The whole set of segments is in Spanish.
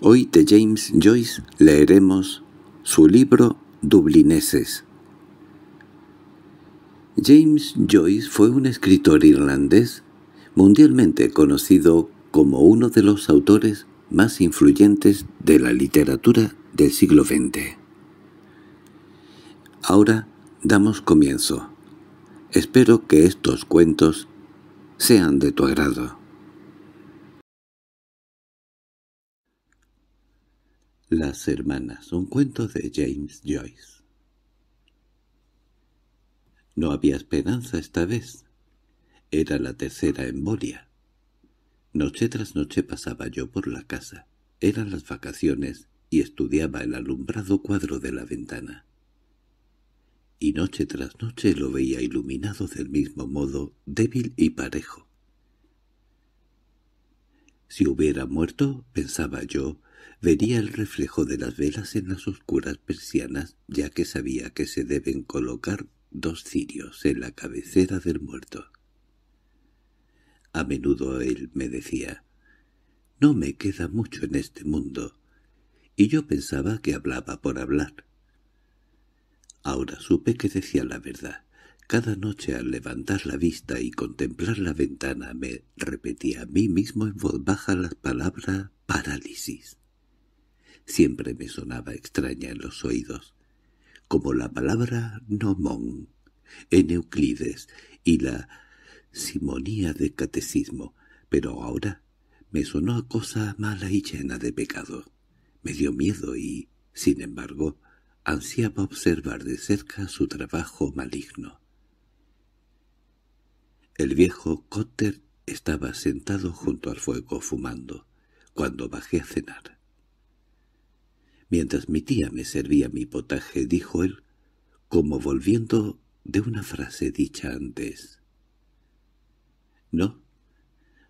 Hoy de James Joyce leeremos su libro Dublineses. James Joyce fue un escritor irlandés mundialmente conocido como uno de los autores más influyentes de la literatura del siglo XX. Ahora damos comienzo. Espero que estos cuentos sean de tu agrado. Las hermanas, un cuento de James Joyce. No había esperanza esta vez. Era la tercera embolia. Noche tras noche pasaba yo por la casa. Eran las vacaciones y estudiaba el alumbrado cuadro de la ventana. Y noche tras noche lo veía iluminado del mismo modo, débil y parejo. Si hubiera muerto, pensaba yo, Vería el reflejo de las velas en las oscuras persianas, ya que sabía que se deben colocar dos cirios en la cabecera del muerto. A menudo él me decía, «No me queda mucho en este mundo», y yo pensaba que hablaba por hablar. Ahora supe que decía la verdad. Cada noche al levantar la vista y contemplar la ventana me repetía a mí mismo en voz baja las palabras parálisis siempre me sonaba extraña en los oídos, como la palabra nomón en Euclides y la simonía de catecismo, pero ahora me sonó a cosa mala y llena de pecado. Me dio miedo y, sin embargo, ansiaba observar de cerca su trabajo maligno. El viejo Cotter estaba sentado junto al fuego fumando, cuando bajé a cenar. Mientras mi tía me servía mi potaje, dijo él, como volviendo de una frase dicha antes. No,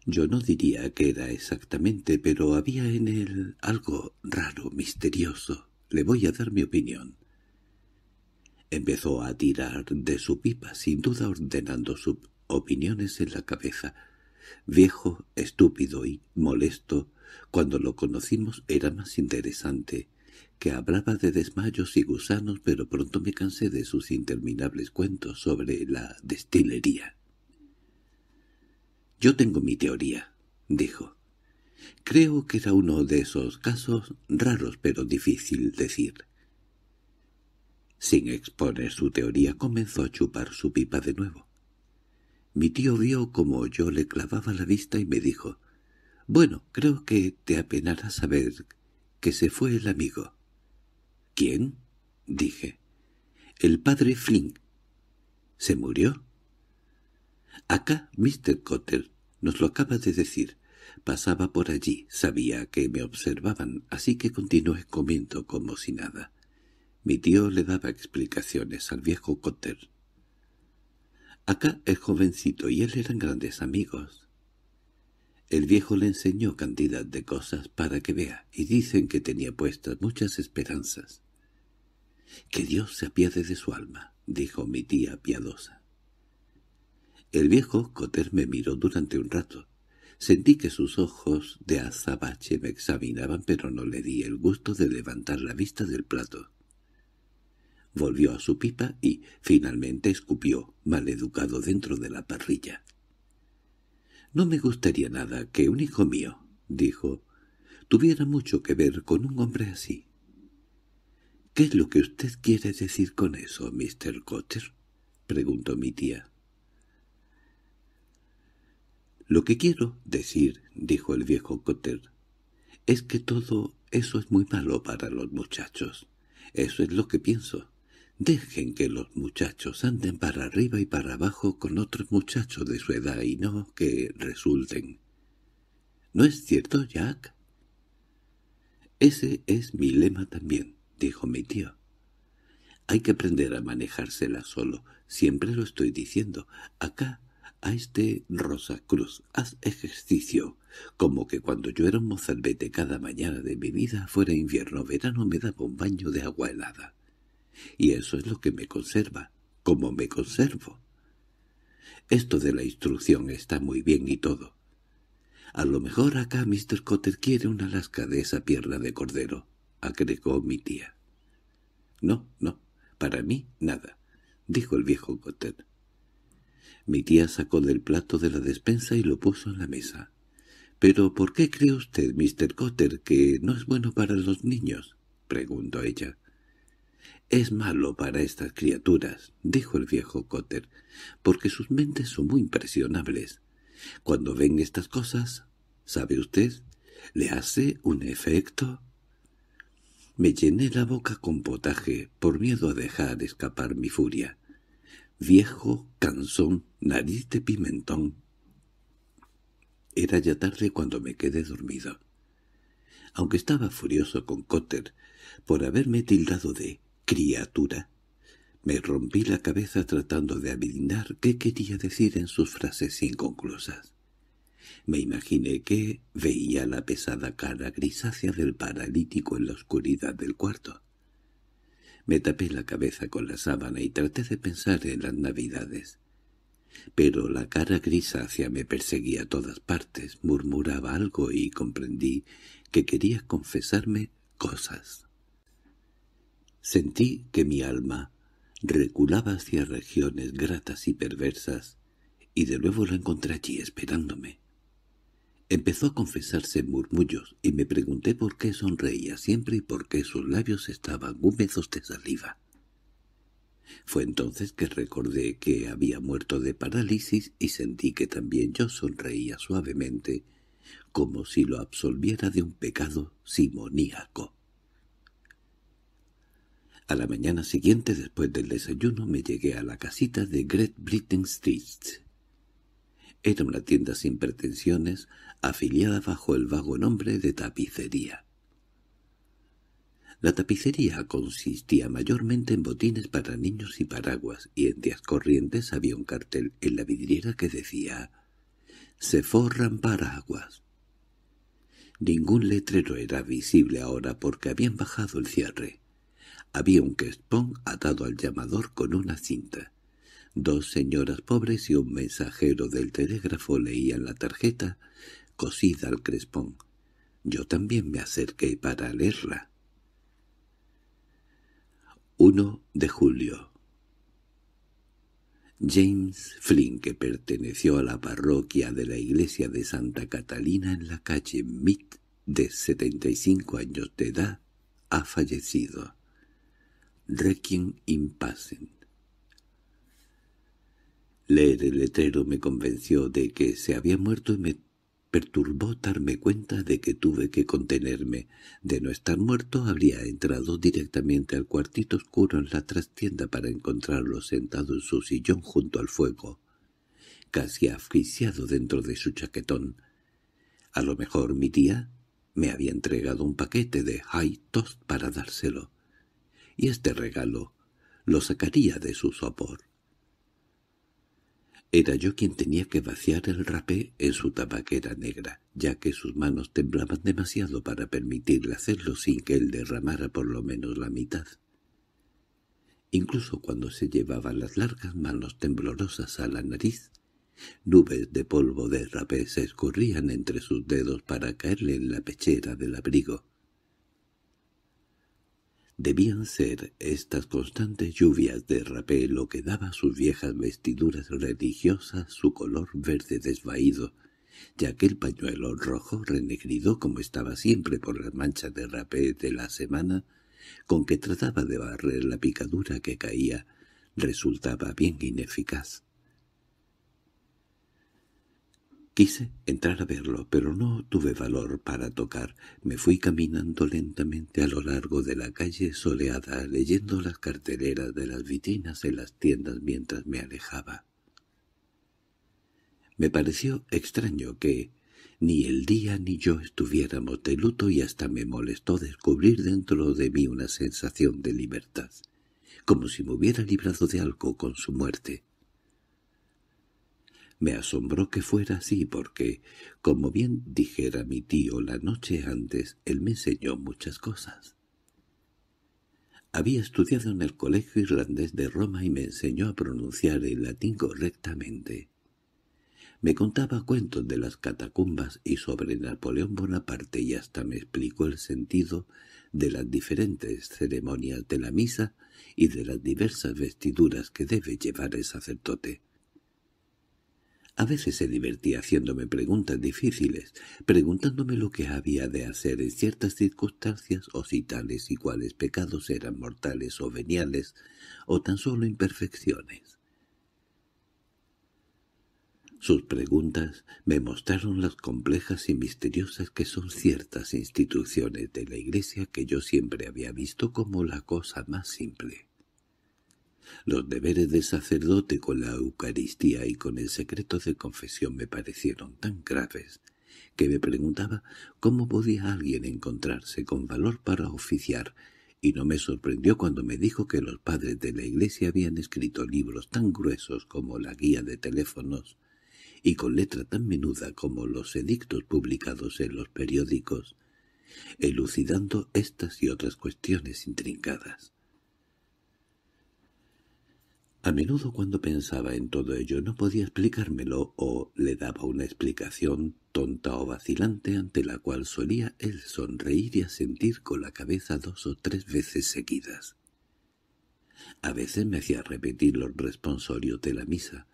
yo no diría que era exactamente, pero había en él algo raro, misterioso. Le voy a dar mi opinión. Empezó a tirar de su pipa, sin duda ordenando sus opiniones en la cabeza. Viejo, estúpido y molesto, cuando lo conocimos era más interesante que hablaba de desmayos y gusanos, pero pronto me cansé de sus interminables cuentos sobre la destilería. «Yo tengo mi teoría», dijo. «Creo que era uno de esos casos raros pero difícil decir». Sin exponer su teoría comenzó a chupar su pipa de nuevo. Mi tío vio como yo le clavaba la vista y me dijo, «Bueno, creo que te apenará saber que se fue el amigo». —¿Quién? —dije. —El padre Flynn. —¿Se murió? —Acá, Mr. Cotter, nos lo acaba de decir. Pasaba por allí, sabía que me observaban, así que continué comiendo como si nada. Mi tío le daba explicaciones al viejo Cotter. Acá el jovencito y él eran grandes amigos. El viejo le enseñó cantidad de cosas para que vea, y dicen que tenía puestas muchas esperanzas. —Que Dios se apiade de su alma —dijo mi tía piadosa. El viejo Coter me miró durante un rato. Sentí que sus ojos de azabache me examinaban, pero no le di el gusto de levantar la vista del plato. Volvió a su pipa y, finalmente, escupió, maleducado dentro de la parrilla. «No me gustaría nada que un hijo mío», dijo, «tuviera mucho que ver con un hombre así». —¿Qué es lo que usted quiere decir con eso, Mr. Cotter? —preguntó mi tía. —Lo que quiero decir —dijo el viejo Cotter— es que todo eso es muy malo para los muchachos. Eso es lo que pienso. Dejen que los muchachos anden para arriba y para abajo con otros muchachos de su edad y no que resulten. ¿No es cierto, Jack? Ese es mi lema también. —dijo mi tío. —Hay que aprender a manejársela solo. Siempre lo estoy diciendo. Acá, a este Rosa Cruz, haz ejercicio. Como que cuando yo era un mozalbete cada mañana de mi vida, fuera invierno o verano, me daba un baño de agua helada. Y eso es lo que me conserva. como me conservo? Esto de la instrucción está muy bien y todo. A lo mejor acá Mr. Cotter quiere una lasca de esa pierna de cordero. —agregó mi tía. —No, no, para mí nada —dijo el viejo Cotter. Mi tía sacó del plato de la despensa y lo puso en la mesa. —¿Pero por qué cree usted, Mr. Cotter, que no es bueno para los niños? —preguntó ella. —Es malo para estas criaturas —dijo el viejo Cotter—, porque sus mentes son muy impresionables. Cuando ven estas cosas, ¿sabe usted? Le hace un efecto me llené la boca con potaje por miedo a dejar escapar mi furia. Viejo, cansón, nariz de pimentón. Era ya tarde cuando me quedé dormido. Aunque estaba furioso con Cotter por haberme tildado de criatura, me rompí la cabeza tratando de adivinar qué quería decir en sus frases inconclusas. Me imaginé que veía la pesada cara grisácea del paralítico en la oscuridad del cuarto. Me tapé la cabeza con la sábana y traté de pensar en las navidades. Pero la cara grisácea me perseguía a todas partes, murmuraba algo y comprendí que quería confesarme cosas. Sentí que mi alma reculaba hacia regiones gratas y perversas, y de nuevo la encontré allí esperándome. Empezó a confesarse murmullos y me pregunté por qué sonreía siempre y por qué sus labios estaban húmedos de saliva. Fue entonces que recordé que había muerto de parálisis y sentí que también yo sonreía suavemente, como si lo absolviera de un pecado simoníaco. A la mañana siguiente, después del desayuno, me llegué a la casita de Great Britain Street. Era una tienda sin pretensiones, afiliada bajo el vago nombre de tapicería. La tapicería consistía mayormente en botines para niños y paraguas, y en días corrientes había un cartel en la vidriera que decía «Se forran paraguas». Ningún letrero era visible ahora porque habían bajado el cierre. Había un quespón atado al llamador con una cinta. Dos señoras pobres y un mensajero del telégrafo leían la tarjeta cosida al crespón. Yo también me acerqué para leerla. 1 de julio James Flynn, que perteneció a la parroquia de la iglesia de Santa Catalina en la calle Mitt, de 75 años de edad, ha fallecido. Requiem Impassen. Leer el letrero me convenció de que se había muerto y me perturbó darme cuenta de que tuve que contenerme. De no estar muerto habría entrado directamente al cuartito oscuro en la trastienda para encontrarlo sentado en su sillón junto al fuego, casi asfixiado dentro de su chaquetón. A lo mejor mi tía me había entregado un paquete de high toast para dárselo. Y este regalo lo sacaría de su sopor. Era yo quien tenía que vaciar el rapé en su tabaquera negra, ya que sus manos temblaban demasiado para permitirle hacerlo sin que él derramara por lo menos la mitad. Incluso cuando se llevaba las largas manos temblorosas a la nariz, nubes de polvo de rapé se escurrían entre sus dedos para caerle en la pechera del abrigo. Debían ser estas constantes lluvias de rapé lo que daba a sus viejas vestiduras religiosas su color verde desvaído, ya que el pañuelo rojo renegrido como estaba siempre por las manchas de rapé de la semana, con que trataba de barrer la picadura que caía, resultaba bien ineficaz. Quise entrar a verlo, pero no tuve valor para tocar. Me fui caminando lentamente a lo largo de la calle soleada, leyendo las carteleras de las vitrinas en las tiendas mientras me alejaba. Me pareció extraño que ni el día ni yo estuviéramos de luto y hasta me molestó descubrir dentro de mí una sensación de libertad, como si me hubiera librado de algo con su muerte. Me asombró que fuera así porque, como bien dijera mi tío la noche antes, él me enseñó muchas cosas. Había estudiado en el colegio irlandés de Roma y me enseñó a pronunciar el latín correctamente. Me contaba cuentos de las catacumbas y sobre Napoleón Bonaparte y hasta me explicó el sentido de las diferentes ceremonias de la misa y de las diversas vestiduras que debe llevar el sacerdote. A veces se divertía haciéndome preguntas difíciles, preguntándome lo que había de hacer en ciertas circunstancias o si tales y cuales pecados eran mortales o veniales o tan solo imperfecciones. Sus preguntas me mostraron las complejas y misteriosas que son ciertas instituciones de la Iglesia que yo siempre había visto como la cosa más simple. Los deberes de sacerdote con la Eucaristía y con el secreto de confesión me parecieron tan graves que me preguntaba cómo podía alguien encontrarse con valor para oficiar, y no me sorprendió cuando me dijo que los padres de la iglesia habían escrito libros tan gruesos como la guía de teléfonos y con letra tan menuda como los edictos publicados en los periódicos, elucidando estas y otras cuestiones intrincadas. A menudo cuando pensaba en todo ello no podía explicármelo o le daba una explicación tonta o vacilante ante la cual solía él sonreír y asentir con la cabeza dos o tres veces seguidas. A veces me hacía repetir los responsorios de la misa,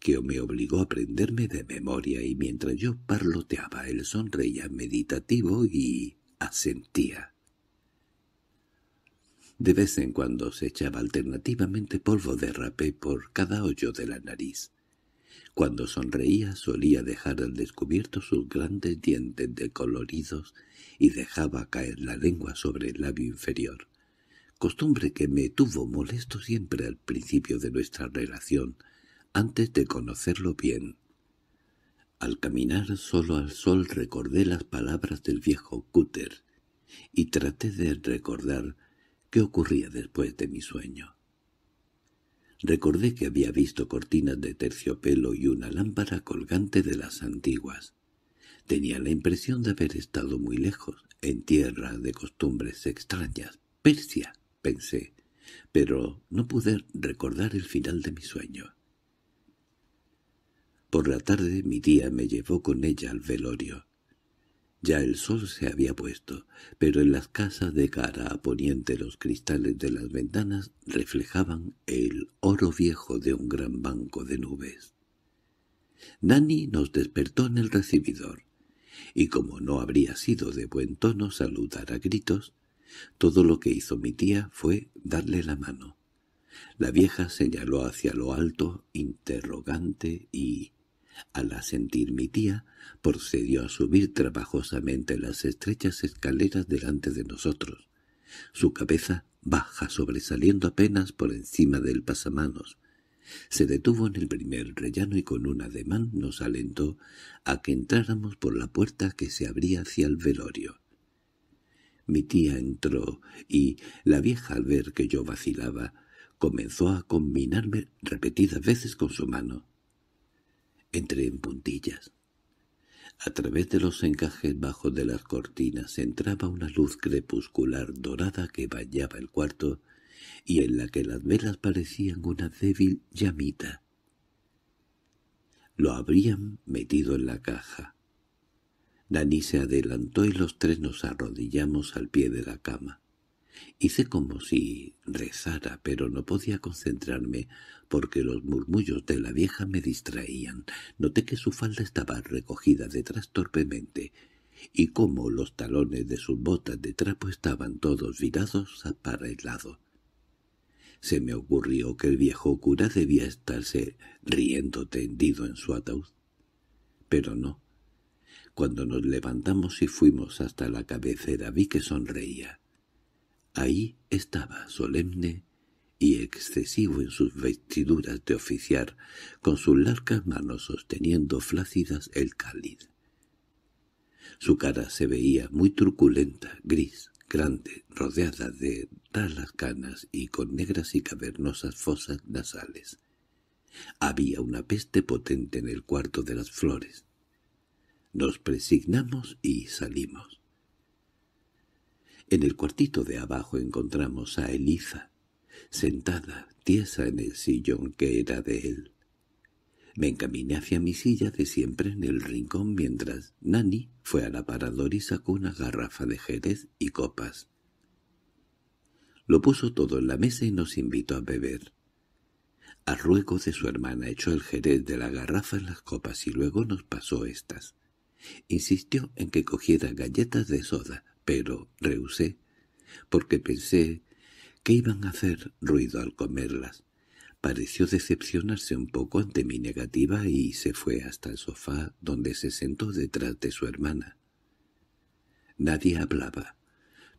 que me obligó a aprenderme de memoria y mientras yo parloteaba él sonreía meditativo y asentía. De vez en cuando se echaba alternativamente polvo de rapé por cada hoyo de la nariz. Cuando sonreía solía dejar al descubierto sus grandes dientes decoloridos y dejaba caer la lengua sobre el labio inferior, costumbre que me tuvo molesto siempre al principio de nuestra relación, antes de conocerlo bien. Al caminar solo al sol recordé las palabras del viejo Cúter, y traté de recordar qué ocurría después de mi sueño. Recordé que había visto cortinas de terciopelo y una lámpara colgante de las antiguas. Tenía la impresión de haber estado muy lejos, en tierra de costumbres extrañas. Persia, pensé, pero no pude recordar el final de mi sueño. Por la tarde mi tía me llevó con ella al velorio. Ya el sol se había puesto, pero en las casas de cara a poniente los cristales de las ventanas reflejaban el oro viejo de un gran banco de nubes. Nani nos despertó en el recibidor, y como no habría sido de buen tono saludar a gritos, todo lo que hizo mi tía fue darle la mano. La vieja señaló hacia lo alto, interrogante y al asentir mi tía, procedió a subir trabajosamente las estrechas escaleras delante de nosotros, su cabeza baja sobresaliendo apenas por encima del pasamanos. Se detuvo en el primer rellano y con un ademán nos alentó a que entráramos por la puerta que se abría hacia el velorio. Mi tía entró y, la vieja al ver que yo vacilaba, comenzó a combinarme repetidas veces con su mano. Entré en puntillas. A través de los encajes bajo de las cortinas entraba una luz crepuscular dorada que bañaba el cuarto y en la que las velas parecían una débil llamita. Lo habrían metido en la caja. Dani se adelantó y los tres nos arrodillamos al pie de la cama. Hice como si rezara, pero no podía concentrarme porque los murmullos de la vieja me distraían. Noté que su falda estaba recogida detrás torpemente y cómo los talones de sus botas de trapo estaban todos virados para el lado. Se me ocurrió que el viejo cura debía estarse riendo tendido en su ataúd. Pero no. Cuando nos levantamos y fuimos hasta la cabecera vi que sonreía. Ahí estaba, solemne y excesivo en sus vestiduras de oficiar, con sus largas manos sosteniendo flácidas el cáliz. Su cara se veía muy truculenta, gris, grande, rodeada de talas canas y con negras y cavernosas fosas nasales. Había una peste potente en el cuarto de las flores. Nos presignamos y salimos. En el cuartito de abajo encontramos a Eliza, sentada, tiesa en el sillón que era de él. Me encaminé hacia mi silla de siempre en el rincón mientras Nani fue al aparador y sacó una garrafa de jerez y copas. Lo puso todo en la mesa y nos invitó a beber. A ruego de su hermana echó el jerez de la garrafa en las copas y luego nos pasó estas. Insistió en que cogiera galletas de soda, pero rehusé, porque pensé que iban a hacer ruido al comerlas. Pareció decepcionarse un poco ante mi negativa y se fue hasta el sofá donde se sentó detrás de su hermana. Nadie hablaba.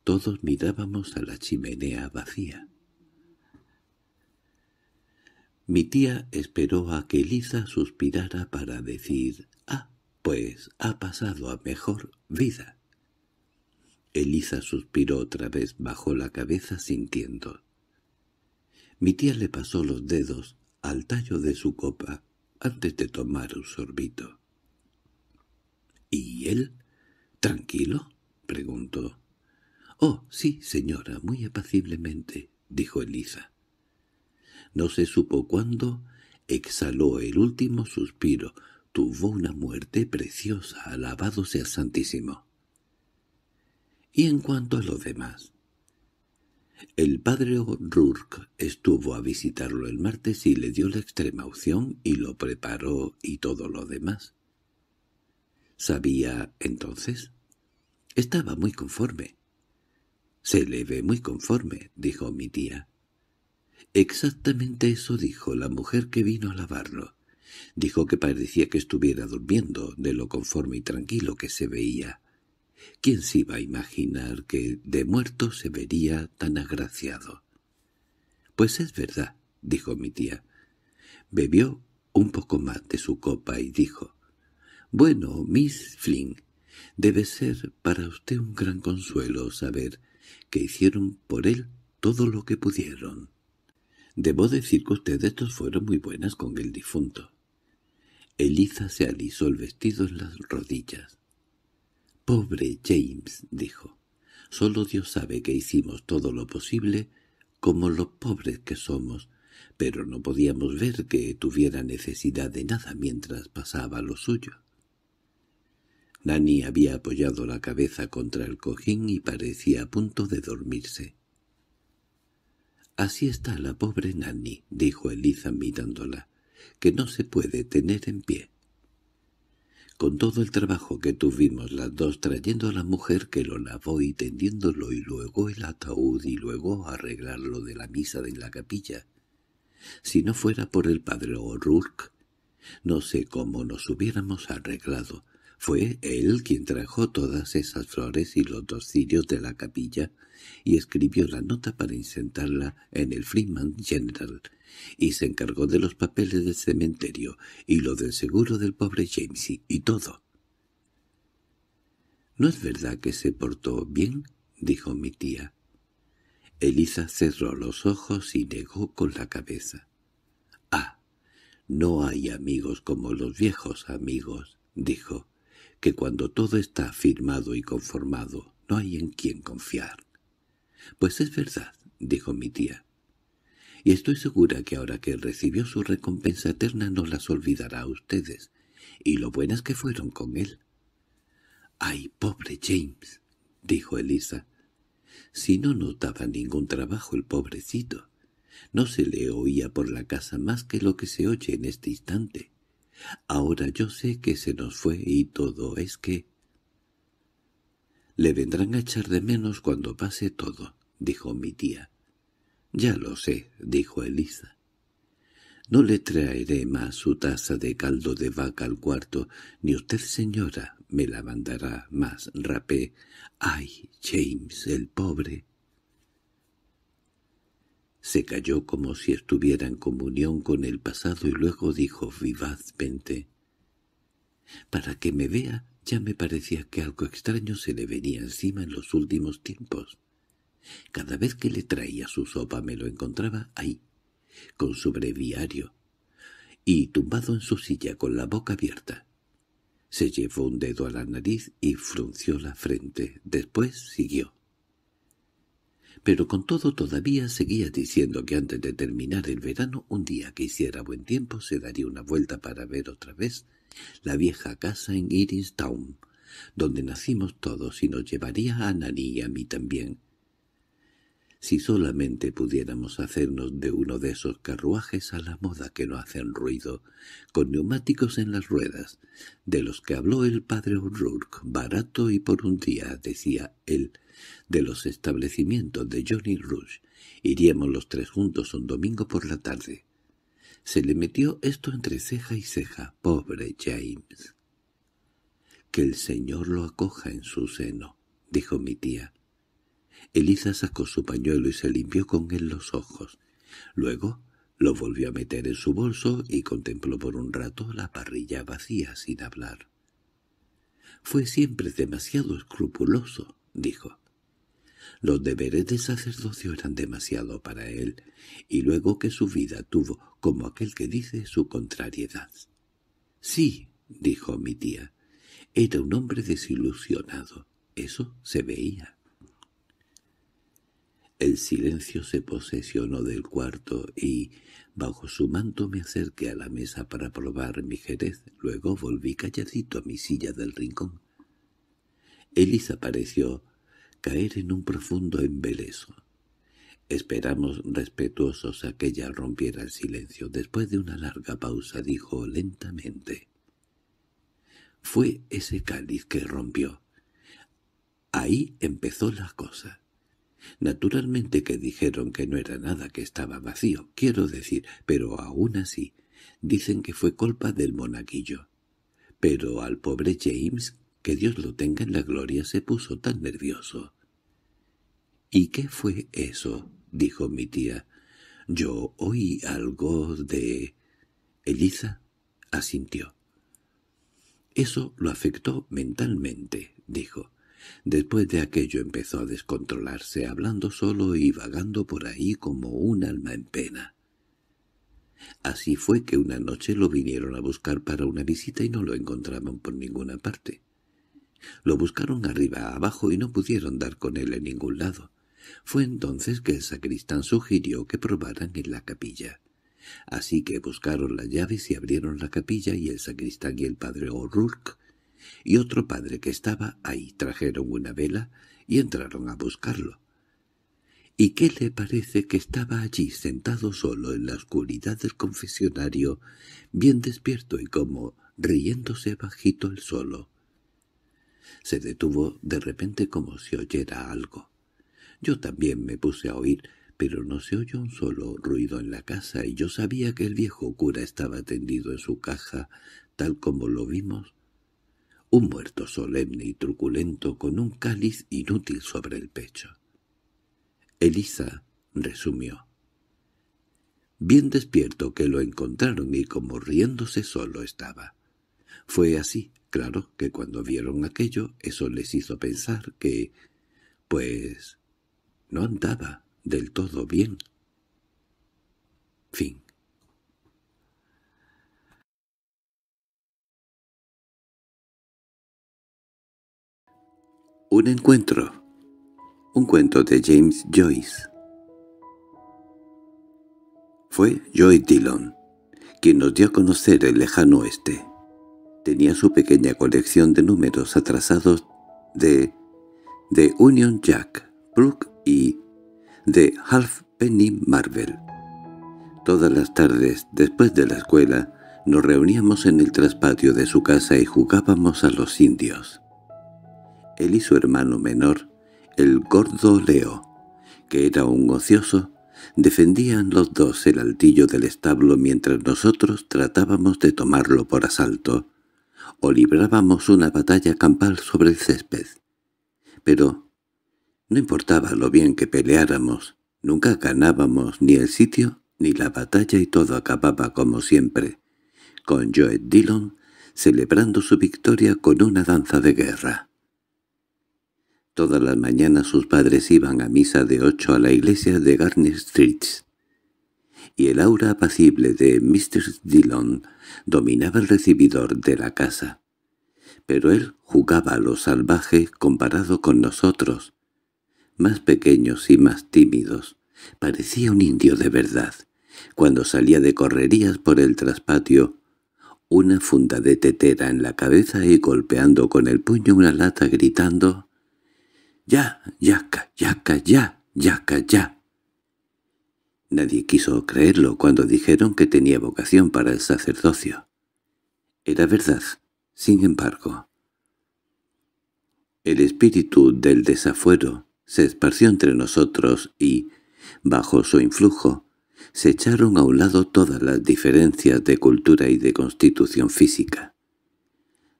Todos mirábamos a la chimenea vacía. Mi tía esperó a que Liza suspirara para decir «Ah, pues ha pasado a mejor vida». Elisa suspiró otra vez, bajó la cabeza sintiendo. Mi tía le pasó los dedos al tallo de su copa antes de tomar un sorbito. —¿Y él? ¿Tranquilo? —preguntó. —Oh, sí, señora, muy apaciblemente —dijo Elisa. No se supo cuándo exhaló el último suspiro. Tuvo una muerte preciosa, alabado sea Santísimo y en cuanto a lo demás. El padre O'Rourke estuvo a visitarlo el martes y le dio la extrema opción y lo preparó y todo lo demás. ¿Sabía entonces? Estaba muy conforme. —Se le ve muy conforme —dijo mi tía. Exactamente eso dijo la mujer que vino a lavarlo. Dijo que parecía que estuviera durmiendo, de lo conforme y tranquilo que se veía. ¿Quién se iba a imaginar que de muerto se vería tan agraciado? —Pues es verdad —dijo mi tía. Bebió un poco más de su copa y dijo —Bueno, Miss Flynn, debe ser para usted un gran consuelo saber que hicieron por él todo lo que pudieron. Debo decir que ustedes dos fueron muy buenas con el difunto. Eliza se alisó el vestido en las rodillas. —Pobre James —dijo—, solo Dios sabe que hicimos todo lo posible como los pobres que somos, pero no podíamos ver que tuviera necesidad de nada mientras pasaba lo suyo. Nanny había apoyado la cabeza contra el cojín y parecía a punto de dormirse. —Así está la pobre Nanny —dijo Eliza mirándola—, que no se puede tener en pie con todo el trabajo que tuvimos las dos trayendo a la mujer que lo lavó y tendiéndolo y luego el ataúd y luego arreglarlo de la misa en la capilla. Si no fuera por el padre O'Rourke, no sé cómo nos hubiéramos arreglado. Fue él quien trajo todas esas flores y los dos cirios de la capilla y escribió la nota para insertarla en el Freeman General, y se encargó de los papeles del cementerio y lo del seguro del pobre Jamesy y todo. —¿No es verdad que se portó bien? —dijo mi tía. Elisa cerró los ojos y negó con la cabeza. —Ah, no hay amigos como los viejos amigos —dijo—, que cuando todo está firmado y conformado no hay en quien confiar. —Pues es verdad —dijo mi tía—, y estoy segura que ahora que recibió su recompensa eterna no las olvidará ustedes, y lo buenas que fueron con él. —¡Ay, pobre James! —dijo Elisa. Si no notaba ningún trabajo el pobrecito, no se le oía por la casa más que lo que se oye en este instante. Ahora yo sé que se nos fue y todo es que le vendrán a echar de menos cuando pase todo, dijo mi tía. Ya lo sé, dijo Elisa. No le traeré más su taza de caldo de vaca al cuarto, ni usted, señora, me la mandará más, rapé. ¡Ay, James, el pobre! Se calló como si estuviera en comunión con el pasado y luego dijo vivazmente, «Para que me vea ya me parecía que algo extraño se le venía encima en los últimos tiempos. Cada vez que le traía su sopa me lo encontraba ahí, con su breviario, y tumbado en su silla con la boca abierta. Se llevó un dedo a la nariz y frunció la frente. Después siguió. Pero con todo todavía seguía diciendo que antes de terminar el verano, un día que hiciera buen tiempo, se daría una vuelta para ver otra vez la vieja casa en Iris donde nacimos todos y nos llevaría a Nani y a mí también. Si solamente pudiéramos hacernos de uno de esos carruajes a la moda que no hacen ruido, con neumáticos en las ruedas, de los que habló el padre O'Rourke, barato y por un día, decía él, de los establecimientos de Johnny Rush, iríamos los tres juntos un domingo por la tarde. Se le metió esto entre ceja y ceja, pobre James. —Que el Señor lo acoja en su seno —dijo mi tía. Elisa sacó su pañuelo y se limpió con él los ojos. Luego lo volvió a meter en su bolso y contempló por un rato la parrilla vacía sin hablar. —Fue siempre demasiado escrupuloso —dijo. Los deberes de sacerdocio eran demasiado para él, y luego que su vida tuvo, como aquel que dice, su contrariedad. —Sí —dijo mi tía—, era un hombre desilusionado. Eso se veía. El silencio se posesionó del cuarto y, bajo su manto, me acerqué a la mesa para probar mi jerez. Luego volví calladito a mi silla del rincón. Elisa apareció caer en un profundo embeleso. Esperamos respetuosos a que ella rompiera el silencio. Después de una larga pausa dijo lentamente. Fue ese cáliz que rompió. Ahí empezó la cosa. Naturalmente que dijeron que no era nada, que estaba vacío, quiero decir, pero aún así dicen que fue culpa del monaguillo. Pero al pobre James que Dios lo tenga en la gloria, se puso tan nervioso. —¿Y qué fue eso? —dijo mi tía. —Yo oí algo de... —¿Elisa? asintió. —Eso lo afectó mentalmente —dijo. Después de aquello empezó a descontrolarse, hablando solo y vagando por ahí como un alma en pena. Así fue que una noche lo vinieron a buscar para una visita y no lo encontraban por ninguna parte. Lo buscaron arriba abajo y no pudieron dar con él en ningún lado. Fue entonces que el sacristán sugirió que probaran en la capilla. Así que buscaron las llaves y abrieron la capilla y el sacristán y el padre O'Rourke y otro padre que estaba ahí trajeron una vela y entraron a buscarlo. ¿Y qué le parece que estaba allí sentado solo en la oscuridad del confesionario, bien despierto y como riéndose bajito el solo? Se detuvo de repente como si oyera algo. Yo también me puse a oír, pero no se oyó un solo ruido en la casa y yo sabía que el viejo cura estaba tendido en su caja, tal como lo vimos. Un muerto solemne y truculento con un cáliz inútil sobre el pecho. Elisa resumió. Bien despierto que lo encontraron y como riéndose solo estaba. Fue así, Claro que cuando vieron aquello, eso les hizo pensar que, pues, no andaba del todo bien. Fin. Un encuentro. Un cuento de James Joyce. Fue Joy Dillon quien nos dio a conocer el lejano oeste tenía su pequeña colección de números atrasados de The Union Jack, Brook y The Halfpenny Marvel. Todas las tardes, después de la escuela, nos reuníamos en el traspatio de su casa y jugábamos a los indios. Él y su hermano menor, el gordo Leo, que era un ocioso, defendían los dos el altillo del establo mientras nosotros tratábamos de tomarlo por asalto o librábamos una batalla campal sobre el césped. Pero no importaba lo bien que peleáramos, nunca ganábamos ni el sitio ni la batalla y todo acababa como siempre, con Joe Dillon celebrando su victoria con una danza de guerra. Todas las mañanas sus padres iban a misa de ocho a la iglesia de Garner Street, y el aura apacible de Mr. Dillon dominaba el recibidor de la casa. Pero él jugaba a lo salvaje comparado con nosotros, más pequeños y más tímidos. Parecía un indio de verdad. Cuando salía de correrías por el traspatio, una funda de tetera en la cabeza y golpeando con el puño una lata gritando «¡Ya, ya, ya ya, yaca, ya!» Nadie quiso creerlo cuando dijeron que tenía vocación para el sacerdocio. Era verdad, sin embargo. El espíritu del desafuero se esparció entre nosotros y, bajo su influjo, se echaron a un lado todas las diferencias de cultura y de constitución física.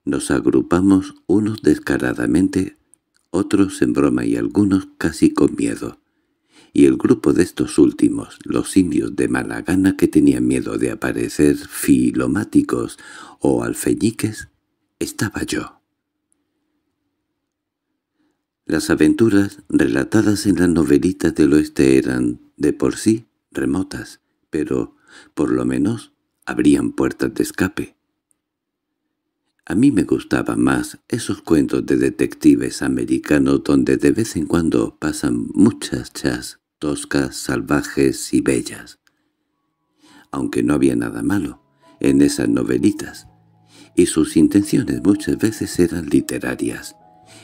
Nos agrupamos unos descaradamente, otros en broma y algunos casi con miedo y el grupo de estos últimos, los indios de mala gana que tenían miedo de aparecer filomáticos o alfeñiques, estaba yo. Las aventuras relatadas en las novelitas del oeste eran, de por sí, remotas, pero, por lo menos, abrían puertas de escape. A mí me gustaban más esos cuentos de detectives americanos donde de vez en cuando pasan muchas chas, toscas, salvajes y bellas. Aunque no había nada malo en esas novelitas, y sus intenciones muchas veces eran literarias.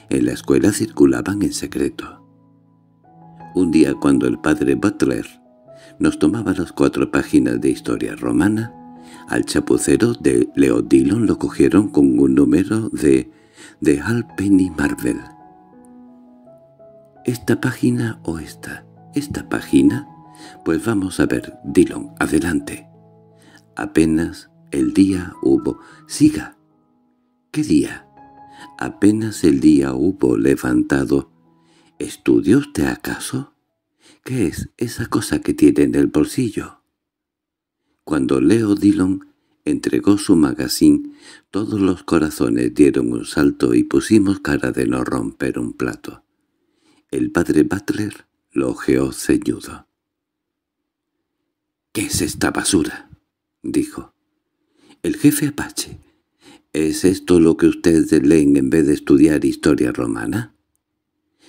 En la escuela circulaban en secreto. Un día cuando el padre Butler nos tomaba las cuatro páginas de historia romana, al chapucero de Dillon lo cogieron con un número de The y Marvel. Esta página o esta, esta página? Pues vamos a ver, Dillon, adelante. Apenas el día hubo... Siga. ¿Qué día? Apenas el día hubo levantado. ¿Estudió usted acaso? ¿Qué es esa cosa que tiene en el bolsillo? Cuando Leo Dillon entregó su magazine, todos los corazones dieron un salto y pusimos cara de no romper un plato. El padre Butler lo ceñudo. —¿Qué es esta basura? —dijo. —El jefe Apache. ¿Es esto lo que ustedes leen en vez de estudiar historia romana?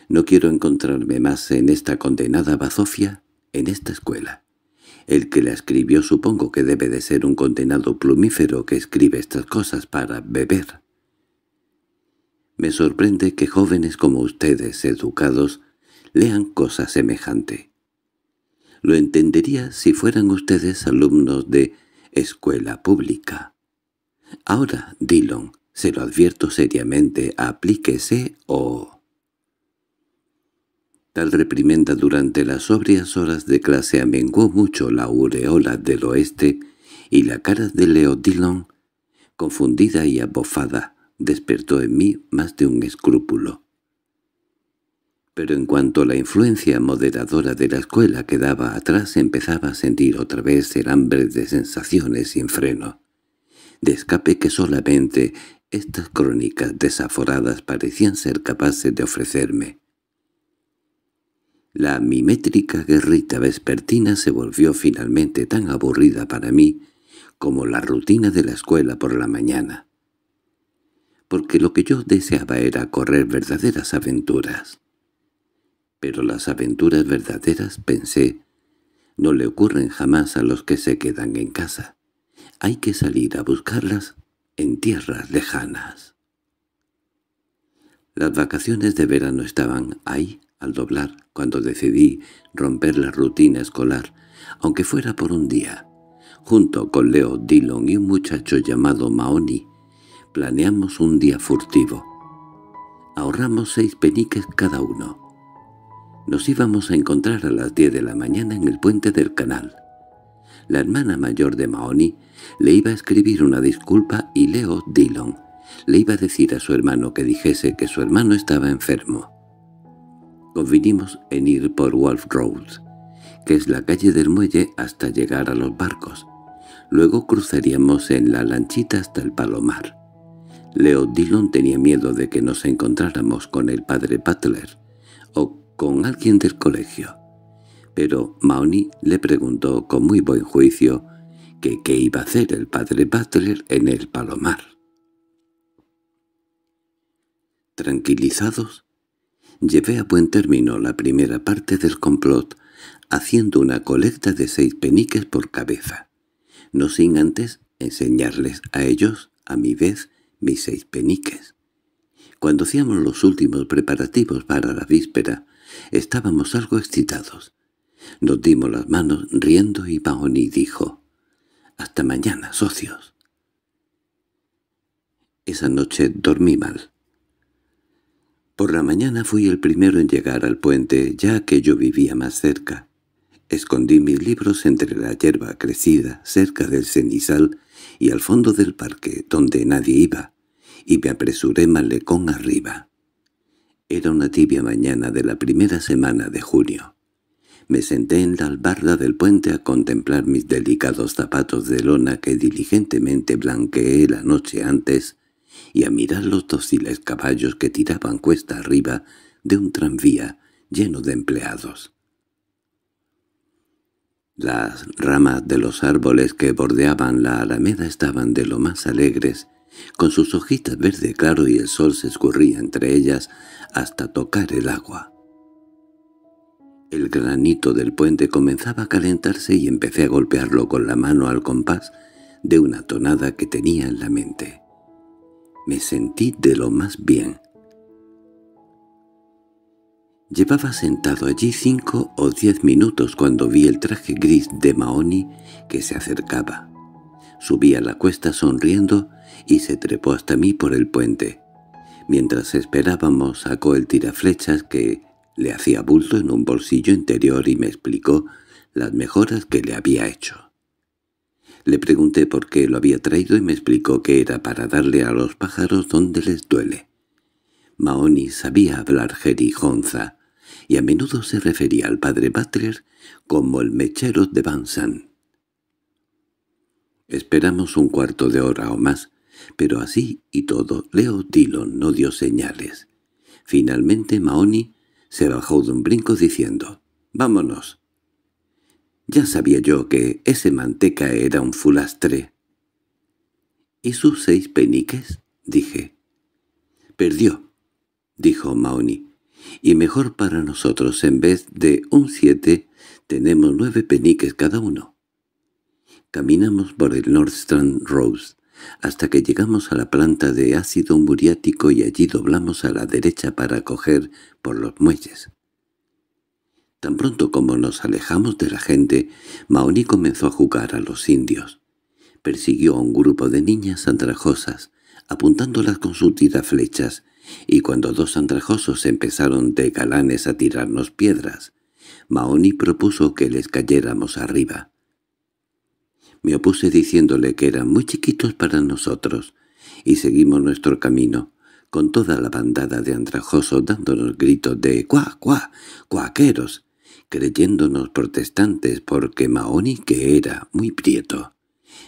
No quiero encontrarme más en esta condenada bazofia, en esta escuela. El que la escribió supongo que debe de ser un condenado plumífero que escribe estas cosas para beber. Me sorprende que jóvenes como ustedes, educados, lean cosa semejante. Lo entendería si fueran ustedes alumnos de escuela pública. Ahora, Dillon, se lo advierto seriamente, aplíquese o... Tal reprimenda durante las sobrias horas de clase amenguó mucho la aureola del oeste y la cara de Leo Dillon, confundida y abofada, despertó en mí más de un escrúpulo pero en cuanto la influencia moderadora de la escuela quedaba atrás empezaba a sentir otra vez el hambre de sensaciones sin freno, de escape que solamente estas crónicas desaforadas parecían ser capaces de ofrecerme. La mimétrica guerrita vespertina se volvió finalmente tan aburrida para mí como la rutina de la escuela por la mañana, porque lo que yo deseaba era correr verdaderas aventuras. Pero las aventuras verdaderas, pensé, no le ocurren jamás a los que se quedan en casa. Hay que salir a buscarlas en tierras lejanas. Las vacaciones de verano estaban ahí, al doblar, cuando decidí romper la rutina escolar, aunque fuera por un día. Junto con Leo Dillon y un muchacho llamado Maoni, planeamos un día furtivo. Ahorramos seis peniques cada uno. Nos íbamos a encontrar a las 10 de la mañana en el puente del canal. La hermana mayor de Mahony le iba a escribir una disculpa y Leo Dillon le iba a decir a su hermano que dijese que su hermano estaba enfermo. Convinimos en ir por Wolf Road, que es la calle del muelle hasta llegar a los barcos. Luego cruzaríamos en la lanchita hasta el Palomar. Leo Dillon tenía miedo de que nos encontráramos con el padre Butler, o con alguien del colegio. Pero Mauni le preguntó con muy buen juicio que qué iba a hacer el padre Butler en el Palomar. Tranquilizados, llevé a buen término la primera parte del complot, haciendo una colecta de seis peniques por cabeza, no sin antes enseñarles a ellos, a mi vez, mis seis peniques. Cuando hacíamos los últimos preparativos para la víspera, Estábamos algo excitados. Nos dimos las manos riendo y Paoni dijo, «Hasta mañana, socios». Esa noche dormí mal. Por la mañana fui el primero en llegar al puente, ya que yo vivía más cerca. Escondí mis libros entre la hierba crecida, cerca del cenizal y al fondo del parque, donde nadie iba, y me apresuré malecón arriba. Era una tibia mañana de la primera semana de junio. Me senté en la albarda del puente a contemplar mis delicados zapatos de lona que diligentemente blanqueé la noche antes y a mirar los dóciles caballos que tiraban cuesta arriba de un tranvía lleno de empleados. Las ramas de los árboles que bordeaban la alameda estaban de lo más alegres con sus hojitas verde claro y el sol se escurría entre ellas hasta tocar el agua. El granito del puente comenzaba a calentarse y empecé a golpearlo con la mano al compás de una tonada que tenía en la mente. Me sentí de lo más bien. Llevaba sentado allí cinco o diez minutos cuando vi el traje gris de Maoni que se acercaba. Subí a la cuesta sonriendo y se trepó hasta mí por el puente. Mientras esperábamos sacó el tiraflechas que le hacía bulto en un bolsillo interior y me explicó las mejoras que le había hecho. Le pregunté por qué lo había traído y me explicó que era para darle a los pájaros donde les duele. Maoni sabía hablar jerijonza y a menudo se refería al padre Butler como el mechero de Bansan. Esperamos un cuarto de hora o más, pero así y todo Leo Dillon no dio señales. Finalmente Maoni se bajó de un brinco diciendo «¡Vámonos!». Ya sabía yo que ese manteca era un fulastre. —¿Y sus seis peniques? —dije. —Perdió —dijo Maoni, y mejor para nosotros, en vez de un siete, tenemos nueve peniques cada uno. Caminamos por el North Strand hasta que llegamos a la planta de ácido muriático y allí doblamos a la derecha para coger por los muelles. Tan pronto como nos alejamos de la gente, Maoni comenzó a jugar a los indios. Persiguió a un grupo de niñas andrajosas, apuntándolas con sus flechas y cuando dos andrajosos empezaron de galanes a tirarnos piedras, Maoni propuso que les cayéramos arriba. Me opuse diciéndole que eran muy chiquitos para nosotros, y seguimos nuestro camino, con toda la bandada de andrajosos dándonos gritos de «¡Cuá, cuá, cuaqueros!», creyéndonos protestantes porque Maoni que era muy prieto,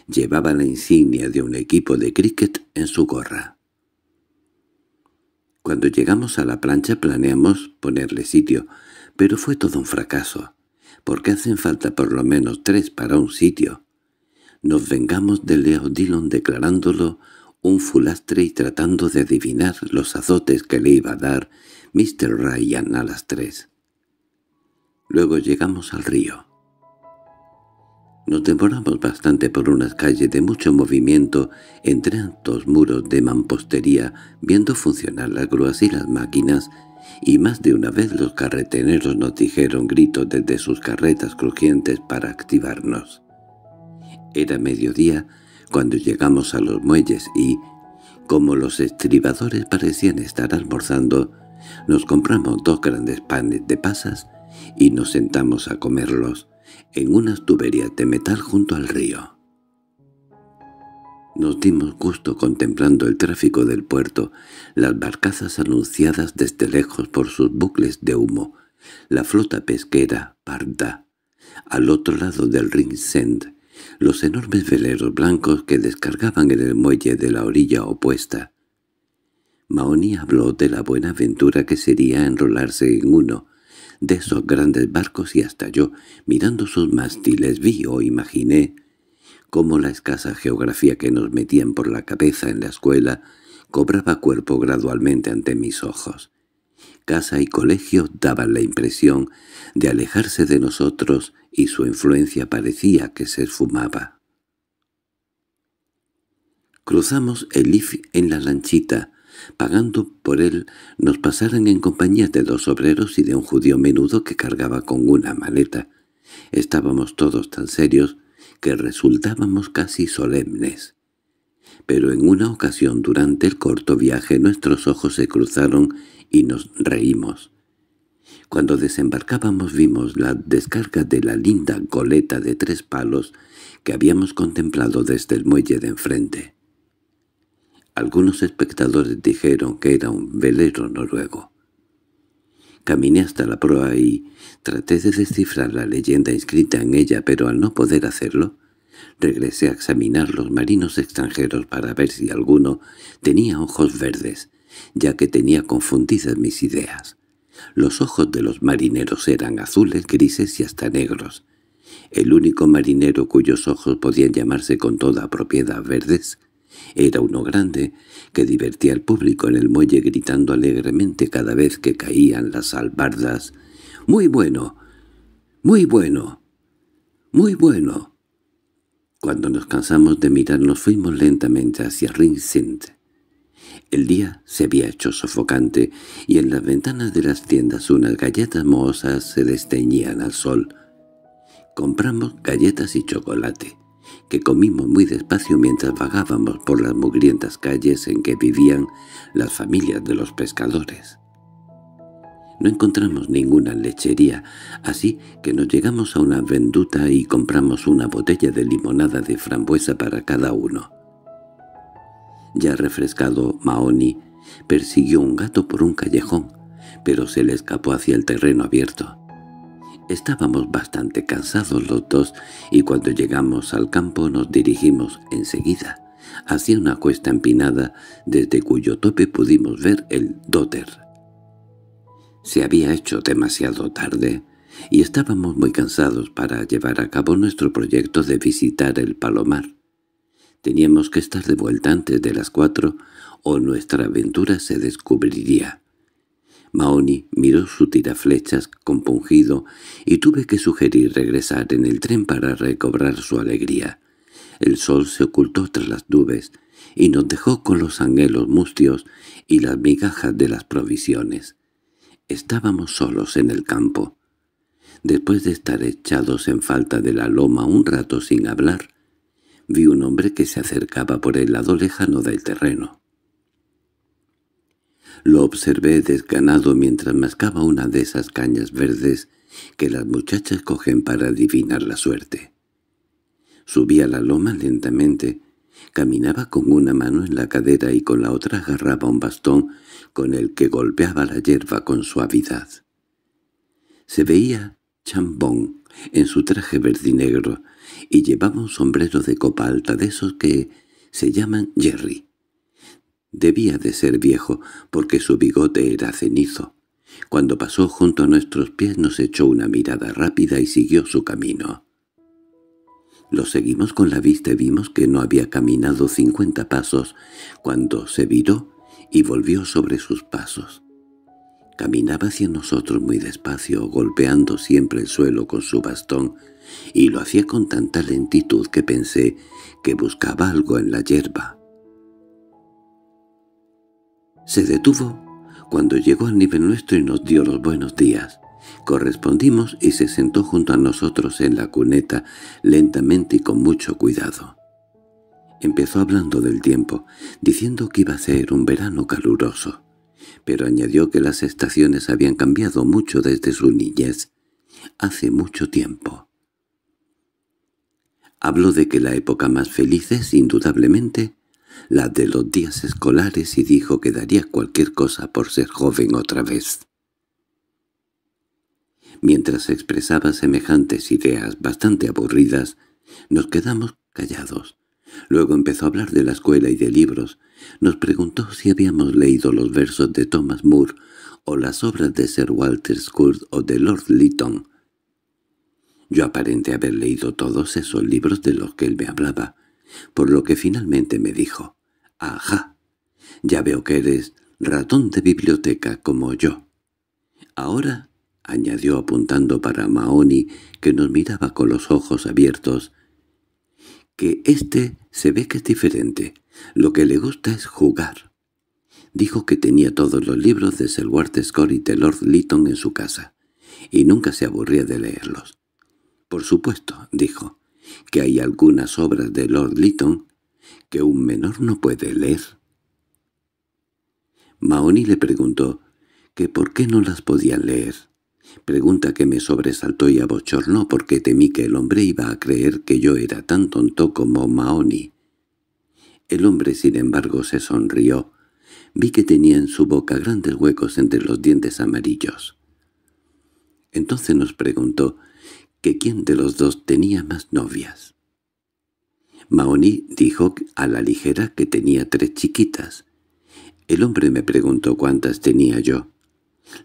llevaba la insignia de un equipo de cricket en su gorra. Cuando llegamos a la plancha planeamos ponerle sitio, pero fue todo un fracaso, porque hacen falta por lo menos tres para un sitio, nos vengamos de Leo Dillon declarándolo un fulastre y tratando de adivinar los azotes que le iba a dar Mr. Ryan a las tres. Luego llegamos al río. Nos demoramos bastante por unas calles de mucho movimiento entre altos muros de mampostería, viendo funcionar las grúas y las máquinas, y más de una vez los carreteneros nos dijeron gritos desde sus carretas crujientes para activarnos. Era mediodía cuando llegamos a los muelles y, como los estribadores parecían estar almorzando, nos compramos dos grandes panes de pasas y nos sentamos a comerlos en unas tuberías de metal junto al río. Nos dimos gusto contemplando el tráfico del puerto, las barcazas anunciadas desde lejos por sus bucles de humo, la flota pesquera parda, al otro lado del Ringsend, los enormes veleros blancos que descargaban en el muelle de la orilla opuesta. Maoni habló de la buena aventura que sería enrolarse en uno de esos grandes barcos y hasta yo, mirando sus mástiles, vi o imaginé cómo la escasa geografía que nos metían por la cabeza en la escuela cobraba cuerpo gradualmente ante mis ojos. Casa y colegio daban la impresión de alejarse de nosotros y su influencia parecía que se esfumaba. Cruzamos el IF en la lanchita. Pagando por él, nos pasaron en compañía de dos obreros y de un judío menudo que cargaba con una maleta. Estábamos todos tan serios que resultábamos casi solemnes. Pero en una ocasión durante el corto viaje nuestros ojos se cruzaron y nos reímos. Cuando desembarcábamos vimos la descarga de la linda goleta de tres palos que habíamos contemplado desde el muelle de enfrente. Algunos espectadores dijeron que era un velero noruego. Caminé hasta la proa y traté de descifrar la leyenda inscrita en ella, pero al no poder hacerlo, regresé a examinar los marinos extranjeros para ver si alguno tenía ojos verdes, ya que tenía confundidas mis ideas. Los ojos de los marineros eran azules, grises y hasta negros. El único marinero cuyos ojos podían llamarse con toda propiedad verdes era uno grande que divertía al público en el muelle gritando alegremente cada vez que caían las albardas. —¡Muy bueno! ¡Muy bueno! ¡Muy bueno! Cuando nos cansamos de mirar nos fuimos lentamente hacia Ringsend. El día se había hecho sofocante, y en las ventanas de las tiendas unas galletas mohosas se desteñían al sol. Compramos galletas y chocolate, que comimos muy despacio mientras vagábamos por las mugrientas calles en que vivían las familias de los pescadores. No encontramos ninguna lechería, así que nos llegamos a una venduta y compramos una botella de limonada de frambuesa para cada uno ya refrescado Maoni persiguió un gato por un callejón, pero se le escapó hacia el terreno abierto. Estábamos bastante cansados los dos y cuando llegamos al campo nos dirigimos enseguida hacia una cuesta empinada desde cuyo tope pudimos ver el dóter. Se había hecho demasiado tarde y estábamos muy cansados para llevar a cabo nuestro proyecto de visitar el Palomar. Teníamos que estar de vuelta antes de las cuatro o nuestra aventura se descubriría. Maoni miró su tiraflechas compungido y tuve que sugerir regresar en el tren para recobrar su alegría. El sol se ocultó tras las nubes y nos dejó con los anhelos mustios y las migajas de las provisiones. Estábamos solos en el campo. Después de estar echados en falta de la loma un rato sin hablar, vi un hombre que se acercaba por el lado lejano del terreno. Lo observé desganado mientras mascaba una de esas cañas verdes que las muchachas cogen para adivinar la suerte. Subía la loma lentamente, caminaba con una mano en la cadera y con la otra agarraba un bastón con el que golpeaba la hierba con suavidad. Se veía chambón en su traje verdinegro, y llevaba un sombrero de copa alta de esos que se llaman Jerry. Debía de ser viejo, porque su bigote era cenizo. Cuando pasó junto a nuestros pies nos echó una mirada rápida y siguió su camino. Lo seguimos con la vista y vimos que no había caminado cincuenta pasos cuando se viró y volvió sobre sus pasos. Caminaba hacia nosotros muy despacio, golpeando siempre el suelo con su bastón, y lo hacía con tanta lentitud que pensé que buscaba algo en la hierba. Se detuvo cuando llegó al nivel nuestro y nos dio los buenos días. Correspondimos y se sentó junto a nosotros en la cuneta, lentamente y con mucho cuidado. Empezó hablando del tiempo, diciendo que iba a ser un verano caluroso, pero añadió que las estaciones habían cambiado mucho desde su niñez, hace mucho tiempo. Habló de que la época más feliz es, indudablemente, la de los días escolares y dijo que daría cualquier cosa por ser joven otra vez. Mientras expresaba semejantes ideas bastante aburridas, nos quedamos callados. Luego empezó a hablar de la escuela y de libros. Nos preguntó si habíamos leído los versos de Thomas Moore o las obras de Sir Walter Scott o de Lord Lytton. Yo aparenté haber leído todos esos libros de los que él me hablaba, por lo que finalmente me dijo, «Ajá, ya veo que eres ratón de biblioteca como yo». «Ahora», añadió apuntando para Maoni que nos miraba con los ojos abiertos, «que este se ve que es diferente. Lo que le gusta es jugar». Dijo que tenía todos los libros de Sir Scott y de Lord Lytton en su casa, y nunca se aburría de leerlos. Por supuesto, dijo, que hay algunas obras de Lord Lytton que un menor no puede leer. Maoni le preguntó que por qué no las podían leer. Pregunta que me sobresaltó y abochornó porque temí que el hombre iba a creer que yo era tan tonto como Maoni. El hombre, sin embargo, se sonrió. Vi que tenía en su boca grandes huecos entre los dientes amarillos. Entonces nos preguntó que quién de los dos tenía más novias. Maoni dijo a la ligera que tenía tres chiquitas. El hombre me preguntó cuántas tenía yo.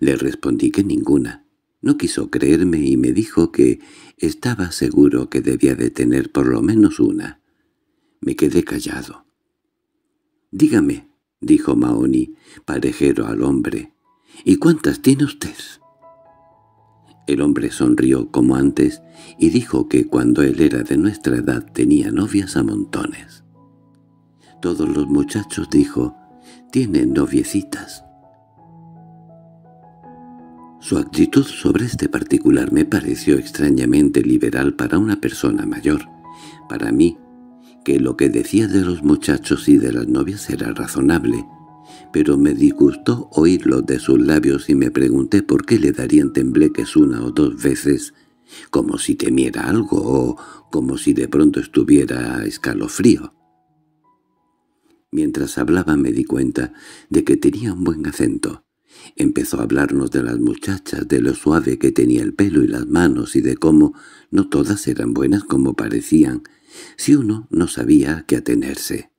Le respondí que ninguna. No quiso creerme y me dijo que estaba seguro que debía de tener por lo menos una. Me quedé callado. «Dígame», dijo Maoni, parejero al hombre, «¿y cuántas tiene usted?» El hombre sonrió como antes y dijo que cuando él era de nuestra edad tenía novias a montones. Todos los muchachos, dijo, tienen noviecitas. Su actitud sobre este particular me pareció extrañamente liberal para una persona mayor. Para mí, que lo que decía de los muchachos y de las novias era razonable, pero me disgustó oírlo de sus labios y me pregunté por qué le darían tembleques una o dos veces, como si temiera algo o como si de pronto estuviera escalofrío. Mientras hablaba me di cuenta de que tenía un buen acento. Empezó a hablarnos de las muchachas, de lo suave que tenía el pelo y las manos y de cómo no todas eran buenas como parecían, si uno no sabía qué atenerse.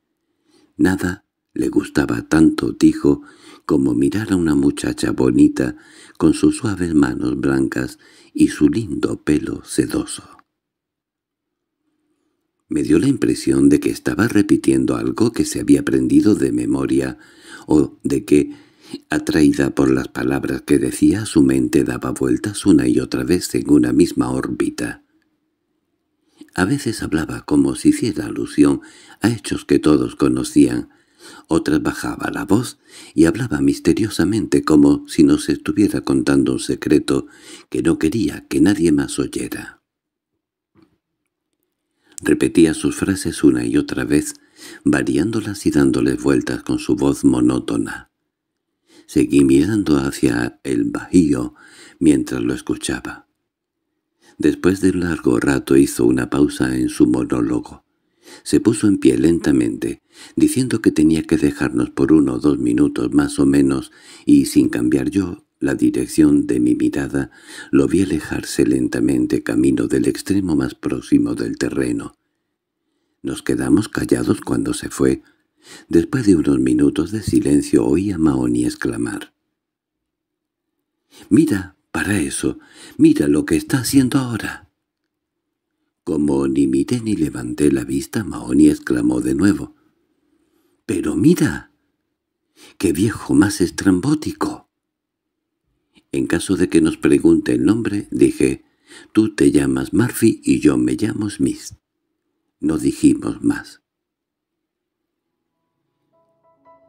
Nada le gustaba tanto, dijo, como mirar a una muchacha bonita con sus suaves manos blancas y su lindo pelo sedoso. Me dio la impresión de que estaba repitiendo algo que se había aprendido de memoria o de que, atraída por las palabras que decía, su mente daba vueltas una y otra vez en una misma órbita. A veces hablaba como si hiciera alusión a hechos que todos conocían, otras bajaba la voz y hablaba misteriosamente como si nos estuviera contando un secreto que no quería que nadie más oyera. Repetía sus frases una y otra vez, variándolas y dándoles vueltas con su voz monótona. Seguí mirando hacia el bajío mientras lo escuchaba. Después de un largo rato hizo una pausa en su monólogo. Se puso en pie lentamente, diciendo que tenía que dejarnos por uno o dos minutos más o menos, y sin cambiar yo la dirección de mi mirada, lo vi alejarse lentamente camino del extremo más próximo del terreno. Nos quedamos callados cuando se fue. Después de unos minutos de silencio oí a Mahony exclamar. —¡Mira, para eso! ¡Mira lo que está haciendo ahora! Como ni miré ni levanté la vista, Maoni exclamó de nuevo. —¡Pero mira! ¡Qué viejo más estrambótico! En caso de que nos pregunte el nombre, dije, tú te llamas Murphy y yo me llamo Smith. No dijimos más.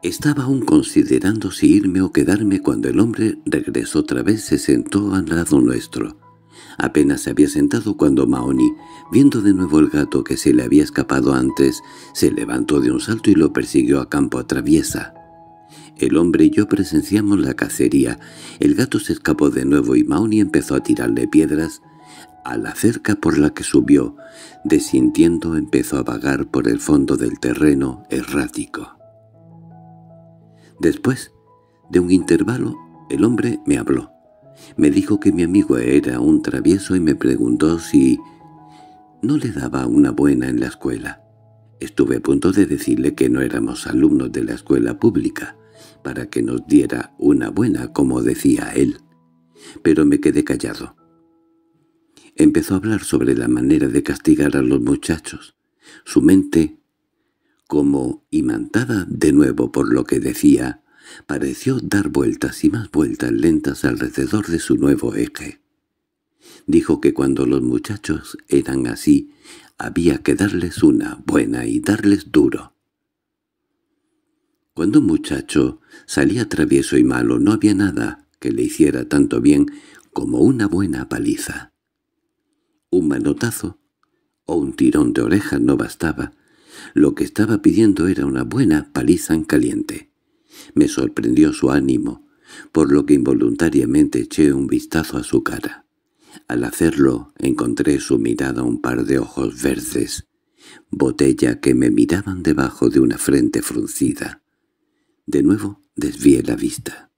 Estaba aún considerando si irme o quedarme cuando el hombre regresó otra vez se sentó al lado nuestro. Apenas se había sentado cuando Maoni, viendo de nuevo el gato que se le había escapado antes, se levantó de un salto y lo persiguió a campo traviesa. El hombre y yo presenciamos la cacería. El gato se escapó de nuevo y Maoni empezó a tirarle piedras. A la cerca por la que subió, desintiendo empezó a vagar por el fondo del terreno errático. Después de un intervalo, el hombre me habló. Me dijo que mi amigo era un travieso y me preguntó si no le daba una buena en la escuela. Estuve a punto de decirle que no éramos alumnos de la escuela pública, para que nos diera una buena, como decía él. Pero me quedé callado. Empezó a hablar sobre la manera de castigar a los muchachos. Su mente, como imantada de nuevo por lo que decía, Pareció dar vueltas y más vueltas lentas alrededor de su nuevo eje. Dijo que cuando los muchachos eran así, había que darles una buena y darles duro. Cuando un muchacho salía travieso y malo no había nada que le hiciera tanto bien como una buena paliza. Un manotazo o un tirón de orejas no bastaba. Lo que estaba pidiendo era una buena paliza en caliente. Me sorprendió su ánimo, por lo que involuntariamente eché un vistazo a su cara. Al hacerlo, encontré su mirada un par de ojos verdes, botella que me miraban debajo de una frente fruncida. De nuevo desvié la vista.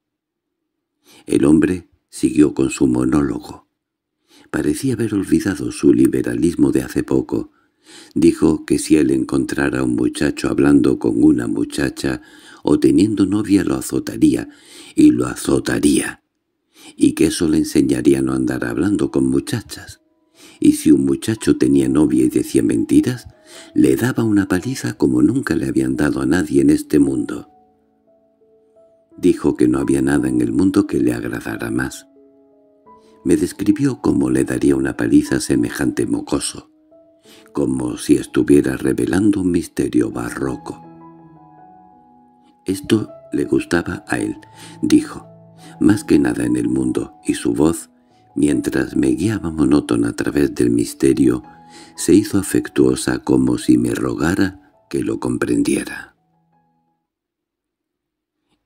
El hombre siguió con su monólogo. Parecía haber olvidado su liberalismo de hace poco. Dijo que si él encontrara a un muchacho hablando con una muchacha, o teniendo novia lo azotaría, y lo azotaría, y que eso le enseñaría a no andar hablando con muchachas. Y si un muchacho tenía novia y decía mentiras, le daba una paliza como nunca le habían dado a nadie en este mundo. Dijo que no había nada en el mundo que le agradara más. Me describió cómo le daría una paliza semejante mocoso, como si estuviera revelando un misterio barroco. Esto le gustaba a él, dijo, más que nada en el mundo, y su voz, mientras me guiaba monótona a través del misterio, se hizo afectuosa como si me rogara que lo comprendiera.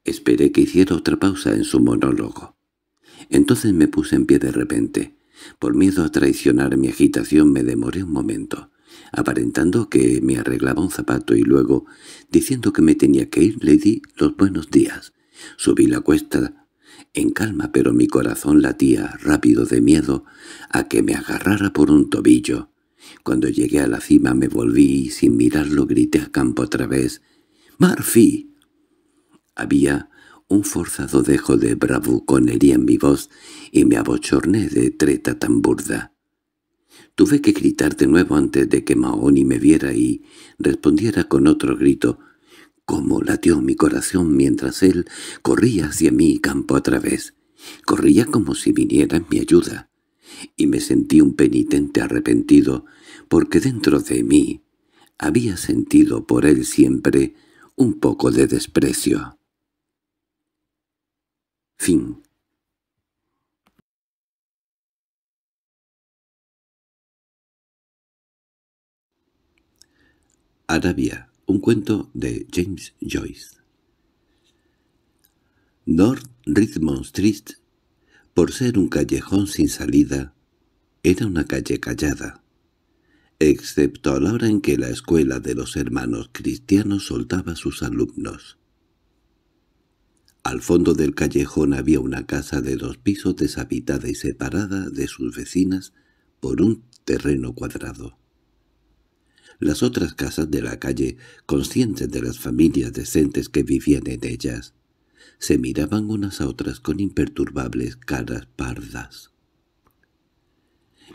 Esperé que hiciera otra pausa en su monólogo. Entonces me puse en pie de repente. Por miedo a traicionar mi agitación me demoré un momento aparentando que me arreglaba un zapato y luego, diciendo que me tenía que ir, le di los buenos días. Subí la cuesta en calma, pero mi corazón latía rápido de miedo a que me agarrara por un tobillo. Cuando llegué a la cima me volví y sin mirarlo grité a campo otra vez. Marfi Había un forzado dejo de bravuconería en mi voz y me abochorné de treta tan burda. Tuve que gritar de nuevo antes de que Mahony me viera y respondiera con otro grito, como latió mi corazón mientras él corría hacia mí campo a través. Corría como si viniera en mi ayuda, y me sentí un penitente arrepentido, porque dentro de mí había sentido por él siempre un poco de desprecio. Fin Arabia, un cuento de James Joyce. North Richmond Street, por ser un callejón sin salida, era una calle callada, excepto a la hora en que la escuela de los hermanos cristianos soltaba a sus alumnos. Al fondo del callejón había una casa de dos pisos deshabitada y separada de sus vecinas por un terreno cuadrado las otras casas de la calle, conscientes de las familias decentes que vivían en ellas, se miraban unas a otras con imperturbables caras pardas.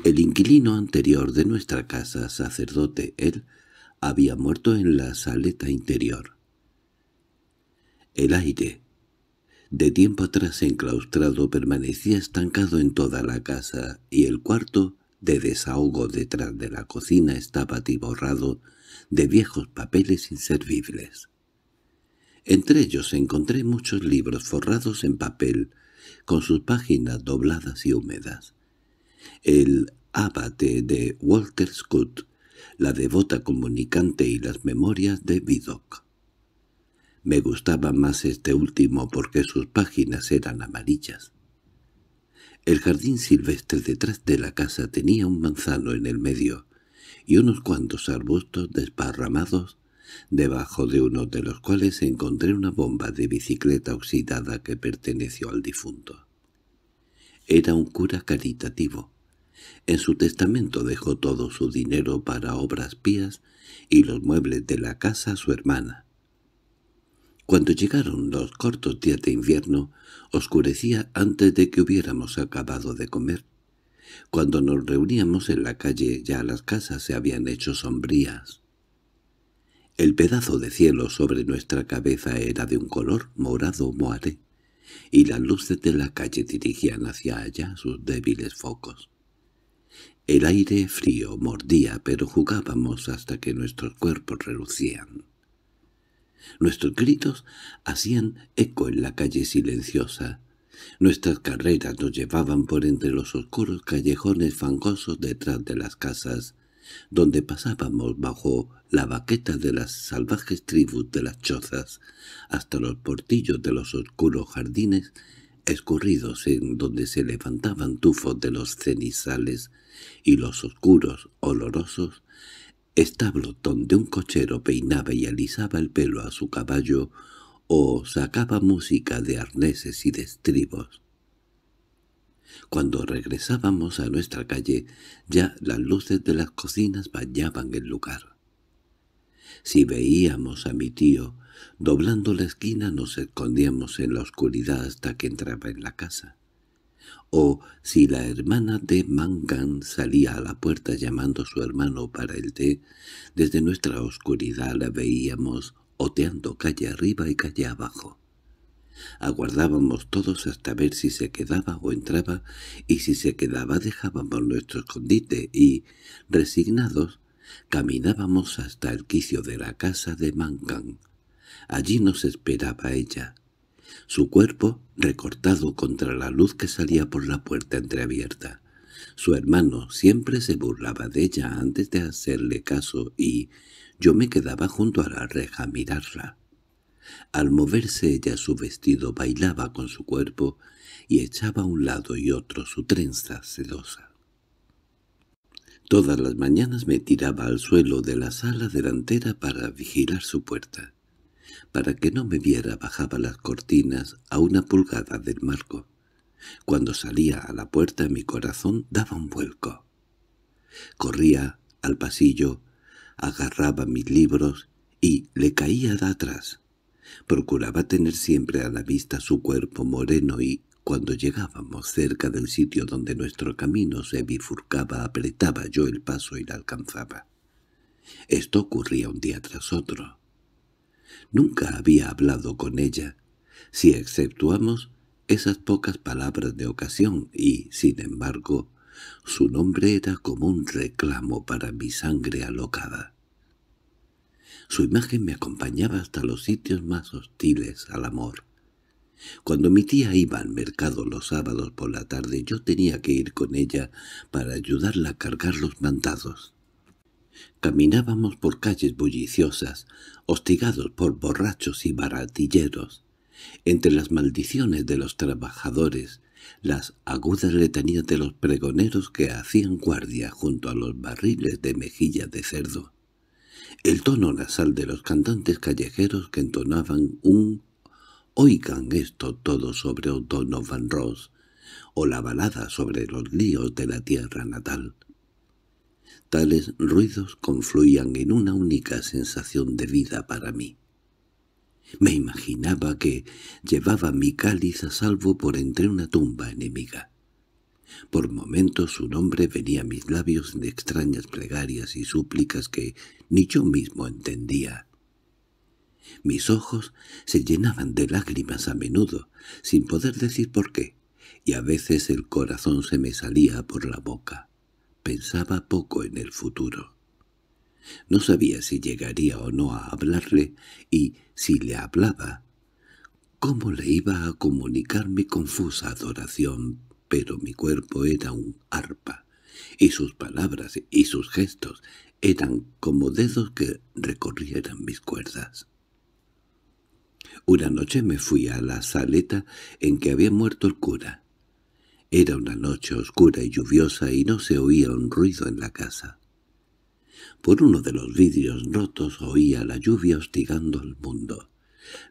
El inquilino anterior de nuestra casa, sacerdote, él, había muerto en la saleta interior. El aire, de tiempo atrás enclaustrado, permanecía estancado en toda la casa, y el cuarto de desahogo detrás de la cocina estaba atiborrado de viejos papeles inservibles. Entre ellos encontré muchos libros forrados en papel, con sus páginas dobladas y húmedas. El Abate de Walter Scott, La devota comunicante y las memorias de Vidocq. Me gustaba más este último porque sus páginas eran amarillas. El jardín silvestre detrás de la casa tenía un manzano en el medio y unos cuantos arbustos desparramados, debajo de uno de los cuales encontré una bomba de bicicleta oxidada que perteneció al difunto. Era un cura caritativo. En su testamento dejó todo su dinero para obras pías y los muebles de la casa a su hermana. Cuando llegaron los cortos días de invierno, oscurecía antes de que hubiéramos acabado de comer. Cuando nos reuníamos en la calle ya las casas se habían hecho sombrías. El pedazo de cielo sobre nuestra cabeza era de un color morado moaré, y las luces de la calle dirigían hacia allá sus débiles focos. El aire frío mordía, pero jugábamos hasta que nuestros cuerpos relucían. Nuestros gritos hacían eco en la calle silenciosa. Nuestras carreras nos llevaban por entre los oscuros callejones fangosos detrás de las casas, donde pasábamos bajo la baqueta de las salvajes tribus de las chozas, hasta los portillos de los oscuros jardines escurridos en donde se levantaban tufos de los cenizales y los oscuros, olorosos establo donde un cochero peinaba y alisaba el pelo a su caballo o sacaba música de arneses y de estribos. Cuando regresábamos a nuestra calle, ya las luces de las cocinas bañaban el lugar. Si veíamos a mi tío, doblando la esquina nos escondíamos en la oscuridad hasta que entraba en la casa o si la hermana de Mangan salía a la puerta llamando a su hermano para el té, desde nuestra oscuridad la veíamos oteando calle arriba y calle abajo. Aguardábamos todos hasta ver si se quedaba o entraba, y si se quedaba dejábamos nuestro escondite y, resignados, caminábamos hasta el quicio de la casa de Mangan. Allí nos esperaba ella, su cuerpo recortado contra la luz que salía por la puerta entreabierta. Su hermano siempre se burlaba de ella antes de hacerle caso y yo me quedaba junto a la reja a mirarla. Al moverse ella su vestido bailaba con su cuerpo y echaba a un lado y otro su trenza sedosa. Todas las mañanas me tiraba al suelo de la sala delantera para vigilar su puerta. Para que no me viera bajaba las cortinas a una pulgada del marco. Cuando salía a la puerta mi corazón daba un vuelco. Corría al pasillo, agarraba mis libros y le caía de atrás. Procuraba tener siempre a la vista su cuerpo moreno y, cuando llegábamos cerca del sitio donde nuestro camino se bifurcaba, apretaba yo el paso y la alcanzaba. Esto ocurría un día tras otro. Nunca había hablado con ella, si exceptuamos esas pocas palabras de ocasión, y, sin embargo, su nombre era como un reclamo para mi sangre alocada. Su imagen me acompañaba hasta los sitios más hostiles al amor. Cuando mi tía iba al mercado los sábados por la tarde yo tenía que ir con ella para ayudarla a cargar los mandados. Caminábamos por calles bulliciosas, hostigados por borrachos y baratilleros. Entre las maldiciones de los trabajadores, las agudas letanías de los pregoneros que hacían guardia junto a los barriles de mejilla de cerdo, el tono nasal de los cantantes callejeros que entonaban un «Oigan esto todo sobre van Ross» o la balada sobre los líos de la tierra natal. Tales ruidos confluían en una única sensación de vida para mí. Me imaginaba que llevaba mi cáliz a salvo por entre una tumba enemiga. Por momentos su nombre venía a mis labios en extrañas plegarias y súplicas que ni yo mismo entendía. Mis ojos se llenaban de lágrimas a menudo, sin poder decir por qué, y a veces el corazón se me salía por la boca pensaba poco en el futuro. No sabía si llegaría o no a hablarle, y, si le hablaba, cómo le iba a comunicar mi confusa adoración, pero mi cuerpo era un arpa, y sus palabras y sus gestos eran como dedos que recorrieran mis cuerdas. Una noche me fui a la saleta en que había muerto el cura. Era una noche oscura y lluviosa y no se oía un ruido en la casa. Por uno de los vidrios rotos oía la lluvia hostigando al mundo,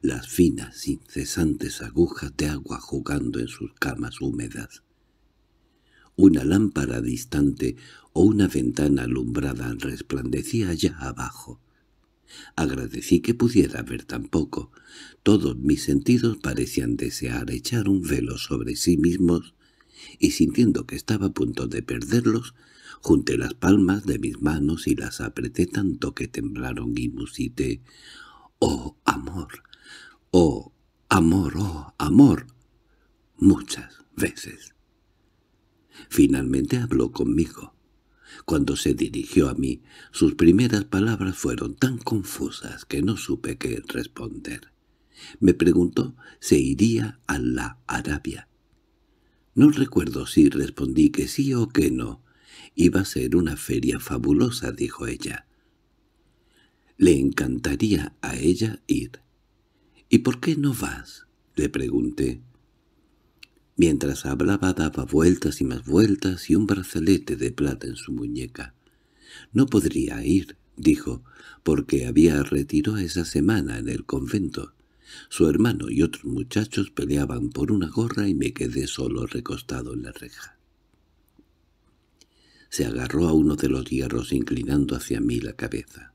las finas, incesantes agujas de agua jugando en sus camas húmedas. Una lámpara distante o una ventana alumbrada resplandecía allá abajo. Agradecí que pudiera ver tan poco. Todos mis sentidos parecían desear echar un velo sobre sí mismos y sintiendo que estaba a punto de perderlos, junté las palmas de mis manos y las apreté tanto que temblaron y musité. —¡Oh, amor! ¡Oh, amor! ¡Oh, amor! Muchas veces. Finalmente habló conmigo. Cuando se dirigió a mí, sus primeras palabras fueron tan confusas que no supe qué responder. Me preguntó si iría a la Arabia. No recuerdo si respondí que sí o que no. Iba a ser una feria fabulosa, dijo ella. Le encantaría a ella ir. —¿Y por qué no vas? —le pregunté. Mientras hablaba daba vueltas y más vueltas y un brazalete de plata en su muñeca. —No podría ir —dijo—, porque había retiro esa semana en el convento. Su hermano y otros muchachos peleaban por una gorra y me quedé solo recostado en la reja. Se agarró a uno de los hierros inclinando hacia mí la cabeza.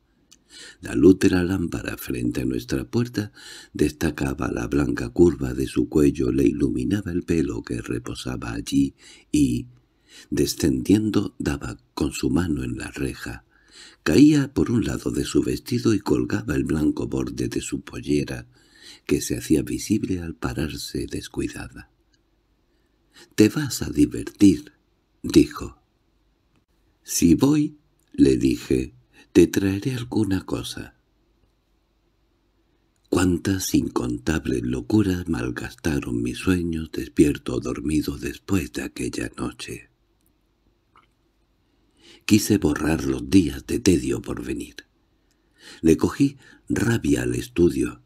La luz de la lámpara frente a nuestra puerta destacaba la blanca curva de su cuello, le iluminaba el pelo que reposaba allí y, descendiendo, daba con su mano en la reja. Caía por un lado de su vestido y colgaba el blanco borde de su pollera que se hacía visible al pararse descuidada. «Te vas a divertir», dijo. «Si voy», le dije, «te traeré alguna cosa». Cuántas incontables locuras malgastaron mis sueños despierto o dormido después de aquella noche. Quise borrar los días de tedio por venir. Le cogí rabia al estudio,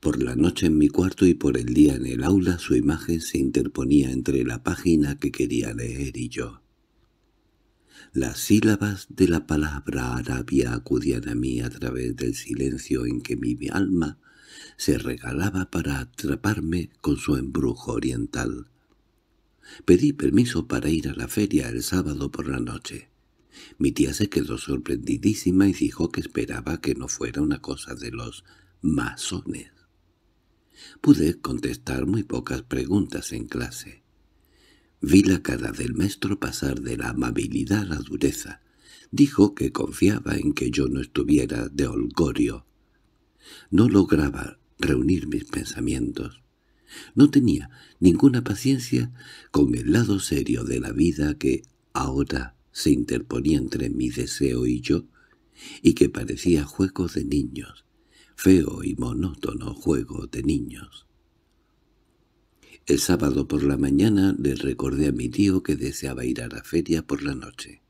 por la noche en mi cuarto y por el día en el aula su imagen se interponía entre la página que quería leer y yo. Las sílabas de la palabra arabia acudían a mí a través del silencio en que mi alma se regalaba para atraparme con su embrujo oriental. Pedí permiso para ir a la feria el sábado por la noche. Mi tía se quedó sorprendidísima y dijo que esperaba que no fuera una cosa de los masones. Pude contestar muy pocas preguntas en clase. Vi la cara del maestro pasar de la amabilidad a la dureza. Dijo que confiaba en que yo no estuviera de holgorio. No lograba reunir mis pensamientos. No tenía ninguna paciencia con el lado serio de la vida que ahora se interponía entre mi deseo y yo, y que parecía juego de niños feo y monótono juego de niños. El sábado por la mañana le recordé a mi tío que deseaba ir a la feria por la noche.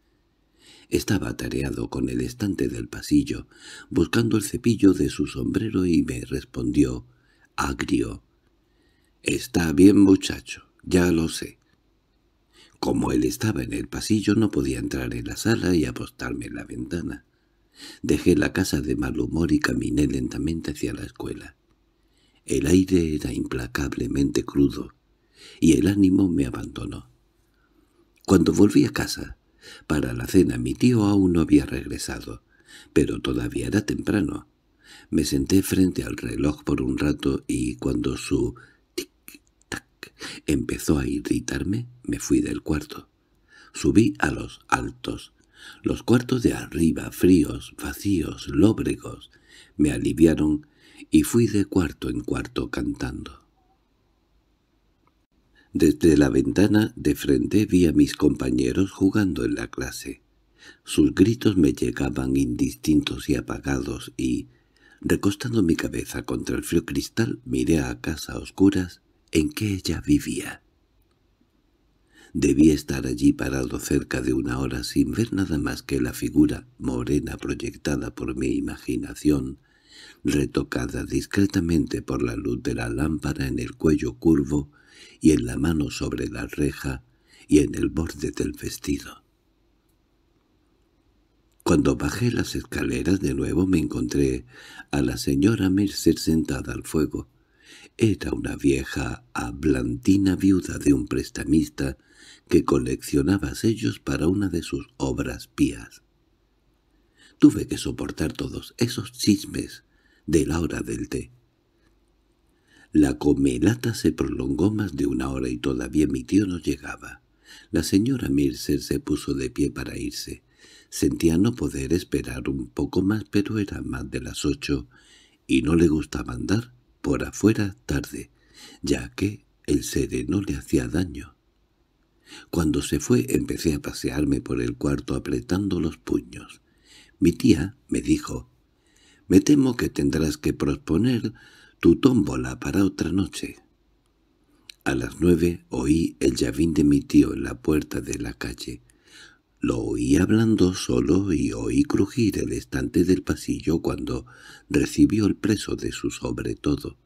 Estaba atareado con el estante del pasillo, buscando el cepillo de su sombrero y me respondió, agrio. «Está bien, muchacho, ya lo sé». Como él estaba en el pasillo no podía entrar en la sala y apostarme en la ventana. Dejé la casa de mal humor y caminé lentamente hacia la escuela. El aire era implacablemente crudo, y el ánimo me abandonó. Cuando volví a casa, para la cena mi tío aún no había regresado, pero todavía era temprano. Me senté frente al reloj por un rato y cuando su tic-tac empezó a irritarme, me fui del cuarto. Subí a los altos, los cuartos de arriba, fríos, vacíos, lóbregos, me aliviaron y fui de cuarto en cuarto cantando. Desde la ventana de frente vi a mis compañeros jugando en la clase. Sus gritos me llegaban indistintos y apagados y, recostando mi cabeza contra el frío cristal, miré a casa oscuras en que ella vivía. Debí estar allí parado cerca de una hora sin ver nada más que la figura morena proyectada por mi imaginación, retocada discretamente por la luz de la lámpara en el cuello curvo y en la mano sobre la reja y en el borde del vestido. Cuando bajé las escaleras de nuevo me encontré a la señora Mercer sentada al fuego, era una vieja ablantina viuda de un prestamista que coleccionaba sellos para una de sus obras pías. Tuve que soportar todos esos chismes de la hora del té. La comelata se prolongó más de una hora y todavía mi tío no llegaba. La señora Mircer se puso de pie para irse. Sentía no poder esperar un poco más, pero era más de las ocho y no le gustaba andar por afuera tarde, ya que el no le hacía daño. Cuando se fue empecé a pasearme por el cuarto apretando los puños. Mi tía me dijo, «Me temo que tendrás que proponer tu tómbola para otra noche». A las nueve oí el llavín de mi tío en la puerta de la calle. Lo oí hablando solo y oí crujir el estante del pasillo cuando recibió el preso de su sobretodo.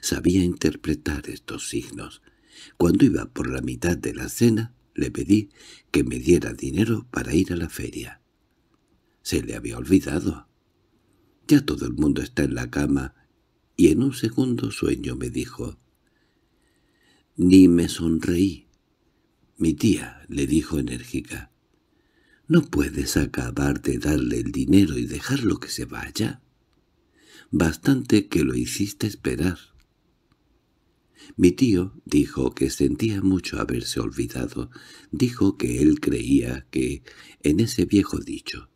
Sabía interpretar estos signos. Cuando iba por la mitad de la cena, le pedí que me diera dinero para ir a la feria. Se le había olvidado. Ya todo el mundo está en la cama, y en un segundo sueño me dijo. Ni me sonreí. Mi tía le dijo enérgica. ¿No puedes acabar de darle el dinero y dejarlo que se vaya? Bastante que lo hiciste esperar. Mi tío dijo que sentía mucho haberse olvidado. Dijo que él creía que, en ese viejo dicho,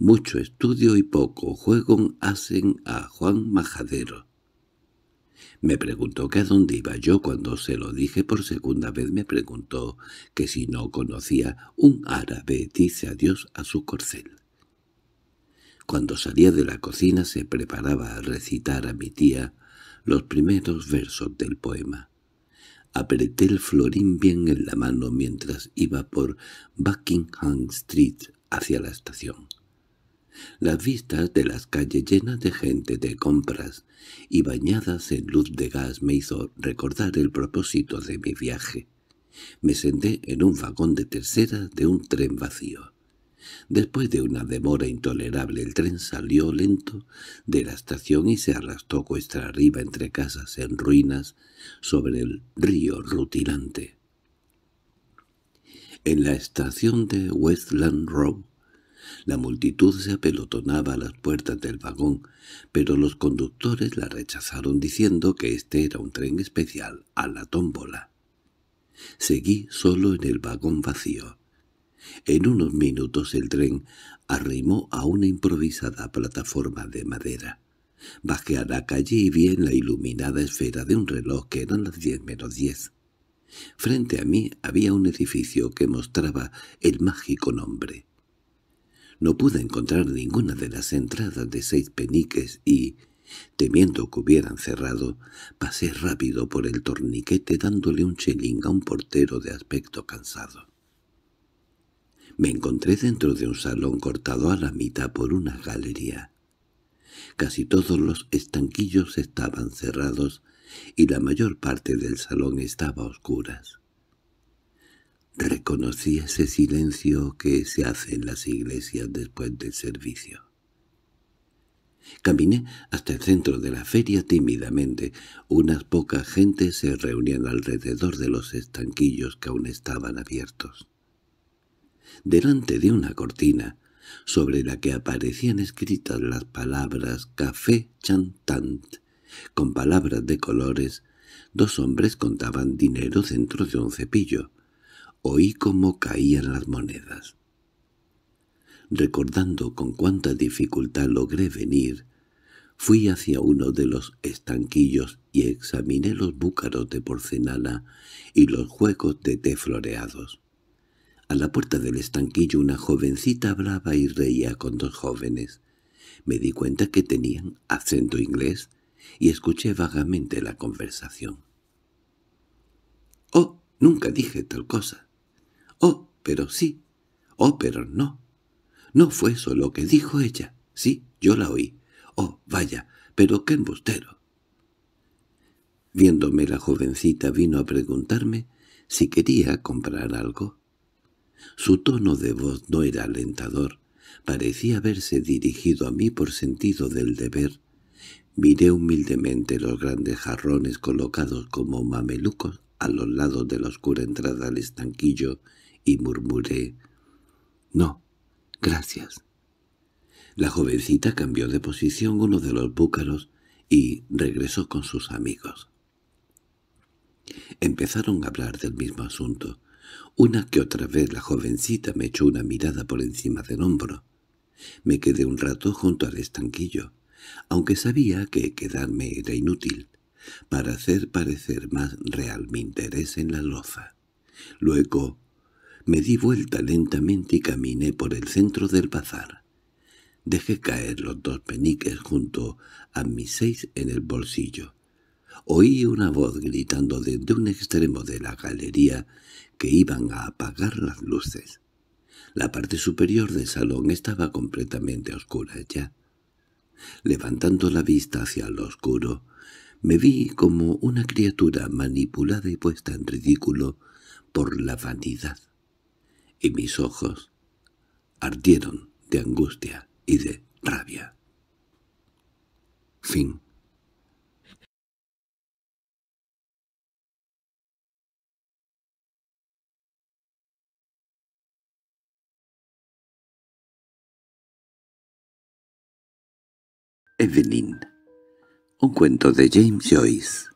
mucho estudio y poco juego hacen a Juan Majadero. Me preguntó que a dónde iba yo cuando se lo dije por segunda vez. Me preguntó que si no conocía un árabe dice adiós a su corcel. Cuando salía de la cocina se preparaba a recitar a mi tía los primeros versos del poema. Apreté el florín bien en la mano mientras iba por Buckingham Street hacia la estación. Las vistas de las calles llenas de gente de compras, y bañadas en luz de gas me hizo recordar el propósito de mi viaje. Me senté en un vagón de tercera de un tren vacío. Después de una demora intolerable el tren salió lento de la estación y se arrastró cuesta arriba entre casas en ruinas sobre el río rutilante. En la estación de Westland Row la multitud se apelotonaba a las puertas del vagón, pero los conductores la rechazaron diciendo que este era un tren especial a la tómbola. Seguí solo en el vagón vacío. En unos minutos el tren arrimó a una improvisada plataforma de madera. Bajé a la calle y vi en la iluminada esfera de un reloj que eran las diez menos diez. Frente a mí había un edificio que mostraba el mágico nombre no pude encontrar ninguna de las entradas de seis peniques y, temiendo que hubieran cerrado, pasé rápido por el torniquete dándole un chelín a un portero de aspecto cansado. Me encontré dentro de un salón cortado a la mitad por una galería. Casi todos los estanquillos estaban cerrados y la mayor parte del salón estaba a oscuras. Reconocí ese silencio que se hace en las iglesias después del servicio. Caminé hasta el centro de la feria tímidamente. Unas pocas gentes se reunían alrededor de los estanquillos que aún estaban abiertos. Delante de una cortina, sobre la que aparecían escritas las palabras «Café Chantant», con palabras de colores, dos hombres contaban dinero dentro de un cepillo. Oí cómo caían las monedas. Recordando con cuánta dificultad logré venir, fui hacia uno de los estanquillos y examiné los búcaros de porcelana y los juegos de té floreados. A la puerta del estanquillo una jovencita hablaba y reía con dos jóvenes. Me di cuenta que tenían acento inglés y escuché vagamente la conversación. —¡Oh! Nunca dije tal cosa «Oh, pero sí. Oh, pero no. No fue eso lo que dijo ella. Sí, yo la oí. Oh, vaya, pero qué embustero». Viéndome la jovencita vino a preguntarme si quería comprar algo. Su tono de voz no era alentador. Parecía haberse dirigido a mí por sentido del deber. Miré humildemente los grandes jarrones colocados como mamelucos a los lados de la oscura entrada al estanquillo y murmuré «No, gracias». La jovencita cambió de posición uno de los búcaros y regresó con sus amigos. Empezaron a hablar del mismo asunto. Una que otra vez la jovencita me echó una mirada por encima del hombro. Me quedé un rato junto al estanquillo, aunque sabía que quedarme era inútil, para hacer parecer más real mi interés en la loza. Luego me di vuelta lentamente y caminé por el centro del bazar. Dejé caer los dos peniques junto a mis seis en el bolsillo. Oí una voz gritando desde un extremo de la galería que iban a apagar las luces. La parte superior del salón estaba completamente oscura ya. Levantando la vista hacia lo oscuro, me vi como una criatura manipulada y puesta en ridículo por la vanidad y mis ojos ardieron de angustia y de rabia. Fin. Evelyn Un cuento de James Joyce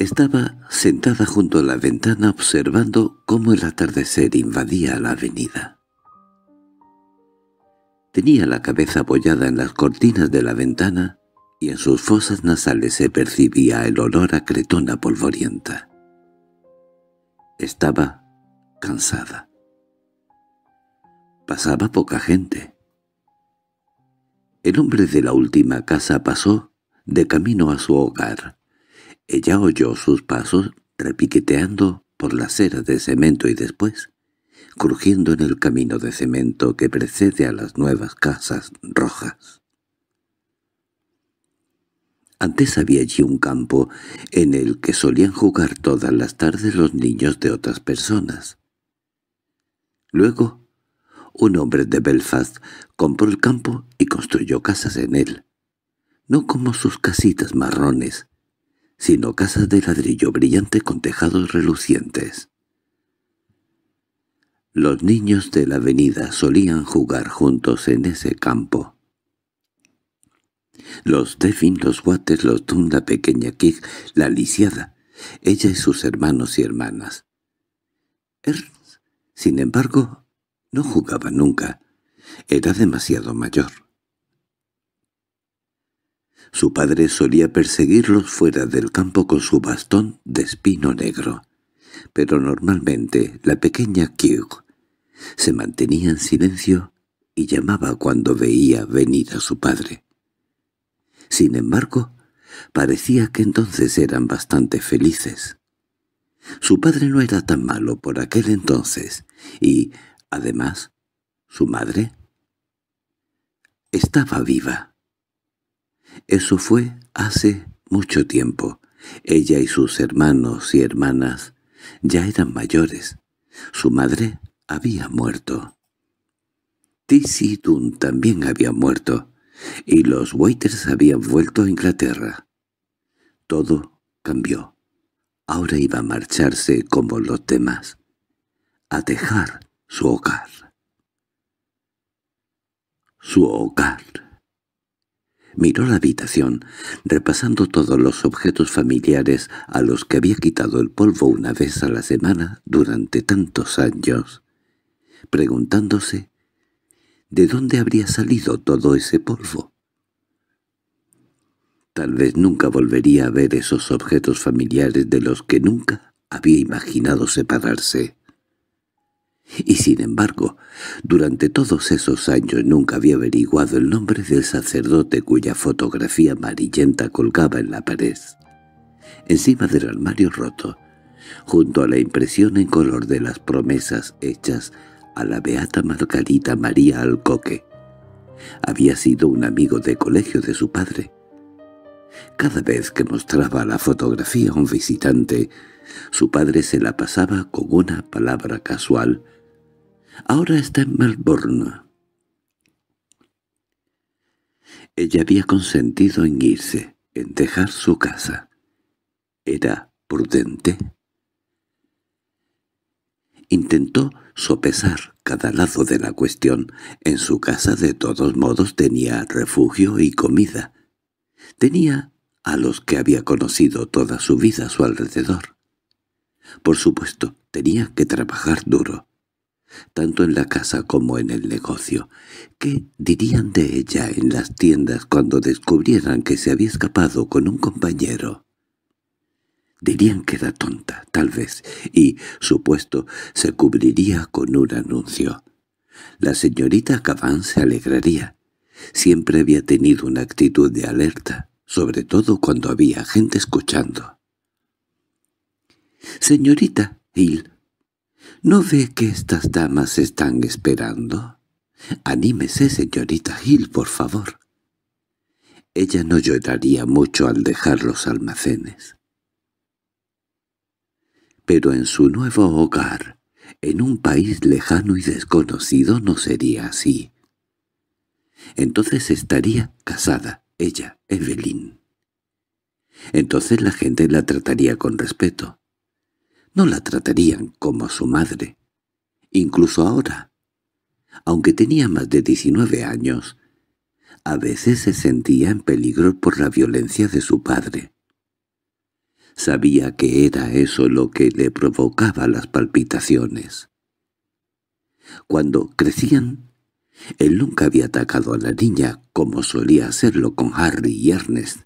Estaba sentada junto a la ventana observando cómo el atardecer invadía la avenida. Tenía la cabeza apoyada en las cortinas de la ventana y en sus fosas nasales se percibía el olor a cretona polvorienta. Estaba cansada. Pasaba poca gente. El hombre de la última casa pasó de camino a su hogar ella oyó sus pasos repiqueteando por la acera de cemento y después crujiendo en el camino de cemento que precede a las nuevas casas rojas. Antes había allí un campo en el que solían jugar todas las tardes los niños de otras personas. Luego, un hombre de Belfast compró el campo y construyó casas en él. No como sus casitas marrones, sino casas de ladrillo brillante con tejados relucientes. Los niños de la avenida solían jugar juntos en ese campo. Los Devin, los Waters, los Tunda, la pequeña Kik, la lisiada, ella y sus hermanos y hermanas. Ernst, sin embargo, no jugaba nunca. Era demasiado mayor. Su padre solía perseguirlos fuera del campo con su bastón de espino negro. Pero normalmente la pequeña Kirk se mantenía en silencio y llamaba cuando veía venir a su padre. Sin embargo, parecía que entonces eran bastante felices. Su padre no era tan malo por aquel entonces, y, además, su madre estaba viva. Eso fue hace mucho tiempo. Ella y sus hermanos y hermanas ya eran mayores. Su madre había muerto. Tissy Dunn también había muerto, y los Waiters habían vuelto a Inglaterra. Todo cambió. Ahora iba a marcharse como los demás, a dejar su hogar. Su hogar. Miró la habitación, repasando todos los objetos familiares a los que había quitado el polvo una vez a la semana durante tantos años, preguntándose ¿de dónde habría salido todo ese polvo? Tal vez nunca volvería a ver esos objetos familiares de los que nunca había imaginado separarse y sin embargo, durante todos esos años nunca había averiguado el nombre del sacerdote cuya fotografía amarillenta colgaba en la pared, encima del armario roto, junto a la impresión en color de las promesas hechas a la beata Margarita María Alcoque. Había sido un amigo de colegio de su padre. Cada vez que mostraba la fotografía a un visitante, su padre se la pasaba con una palabra casual Ahora está en Melbourne. Ella había consentido en irse, en dejar su casa. Era prudente. Intentó sopesar cada lado de la cuestión. En su casa de todos modos tenía refugio y comida. Tenía a los que había conocido toda su vida a su alrededor. Por supuesto, tenía que trabajar duro tanto en la casa como en el negocio. ¿Qué dirían de ella en las tiendas cuando descubrieran que se había escapado con un compañero? Dirían que era tonta, tal vez, y, supuesto, se cubriría con un anuncio. La señorita Cabán se alegraría. Siempre había tenido una actitud de alerta, sobre todo cuando había gente escuchando. «Señorita Hill», —¿No ve que estas damas están esperando? —Anímese, señorita Hill, por favor. Ella no lloraría mucho al dejar los almacenes. Pero en su nuevo hogar, en un país lejano y desconocido, no sería así. Entonces estaría casada, ella, Evelyn. Entonces la gente la trataría con respeto no la tratarían como a su madre. Incluso ahora, aunque tenía más de 19 años, a veces se sentía en peligro por la violencia de su padre. Sabía que era eso lo que le provocaba las palpitaciones. Cuando crecían, él nunca había atacado a la niña como solía hacerlo con Harry y Ernest,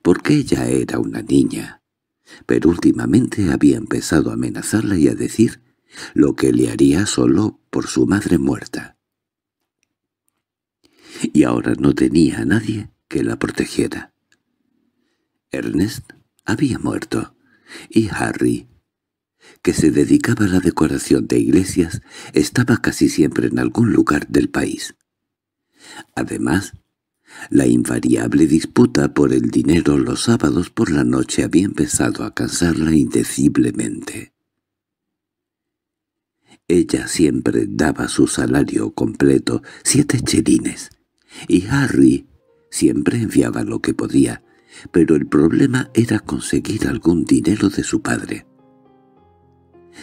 porque ella era una niña pero últimamente había empezado a amenazarla y a decir lo que le haría solo por su madre muerta. Y ahora no tenía a nadie que la protegiera. Ernest había muerto, y Harry, que se dedicaba a la decoración de iglesias, estaba casi siempre en algún lugar del país. Además, la invariable disputa por el dinero los sábados por la noche había empezado a cansarla indeciblemente. Ella siempre daba su salario completo, siete chelines, y Harry siempre enviaba lo que podía, pero el problema era conseguir algún dinero de su padre.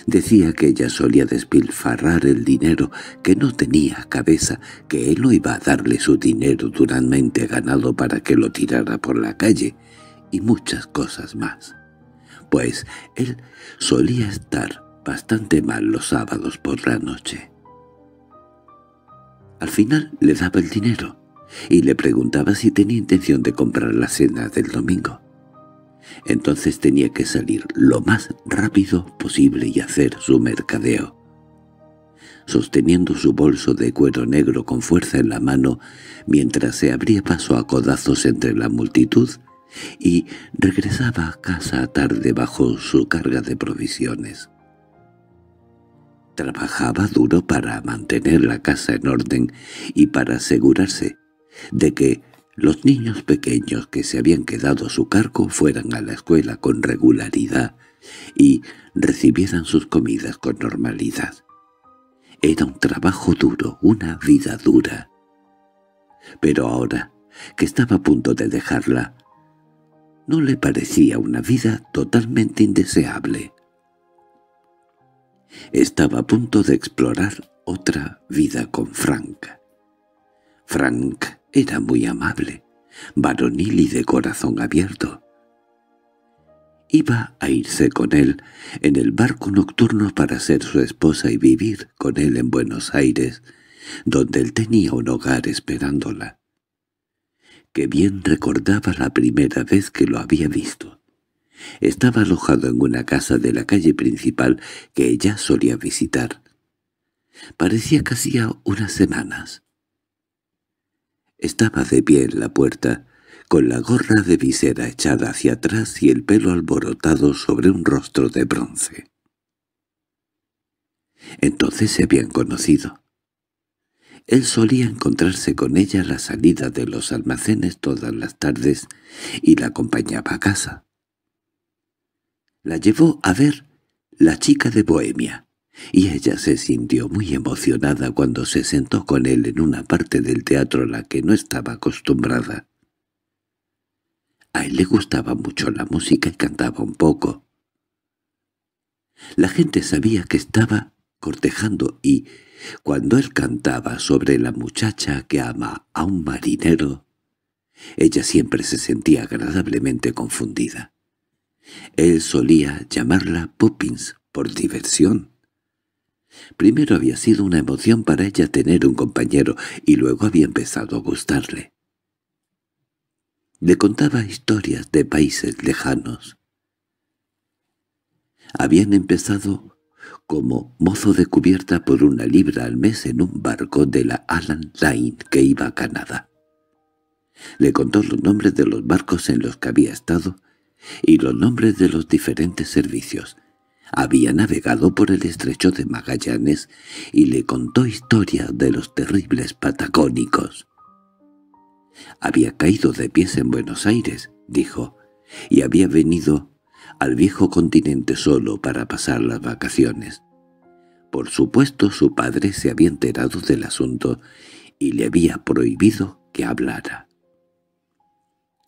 Decía que ella solía despilfarrar el dinero, que no tenía cabeza, que él no iba a darle su dinero duramente ganado para que lo tirara por la calle, y muchas cosas más. Pues él solía estar bastante mal los sábados por la noche. Al final le daba el dinero y le preguntaba si tenía intención de comprar la cena del domingo. Entonces tenía que salir lo más rápido posible y hacer su mercadeo. Sosteniendo su bolso de cuero negro con fuerza en la mano, mientras se abría paso a codazos entre la multitud, y regresaba a casa tarde bajo su carga de provisiones. Trabajaba duro para mantener la casa en orden y para asegurarse de que los niños pequeños que se habían quedado a su cargo fueran a la escuela con regularidad y recibieran sus comidas con normalidad. Era un trabajo duro, una vida dura. Pero ahora, que estaba a punto de dejarla, no le parecía una vida totalmente indeseable. Estaba a punto de explorar otra vida con Frank. Frank era muy amable, varonil y de corazón abierto. Iba a irse con él en el barco nocturno para ser su esposa y vivir con él en Buenos Aires, donde él tenía un hogar esperándola. Que bien recordaba la primera vez que lo había visto. Estaba alojado en una casa de la calle principal que ella solía visitar. Parecía que hacía unas semanas. Estaba de pie en la puerta, con la gorra de visera echada hacia atrás y el pelo alborotado sobre un rostro de bronce. Entonces se habían conocido. Él solía encontrarse con ella a la salida de los almacenes todas las tardes y la acompañaba a casa. La llevó a ver la chica de Bohemia, y ella se sintió muy emocionada cuando se sentó con él en una parte del teatro a la que no estaba acostumbrada. A él le gustaba mucho la música y cantaba un poco. La gente sabía que estaba cortejando y, cuando él cantaba sobre la muchacha que ama a un marinero, ella siempre se sentía agradablemente confundida. Él solía llamarla Poppins por diversión. Primero había sido una emoción para ella tener un compañero y luego había empezado a gustarle. Le contaba historias de países lejanos. Habían empezado como mozo de cubierta por una libra al mes en un barco de la Alan Line que iba a Canadá. Le contó los nombres de los barcos en los que había estado y los nombres de los diferentes servicios — había navegado por el estrecho de Magallanes y le contó historias de los terribles patagónicos. Había caído de pies en Buenos Aires, dijo, y había venido al viejo continente solo para pasar las vacaciones. Por supuesto su padre se había enterado del asunto y le había prohibido que hablara.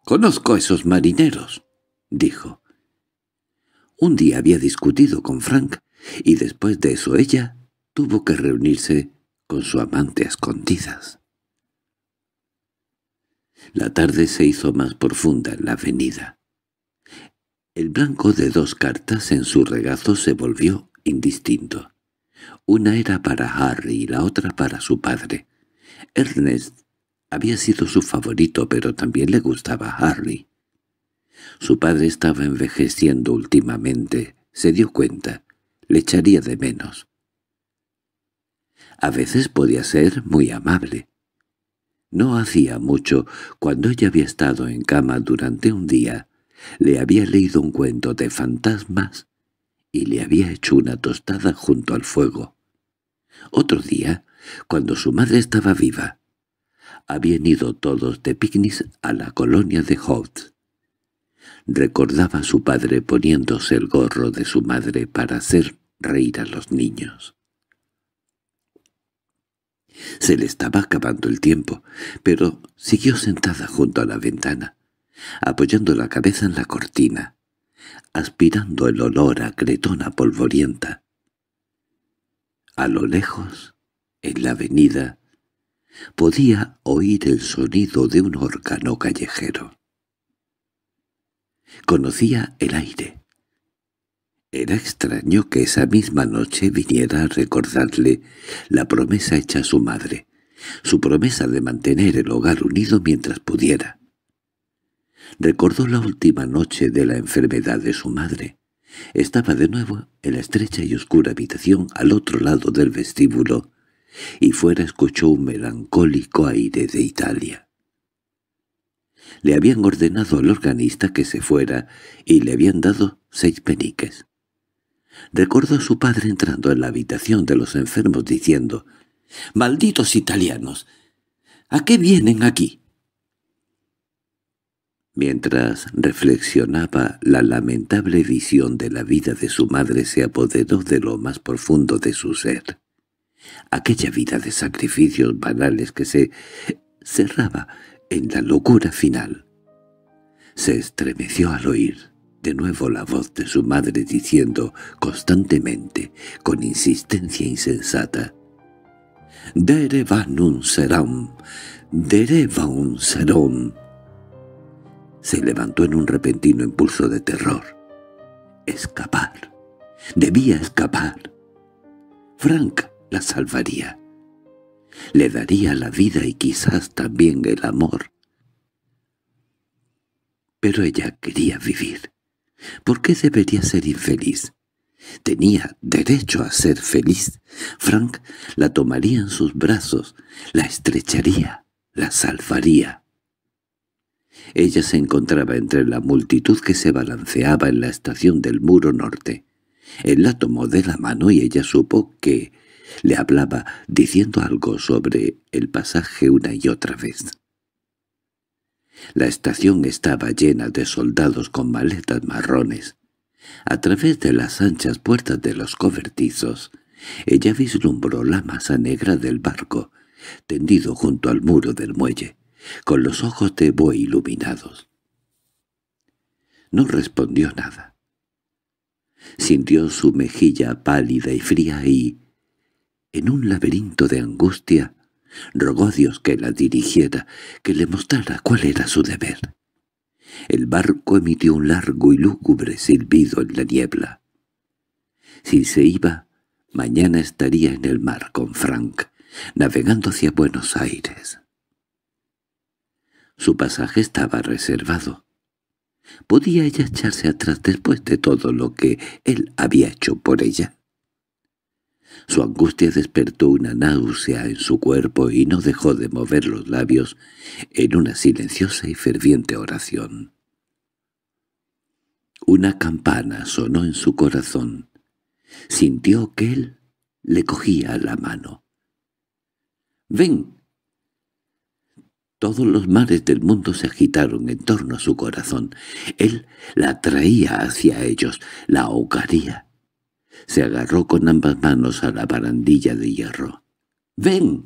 «Conozco a esos marineros», dijo. Un día había discutido con Frank, y después de eso ella tuvo que reunirse con su amante a escondidas. La tarde se hizo más profunda en la avenida. El blanco de dos cartas en su regazo se volvió indistinto. Una era para Harry y la otra para su padre. Ernest había sido su favorito, pero también le gustaba Harry. Su padre estaba envejeciendo últimamente, se dio cuenta, le echaría de menos. A veces podía ser muy amable. No hacía mucho, cuando ella había estado en cama durante un día, le había leído un cuento de fantasmas y le había hecho una tostada junto al fuego. Otro día, cuando su madre estaba viva, habían ido todos de picnic a la colonia de Hobbes. Recordaba a su padre poniéndose el gorro de su madre para hacer reír a los niños. Se le estaba acabando el tiempo, pero siguió sentada junto a la ventana, apoyando la cabeza en la cortina, aspirando el olor a cretona polvorienta. A lo lejos, en la avenida, podía oír el sonido de un órgano callejero. Conocía el aire. Era extraño que esa misma noche viniera a recordarle la promesa hecha a su madre, su promesa de mantener el hogar unido mientras pudiera. Recordó la última noche de la enfermedad de su madre. Estaba de nuevo en la estrecha y oscura habitación al otro lado del vestíbulo, y fuera escuchó un melancólico aire de Italia le habían ordenado al organista que se fuera y le habían dado seis peniques. Recordó a su padre entrando en la habitación de los enfermos diciendo «¡Malditos italianos! ¿A qué vienen aquí?» Mientras reflexionaba, la lamentable visión de la vida de su madre se apoderó de lo más profundo de su ser. Aquella vida de sacrificios banales que se cerraba en la locura final. Se estremeció al oír de nuevo la voz de su madre diciendo constantemente, con insistencia insensata, serón, seram, un serón». Se levantó en un repentino impulso de terror. «Escapar. Debía escapar. Frank la salvaría» le daría la vida y quizás también el amor. Pero ella quería vivir. ¿Por qué debería ser infeliz? Tenía derecho a ser feliz. Frank la tomaría en sus brazos, la estrecharía, la salvaría. Ella se encontraba entre la multitud que se balanceaba en la estación del muro norte. Él la tomó de la mano y ella supo que le hablaba diciendo algo sobre el pasaje una y otra vez. La estación estaba llena de soldados con maletas marrones. A través de las anchas puertas de los cobertizos, ella vislumbró la masa negra del barco, tendido junto al muro del muelle, con los ojos de buey iluminados. No respondió nada. Sintió su mejilla pálida y fría y, en un laberinto de angustia, rogó a Dios que la dirigiera, que le mostrara cuál era su deber. El barco emitió un largo y lúgubre silbido en la niebla. Si se iba, mañana estaría en el mar con Frank, navegando hacia Buenos Aires. Su pasaje estaba reservado. ¿Podía ella echarse atrás después de todo lo que él había hecho por ella? Su angustia despertó una náusea en su cuerpo y no dejó de mover los labios en una silenciosa y ferviente oración. Una campana sonó en su corazón. Sintió que él le cogía la mano. —¡Ven! Todos los mares del mundo se agitaron en torno a su corazón. Él la traía hacia ellos, la ahogaría, se agarró con ambas manos a la barandilla de hierro. —¡Ven!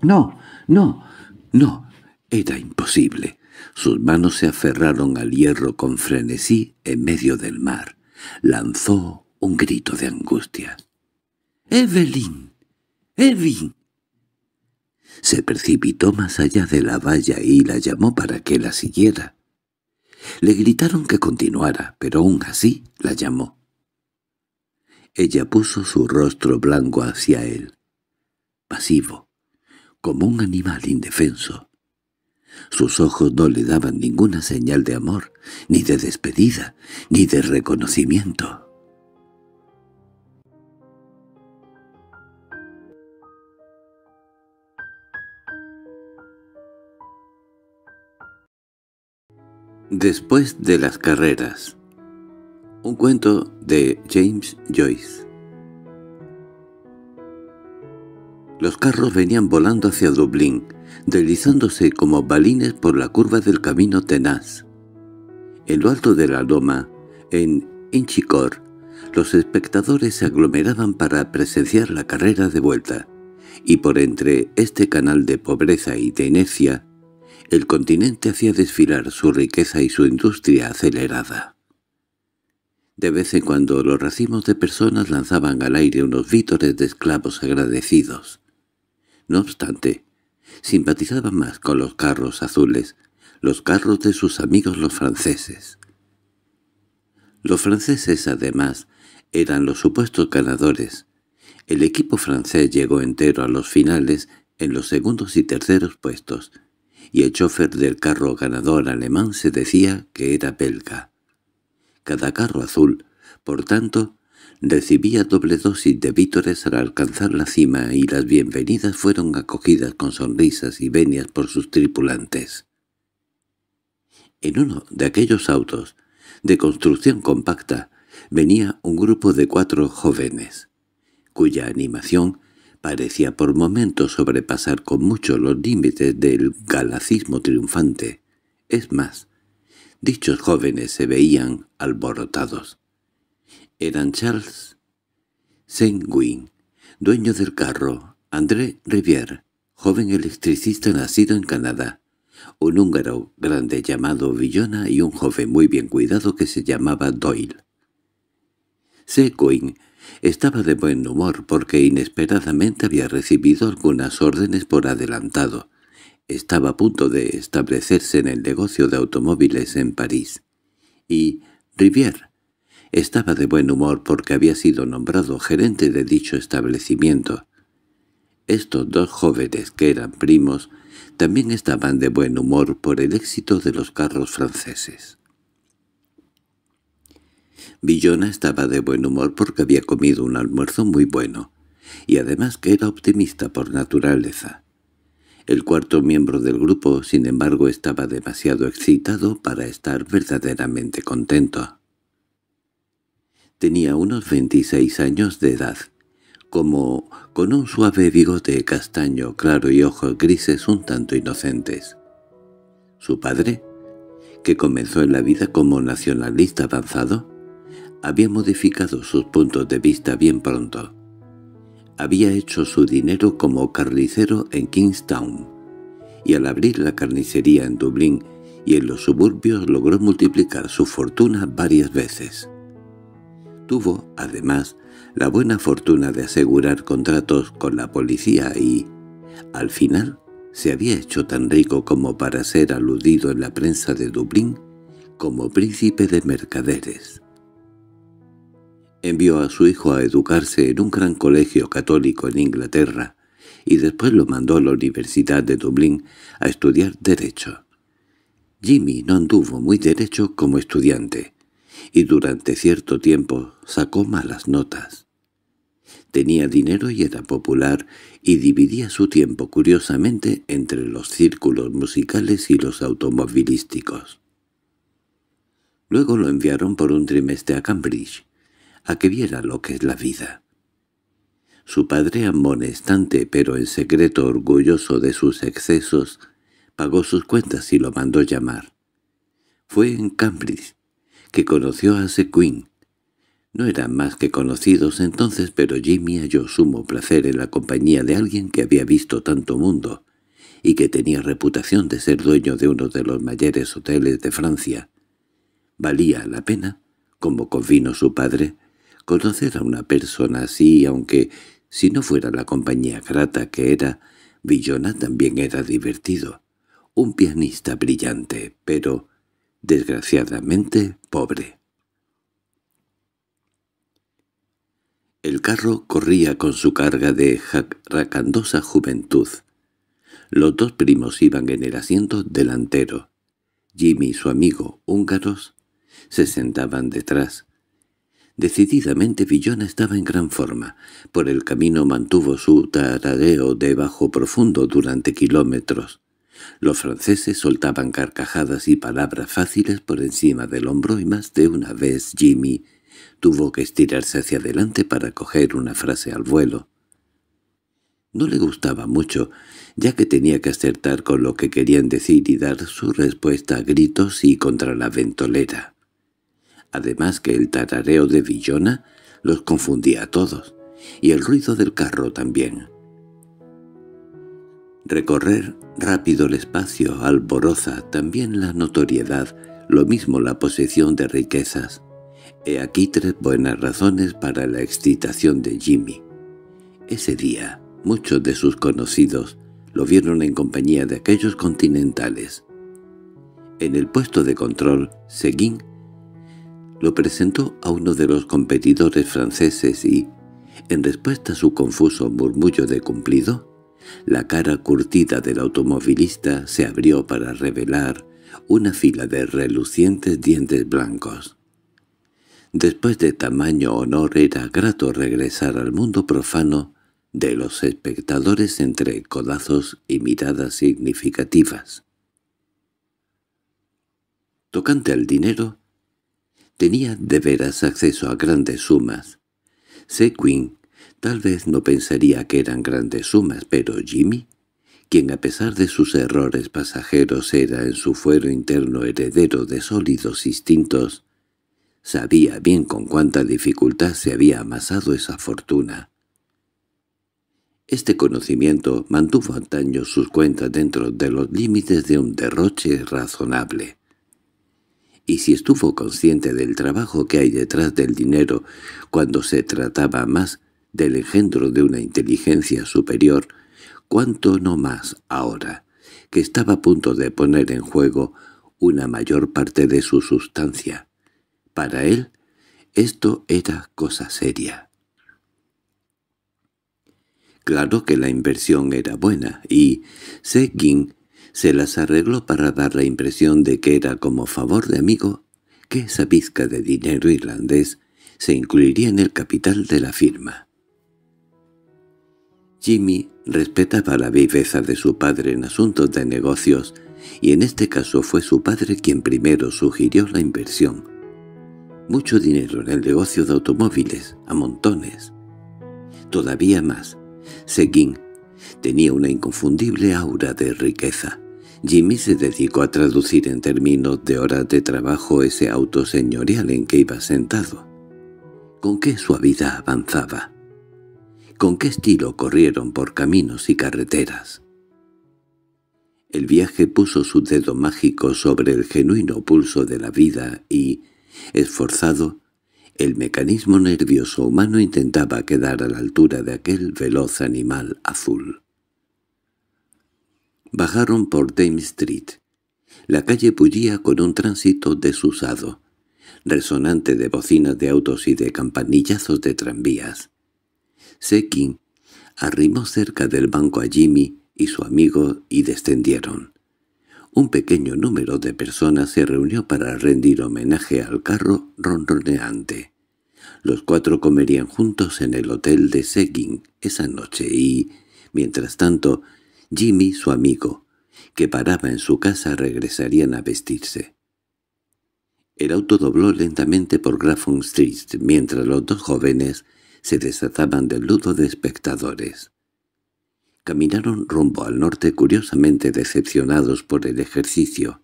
—¡No, no, no! Era imposible. Sus manos se aferraron al hierro con frenesí en medio del mar. Lanzó un grito de angustia. —¡Evelyn! ¡Evelyn! Se precipitó más allá de la valla y la llamó para que la siguiera. Le gritaron que continuara, pero aún así la llamó. Ella puso su rostro blanco hacia él, pasivo, como un animal indefenso. Sus ojos no le daban ninguna señal de amor, ni de despedida, ni de reconocimiento. Después de las carreras un cuento de James Joyce Los carros venían volando hacia Dublín, deslizándose como balines por la curva del camino tenaz. En lo alto de la loma, en Inchicor, los espectadores se aglomeraban para presenciar la carrera de vuelta, y por entre este canal de pobreza y de inercia, el continente hacía desfilar su riqueza y su industria acelerada. De vez en cuando los racimos de personas lanzaban al aire unos vítores de esclavos agradecidos. No obstante, simpatizaban más con los carros azules, los carros de sus amigos los franceses. Los franceses, además, eran los supuestos ganadores. El equipo francés llegó entero a los finales en los segundos y terceros puestos, y el chofer del carro ganador alemán se decía que era belga. Cada carro azul, por tanto, recibía doble dosis de vítores al alcanzar la cima y las bienvenidas fueron acogidas con sonrisas y venias por sus tripulantes. En uno de aquellos autos, de construcción compacta, venía un grupo de cuatro jóvenes, cuya animación parecía por momentos sobrepasar con mucho los límites del galacismo triunfante. Es más, Dichos jóvenes se veían alborotados. Eran Charles Sengwin, dueño del carro, André Rivière, joven electricista nacido en Canadá, un húngaro grande llamado Villona y un joven muy bien cuidado que se llamaba Doyle. Seguin estaba de buen humor porque inesperadamente había recibido algunas órdenes por adelantado, estaba a punto de establecerse en el negocio de automóviles en París, y Rivière estaba de buen humor porque había sido nombrado gerente de dicho establecimiento. Estos dos jóvenes, que eran primos, también estaban de buen humor por el éxito de los carros franceses. Villona estaba de buen humor porque había comido un almuerzo muy bueno, y además que era optimista por naturaleza. El cuarto miembro del grupo, sin embargo, estaba demasiado excitado para estar verdaderamente contento. Tenía unos 26 años de edad. Como con un suave bigote castaño claro y ojos grises un tanto inocentes. Su padre, que comenzó en la vida como nacionalista avanzado, había modificado sus puntos de vista bien pronto. Había hecho su dinero como carnicero en Kingstown, y al abrir la carnicería en Dublín y en los suburbios logró multiplicar su fortuna varias veces. Tuvo, además, la buena fortuna de asegurar contratos con la policía y, al final, se había hecho tan rico como para ser aludido en la prensa de Dublín como príncipe de mercaderes. Envió a su hijo a educarse en un gran colegio católico en Inglaterra y después lo mandó a la Universidad de Dublín a estudiar Derecho. Jimmy no anduvo muy derecho como estudiante y durante cierto tiempo sacó malas notas. Tenía dinero y era popular y dividía su tiempo curiosamente entre los círculos musicales y los automovilísticos. Luego lo enviaron por un trimestre a Cambridge, a que viera lo que es la vida. Su padre amonestante pero en secreto orgulloso de sus excesos, pagó sus cuentas y lo mandó llamar. Fue en Cambridge que conoció a Sequin. No eran más que conocidos entonces, pero Jimmy halló sumo placer en la compañía de alguien que había visto tanto mundo y que tenía reputación de ser dueño de uno de los mayores hoteles de Francia. Valía la pena, como convino su padre, Conocer a una persona así, aunque si no fuera la compañía grata que era, Villona también era divertido. Un pianista brillante, pero desgraciadamente pobre. El carro corría con su carga de jacracandosa juventud. Los dos primos iban en el asiento delantero. Jimmy y su amigo, húngaros, se sentaban detrás, Decididamente Villona estaba en gran forma. Por el camino mantuvo su taragueo de bajo profundo durante kilómetros. Los franceses soltaban carcajadas y palabras fáciles por encima del hombro y más de una vez Jimmy tuvo que estirarse hacia adelante para coger una frase al vuelo. No le gustaba mucho, ya que tenía que acertar con lo que querían decir y dar su respuesta a gritos y contra la ventolera además que el tarareo de Villona los confundía a todos, y el ruido del carro también. Recorrer rápido el espacio alboroza también la notoriedad, lo mismo la posesión de riquezas. He aquí tres buenas razones para la excitación de Jimmy. Ese día, muchos de sus conocidos lo vieron en compañía de aquellos continentales. En el puesto de control, Seguín lo presentó a uno de los competidores franceses y, en respuesta a su confuso murmullo de cumplido, la cara curtida del automovilista se abrió para revelar una fila de relucientes dientes blancos. Después de tamaño honor era grato regresar al mundo profano de los espectadores entre codazos y miradas significativas. Tocante al dinero, Tenía de veras acceso a grandes sumas. Sequin tal vez no pensaría que eran grandes sumas, pero Jimmy, quien a pesar de sus errores pasajeros era en su fuero interno heredero de sólidos instintos, sabía bien con cuánta dificultad se había amasado esa fortuna. Este conocimiento mantuvo antaño sus cuentas dentro de los límites de un derroche razonable y si estuvo consciente del trabajo que hay detrás del dinero cuando se trataba más del engendro de una inteligencia superior, ¿cuánto no más ahora, que estaba a punto de poner en juego una mayor parte de su sustancia. Para él, esto era cosa seria. Claro que la inversión era buena, y Seguin se las arregló para dar la impresión de que era como favor de amigo que esa pizca de dinero irlandés se incluiría en el capital de la firma. Jimmy respetaba la viveza de su padre en asuntos de negocios, y en este caso fue su padre quien primero sugirió la inversión. Mucho dinero en el negocio de automóviles, a montones. Todavía más, Seguin tenía una inconfundible aura de riqueza. Jimmy se dedicó a traducir en términos de horas de trabajo ese auto señorial en que iba sentado. Con qué suavidad avanzaba. Con qué estilo corrieron por caminos y carreteras. El viaje puso su dedo mágico sobre el genuino pulso de la vida y, esforzado, el mecanismo nervioso humano intentaba quedar a la altura de aquel veloz animal azul. Bajaron por Dame Street. La calle bullía con un tránsito desusado, resonante de bocinas de autos y de campanillazos de tranvías. Seguin arrimó cerca del banco a Jimmy y su amigo y descendieron. Un pequeño número de personas se reunió para rendir homenaje al carro ronroneante. Los cuatro comerían juntos en el hotel de Seguin esa noche y, mientras tanto, Jimmy, su amigo, que paraba en su casa, regresarían a vestirse. El auto dobló lentamente por Grafton Street mientras los dos jóvenes se desataban del ludo de espectadores. Caminaron rumbo al norte curiosamente decepcionados por el ejercicio,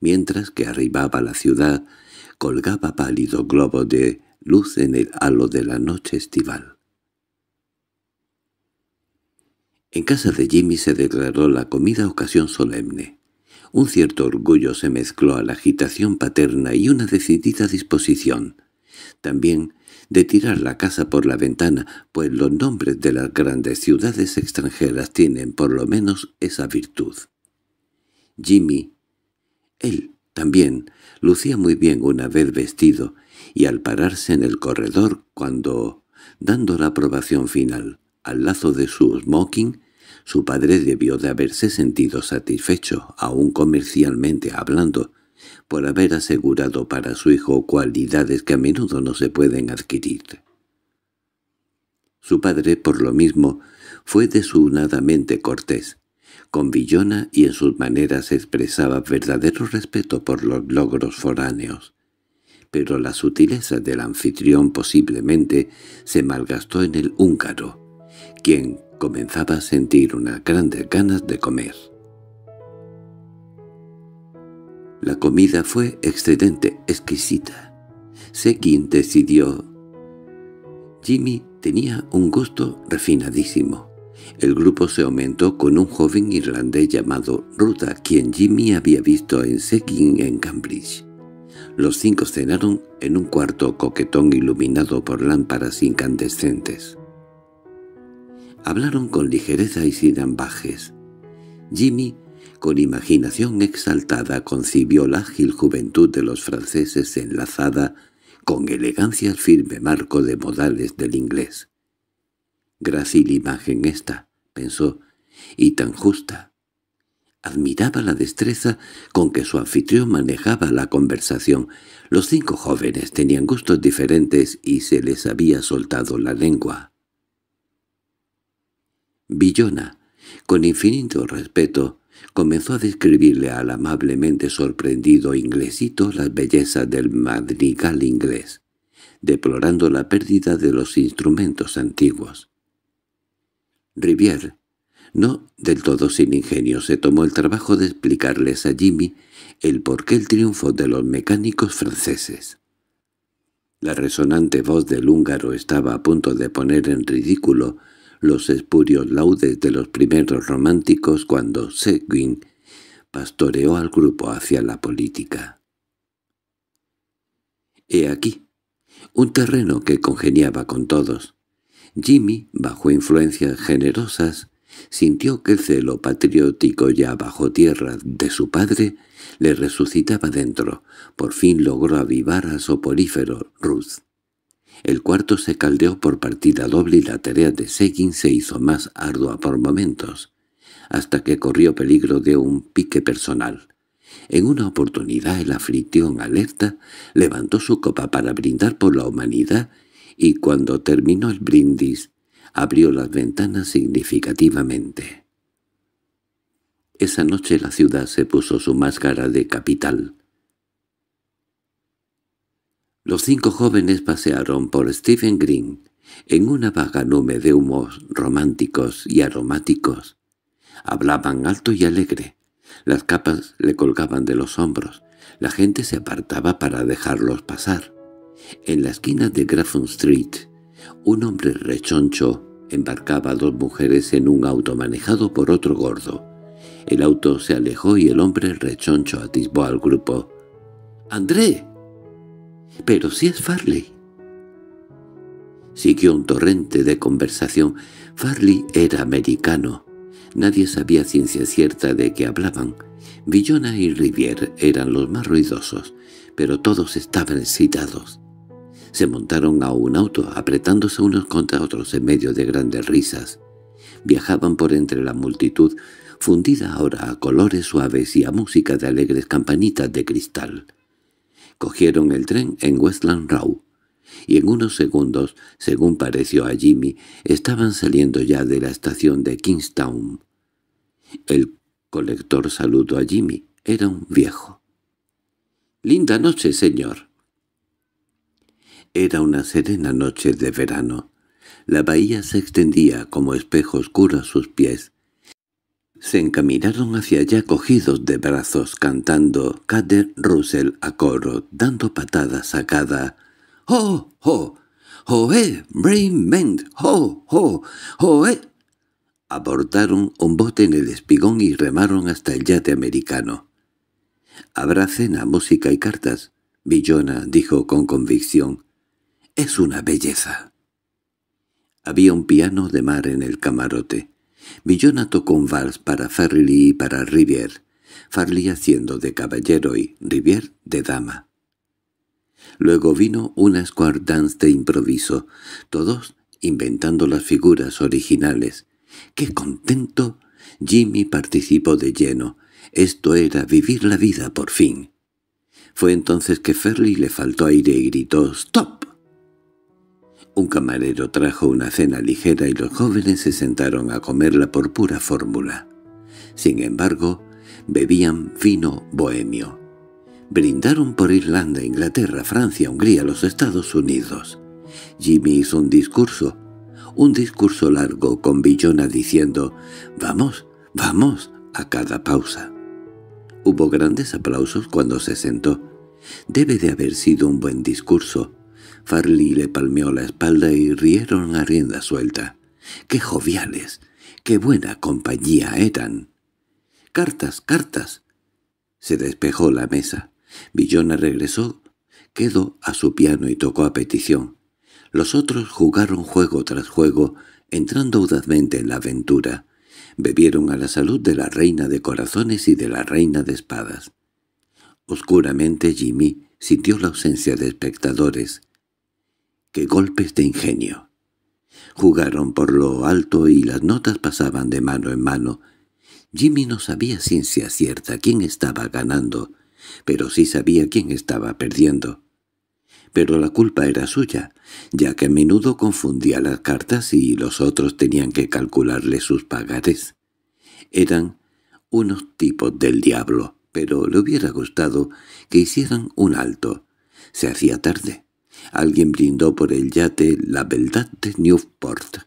mientras que arribaba la ciudad colgaba pálido globo de luz en el halo de la noche estival. En casa de Jimmy se declaró la comida ocasión solemne. Un cierto orgullo se mezcló a la agitación paterna y una decidida disposición. También de tirar la casa por la ventana, pues los nombres de las grandes ciudades extranjeras tienen por lo menos esa virtud. Jimmy, él también, lucía muy bien una vez vestido, y al pararse en el corredor cuando, dando la aprobación final, al lazo de su smoking, su padre debió de haberse sentido satisfecho, aún comercialmente hablando, por haber asegurado para su hijo cualidades que a menudo no se pueden adquirir. Su padre, por lo mismo, fue desunadamente cortés, con Villona y en sus maneras expresaba verdadero respeto por los logros foráneos. Pero la sutileza del anfitrión posiblemente se malgastó en el húngaro, quien comenzaba a sentir unas grandes ganas de comer. La comida fue excedente exquisita. Sekin decidió. Jimmy tenía un gusto refinadísimo. El grupo se aumentó con un joven irlandés llamado Ruta, quien Jimmy había visto en Sekin en Cambridge. Los cinco cenaron en un cuarto coquetón iluminado por lámparas incandescentes. Hablaron con ligereza y sin ambajes. Jimmy, con imaginación exaltada, concibió la ágil juventud de los franceses enlazada con elegancia al firme marco de modales del inglés. Grácil imagen esta, pensó, y tan justa. Admiraba la destreza con que su anfitrión manejaba la conversación. Los cinco jóvenes tenían gustos diferentes y se les había soltado la lengua. Villona, con infinito respeto, comenzó a describirle al amablemente sorprendido inglesito las bellezas del madrigal inglés, deplorando la pérdida de los instrumentos antiguos. Rivière, no del todo sin ingenio, se tomó el trabajo de explicarles a Jimmy el porqué el triunfo de los mecánicos franceses. La resonante voz del húngaro estaba a punto de poner en ridículo los espurios laudes de los primeros románticos cuando Seguin pastoreó al grupo hacia la política. He aquí, un terreno que congeniaba con todos. Jimmy, bajo influencias generosas, sintió que el celo patriótico ya bajo tierra de su padre le resucitaba dentro. Por fin logró avivar a soporífero Ruth. El cuarto se caldeó por partida doble y la tarea de Seguin se hizo más ardua por momentos, hasta que corrió peligro de un pique personal. En una oportunidad el aflicción alerta levantó su copa para brindar por la humanidad y cuando terminó el brindis abrió las ventanas significativamente. Esa noche la ciudad se puso su máscara de capital. Los cinco jóvenes pasearon por Stephen Green en una vaga nube de humos románticos y aromáticos. Hablaban alto y alegre. Las capas le colgaban de los hombros. La gente se apartaba para dejarlos pasar. En la esquina de Grafton Street, un hombre rechoncho embarcaba a dos mujeres en un auto manejado por otro gordo. El auto se alejó y el hombre rechoncho atisbó al grupo. —¡André! —Pero si es Farley. Siguió un torrente de conversación. Farley era americano. Nadie sabía ciencia cierta de qué hablaban. Villona y Rivier eran los más ruidosos, pero todos estaban excitados. Se montaron a un auto, apretándose unos contra otros en medio de grandes risas. Viajaban por entre la multitud, fundida ahora a colores suaves y a música de alegres campanitas de cristal. Cogieron el tren en Westland Row, y en unos segundos, según pareció a Jimmy, estaban saliendo ya de la estación de Kingstown. El colector saludó a Jimmy. Era un viejo. —Linda noche, señor. Era una serena noche de verano. La bahía se extendía como espejo oscuro a sus pies, se encaminaron hacia allá cogidos de brazos, cantando Cader Russell a coro, dando patadas a cada «¡Ho, ho! ¡Hoé! ¡Brainment! ¡Ho, ho! hoé ¡Mend! ho ho hoé Abordaron un bote en el espigón y remaron hasta el yate americano. «Habrá cena, música y cartas», Villona dijo con convicción. «Es una belleza». Había un piano de mar en el camarote. Villona tocó un vals para Farley y para Rivier, Farley haciendo de caballero y Rivier de dama. Luego vino una square dance de improviso, todos inventando las figuras originales. ¡Qué contento! Jimmy participó de lleno. Esto era vivir la vida por fin. Fue entonces que Farley le faltó aire y gritó «¡Stop!». Un camarero trajo una cena ligera y los jóvenes se sentaron a comerla por pura fórmula. Sin embargo, bebían vino bohemio. Brindaron por Irlanda, Inglaterra, Francia, Hungría, los Estados Unidos. Jimmy hizo un discurso, un discurso largo con Villona diciendo «Vamos, vamos» a cada pausa. Hubo grandes aplausos cuando se sentó. Debe de haber sido un buen discurso, Farley le palmeó la espalda y rieron a rienda suelta. ¡Qué joviales! ¡Qué buena compañía eran! —¡Cartas, cartas! Se despejó la mesa. Villona regresó, quedó a su piano y tocó a petición. Los otros jugaron juego tras juego, entrando audazmente en la aventura. Bebieron a la salud de la reina de corazones y de la reina de espadas. Oscuramente Jimmy sintió la ausencia de espectadores. ¡Qué golpes de ingenio. Jugaron por lo alto y las notas pasaban de mano en mano. Jimmy no sabía ciencia cierta quién estaba ganando, pero sí sabía quién estaba perdiendo. Pero la culpa era suya, ya que a menudo confundía las cartas y los otros tenían que calcularle sus pagares. Eran unos tipos del diablo, pero le hubiera gustado que hicieran un alto. Se hacía tarde. Alguien brindó por el yate la beldad de Newport,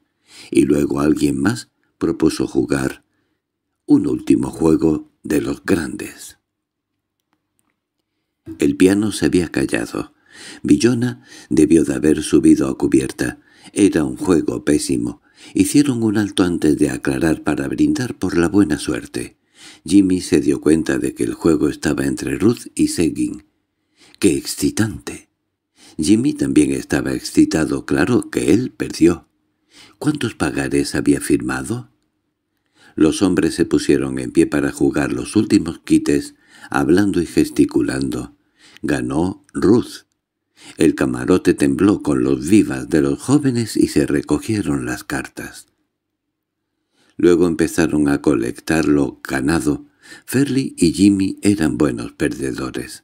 y luego alguien más propuso jugar un último juego de los grandes. El piano se había callado. Villona debió de haber subido a cubierta. Era un juego pésimo. Hicieron un alto antes de aclarar para brindar por la buena suerte. Jimmy se dio cuenta de que el juego estaba entre Ruth y Seguin. ¡Qué excitante! Jimmy también estaba excitado, claro que él perdió. ¿Cuántos pagarés había firmado? Los hombres se pusieron en pie para jugar los últimos quites, hablando y gesticulando. Ganó Ruth. El camarote tembló con los vivas de los jóvenes y se recogieron las cartas. Luego empezaron a colectar lo ganado. Ferly y Jimmy eran buenos perdedores.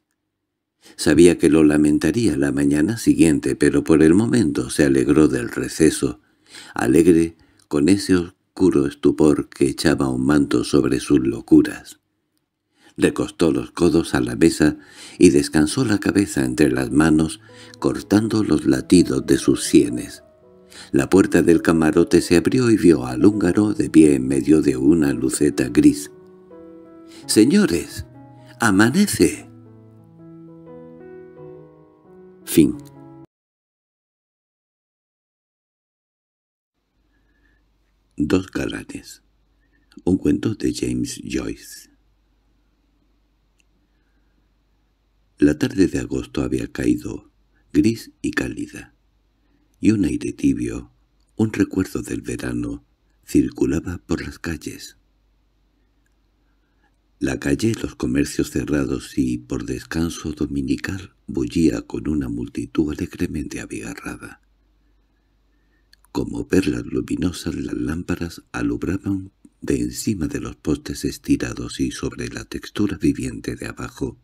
Sabía que lo lamentaría la mañana siguiente, pero por el momento se alegró del receso, alegre con ese oscuro estupor que echaba un manto sobre sus locuras. Recostó los codos a la mesa y descansó la cabeza entre las manos, cortando los latidos de sus sienes. La puerta del camarote se abrió y vio al húngaro de pie en medio de una luceta gris. —¡Señores! ¡Amanece! Fin. Dos galanes Un cuento de James Joyce La tarde de agosto había caído, gris y cálida, y un aire tibio, un recuerdo del verano, circulaba por las calles. La calle, los comercios cerrados y, por descanso dominical, bullía con una multitud alegremente abigarrada. Como perlas luminosas las lámparas alumbraban de encima de los postes estirados y sobre la textura viviente de abajo,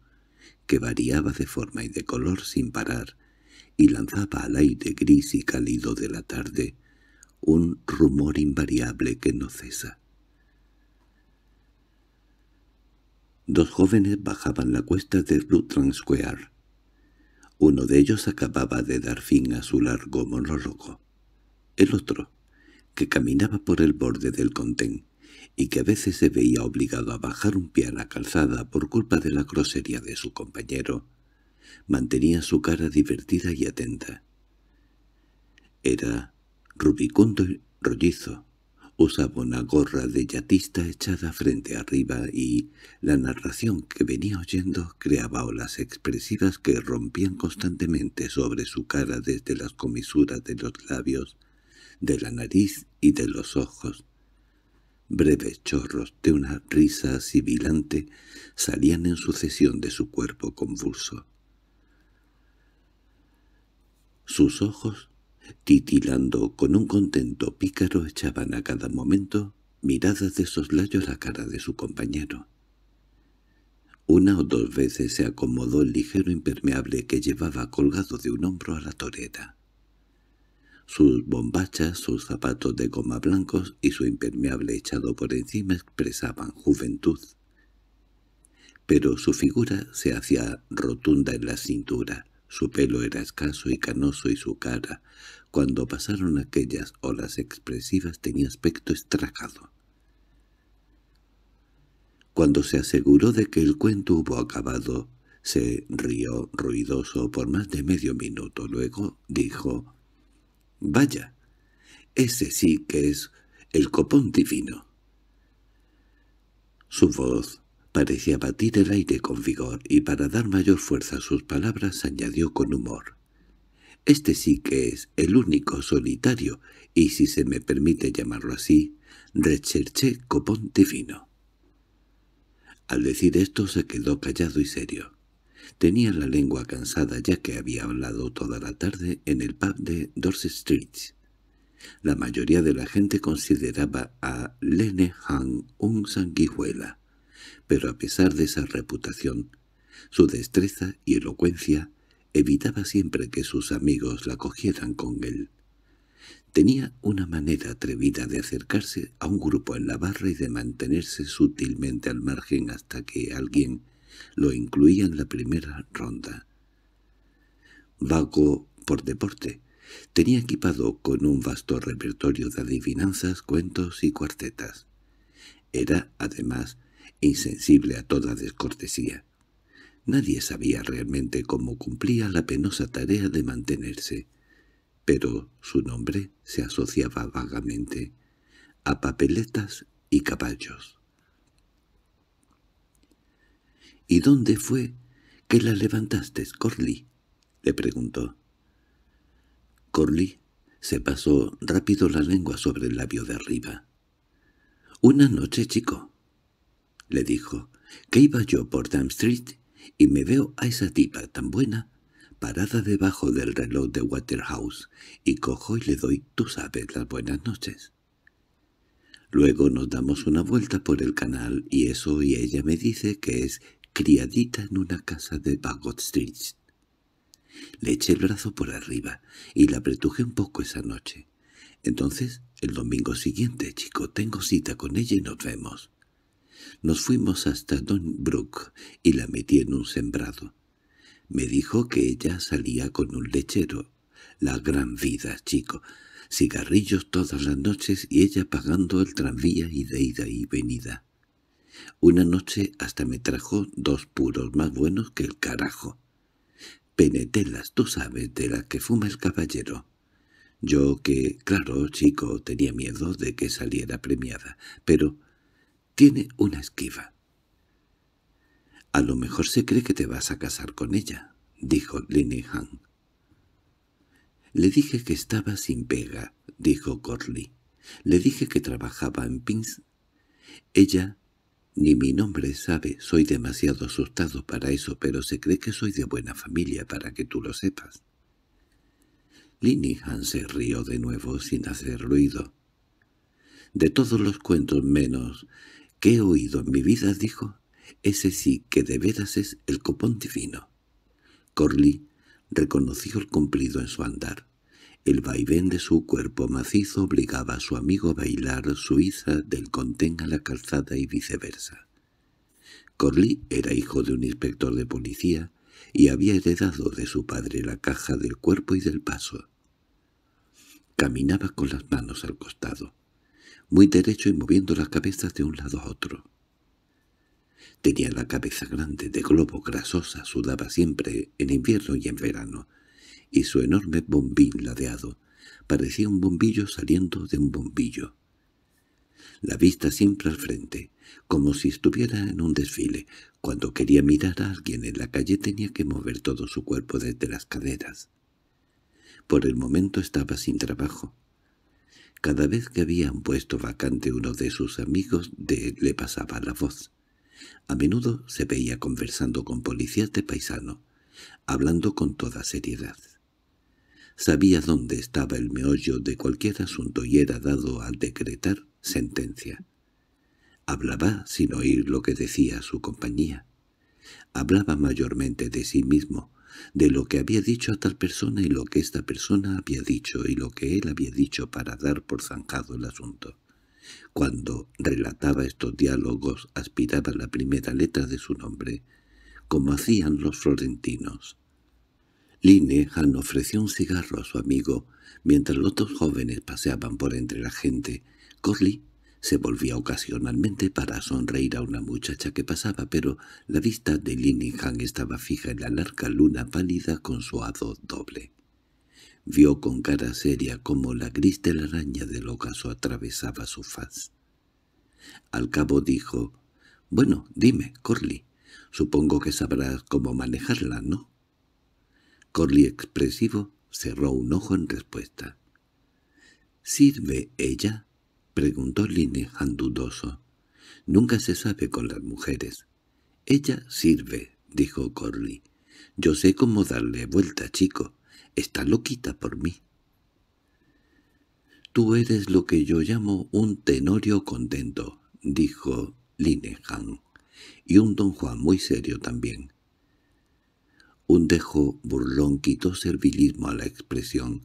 que variaba de forma y de color sin parar, y lanzaba al aire gris y cálido de la tarde un rumor invariable que no cesa. Dos jóvenes bajaban la cuesta de Brutland Square. Uno de ellos acababa de dar fin a su largo monólogo. El otro, que caminaba por el borde del contén, y que a veces se veía obligado a bajar un pie a la calzada por culpa de la grosería de su compañero, mantenía su cara divertida y atenta. Era rubicundo y rollizo, Usaba una gorra de yatista echada frente arriba y la narración que venía oyendo creaba olas expresivas que rompían constantemente sobre su cara desde las comisuras de los labios, de la nariz y de los ojos. Breves chorros de una risa sibilante salían en sucesión de su cuerpo convulso. Sus ojos titilando con un contento pícaro echaban a cada momento miradas de soslayo la cara de su compañero. Una o dos veces se acomodó el ligero impermeable que llevaba colgado de un hombro a la torera. Sus bombachas, sus zapatos de goma blancos y su impermeable echado por encima expresaban juventud. Pero su figura se hacía rotunda en la cintura, su pelo era escaso y canoso y su cara, cuando pasaron aquellas olas expresivas, tenía aspecto estragado. Cuando se aseguró de que el cuento hubo acabado, se rió ruidoso por más de medio minuto. Luego dijo, «Vaya, ese sí que es el copón divino». Su voz Parecía batir el aire con vigor, y para dar mayor fuerza a sus palabras añadió con humor. «Este sí que es el único solitario, y si se me permite llamarlo así, recherché copón divino». Al decir esto se quedó callado y serio. Tenía la lengua cansada ya que había hablado toda la tarde en el pub de Dorset Street. La mayoría de la gente consideraba a Lene Han un sanguijuela pero a pesar de esa reputación, su destreza y elocuencia evitaba siempre que sus amigos la cogieran con él. Tenía una manera atrevida de acercarse a un grupo en la barra y de mantenerse sutilmente al margen hasta que alguien lo incluía en la primera ronda. Vago por deporte, tenía equipado con un vasto repertorio de adivinanzas, cuentos y cuartetas. Era, además, insensible a toda descortesía. Nadie sabía realmente cómo cumplía la penosa tarea de mantenerse, pero su nombre se asociaba vagamente a papeletas y caballos. —¿Y dónde fue que la levantaste, Corley? —le preguntó. Corley se pasó rápido la lengua sobre el labio de arriba. —Una noche, chico le dijo, que iba yo por Dam Street y me veo a esa tipa tan buena parada debajo del reloj de Waterhouse y cojo y le doy, tú sabes, las buenas noches. Luego nos damos una vuelta por el canal y eso y ella me dice que es criadita en una casa de Bagot Street. Le eché el brazo por arriba y la apretuje un poco esa noche. Entonces, el domingo siguiente, chico, tengo cita con ella y nos vemos. Nos fuimos hasta Don Brook y la metí en un sembrado. Me dijo que ella salía con un lechero. La gran vida, chico. Cigarrillos todas las noches y ella pagando el tranvía y de ida y venida. Una noche hasta me trajo dos puros más buenos que el carajo. Penetelas, tú sabes, de las que fuma el caballero. Yo que, claro, chico, tenía miedo de que saliera premiada, pero tiene una esquiva. —A lo mejor se cree que te vas a casar con ella —dijo Linihan. —Le dije que estaba sin pega —dijo Corley. —Le dije que trabajaba en Pins. Ella ni mi nombre sabe, soy demasiado asustado para eso, pero se cree que soy de buena familia para que tú lo sepas. Linihan se rió de nuevo sin hacer ruido. De todos los cuentos menos —¿Qué he oído en mi vida, dijo, ese sí que de veras es el copón divino. Corley reconoció el cumplido en su andar. El vaivén de su cuerpo macizo obligaba a su amigo a bailar suiza del contén a la calzada y viceversa. Corley era hijo de un inspector de policía y había heredado de su padre la caja del cuerpo y del paso. Caminaba con las manos al costado muy derecho y moviendo las cabezas de un lado a otro. Tenía la cabeza grande, de globo grasosa, sudaba siempre en invierno y en verano, y su enorme bombín ladeado parecía un bombillo saliendo de un bombillo. La vista siempre al frente, como si estuviera en un desfile. Cuando quería mirar a alguien en la calle tenía que mover todo su cuerpo desde las caderas. Por el momento estaba sin trabajo. Cada vez que habían puesto vacante uno de sus amigos de le pasaba la voz. A menudo se veía conversando con policías de paisano, hablando con toda seriedad. Sabía dónde estaba el meollo de cualquier asunto y era dado al decretar sentencia. Hablaba sin oír lo que decía su compañía. Hablaba mayormente de sí mismo, de lo que había dicho a tal persona y lo que esta persona había dicho y lo que él había dicho para dar por zanjado el asunto. Cuando relataba estos diálogos aspiraba la primera letra de su nombre, como hacían los florentinos. Linehan ofreció un cigarro a su amigo, mientras los dos jóvenes paseaban por entre la gente. Corley se volvía ocasionalmente para sonreír a una muchacha que pasaba, pero la vista de Linningham estaba fija en la larga luna pálida con su hado doble. Vio con cara seria cómo la gris telaraña del ocaso atravesaba su faz. Al cabo dijo, «Bueno, dime, Corley, supongo que sabrás cómo manejarla, ¿no?» Corley expresivo cerró un ojo en respuesta. —¿Sirve ella? —preguntó Linehan dudoso. —Nunca se sabe con las mujeres. —Ella sirve —dijo Corley. —Yo sé cómo darle vuelta, chico. Está loquita por mí. —Tú eres lo que yo llamo un tenorio contento —dijo Linehan, y un don Juan muy serio también. Un dejo burlón quitó servilismo a la expresión,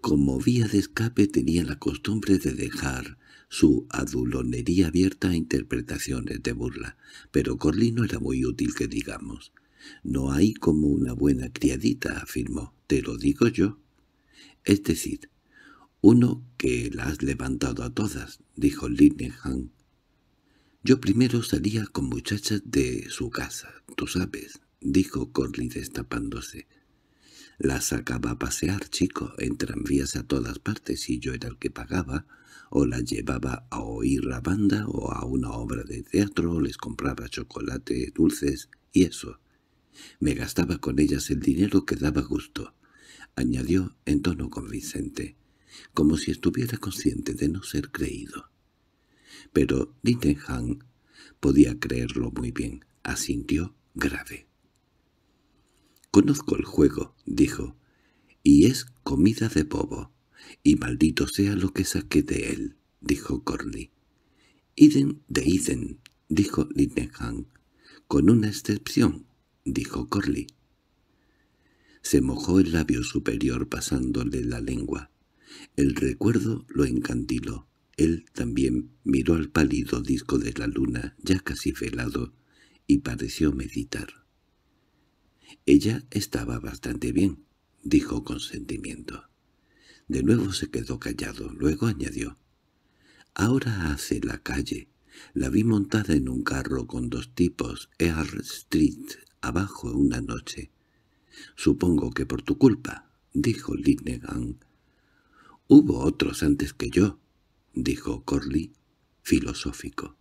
como vía de escape tenía la costumbre de dejar su adulonería abierta a interpretaciones de burla, pero no era muy útil que digamos. «No hay como una buena criadita», afirmó. «Te lo digo yo». «Es decir, uno que la has levantado a todas», dijo Linehan. «Yo primero salía con muchachas de su casa, tú sabes», dijo Corley destapándose. La sacaba a pasear, chico, en tranvías a todas partes y yo era el que pagaba, o la llevaba a oír la banda o a una obra de teatro, o les compraba chocolate, dulces y eso. Me gastaba con ellas el dinero que daba gusto, añadió en tono convincente, como si estuviera consciente de no ser creído. Pero Hang podía creerlo muy bien, asintió grave. «Conozco el juego», dijo, «y es comida de bobo, y maldito sea lo que saque de él», dijo Corley. «Iden de Iden», dijo Linehan. «Con una excepción», dijo Corley. Se mojó el labio superior pasándole la lengua. El recuerdo lo encantiló. Él también miró al pálido disco de la luna, ya casi velado, y pareció meditar. Ella estaba bastante bien, dijo con sentimiento. De nuevo se quedó callado, luego añadió. Ahora hace la calle. La vi montada en un carro con dos tipos, Ear Street, abajo una noche. Supongo que por tu culpa, dijo Linehan. Hubo otros antes que yo, dijo Corley, filosófico.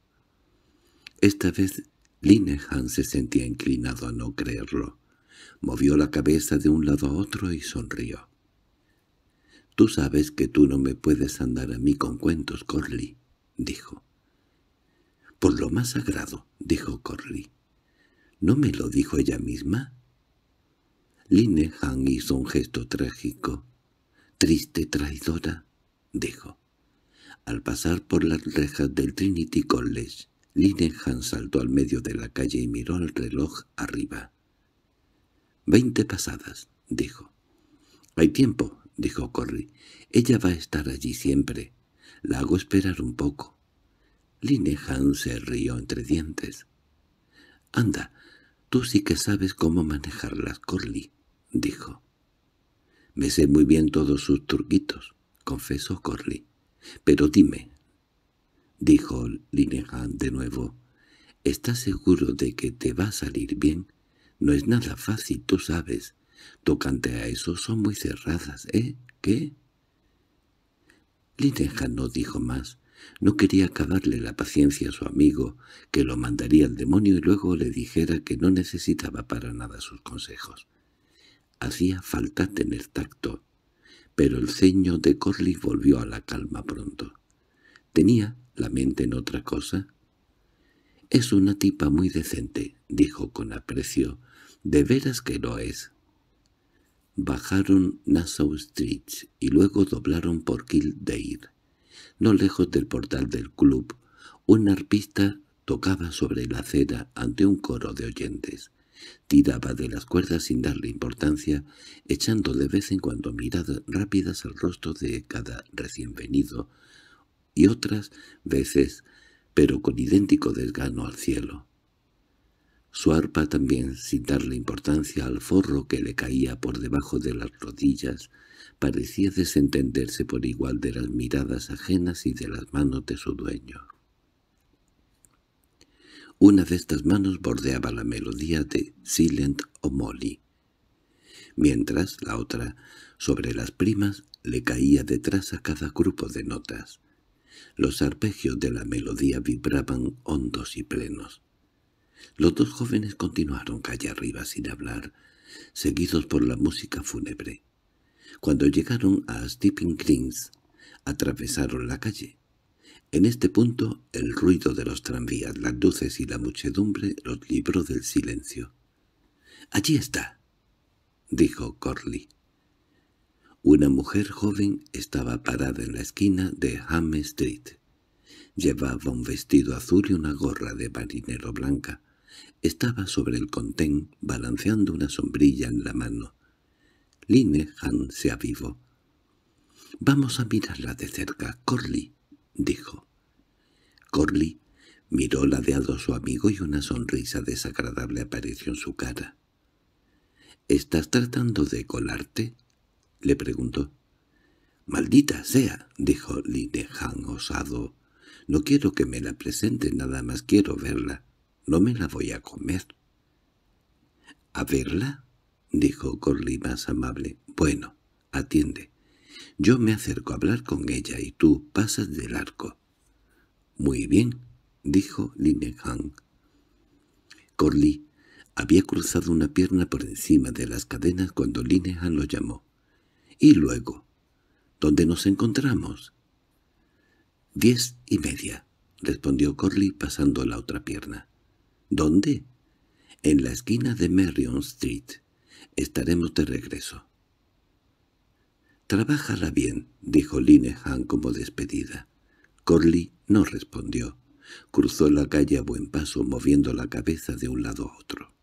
Esta vez Linehan se sentía inclinado a no creerlo. Movió la cabeza de un lado a otro y sonrió. «Tú sabes que tú no me puedes andar a mí con cuentos, Corley», dijo. «Por lo más sagrado», dijo Corley. ¿No me lo dijo ella misma?» Linehan hizo un gesto trágico. «Triste traidora», dijo. Al pasar por las rejas del Trinity College, Linehan saltó al medio de la calle y miró el reloj arriba. —Veinte pasadas —dijo. —Hay tiempo —dijo Corri. —Ella va a estar allí siempre. La hago esperar un poco. Linehan se rió entre dientes. —Anda, tú sí que sabes cómo manejarlas, Corley —dijo. —Me sé muy bien todos sus truquitos —confesó Corley. —Pero dime —dijo Linehan de nuevo—, ¿estás seguro de que te va a salir bien? No es nada fácil, tú sabes. Tocante a eso son muy cerradas, ¿eh? ¿Qué? Lineja no dijo más. No quería acabarle la paciencia a su amigo, que lo mandaría al demonio y luego le dijera que no necesitaba para nada sus consejos. Hacía falta tener tacto, pero el ceño de Corley volvió a la calma pronto. Tenía la mente en otra cosa. «Es una tipa muy decente», dijo con aprecio, de veras que lo es. Bajaron Nassau Street y luego doblaron por Kildare. No lejos del portal del club, un arpista tocaba sobre la acera ante un coro de oyentes. Tiraba de las cuerdas sin darle importancia, echando de vez en cuando miradas rápidas al rostro de cada recién venido, y otras veces, pero con idéntico desgano al cielo su arpa también, sin darle importancia al forro que le caía por debajo de las rodillas, parecía desentenderse por igual de las miradas ajenas y de las manos de su dueño. Una de estas manos bordeaba la melodía de Silent o Molly, mientras la otra, sobre las primas, le caía detrás a cada grupo de notas. Los arpegios de la melodía vibraban hondos y plenos. Los dos jóvenes continuaron calle arriba sin hablar, seguidos por la música fúnebre. Cuando llegaron a Steeping Greens, atravesaron la calle. En este punto, el ruido de los tranvías, las luces y la muchedumbre los libró del silencio. —¡Allí está! —dijo Corley. Una mujer joven estaba parada en la esquina de Ham Street. Llevaba un vestido azul y una gorra de marinero blanca. Estaba sobre el contén, balanceando una sombrilla en la mano. Linehan se avivó. —Vamos a mirarla de cerca, Corley —dijo. Corley miró ladeado a su amigo y una sonrisa desagradable apareció en su cara. —¿Estás tratando de colarte? —le preguntó. —Maldita sea —dijo Linehan osado—. No quiero que me la presente, nada más quiero verla no me la voy a comer. —¿A verla? —dijo Corley más amable. —Bueno, atiende. Yo me acerco a hablar con ella y tú pasas del arco. —Muy bien —dijo Linehan. Corley había cruzado una pierna por encima de las cadenas cuando Linehan lo llamó. —¿Y luego? ¿Dónde nos encontramos? —Diez y media —respondió Corley pasando la otra pierna. —¿Dónde? —En la esquina de Merrion Street. Estaremos de regreso. —Trabájala bien —dijo Linehan como despedida. Corley no respondió. Cruzó la calle a buen paso moviendo la cabeza de un lado a otro.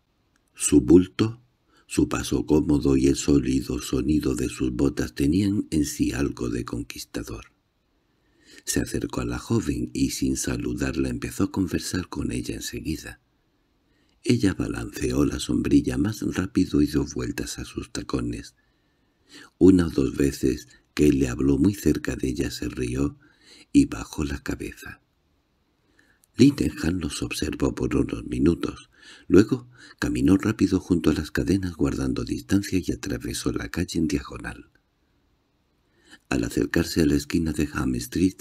Su bulto, su paso cómodo y el sólido sonido de sus botas tenían en sí algo de conquistador. Se acercó a la joven y sin saludarla empezó a conversar con ella enseguida. Ella balanceó la sombrilla más rápido y dio vueltas a sus tacones. Una o dos veces que le habló muy cerca de ella se rió y bajó la cabeza. Lindenham los observó por unos minutos. Luego caminó rápido junto a las cadenas guardando distancia y atravesó la calle en diagonal. Al acercarse a la esquina de Ham Street,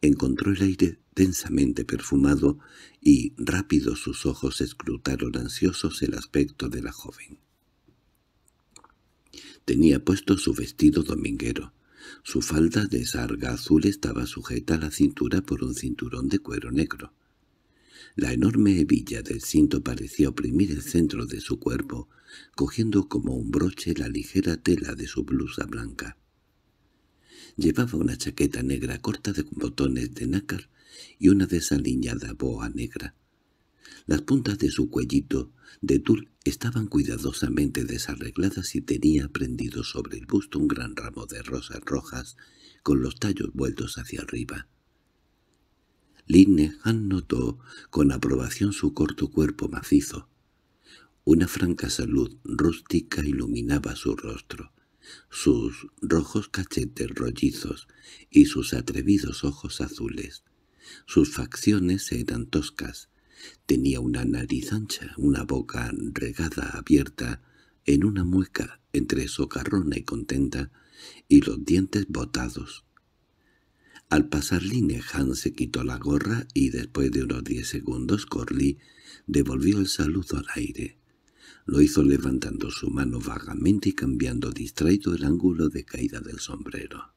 encontró el aire densamente perfumado y rápido sus ojos escrutaron ansiosos el aspecto de la joven. Tenía puesto su vestido dominguero. Su falda de sarga azul estaba sujeta a la cintura por un cinturón de cuero negro. La enorme hebilla del cinto parecía oprimir el centro de su cuerpo, cogiendo como un broche la ligera tela de su blusa blanca. Llevaba una chaqueta negra corta de botones de nácar y una desaliñada boa negra. Las puntas de su cuellito de tul estaban cuidadosamente desarregladas y tenía prendido sobre el busto un gran ramo de rosas rojas con los tallos vueltos hacia arriba. linnehan notó con aprobación su corto cuerpo macizo. Una franca salud rústica iluminaba su rostro sus rojos cachetes rollizos y sus atrevidos ojos azules. Sus facciones eran toscas. Tenía una nariz ancha, una boca regada abierta, en una mueca entre socarrona y contenta, y los dientes botados. Al pasar línea Hans se quitó la gorra y después de unos diez segundos Corley devolvió el saludo al aire. Lo hizo levantando su mano vagamente y cambiando distraído el ángulo de caída del sombrero.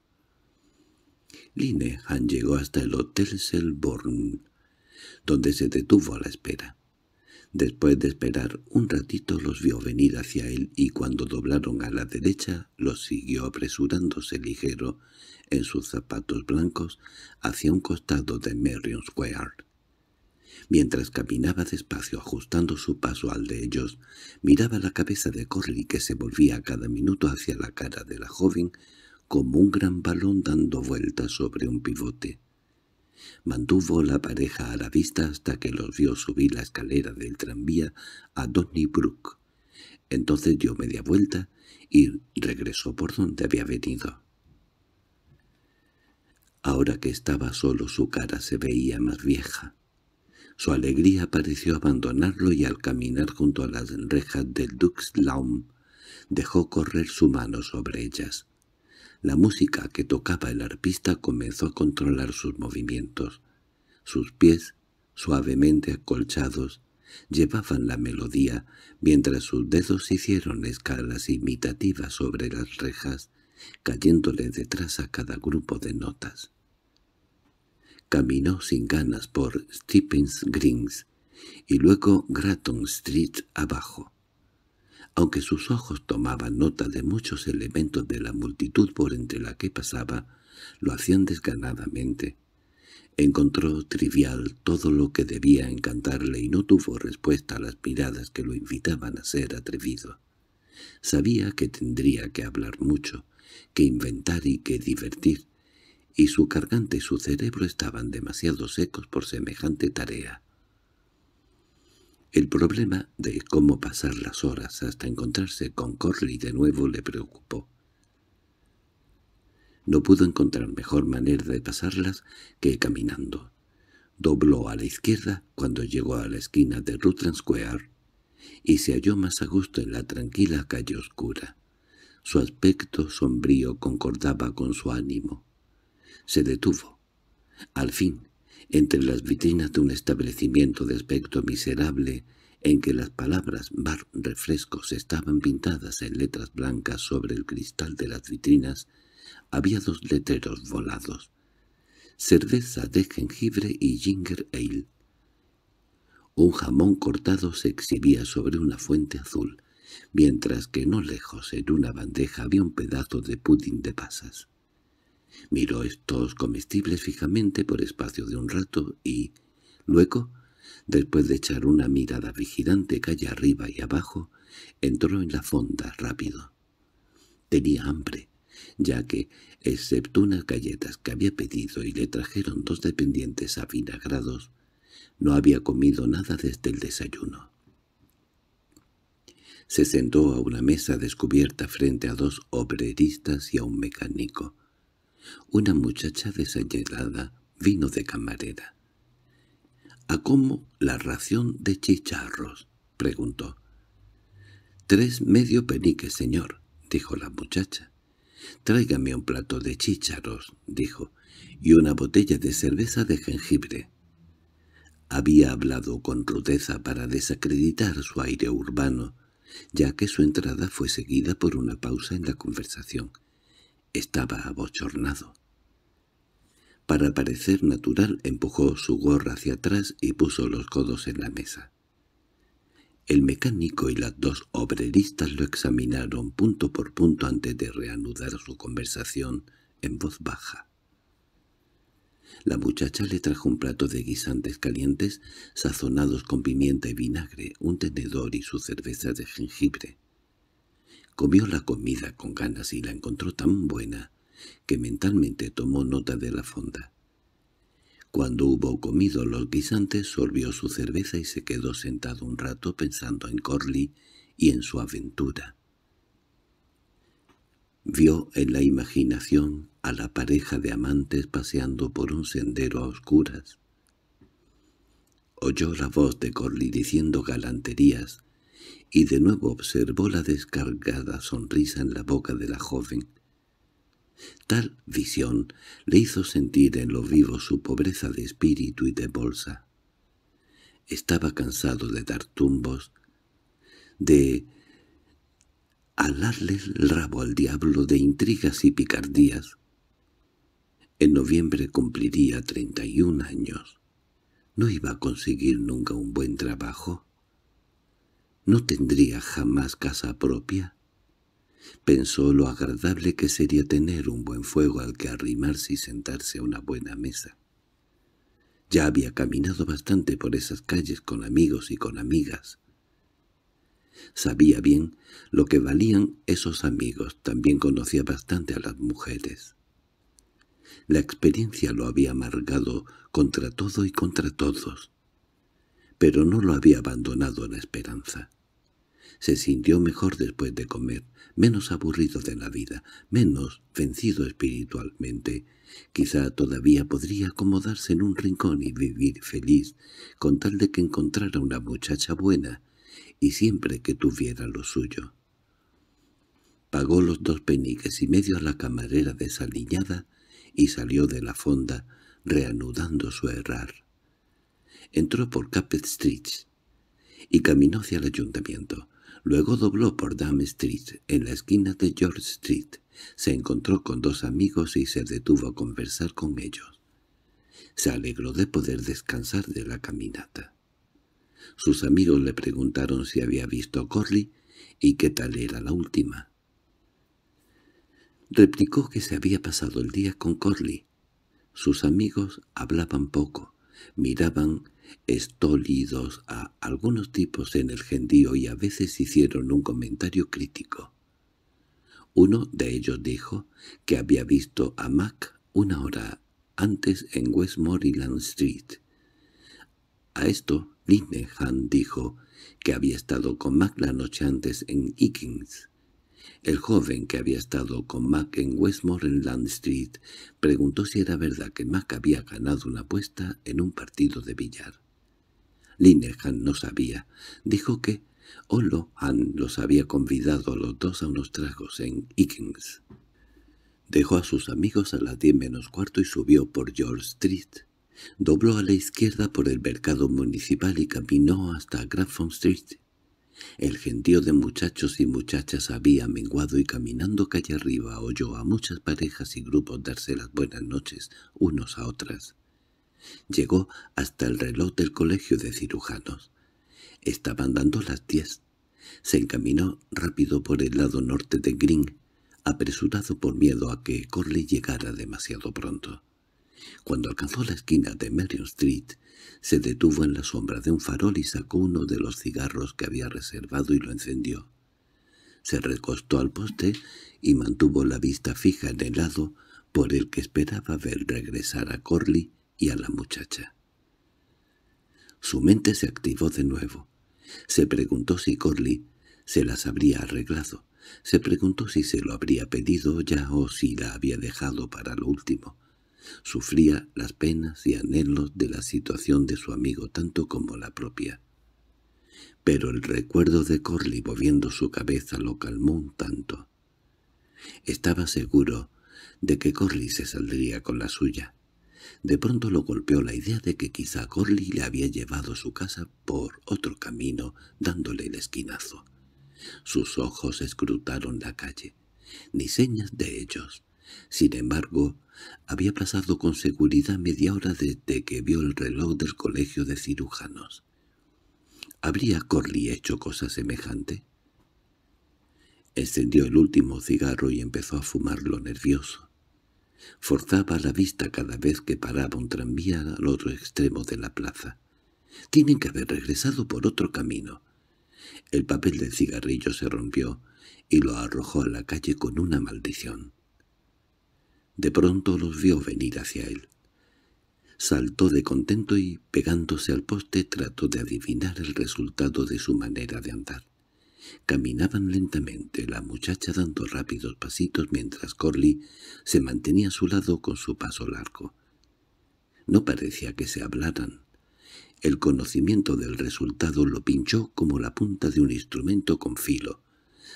Linehan llegó hasta el Hotel Selborne, donde se detuvo a la espera. Después de esperar un ratito los vio venir hacia él y cuando doblaron a la derecha los siguió apresurándose ligero en sus zapatos blancos hacia un costado de Merrion Square. Mientras caminaba despacio ajustando su paso al de ellos, miraba la cabeza de Corley que se volvía cada minuto hacia la cara de la joven como un gran balón dando vueltas sobre un pivote. Mantuvo la pareja a la vista hasta que los vio subir la escalera del tranvía a Donnybrook. Entonces dio media vuelta y regresó por donde había venido. Ahora que estaba solo su cara se veía más vieja. Su alegría pareció abandonarlo y al caminar junto a las rejas del Duxlaum dejó correr su mano sobre ellas. La música que tocaba el arpista comenzó a controlar sus movimientos. Sus pies, suavemente acolchados, llevaban la melodía mientras sus dedos hicieron escalas imitativas sobre las rejas, cayéndole detrás a cada grupo de notas. Caminó sin ganas por strippings Greens y luego Graton Street abajo. Aunque sus ojos tomaban nota de muchos elementos de la multitud por entre la que pasaba, lo hacían desganadamente. Encontró trivial todo lo que debía encantarle y no tuvo respuesta a las miradas que lo invitaban a ser atrevido. Sabía que tendría que hablar mucho, que inventar y que divertir, y su garganta y su cerebro estaban demasiado secos por semejante tarea. El problema de cómo pasar las horas hasta encontrarse con Corley de nuevo le preocupó. No pudo encontrar mejor manera de pasarlas que caminando. Dobló a la izquierda cuando llegó a la esquina de Rutland Square y se halló más a gusto en la tranquila calle oscura. Su aspecto sombrío concordaba con su ánimo se detuvo. Al fin, entre las vitrinas de un establecimiento de aspecto miserable, en que las palabras «bar refrescos» estaban pintadas en letras blancas sobre el cristal de las vitrinas, había dos letreros volados. Cerveza de jengibre y ginger ale. Un jamón cortado se exhibía sobre una fuente azul, mientras que no lejos en una bandeja había un pedazo de pudín de pasas. Miró estos comestibles fijamente por espacio de un rato y, luego, después de echar una mirada vigilante calle arriba y abajo, entró en la fonda rápido. Tenía hambre, ya que, excepto unas galletas que había pedido y le trajeron dos dependientes avinagrados, no había comido nada desde el desayuno. Se sentó a una mesa descubierta frente a dos obreristas y a un mecánico. Una muchacha desayunada vino de camarera. —¿A cómo la ración de chicharros? —preguntó. —Tres medio peniques, señor —dijo la muchacha. —Tráigame un plato de chicharros —dijo—, y una botella de cerveza de jengibre. Había hablado con rudeza para desacreditar su aire urbano, ya que su entrada fue seguida por una pausa en la conversación. Estaba abochornado. Para parecer natural empujó su gorra hacia atrás y puso los codos en la mesa. El mecánico y las dos obreristas lo examinaron punto por punto antes de reanudar su conversación en voz baja. La muchacha le trajo un plato de guisantes calientes sazonados con pimienta y vinagre, un tenedor y su cerveza de jengibre. Comió la comida con ganas y la encontró tan buena que mentalmente tomó nota de la fonda. Cuando hubo comido los guisantes, sorbió su cerveza y se quedó sentado un rato pensando en Corley y en su aventura. Vio en la imaginación a la pareja de amantes paseando por un sendero a oscuras. Oyó la voz de Corley diciendo galanterías y de nuevo observó la descargada sonrisa en la boca de la joven. Tal visión le hizo sentir en lo vivo su pobreza de espíritu y de bolsa. Estaba cansado de dar tumbos, de alarle el rabo al diablo de intrigas y picardías. En noviembre cumpliría treinta y un años. ¿No iba a conseguir nunca un buen trabajo? no tendría jamás casa propia. Pensó lo agradable que sería tener un buen fuego al que arrimarse y sentarse a una buena mesa. Ya había caminado bastante por esas calles con amigos y con amigas. Sabía bien lo que valían esos amigos, también conocía bastante a las mujeres. La experiencia lo había amargado contra todo y contra todos, pero no lo había abandonado la esperanza. Se sintió mejor después de comer, menos aburrido de la vida, menos vencido espiritualmente. Quizá todavía podría acomodarse en un rincón y vivir feliz, con tal de que encontrara una muchacha buena, y siempre que tuviera lo suyo. Pagó los dos peniques y medio a la camarera desaliñada y salió de la fonda, reanudando su errar. Entró por Capet Street y caminó hacia el ayuntamiento. Luego dobló por Dame Street, en la esquina de George Street. Se encontró con dos amigos y se detuvo a conversar con ellos. Se alegró de poder descansar de la caminata. Sus amigos le preguntaron si había visto a Corley y qué tal era la última. Replicó que se había pasado el día con Corley. Sus amigos hablaban poco, miraban estólidos a algunos tipos en el gentío y a veces hicieron un comentario crítico. Uno de ellos dijo que había visto a Mac una hora antes en Westmoreland Street. A esto Linehan dijo que había estado con Mac la noche antes en Higgins. El joven que había estado con Mac en Westmoreland Street preguntó si era verdad que Mac había ganado una apuesta en un partido de billar. Linehan no sabía. Dijo que O'Lohan los había convidado a los dos a unos tragos en Higgins. Dejó a sus amigos a las diez menos cuarto y subió por George Street. Dobló a la izquierda por el mercado municipal y caminó hasta Grafton Street el gentío de muchachos y muchachas había menguado y caminando calle arriba oyó a muchas parejas y grupos darse las buenas noches unos a otras. Llegó hasta el reloj del colegio de cirujanos. Estaban dando las diez. Se encaminó rápido por el lado norte de Green, apresurado por miedo a que Corley llegara demasiado pronto. Cuando alcanzó la esquina de Merion Street, se detuvo en la sombra de un farol y sacó uno de los cigarros que había reservado y lo encendió. Se recostó al poste y mantuvo la vista fija en el lado por el que esperaba ver regresar a Corley y a la muchacha. Su mente se activó de nuevo. Se preguntó si Corley se las habría arreglado. Se preguntó si se lo habría pedido ya o si la había dejado para lo último. Sufría las penas y anhelos de la situación de su amigo tanto como la propia. Pero el recuerdo de Corley moviendo su cabeza lo calmó un tanto. Estaba seguro de que Corley se saldría con la suya. De pronto lo golpeó la idea de que quizá Corley le había llevado a su casa por otro camino, dándole el esquinazo. Sus ojos escrutaron la calle, ni señas de ellos. Sin embargo, había pasado con seguridad media hora desde que vio el reloj del colegio de cirujanos. ¿Habría Corley hecho cosa semejante? Encendió el último cigarro y empezó a fumarlo nervioso. Forzaba la vista cada vez que paraba un tranvía al otro extremo de la plaza. Tienen que haber regresado por otro camino. El papel del cigarrillo se rompió y lo arrojó a la calle con una maldición. De pronto los vio venir hacia él. Saltó de contento y, pegándose al poste, trató de adivinar el resultado de su manera de andar. Caminaban lentamente, la muchacha dando rápidos pasitos mientras Corley se mantenía a su lado con su paso largo. No parecía que se hablaran. El conocimiento del resultado lo pinchó como la punta de un instrumento con filo.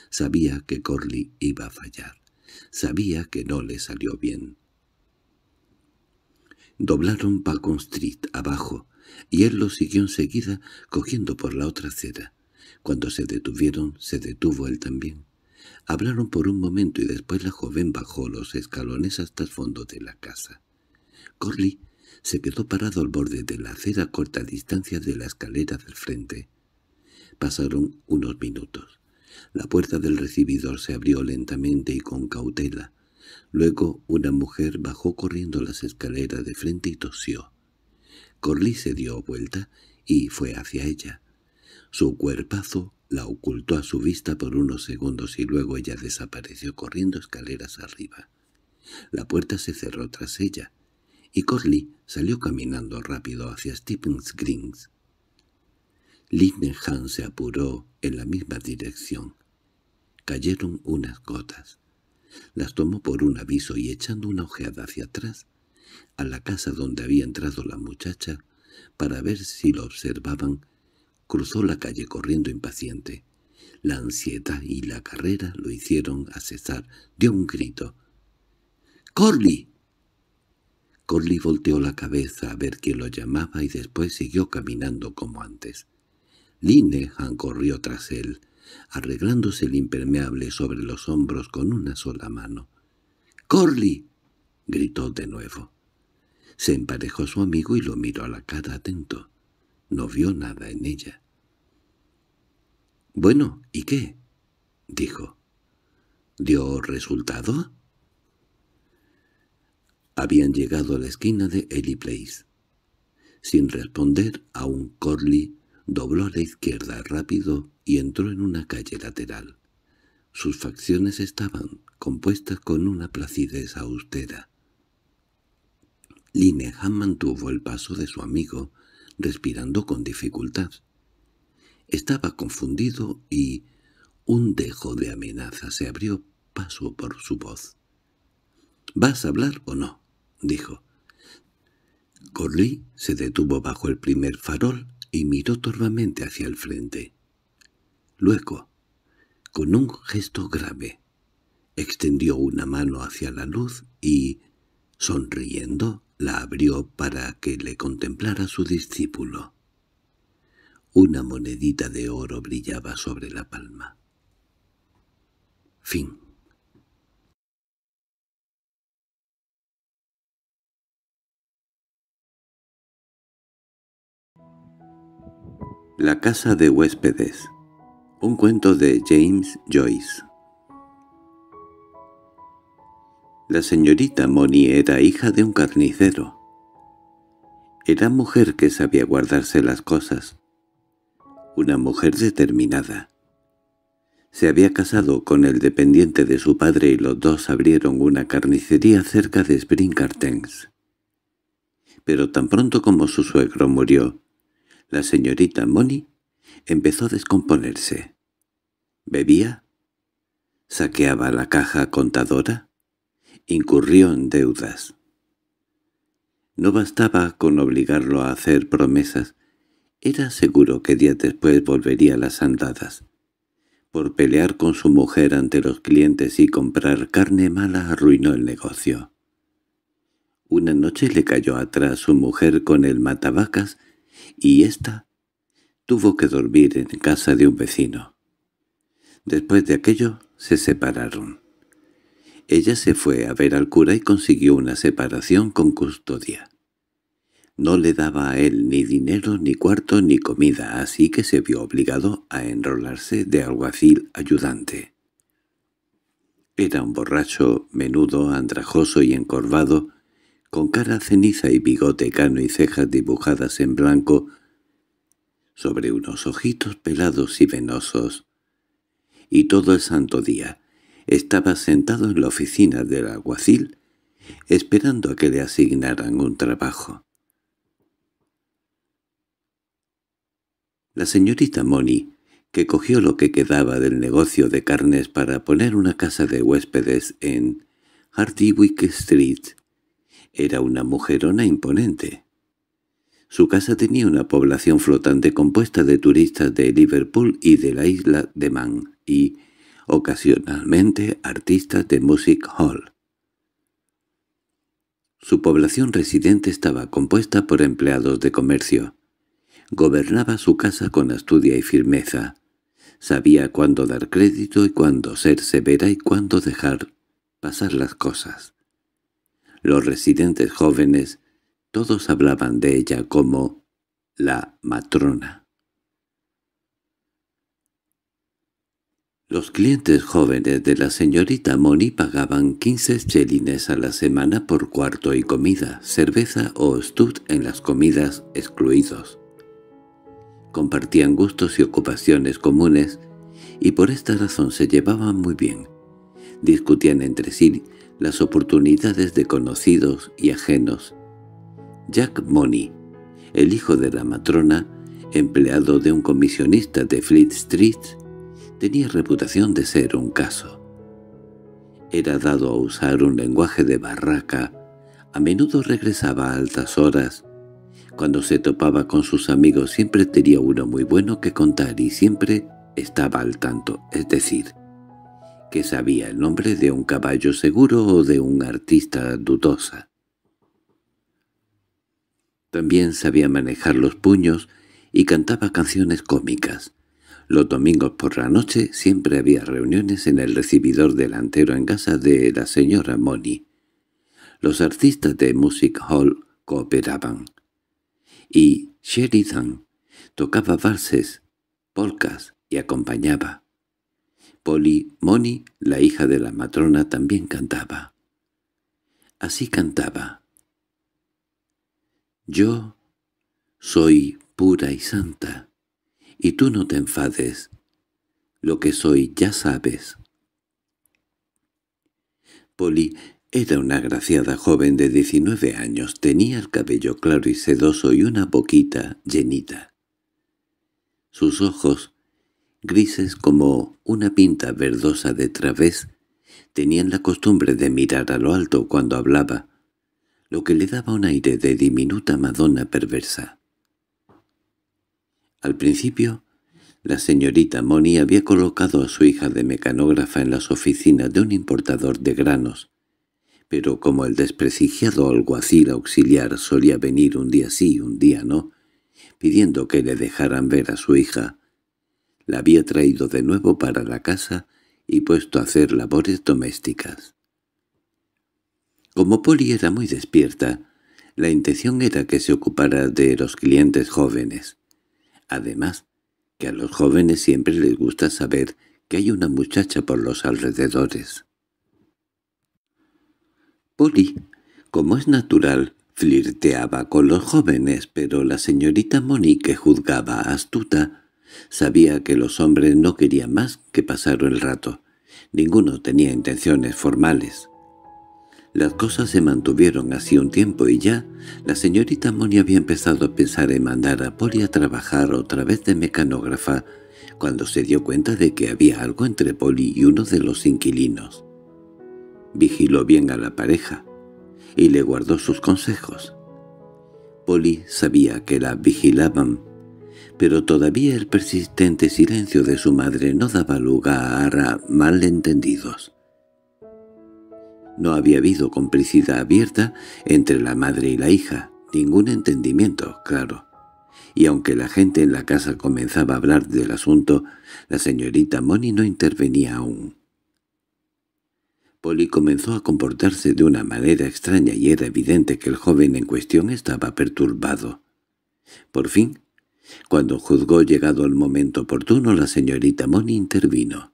Sabía que Corley iba a fallar. Sabía que no le salió bien. Doblaron Bacon Street abajo, y él lo siguió enseguida, cogiendo por la otra acera. Cuando se detuvieron, se detuvo él también. Hablaron por un momento y después la joven bajó los escalones hasta el fondo de la casa. Corley se quedó parado al borde de la acera a corta distancia de la escalera del frente. Pasaron unos minutos. La puerta del recibidor se abrió lentamente y con cautela. Luego una mujer bajó corriendo las escaleras de frente y tosió. Corley se dio vuelta y fue hacia ella. Su cuerpazo la ocultó a su vista por unos segundos y luego ella desapareció corriendo escaleras arriba. La puerta se cerró tras ella, y Corley salió caminando rápido hacia Stephen's Greens. Lindenham se apuró en la misma dirección. Cayeron unas gotas. Las tomó por un aviso y echando una ojeada hacia atrás, a la casa donde había entrado la muchacha, para ver si lo observaban, cruzó la calle corriendo impaciente. La ansiedad y la carrera lo hicieron a cesar. Dio un grito. —¡Corley! Corley volteó la cabeza a ver quién lo llamaba y después siguió caminando como antes. Linehan corrió tras él, arreglándose el impermeable sobre los hombros con una sola mano. —¡Corley! —gritó de nuevo. Se emparejó su amigo y lo miró a la cara atento. No vio nada en ella. —Bueno, ¿y qué? —dijo. —¿Dio resultado? Habían llegado a la esquina de Ellie Place. Sin responder, a un Corley Dobló a la izquierda rápido y entró en una calle lateral. Sus facciones estaban compuestas con una placidez austera. Linehan mantuvo el paso de su amigo, respirando con dificultad. Estaba confundido y un dejo de amenaza se abrió paso por su voz. —¿Vas a hablar o no? —dijo. Corley se detuvo bajo el primer farol y miró torvamente hacia el frente. Luego, con un gesto grave, extendió una mano hacia la luz y, sonriendo, la abrió para que le contemplara su discípulo. Una monedita de oro brillaba sobre la palma. Fin La casa de huéspedes Un cuento de James Joyce La señorita Moni era hija de un carnicero. Era mujer que sabía guardarse las cosas. Una mujer determinada. Se había casado con el dependiente de su padre y los dos abrieron una carnicería cerca de Spring Cartens. Pero tan pronto como su suegro murió, la señorita Moni empezó a descomponerse. ¿Bebía? ¿Saqueaba la caja contadora? Incurrió en deudas. No bastaba con obligarlo a hacer promesas. Era seguro que días después volvería a las andadas. Por pelear con su mujer ante los clientes y comprar carne mala arruinó el negocio. Una noche le cayó atrás su mujer con el matavacas y ésta tuvo que dormir en casa de un vecino. Después de aquello se separaron. Ella se fue a ver al cura y consiguió una separación con custodia. No le daba a él ni dinero, ni cuarto, ni comida, así que se vio obligado a enrolarse de alguacil ayudante. Era un borracho, menudo, andrajoso y encorvado, con cara ceniza y bigote cano y cejas dibujadas en blanco, sobre unos ojitos pelados y venosos. Y todo el santo día estaba sentado en la oficina del alguacil, esperando a que le asignaran un trabajo. La señorita Moni, que cogió lo que quedaba del negocio de carnes para poner una casa de huéspedes en Hardywick Street, era una mujerona imponente. Su casa tenía una población flotante compuesta de turistas de Liverpool y de la isla de Man, y, ocasionalmente, artistas de Music Hall. Su población residente estaba compuesta por empleados de comercio. Gobernaba su casa con astudia y firmeza. Sabía cuándo dar crédito y cuándo ser severa y cuándo dejar pasar las cosas. Los residentes jóvenes, todos hablaban de ella como la matrona. Los clientes jóvenes de la señorita Moni pagaban 15 chelines a la semana por cuarto y comida, cerveza o stud en las comidas excluidos. Compartían gustos y ocupaciones comunes, y por esta razón se llevaban muy bien. Discutían entre sí las oportunidades de conocidos y ajenos. Jack Money, el hijo de la matrona, empleado de un comisionista de Fleet Street, tenía reputación de ser un caso. Era dado a usar un lenguaje de barraca, a menudo regresaba a altas horas. Cuando se topaba con sus amigos siempre tenía uno muy bueno que contar y siempre estaba al tanto, es decir, que sabía el nombre de un caballo seguro o de un artista dudosa. También sabía manejar los puños y cantaba canciones cómicas. Los domingos por la noche siempre había reuniones en el recibidor delantero en casa de la señora Moni. Los artistas de Music Hall cooperaban. Y Sheridan tocaba valses, polcas y acompañaba. Poli Moni, la hija de la matrona, también cantaba. Así cantaba. Yo soy pura y santa, y tú no te enfades. Lo que soy ya sabes. Poli era una graciada joven de 19 años, tenía el cabello claro y sedoso y una boquita llenita. Sus ojos grises como una pinta verdosa de través, tenían la costumbre de mirar a lo alto cuando hablaba, lo que le daba un aire de diminuta madonna perversa. Al principio, la señorita Moni había colocado a su hija de mecanógrafa en las oficinas de un importador de granos, pero como el desprestigiado alguacil auxiliar solía venir un día sí y un día no, pidiendo que le dejaran ver a su hija, la había traído de nuevo para la casa y puesto a hacer labores domésticas. Como Polly era muy despierta, la intención era que se ocupara de los clientes jóvenes. Además, que a los jóvenes siempre les gusta saber que hay una muchacha por los alrededores. Polly, como es natural, flirteaba con los jóvenes, pero la señorita Monique juzgaba astuta Sabía que los hombres no querían más que pasar el rato. Ninguno tenía intenciones formales. Las cosas se mantuvieron así un tiempo y ya la señorita Moni había empezado a pensar en mandar a Polly a trabajar otra vez de mecanógrafa cuando se dio cuenta de que había algo entre Polly y uno de los inquilinos. Vigiló bien a la pareja y le guardó sus consejos. Polly sabía que la vigilaban pero todavía el persistente silencio de su madre no daba lugar a malentendidos. No había habido complicidad abierta entre la madre y la hija, ningún entendimiento, claro. Y aunque la gente en la casa comenzaba a hablar del asunto, la señorita Moni no intervenía aún. Polly comenzó a comportarse de una manera extraña y era evidente que el joven en cuestión estaba perturbado. Por fin cuando juzgó llegado el momento oportuno, la señorita Moni intervino.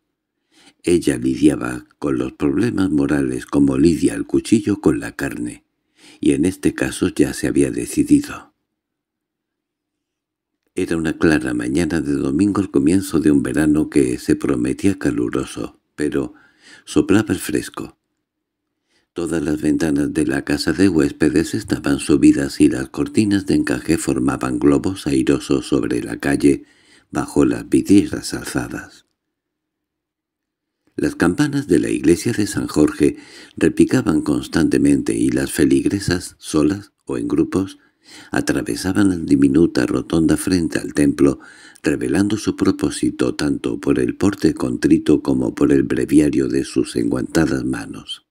Ella lidiaba con los problemas morales como lidia el cuchillo con la carne, y en este caso ya se había decidido. Era una clara mañana de domingo al comienzo de un verano que se prometía caluroso, pero soplaba el fresco. Todas las ventanas de la casa de huéspedes estaban subidas y las cortinas de encaje formaban globos airosos sobre la calle bajo las vidrieras alzadas. Las campanas de la iglesia de San Jorge repicaban constantemente y las feligresas, solas o en grupos, atravesaban la diminuta rotonda frente al templo, revelando su propósito tanto por el porte contrito como por el breviario de sus enguantadas manos.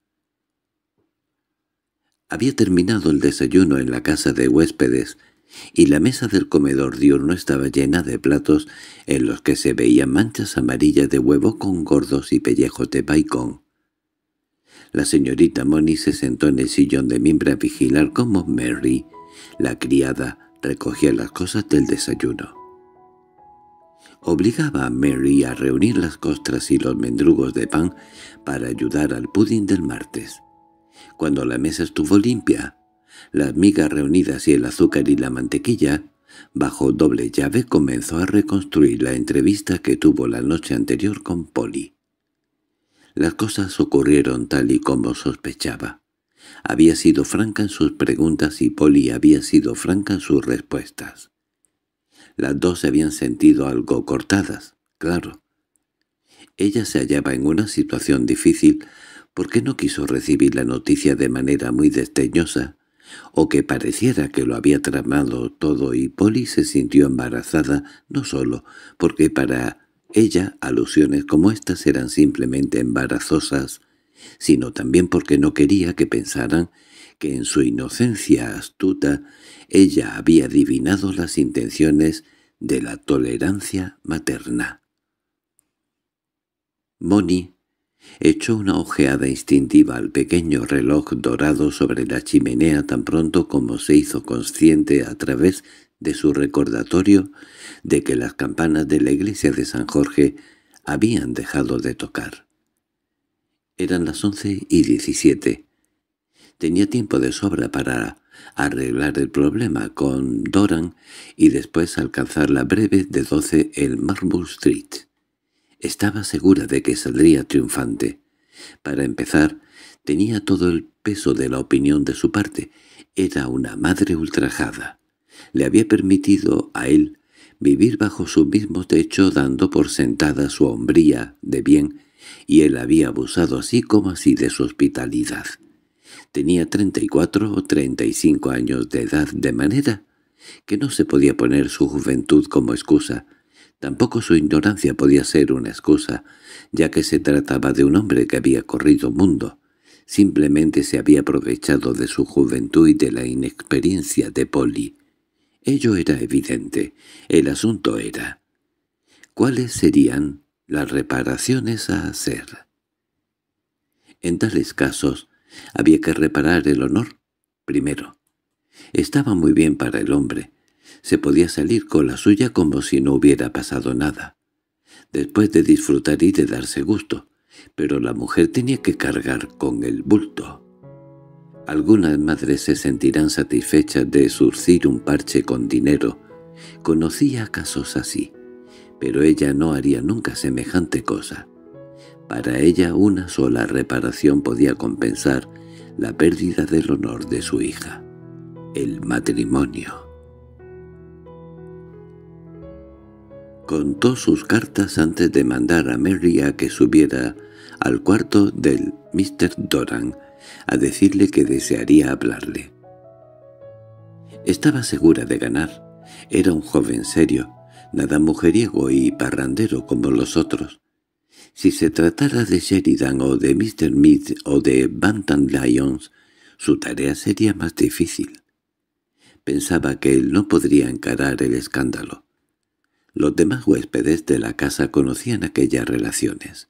Había terminado el desayuno en la casa de huéspedes, y la mesa del comedor diurno estaba llena de platos en los que se veían manchas amarillas de huevo con gordos y pellejos de bacon. La señorita Moni se sentó en el sillón de mimbre a vigilar cómo Mary, la criada, recogía las cosas del desayuno. Obligaba a Mary a reunir las costras y los mendrugos de pan para ayudar al pudín del martes. Cuando la mesa estuvo limpia, las migas reunidas y el azúcar y la mantequilla, bajo doble llave comenzó a reconstruir la entrevista que tuvo la noche anterior con Polly. Las cosas ocurrieron tal y como sospechaba. Había sido franca en sus preguntas y Polly había sido franca en sus respuestas. Las dos se habían sentido algo cortadas, claro. Ella se hallaba en una situación difícil porque no quiso recibir la noticia de manera muy desdeñosa, o que pareciera que lo había tramado todo y Polly se sintió embarazada no solo porque para ella alusiones como estas eran simplemente embarazosas, sino también porque no quería que pensaran que en su inocencia astuta ella había adivinado las intenciones de la tolerancia materna. Moni Echó una ojeada instintiva al pequeño reloj dorado sobre la chimenea tan pronto como se hizo consciente a través de su recordatorio de que las campanas de la iglesia de San Jorge habían dejado de tocar. Eran las once y diecisiete. Tenía tiempo de sobra para arreglar el problema con Doran y después alcanzar la breve de doce en Marble Street. Estaba segura de que saldría triunfante. Para empezar, tenía todo el peso de la opinión de su parte. Era una madre ultrajada. Le había permitido a él vivir bajo su mismo techo dando por sentada su hombría de bien, y él había abusado así como así de su hospitalidad. Tenía treinta y cuatro o treinta y cinco años de edad, de manera que no se podía poner su juventud como excusa, Tampoco su ignorancia podía ser una excusa, ya que se trataba de un hombre que había corrido mundo. Simplemente se había aprovechado de su juventud y de la inexperiencia de Polly. Ello era evidente. El asunto era... ¿Cuáles serían las reparaciones a hacer? En tales casos, había que reparar el honor primero. Estaba muy bien para el hombre, se podía salir con la suya como si no hubiera pasado nada, después de disfrutar y de darse gusto, pero la mujer tenía que cargar con el bulto. Algunas madres se sentirán satisfechas de surcir un parche con dinero. Conocía casos así, pero ella no haría nunca semejante cosa. Para ella una sola reparación podía compensar la pérdida del honor de su hija, el matrimonio. contó sus cartas antes de mandar a Mary a que subiera al cuarto del Mr. Doran a decirle que desearía hablarle. Estaba segura de ganar. Era un joven serio, nada mujeriego y parrandero como los otros. Si se tratara de Sheridan o de Mr. Mead o de Bantam Lyons, su tarea sería más difícil. Pensaba que él no podría encarar el escándalo. Los demás huéspedes de la casa conocían aquellas relaciones.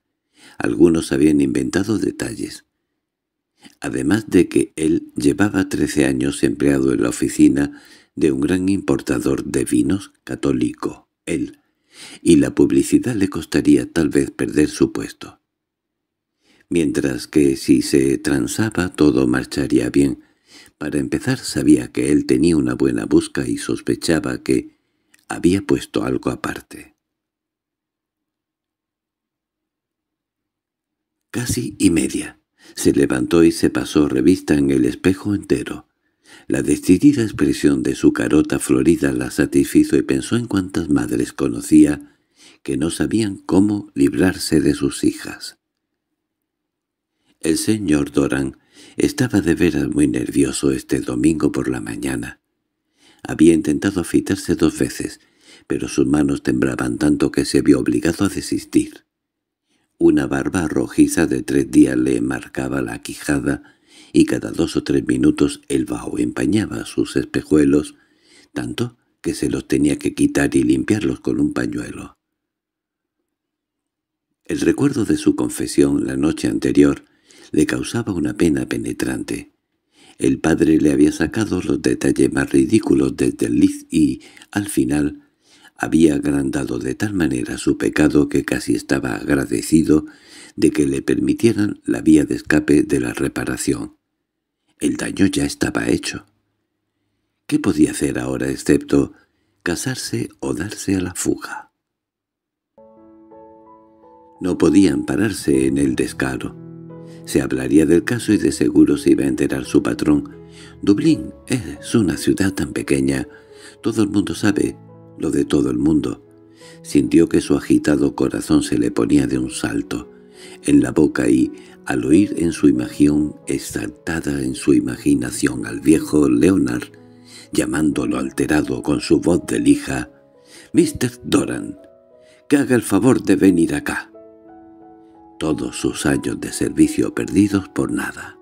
Algunos habían inventado detalles. Además de que él llevaba trece años empleado en la oficina de un gran importador de vinos católico, él, y la publicidad le costaría tal vez perder su puesto. Mientras que si se transaba todo marcharía bien. Para empezar sabía que él tenía una buena busca y sospechaba que, había puesto algo aparte. Casi y media. Se levantó y se pasó revista en el espejo entero. La decidida expresión de su carota florida la satisfizo y pensó en cuántas madres conocía que no sabían cómo librarse de sus hijas. El señor Doran estaba de veras muy nervioso este domingo por la mañana. Había intentado afeitarse dos veces, pero sus manos temblaban tanto que se vio obligado a desistir. Una barba rojiza de tres días le marcaba la quijada y cada dos o tres minutos el vaho empañaba sus espejuelos, tanto que se los tenía que quitar y limpiarlos con un pañuelo. El recuerdo de su confesión la noche anterior le causaba una pena penetrante. El padre le había sacado los detalles más ridículos desde el Liz y, al final, había agrandado de tal manera su pecado que casi estaba agradecido de que le permitieran la vía de escape de la reparación. El daño ya estaba hecho. ¿Qué podía hacer ahora excepto casarse o darse a la fuga? No podían pararse en el descaro. Se hablaría del caso y de seguro se iba a enterar su patrón. Dublín es una ciudad tan pequeña. Todo el mundo sabe lo de todo el mundo. Sintió que su agitado corazón se le ponía de un salto en la boca y, al oír en su imaginación, exaltada en su imaginación al viejo Leonard, llamándolo alterado con su voz de lija, «Mr. Doran, que haga el favor de venir acá» todos sus años de servicio perdidos por nada,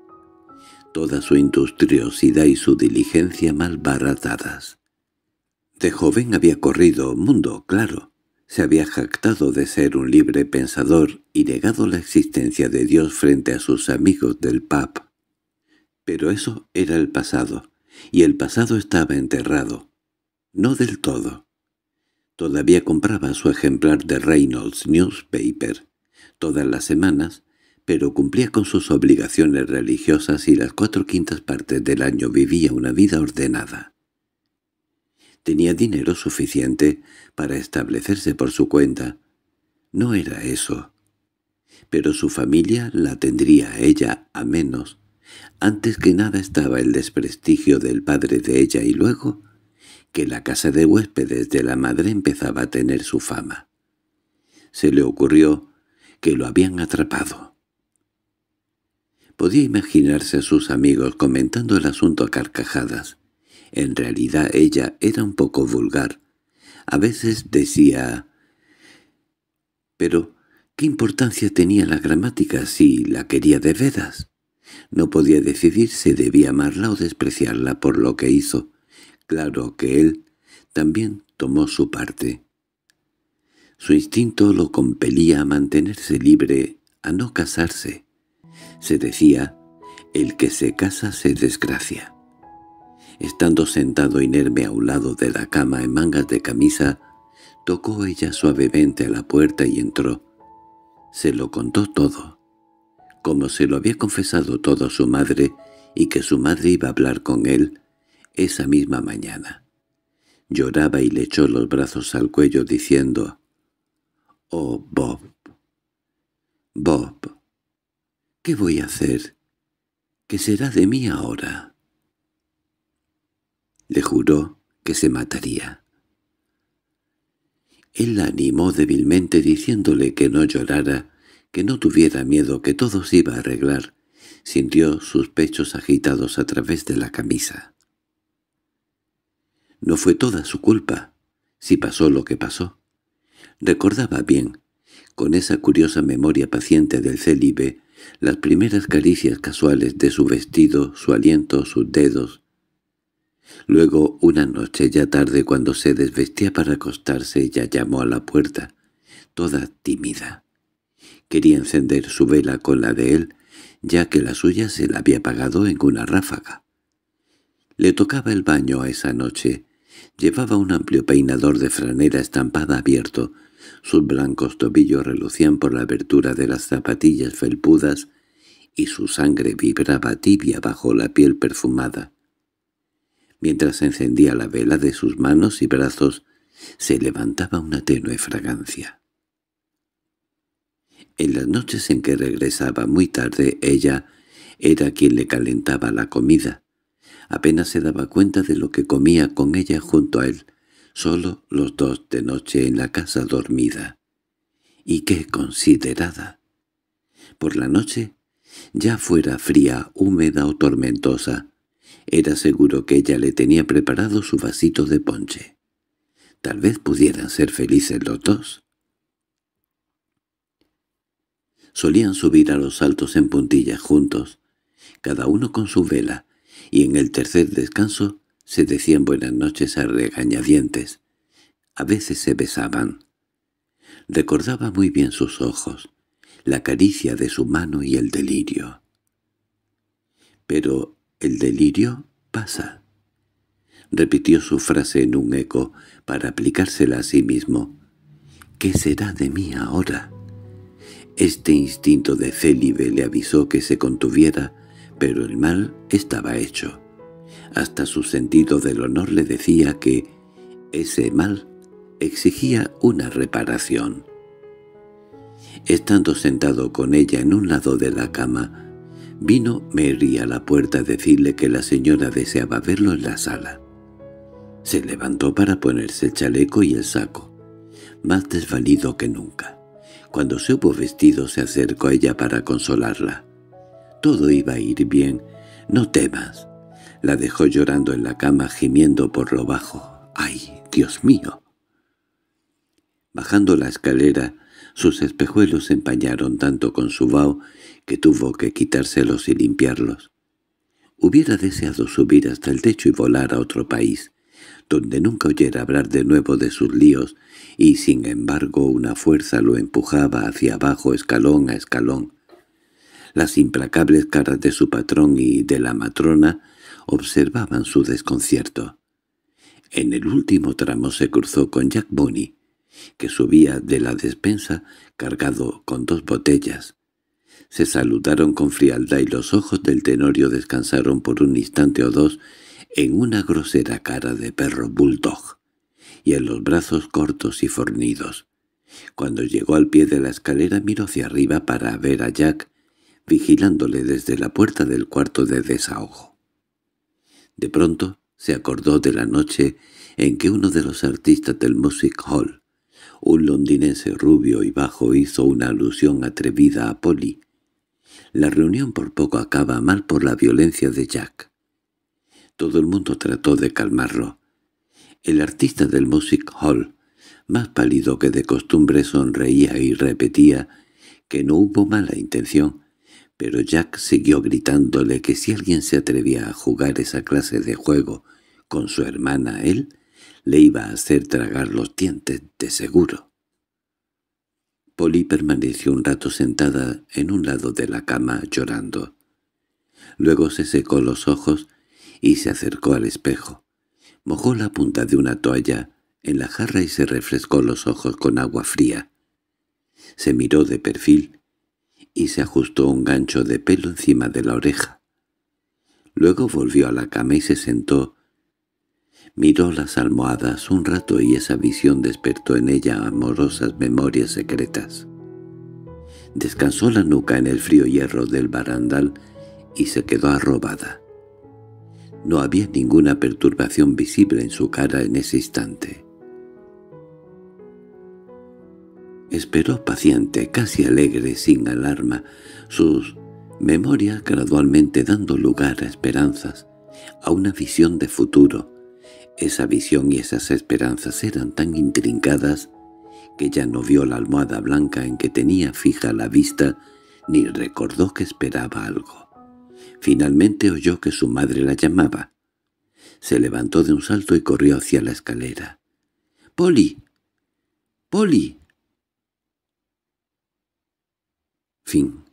toda su industriosidad y su diligencia malbaratadas. De joven había corrido mundo, claro, se había jactado de ser un libre pensador y negado la existencia de Dios frente a sus amigos del PAP. Pero eso era el pasado, y el pasado estaba enterrado. No del todo. Todavía compraba su ejemplar de Reynolds Newspaper, todas las semanas, pero cumplía con sus obligaciones religiosas y las cuatro quintas partes del año vivía una vida ordenada. Tenía dinero suficiente para establecerse por su cuenta. No era eso. Pero su familia la tendría a ella a menos. Antes que nada estaba el desprestigio del padre de ella y luego que la casa de huéspedes de la madre empezaba a tener su fama. Se le ocurrió que lo habían atrapado. Podía imaginarse a sus amigos comentando el asunto a carcajadas. En realidad ella era un poco vulgar. A veces decía... Pero, ¿qué importancia tenía la gramática si la quería de vedas? No podía decidir si debía amarla o despreciarla por lo que hizo. Claro que él también tomó su parte. Su instinto lo compelía a mantenerse libre, a no casarse. Se decía, el que se casa se desgracia. Estando sentado inerme a un lado de la cama en mangas de camisa, tocó ella suavemente a la puerta y entró. Se lo contó todo, como se lo había confesado todo a su madre y que su madre iba a hablar con él esa misma mañana. Lloraba y le echó los brazos al cuello diciendo «Oh, Bob, Bob, ¿qué voy a hacer? ¿Qué será de mí ahora?» Le juró que se mataría. Él la animó débilmente diciéndole que no llorara, que no tuviera miedo, que todo se iba a arreglar. Sintió sus pechos agitados a través de la camisa. No fue toda su culpa, si pasó lo que pasó. Recordaba bien, con esa curiosa memoria paciente del célibe, las primeras caricias casuales de su vestido, su aliento, sus dedos. Luego, una noche ya tarde, cuando se desvestía para acostarse, ella llamó a la puerta, toda tímida. Quería encender su vela con la de él, ya que la suya se la había apagado en una ráfaga. Le tocaba el baño a esa noche, Llevaba un amplio peinador de franera estampada abierto. Sus blancos tobillos relucían por la abertura de las zapatillas felpudas y su sangre vibraba tibia bajo la piel perfumada. Mientras encendía la vela de sus manos y brazos, se levantaba una tenue fragancia. En las noches en que regresaba muy tarde, ella era quien le calentaba la comida. Apenas se daba cuenta de lo que comía con ella junto a él, solo los dos de noche en la casa dormida. Y qué considerada. Por la noche, ya fuera fría, húmeda o tormentosa, era seguro que ella le tenía preparado su vasito de ponche. Tal vez pudieran ser felices los dos. Solían subir a los altos en puntillas juntos, cada uno con su vela, y en el tercer descanso se decían buenas noches a regañadientes. A veces se besaban. Recordaba muy bien sus ojos, la caricia de su mano y el delirio. Pero el delirio pasa. Repitió su frase en un eco para aplicársela a sí mismo. ¿Qué será de mí ahora? Este instinto de célibe le avisó que se contuviera pero el mal estaba hecho. Hasta su sentido del honor le decía que ese mal exigía una reparación. Estando sentado con ella en un lado de la cama, vino Mary a la puerta a decirle que la señora deseaba verlo en la sala. Se levantó para ponerse el chaleco y el saco, más desvalido que nunca. Cuando se hubo vestido se acercó a ella para consolarla. Todo iba a ir bien. No temas. La dejó llorando en la cama, gimiendo por lo bajo. ¡Ay, Dios mío! Bajando la escalera, sus espejuelos se empañaron tanto con su vaho que tuvo que quitárselos y limpiarlos. Hubiera deseado subir hasta el techo y volar a otro país, donde nunca oyera hablar de nuevo de sus líos, y sin embargo una fuerza lo empujaba hacia abajo escalón a escalón, las implacables caras de su patrón y de la matrona observaban su desconcierto. En el último tramo se cruzó con Jack Bonny, que subía de la despensa cargado con dos botellas. Se saludaron con frialdad y los ojos del tenorio descansaron por un instante o dos en una grosera cara de perro bulldog y en los brazos cortos y fornidos. Cuando llegó al pie de la escalera miró hacia arriba para ver a Jack vigilándole desde la puerta del cuarto de desahogo. De pronto se acordó de la noche en que uno de los artistas del Music Hall, un londinense rubio y bajo, hizo una alusión atrevida a Polly. La reunión por poco acaba mal por la violencia de Jack. Todo el mundo trató de calmarlo. El artista del Music Hall, más pálido que de costumbre, sonreía y repetía que no hubo mala intención, pero Jack siguió gritándole que si alguien se atrevía a jugar esa clase de juego con su hermana él, le iba a hacer tragar los dientes de seguro. Polly permaneció un rato sentada en un lado de la cama llorando. Luego se secó los ojos y se acercó al espejo. Mojó la punta de una toalla en la jarra y se refrescó los ojos con agua fría. Se miró de perfil y se ajustó un gancho de pelo encima de la oreja. Luego volvió a la cama y se sentó. Miró las almohadas un rato y esa visión despertó en ella amorosas memorias secretas. Descansó la nuca en el frío hierro del barandal y se quedó arrobada. No había ninguna perturbación visible en su cara en ese instante. Esperó paciente, casi alegre, sin alarma, sus memorias gradualmente dando lugar a esperanzas, a una visión de futuro. Esa visión y esas esperanzas eran tan intrincadas que ya no vio la almohada blanca en que tenía fija la vista ni recordó que esperaba algo. Finalmente oyó que su madre la llamaba. Se levantó de un salto y corrió hacia la escalera. —¡Poli! —¡Poli! Fin.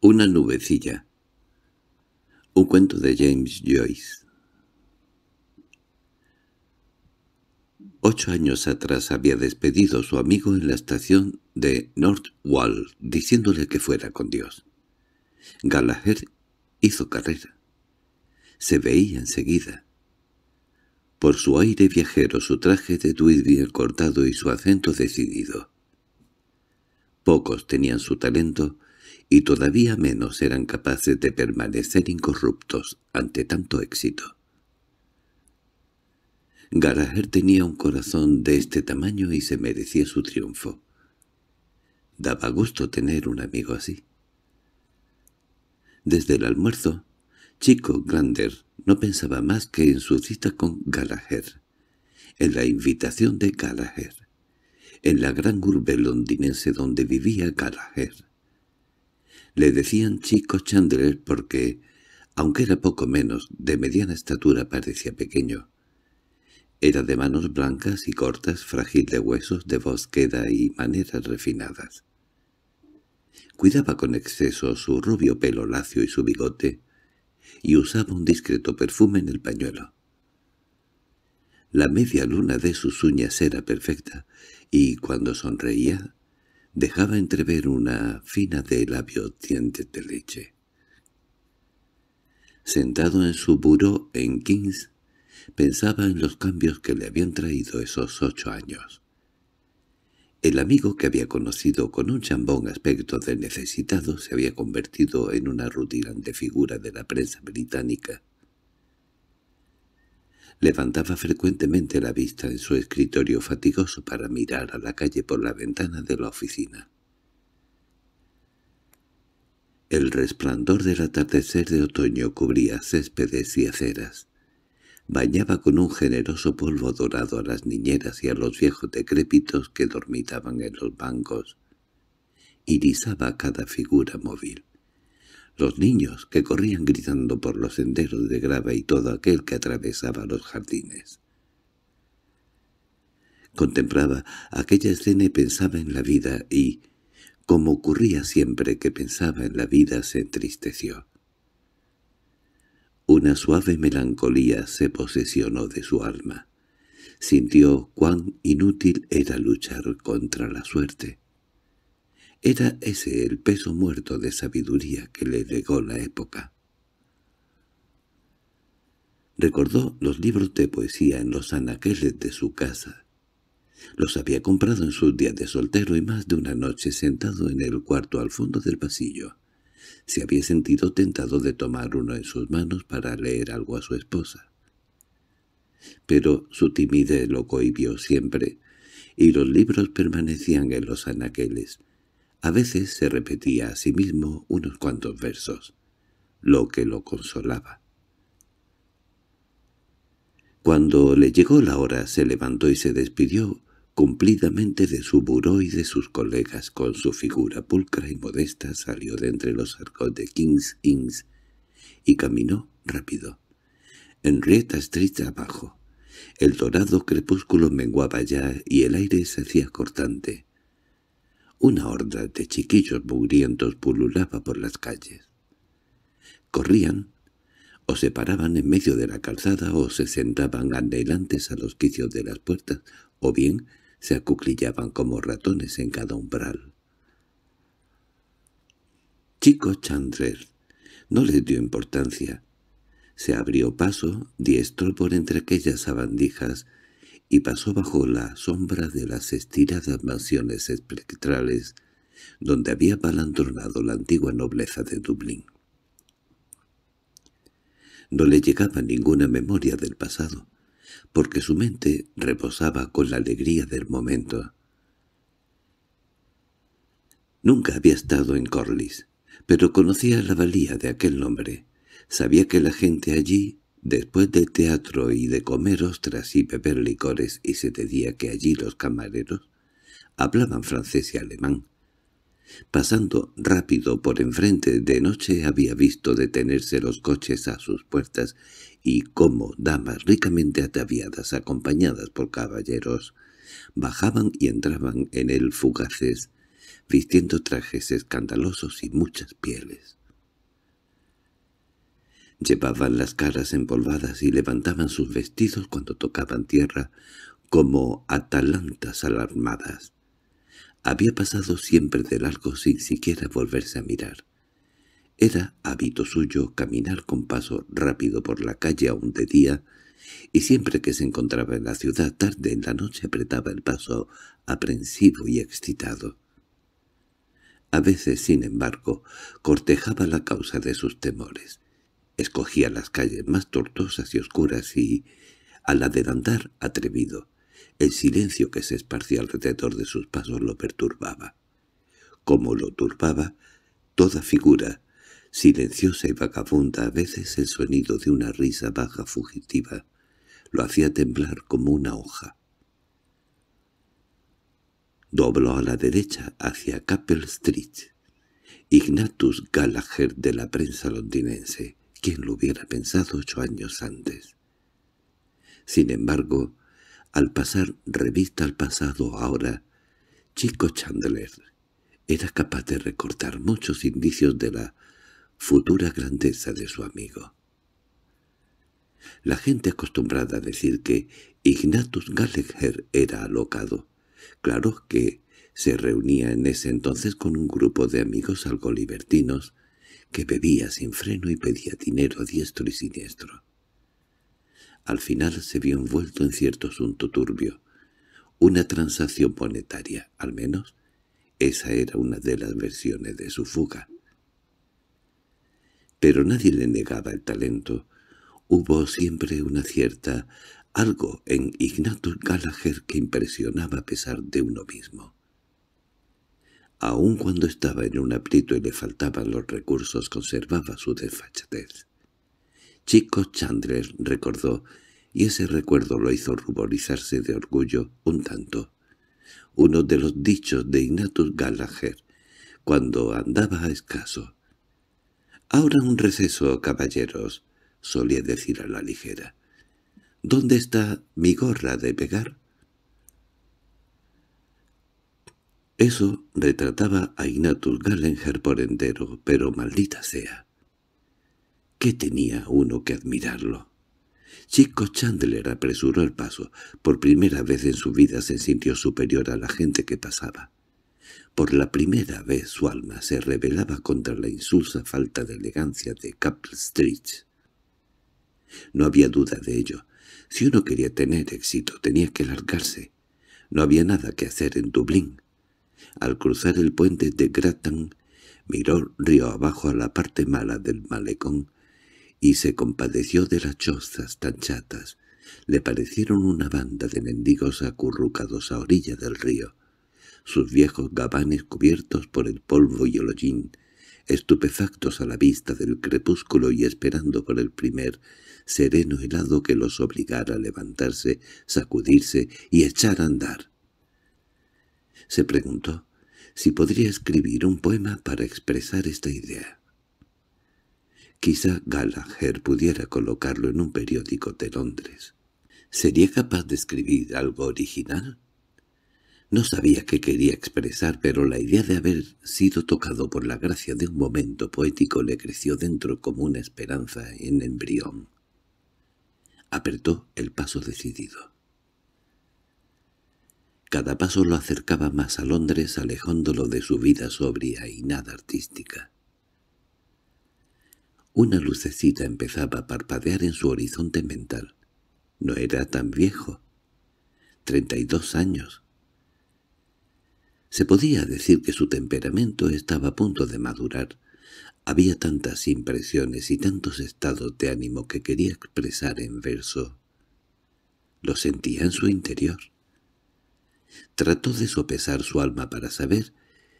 Una nubecilla. Un cuento de James Joyce. Ocho años atrás había despedido a su amigo en la estación de Northwall, diciéndole que fuera con Dios. Gallagher hizo carrera. Se veía enseguida. Por su aire viajero, su traje de tweed bien cortado y su acento decidido. Pocos tenían su talento y todavía menos eran capaces de permanecer incorruptos ante tanto éxito. Garager tenía un corazón de este tamaño y se merecía su triunfo. Daba gusto tener un amigo así. Desde el almuerzo, Chico Grander no pensaba más que en su cita con Gallagher, en la invitación de Gallagher, en la gran urbe londinense donde vivía Gallagher. Le decían Chico Chandler porque, aunque era poco menos, de mediana estatura parecía pequeño. Era de manos blancas y cortas, frágil de huesos, de voz queda y maneras refinadas. Cuidaba con exceso su rubio pelo lacio y su bigote, y usaba un discreto perfume en el pañuelo. La media luna de sus uñas era perfecta, y cuando sonreía, dejaba entrever una fina de labio dientes de leche. Sentado en su buro en Kings, pensaba en los cambios que le habían traído esos ocho años. El amigo que había conocido con un chambón aspecto de necesitado se había convertido en una rutilante figura de la prensa británica. Levantaba frecuentemente la vista en su escritorio fatigoso para mirar a la calle por la ventana de la oficina. El resplandor del atardecer de otoño cubría céspedes y aceras bañaba con un generoso polvo dorado a las niñeras y a los viejos decrépitos que dormitaban en los bancos. Irisaba cada figura móvil. Los niños que corrían gritando por los senderos de grava y todo aquel que atravesaba los jardines. Contemplaba aquella escena y pensaba en la vida y, como ocurría siempre que pensaba en la vida, se entristeció. Una suave melancolía se posesionó de su alma. Sintió cuán inútil era luchar contra la suerte. Era ese el peso muerto de sabiduría que le legó la época. Recordó los libros de poesía en los anaqueles de su casa. Los había comprado en sus días de soltero y más de una noche sentado en el cuarto al fondo del pasillo se había sentido tentado de tomar uno en sus manos para leer algo a su esposa. Pero su timidez lo cohibió siempre, y los libros permanecían en los anaqueles. A veces se repetía a sí mismo unos cuantos versos, lo que lo consolaba. Cuando le llegó la hora se levantó y se despidió, cumplidamente de su buró y de sus colegas, con su figura pulcra y modesta salió de entre los arcos de King's Inns y caminó rápido. Henrietta estrecha abajo. El dorado crepúsculo menguaba ya y el aire se hacía cortante. Una horda de chiquillos mugrientos pululaba por las calles. Corrían, o se paraban en medio de la calzada o se sentaban anhelantes a los quicios de las puertas, o bien se acuclillaban como ratones en cada umbral. Chico Chandler no le dio importancia. Se abrió paso diestro por entre aquellas sabandijas y pasó bajo la sombra de las estiradas mansiones espectrales donde había balandronado la antigua nobleza de Dublín. No le llegaba ninguna memoria del pasado porque su mente reposaba con la alegría del momento. Nunca había estado en Corlis, pero conocía la valía de aquel nombre. Sabía que la gente allí, después del teatro y de comer ostras y beber licores y se decía que allí los camareros, hablaban francés y alemán, Pasando rápido por enfrente de noche había visto detenerse los coches a sus puertas y cómo damas ricamente ataviadas acompañadas por caballeros bajaban y entraban en él fugaces, vistiendo trajes escandalosos y muchas pieles. Llevaban las caras empolvadas y levantaban sus vestidos cuando tocaban tierra como atalantas alarmadas. Había pasado siempre de largo sin siquiera volverse a mirar. Era hábito suyo caminar con paso rápido por la calle aún de día, y siempre que se encontraba en la ciudad tarde en la noche apretaba el paso aprensivo y excitado. A veces, sin embargo, cortejaba la causa de sus temores. Escogía las calles más tortuosas y oscuras y, al adelantar atrevido, el silencio que se esparcía alrededor de sus pasos lo perturbaba. Como lo turbaba, toda figura, silenciosa y vagabunda, a veces el sonido de una risa baja fugitiva, lo hacía temblar como una hoja. Dobló a la derecha hacia Capel Street. Ignatus Gallagher de la prensa londinense, quien lo hubiera pensado ocho años antes. Sin embargo, al pasar revista al pasado ahora, Chico Chandler era capaz de recortar muchos indicios de la futura grandeza de su amigo. La gente acostumbrada a decir que Ignatus Gallagher era alocado. Claro que se reunía en ese entonces con un grupo de amigos algo libertinos que bebía sin freno y pedía dinero a diestro y siniestro al final se vio envuelto en cierto asunto turbio. Una transacción monetaria, al menos, esa era una de las versiones de su fuga. Pero nadie le negaba el talento. Hubo siempre una cierta algo en Ignatus Gallagher que impresionaba a pesar de uno mismo. Aun cuando estaba en un aprieto y le faltaban los recursos, conservaba su desfachatez. Chico Chandler recordó, y ese recuerdo lo hizo ruborizarse de orgullo un tanto. Uno de los dichos de Ignatus Gallagher, cuando andaba a escaso. «Ahora un receso, caballeros», solía decir a la ligera. «¿Dónde está mi gorra de pegar?» Eso retrataba a Ignatus Gallagher por entero, pero maldita sea qué tenía uno que admirarlo? Chico Chandler apresuró el paso. Por primera vez en su vida se sintió superior a la gente que pasaba. Por la primera vez su alma se rebelaba contra la insulsa falta de elegancia de Capel Street. No había duda de ello. Si uno quería tener éxito tenía que largarse. No había nada que hacer en Dublín. Al cruzar el puente de Grattan, miró río abajo a la parte mala del malecón y se compadeció de las chozas tan chatas. Le parecieron una banda de mendigos acurrucados a orilla del río. Sus viejos gabanes cubiertos por el polvo y el hollín, estupefactos a la vista del crepúsculo y esperando por el primer sereno helado que los obligara a levantarse, sacudirse y echar a andar. Se preguntó si podría escribir un poema para expresar esta idea. Quizá Gallagher pudiera colocarlo en un periódico de Londres. ¿Sería capaz de escribir algo original? No sabía qué quería expresar, pero la idea de haber sido tocado por la gracia de un momento poético le creció dentro como una esperanza en embrión. Apretó el paso decidido. Cada paso lo acercaba más a Londres, alejándolo de su vida sobria y nada artística. Una lucecita empezaba a parpadear en su horizonte mental. No era tan viejo. Treinta y dos años. Se podía decir que su temperamento estaba a punto de madurar. Había tantas impresiones y tantos estados de ánimo que quería expresar en verso. Lo sentía en su interior. Trató de sopesar su alma para saber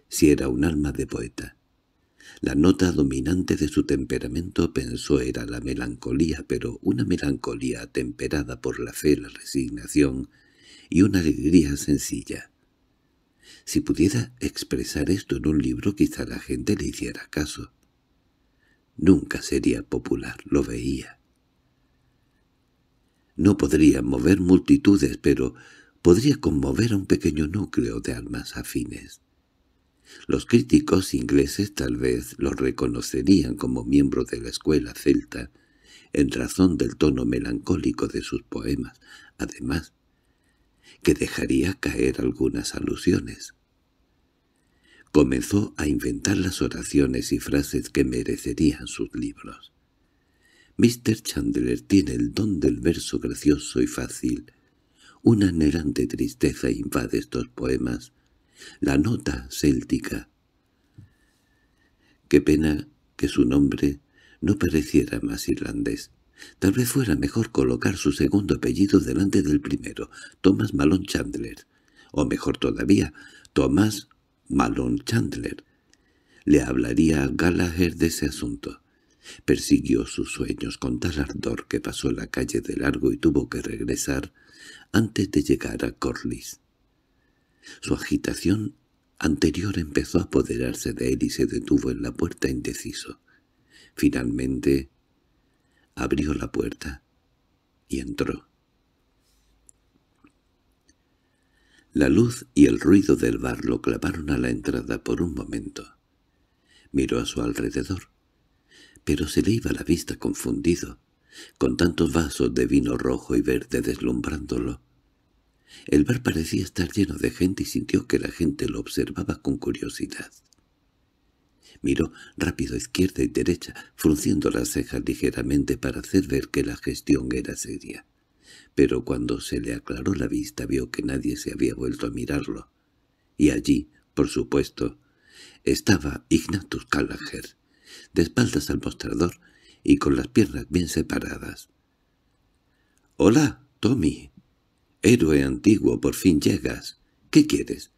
si era un alma de poeta. La nota dominante de su temperamento pensó era la melancolía, pero una melancolía atemperada por la fe, la resignación y una alegría sencilla. Si pudiera expresar esto en un libro quizá la gente le hiciera caso. Nunca sería popular, lo veía. No podría mover multitudes, pero podría conmover a un pequeño núcleo de almas afines. Los críticos ingleses tal vez lo reconocerían como miembro de la escuela celta, en razón del tono melancólico de sus poemas, además, que dejaría caer algunas alusiones. Comenzó a inventar las oraciones y frases que merecerían sus libros. Mr. Chandler tiene el don del verso gracioso y fácil. Una anhelante tristeza invade estos poemas, la nota céltica. Qué pena que su nombre no pareciera más irlandés. Tal vez fuera mejor colocar su segundo apellido delante del primero, Thomas Malone Chandler, o mejor todavía, Thomas Malone Chandler. Le hablaría a Gallagher de ese asunto. Persiguió sus sueños con tal ardor que pasó la calle de largo y tuvo que regresar antes de llegar a Corliss. Su agitación anterior empezó a apoderarse de él y se detuvo en la puerta indeciso. Finalmente abrió la puerta y entró. La luz y el ruido del bar lo clavaron a la entrada por un momento. Miró a su alrededor, pero se le iba la vista confundido, con tantos vasos de vino rojo y verde deslumbrándolo el bar parecía estar lleno de gente y sintió que la gente lo observaba con curiosidad. Miró rápido izquierda y derecha, frunciendo las cejas ligeramente para hacer ver que la gestión era seria. Pero cuando se le aclaró la vista vio que nadie se había vuelto a mirarlo. Y allí, por supuesto, estaba Ignatus Callagher, de espaldas al mostrador y con las piernas bien separadas. —¡Hola, Tommy! Héroe antiguo, por fin llegas. ¿Qué quieres?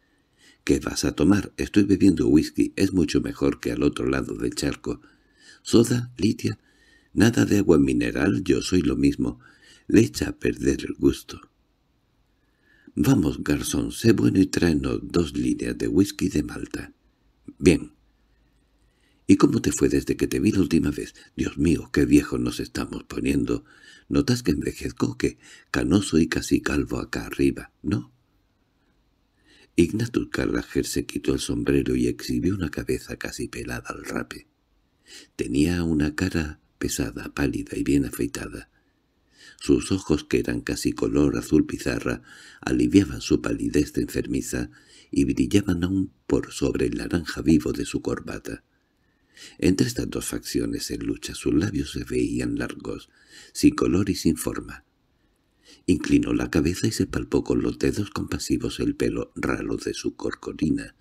¿Qué vas a tomar? Estoy bebiendo whisky, es mucho mejor que al otro lado del charco. ¿Soda? ¿Litia? Nada de agua mineral, yo soy lo mismo. Le echa a perder el gusto. —Vamos, garzón, sé bueno y tráenos dos líneas de whisky de Malta. —Bien. ¿Y cómo te fue desde que te vi la última vez? Dios mío, qué viejos nos estamos poniendo. ¿Notas que envejezco que canoso y casi calvo acá arriba, no? Ignatus Carragher se quitó el sombrero y exhibió una cabeza casi pelada al rape. Tenía una cara pesada, pálida y bien afeitada. Sus ojos, que eran casi color azul pizarra, aliviaban su palidez de enfermiza y brillaban aún por sobre el naranja vivo de su corbata. Entre estas dos facciones en lucha sus labios se veían largos, sin color y sin forma. Inclinó la cabeza y se palpó con los dedos compasivos el pelo ralo de su corcorina.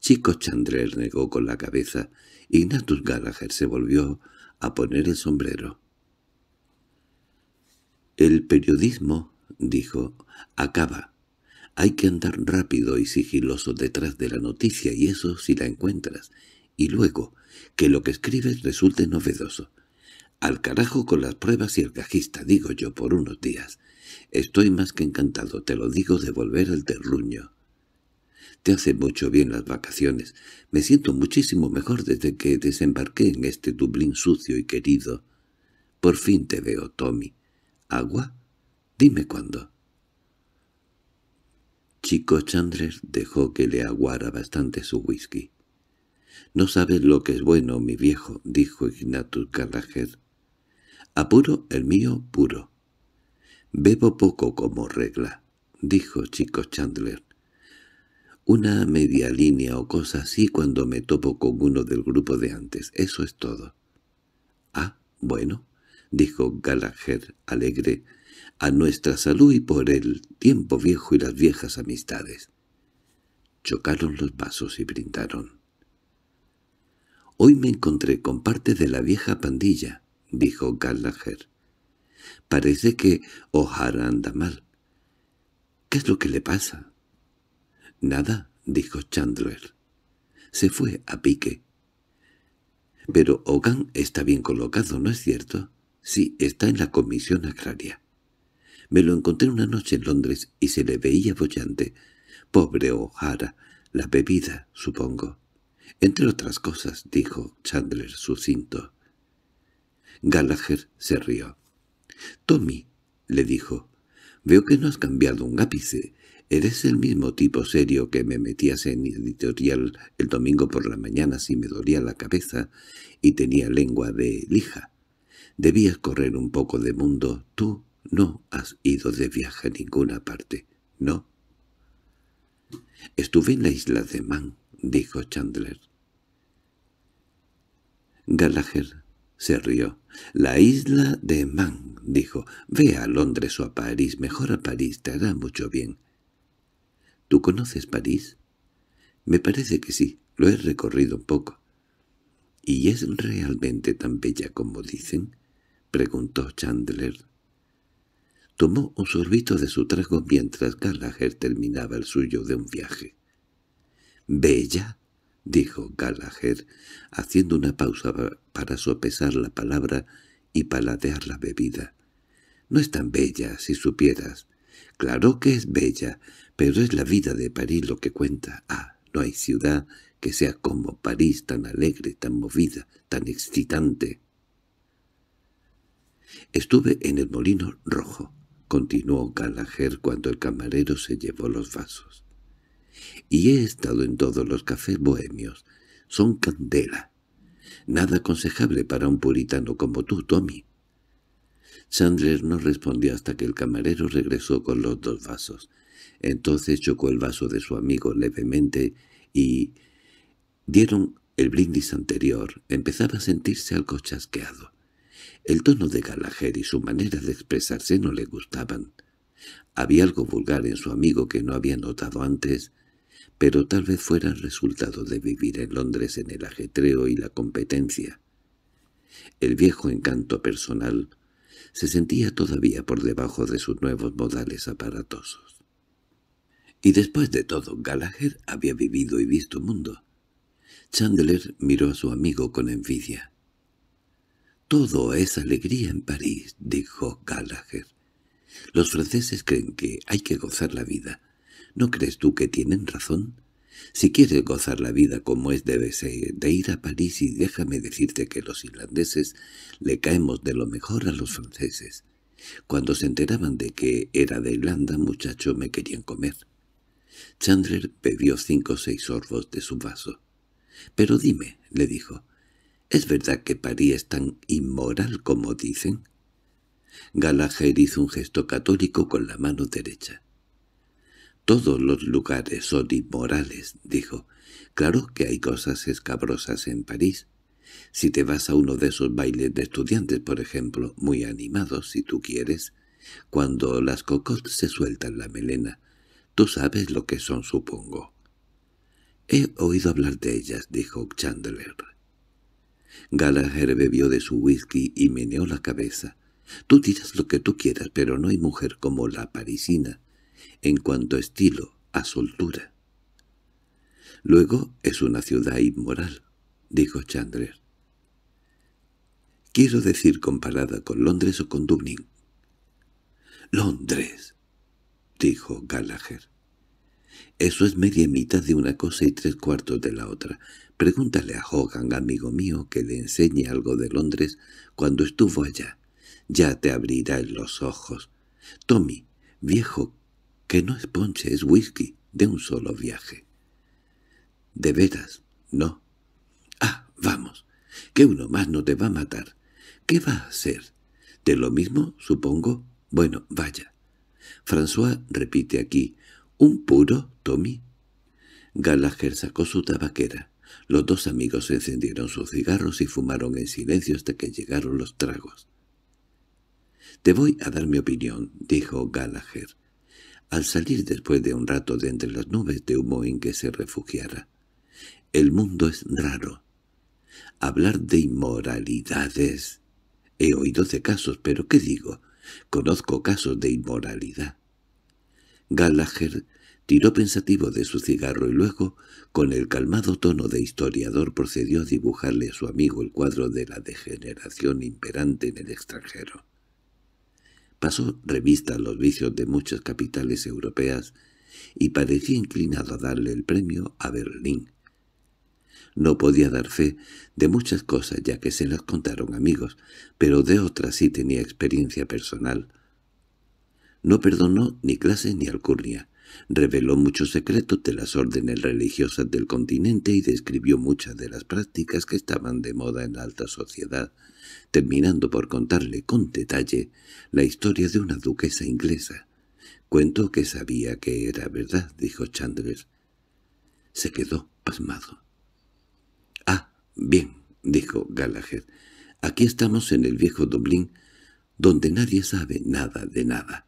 Chico Chandler negó con la cabeza. y Natus Gallagher se volvió a poner el sombrero. «El periodismo», dijo, «acaba. Hay que andar rápido y sigiloso detrás de la noticia, y eso si la encuentras. Y luego, que lo que escribes resulte novedoso. Al carajo con las pruebas y el cajista, digo yo, por unos días. Estoy más que encantado, te lo digo, de volver al terruño. Te hace mucho bien las vacaciones. Me siento muchísimo mejor desde que desembarqué en este Dublín sucio y querido. Por fin te veo, Tommy. ¿Agua? Dime cuándo. Chico Chandler dejó que le aguara bastante su whisky. —No sabes lo que es bueno, mi viejo —dijo Ignatus Gallagher. —Apuro el mío puro. —Bebo poco como regla —dijo Chico Chandler. —Una media línea o cosa así cuando me topo con uno del grupo de antes, eso es todo. —Ah, bueno —dijo Gallagher alegre—, a nuestra salud y por el tiempo viejo y las viejas amistades. Chocaron los vasos y brindaron. Hoy me encontré con parte de la vieja pandilla, dijo Gallagher. Parece que O'Hara anda mal. ¿Qué es lo que le pasa? Nada, dijo Chandler. Se fue a pique. Pero Hogan está bien colocado, ¿no es cierto? Sí, está en la comisión agraria. Me lo encontré una noche en Londres y se le veía bollante. Pobre O'Hara, la bebida, supongo. Entre otras cosas, dijo Chandler sucinto. Gallagher se rió. —Tommy —le dijo—, veo que no has cambiado un ápice. Eres el mismo tipo serio que me metías en editorial el domingo por la mañana si me dolía la cabeza y tenía lengua de lija. Debías correr un poco de mundo. Tú no has ido de viaje a ninguna parte, ¿no? Estuve en la isla de Man —dijo Chandler. Gallagher se rió. —La isla de Man —dijo. —Ve a Londres o a París. Mejor a París. Te hará mucho bien. —¿Tú conoces París? —Me parece que sí. Lo he recorrido un poco. —¿Y es realmente tan bella como dicen? —preguntó Chandler. Tomó un sorbito de su trago mientras Gallagher terminaba el suyo de un viaje. —¿Bella? —dijo Gallagher, haciendo una pausa para sopesar la palabra y paladear la bebida. —No es tan bella, si supieras. Claro que es bella, pero es la vida de París lo que cuenta. Ah, no hay ciudad que sea como París, tan alegre, tan movida, tan excitante. Estuve en el molino rojo, continuó Gallagher cuando el camarero se llevó los vasos. Y he estado en todos los cafés bohemios. Son candela. Nada aconsejable para un puritano como tú, Tommy. Sandler no respondió hasta que el camarero regresó con los dos vasos. Entonces chocó el vaso de su amigo levemente y... Dieron el brindis anterior. Empezaba a sentirse algo chasqueado. El tono de Gallagher y su manera de expresarse no le gustaban. Había algo vulgar en su amigo que no había notado antes, pero tal vez fuera el resultado de vivir en Londres en el ajetreo y la competencia. El viejo encanto personal se sentía todavía por debajo de sus nuevos modales aparatosos. Y después de todo, Gallagher había vivido y visto mundo. Chandler miró a su amigo con envidia. «Todo es alegría en París», dijo Gallagher. «Los franceses creen que hay que gozar la vida. ¿No crees tú que tienen razón? Si quieres gozar la vida como es debe ser, de ir a París y déjame decirte que los irlandeses le caemos de lo mejor a los franceses. Cuando se enteraban de que era de Irlanda, muchacho, me querían comer. Chandler bebió cinco o seis sorbos de su vaso. —Pero dime —le dijo—, ¿es verdad que París es tan inmoral como dicen? Gallagher hizo un gesto católico con la mano derecha todos los lugares son inmorales, dijo. Claro que hay cosas escabrosas en París. Si te vas a uno de esos bailes de estudiantes, por ejemplo, muy animados, si tú quieres, cuando las cocot se sueltan la melena, tú sabes lo que son, supongo. He oído hablar de ellas, dijo Chandler. Gallagher bebió de su whisky y meneó la cabeza. Tú dirás lo que tú quieras, pero no hay mujer como la parisina en cuanto a estilo, a soltura. Luego es una ciudad inmoral, dijo Chandler. Quiero decir comparada con Londres o con Dublín. —¡Londres! —dijo Gallagher. —Eso es media mitad de una cosa y tres cuartos de la otra. Pregúntale a Hogan, amigo mío, que le enseñe algo de Londres cuando estuvo allá. Ya te abrirá en los ojos. Tommy, viejo que no es ponche, es whisky, de un solo viaje. —De veras, no. —Ah, vamos, que uno más no te va a matar. ¿Qué va a hacer? —De lo mismo, supongo. Bueno, vaya. François repite aquí. —¿Un puro, Tommy? Gallagher sacó su tabaquera. Los dos amigos encendieron sus cigarros y fumaron en silencio hasta que llegaron los tragos. «Te voy a dar mi opinión», dijo Gallagher al salir después de un rato de entre las nubes de humo en que se refugiara. El mundo es raro. Hablar de inmoralidades... He oído de casos, pero ¿qué digo? Conozco casos de inmoralidad. Gallagher tiró pensativo de su cigarro y luego, con el calmado tono de historiador, procedió a dibujarle a su amigo el cuadro de la degeneración imperante en el extranjero pasó revista a los vicios de muchas capitales europeas y parecía inclinado a darle el premio a Berlín. No podía dar fe de muchas cosas ya que se las contaron amigos, pero de otras sí tenía experiencia personal. No perdonó ni clase ni alcurnia, Reveló muchos secretos de las órdenes religiosas del continente y describió muchas de las prácticas que estaban de moda en la alta sociedad, terminando por contarle con detalle la historia de una duquesa inglesa. Cuento que sabía que era verdad, dijo Chandler. Se quedó pasmado. —Ah, bien —dijo Gallagher—, aquí estamos en el viejo Dublín, donde nadie sabe nada de nada.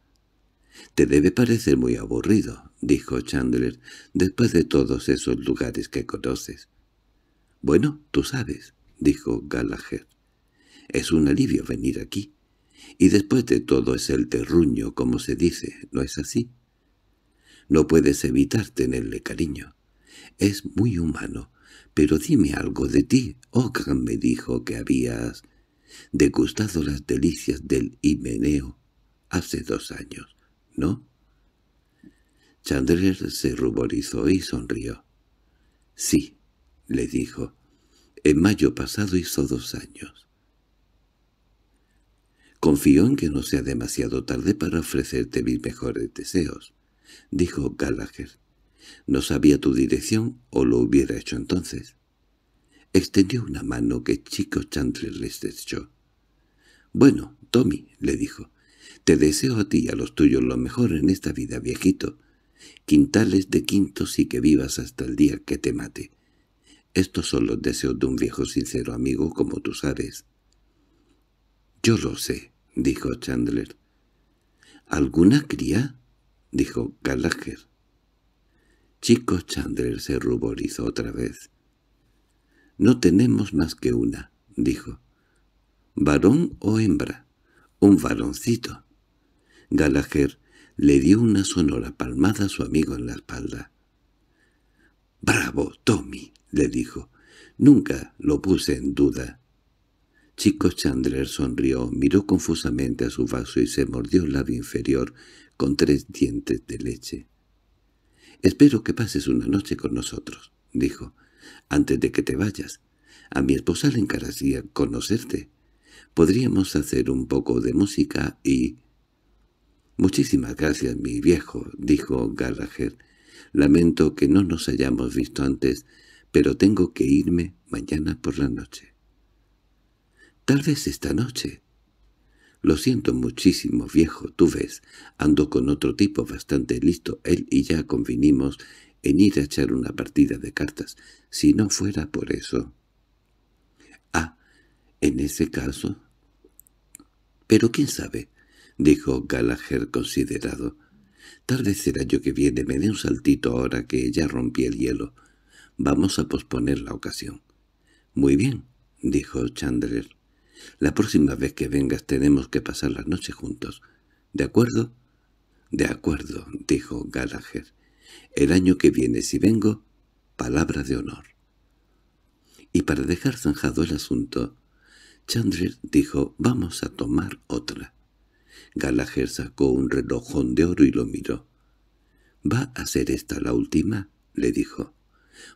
—Te debe parecer muy aburrido —dijo Chandler—, después de todos esos lugares que conoces. —Bueno, tú sabes —dijo Gallagher. —Es un alivio venir aquí. Y después de todo es el terruño, como se dice, ¿no es así? No puedes evitar tenerle cariño. Es muy humano. Pero dime algo de ti. Ogan me dijo que habías degustado las delicias del himeneo hace dos años. ¿no? Chandler se ruborizó y sonrió. —Sí —le dijo—, en mayo pasado hizo dos años. —Confío en que no sea demasiado tarde para ofrecerte mis mejores deseos —dijo Gallagher. —No sabía tu dirección o lo hubiera hecho entonces. Extendió una mano que Chico Chandler les estrechó. —Bueno, Tommy —le dijo—, te deseo a ti y a los tuyos lo mejor en esta vida, viejito. Quintales de quintos y que vivas hasta el día que te mate. Estos son los deseos de un viejo sincero amigo, como tú sabes. —Yo lo sé —dijo Chandler. —¿Alguna cría? —dijo Gallagher. Chico Chandler se ruborizó otra vez. —No tenemos más que una —dijo. —¿Varón o hembra? —Un varoncito. Gallagher le dio una sonora palmada a su amigo en la espalda. —¡Bravo, Tommy! —le dijo. —Nunca lo puse en duda. Chico Chandler sonrió, miró confusamente a su vaso y se mordió el labio inferior con tres dientes de leche. —Espero que pases una noche con nosotros —dijo—, antes de que te vayas. A mi esposa le encararía conocerte. Podríamos hacer un poco de música y —Muchísimas gracias, mi viejo —dijo Gallagher—. Lamento que no nos hayamos visto antes, pero tengo que irme mañana por la noche. —Tal vez esta noche. —Lo siento muchísimo, viejo, tú ves. Ando con otro tipo bastante listo. Él y ya convinimos en ir a echar una partida de cartas. Si no fuera por eso... —Ah, en ese caso... —Pero quién sabe, —dijo Gallagher considerado—, tal vez el año que viene me dé un saltito ahora que ya rompí el hielo. Vamos a posponer la ocasión. —Muy bien —dijo Chandler—, la próxima vez que vengas tenemos que pasar la noche juntos. ¿De acuerdo? —De acuerdo —dijo Gallagher—. El año que viene si vengo, palabra de honor. Y para dejar zanjado el asunto, Chandler dijo «Vamos a tomar otra». Gallagher sacó un relojón de oro y lo miró. —¿Va a ser esta la última? —le dijo.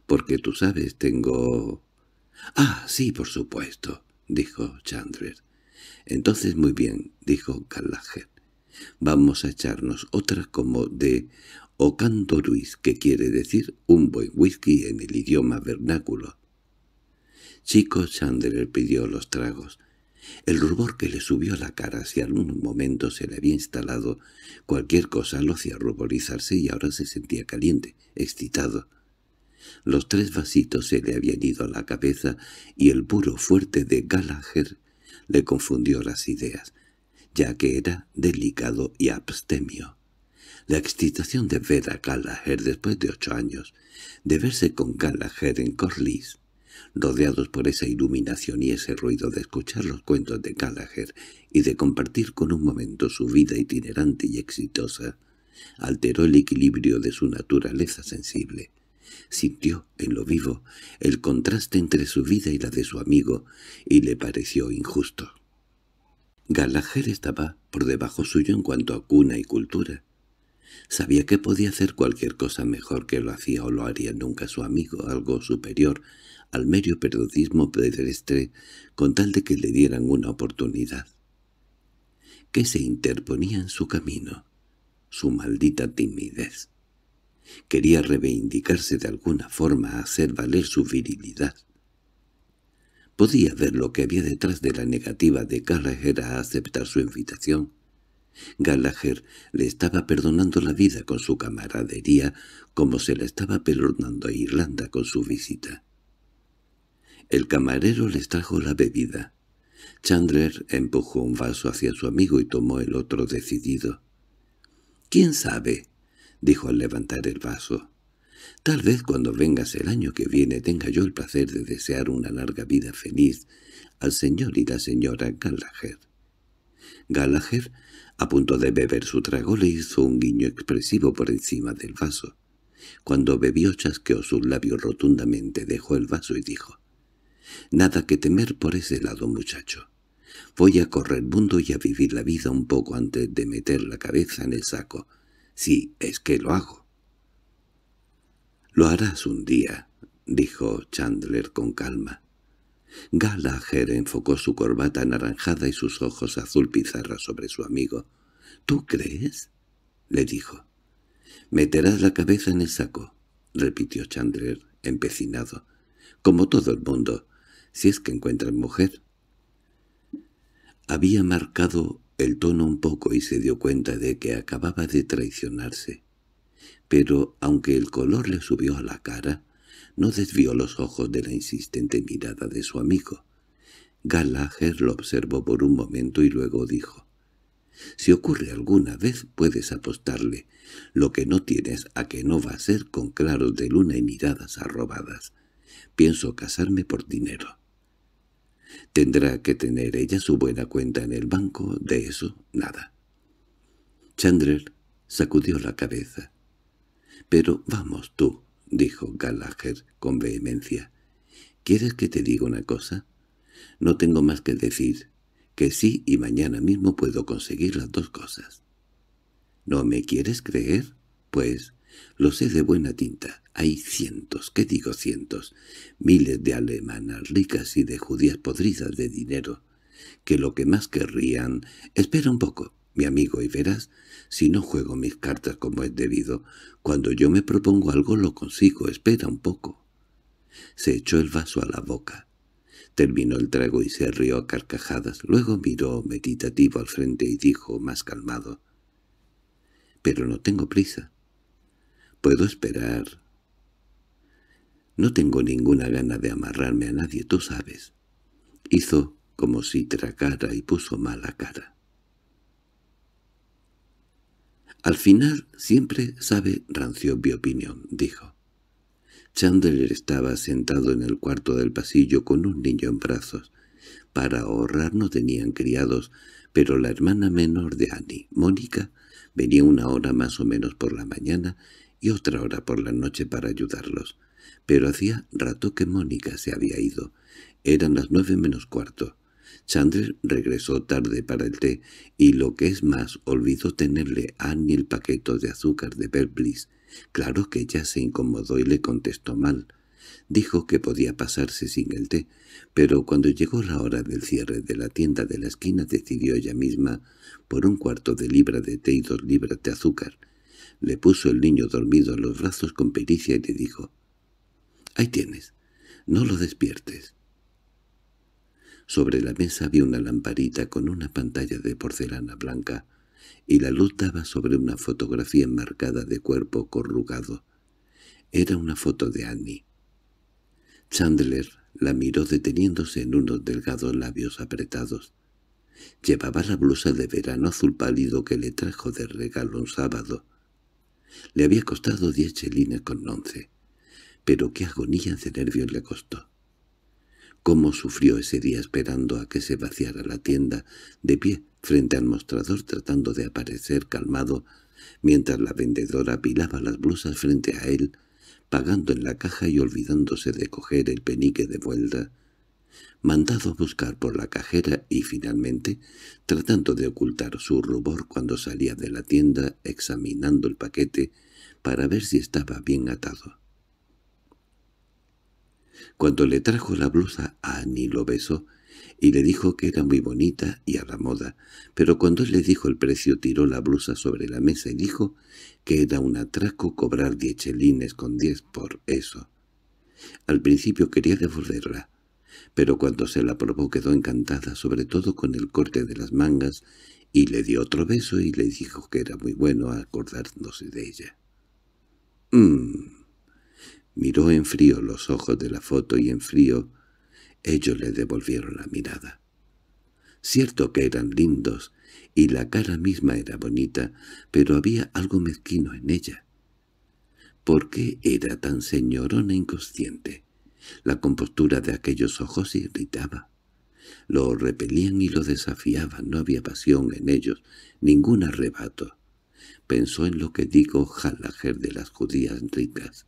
—Porque tú sabes, tengo... —Ah, sí, por supuesto —dijo Chandler. —Entonces muy bien —dijo Gallagher. —Vamos a echarnos otra como de Ocanto Ruiz, que quiere decir un buen whisky en el idioma vernáculo. Chico Chandler pidió los tragos. El rubor que le subió a la cara si algún momento se le había instalado cualquier cosa lo hacía ruborizarse y ahora se sentía caliente, excitado. Los tres vasitos se le habían ido a la cabeza y el puro fuerte de Gallagher le confundió las ideas, ya que era delicado y abstemio. La excitación de ver a Gallagher después de ocho años, de verse con Gallagher en Corliss, rodeados por esa iluminación y ese ruido de escuchar los cuentos de Gallagher y de compartir con un momento su vida itinerante y exitosa, alteró el equilibrio de su naturaleza sensible. Sintió, en lo vivo, el contraste entre su vida y la de su amigo, y le pareció injusto. Gallagher estaba por debajo suyo en cuanto a cuna y cultura. Sabía que podía hacer cualquier cosa mejor que lo hacía o lo haría nunca su amigo, algo superior al medio periodismo pedestre con tal de que le dieran una oportunidad. ¿Qué se interponía en su camino? Su maldita timidez. Quería reivindicarse de alguna forma, a hacer valer su virilidad. Podía ver lo que había detrás de la negativa de Gallagher a aceptar su invitación. Gallagher le estaba perdonando la vida con su camaradería como se la estaba perdonando a Irlanda con su visita. El camarero les trajo la bebida. Chandler empujó un vaso hacia su amigo y tomó el otro decidido. —¿Quién sabe? —dijo al levantar el vaso. —Tal vez cuando vengas el año que viene tenga yo el placer de desear una larga vida feliz al señor y la señora Gallagher. Gallagher, a punto de beber su trago, le hizo un guiño expresivo por encima del vaso. Cuando bebió chasqueó sus labios rotundamente, dejó el vaso y dijo Nada que temer por ese lado, muchacho. Voy a correr el mundo y a vivir la vida un poco antes de meter la cabeza en el saco, si es que lo hago. «Lo harás un día», dijo Chandler con calma. Gallagher enfocó su corbata anaranjada y sus ojos azul pizarra sobre su amigo. —¿Tú crees? —le dijo. —Meterás la cabeza en el saco —repitió Chandler, empecinado—, como todo el mundo si es que encuentran mujer. Había marcado el tono un poco y se dio cuenta de que acababa de traicionarse. Pero, aunque el color le subió a la cara, no desvió los ojos de la insistente mirada de su amigo. Gallagher lo observó por un momento y luego dijo, «Si ocurre alguna vez puedes apostarle, lo que no tienes a que no va a ser con claros de luna y miradas arrobadas. Pienso casarme por dinero». Tendrá que tener ella su buena cuenta en el banco, de eso nada. Chandler sacudió la cabeza. —Pero vamos tú —dijo Gallagher con vehemencia—, ¿quieres que te diga una cosa? No tengo más que decir que sí y mañana mismo puedo conseguir las dos cosas. —¿No me quieres creer? Pues lo sé de buena tinta. Hay cientos, ¿qué digo cientos? Miles de alemanas ricas y de judías podridas de dinero, que lo que más querrían... Espera un poco, mi amigo, y verás, si no juego mis cartas como es debido, cuando yo me propongo algo lo consigo, espera un poco. Se echó el vaso a la boca. Terminó el trago y se rió a carcajadas, luego miró meditativo al frente y dijo, más calmado, «Pero no tengo prisa. Puedo esperar. No tengo ninguna gana de amarrarme a nadie, tú sabes. Hizo como si tracara y puso mala cara. Al final siempre sabe rancio mi opinión, dijo. Chandler estaba sentado en el cuarto del pasillo con un niño en brazos. Para ahorrar no tenían criados, pero la hermana menor de Annie, Mónica, venía una hora más o menos por la mañana y otra hora por la noche para ayudarlos. Pero hacía rato que Mónica se había ido. Eran las nueve menos cuarto. Chandler regresó tarde para el té y, lo que es más, olvidó tenerle a Annie el paquete de azúcar de Berblis. Claro que ella se incomodó y le contestó mal. Dijo que podía pasarse sin el té, pero cuando llegó la hora del cierre de la tienda de la esquina decidió ella misma por un cuarto de libra de té y dos libras de azúcar, le puso el niño dormido en los brazos con pericia y le dijo, «Ahí tienes, no lo despiertes». Sobre la mesa había una lamparita con una pantalla de porcelana blanca, y la luz daba sobre una fotografía enmarcada de cuerpo corrugado. Era una foto de Annie. Chandler la miró deteniéndose en unos delgados labios apretados. Llevaba la blusa de verano azul pálido que le trajo de regalo un sábado, le había costado diez chelines con once. Pero qué agonía de nervios le costó. Cómo sufrió ese día esperando a que se vaciara la tienda, de pie frente al mostrador tratando de aparecer calmado, mientras la vendedora apilaba las blusas frente a él, pagando en la caja y olvidándose de coger el penique de vuelta, mandado a buscar por la cajera y finalmente, tratando de ocultar su rubor cuando salía de la tienda examinando el paquete para ver si estaba bien atado. Cuando le trajo la blusa a Annie lo besó y le dijo que era muy bonita y a la moda, pero cuando él le dijo el precio tiró la blusa sobre la mesa y dijo que era un atraco cobrar diez chelines con diez por eso. Al principio quería devolverla, pero cuando se la probó quedó encantada, sobre todo con el corte de las mangas, y le dio otro beso y le dijo que era muy bueno acordándose de ella. Mm. Miró en frío los ojos de la foto y en frío ellos le devolvieron la mirada. Cierto que eran lindos, y la cara misma era bonita, pero había algo mezquino en ella. ¿Por qué era tan señorona e inconsciente? La compostura de aquellos ojos irritaba. Lo repelían y lo desafiaban, no había pasión en ellos, ningún arrebato. Pensó en lo que digo Hallager de las judías ricas.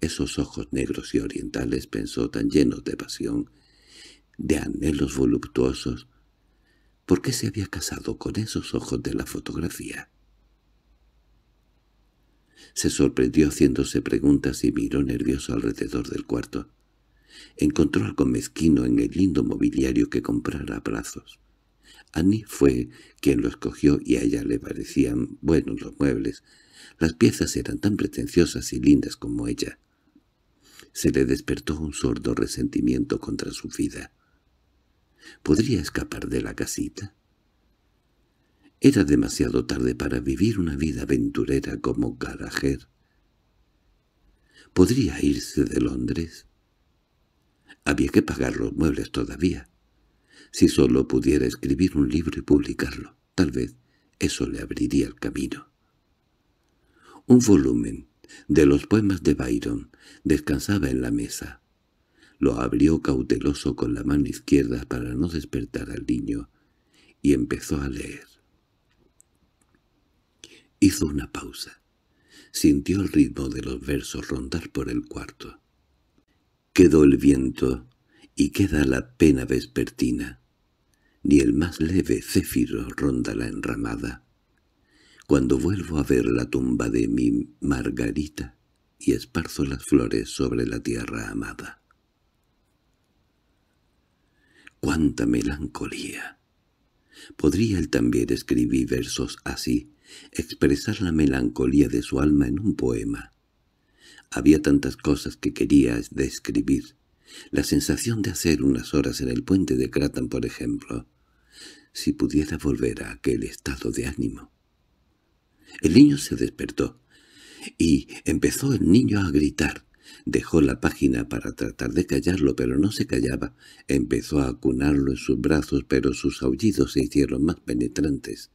Esos ojos negros y orientales pensó tan llenos de pasión, de anhelos voluptuosos. ¿Por qué se había casado con esos ojos de la fotografía? Se sorprendió haciéndose preguntas y miró nervioso alrededor del cuarto. Encontró algo mezquino en el lindo mobiliario que comprara a brazos. Annie fue quien lo escogió y a ella le parecían buenos los muebles. Las piezas eran tan pretenciosas y lindas como ella. Se le despertó un sordo resentimiento contra su vida. ¿Podría escapar de la casita? Era demasiado tarde para vivir una vida aventurera como garajer. ¿Podría irse de Londres? Había que pagar los muebles todavía. Si solo pudiera escribir un libro y publicarlo, tal vez eso le abriría el camino. Un volumen de los poemas de Byron descansaba en la mesa. Lo abrió cauteloso con la mano izquierda para no despertar al niño y empezó a leer. Hizo una pausa. Sintió el ritmo de los versos rondar por el cuarto. Quedó el viento y queda la pena vespertina. Ni el más leve céfiro ronda la enramada. Cuando vuelvo a ver la tumba de mi Margarita y esparzo las flores sobre la tierra amada. ¡Cuánta melancolía! Podría él también escribir versos así, expresar la melancolía de su alma en un poema. Había tantas cosas que quería describir. La sensación de hacer unas horas en el puente de Cratan, por ejemplo. Si pudiera volver a aquel estado de ánimo. El niño se despertó, y empezó el niño a gritar. Dejó la página para tratar de callarlo, pero no se callaba. Empezó a acunarlo en sus brazos, pero sus aullidos se hicieron más penetrantes.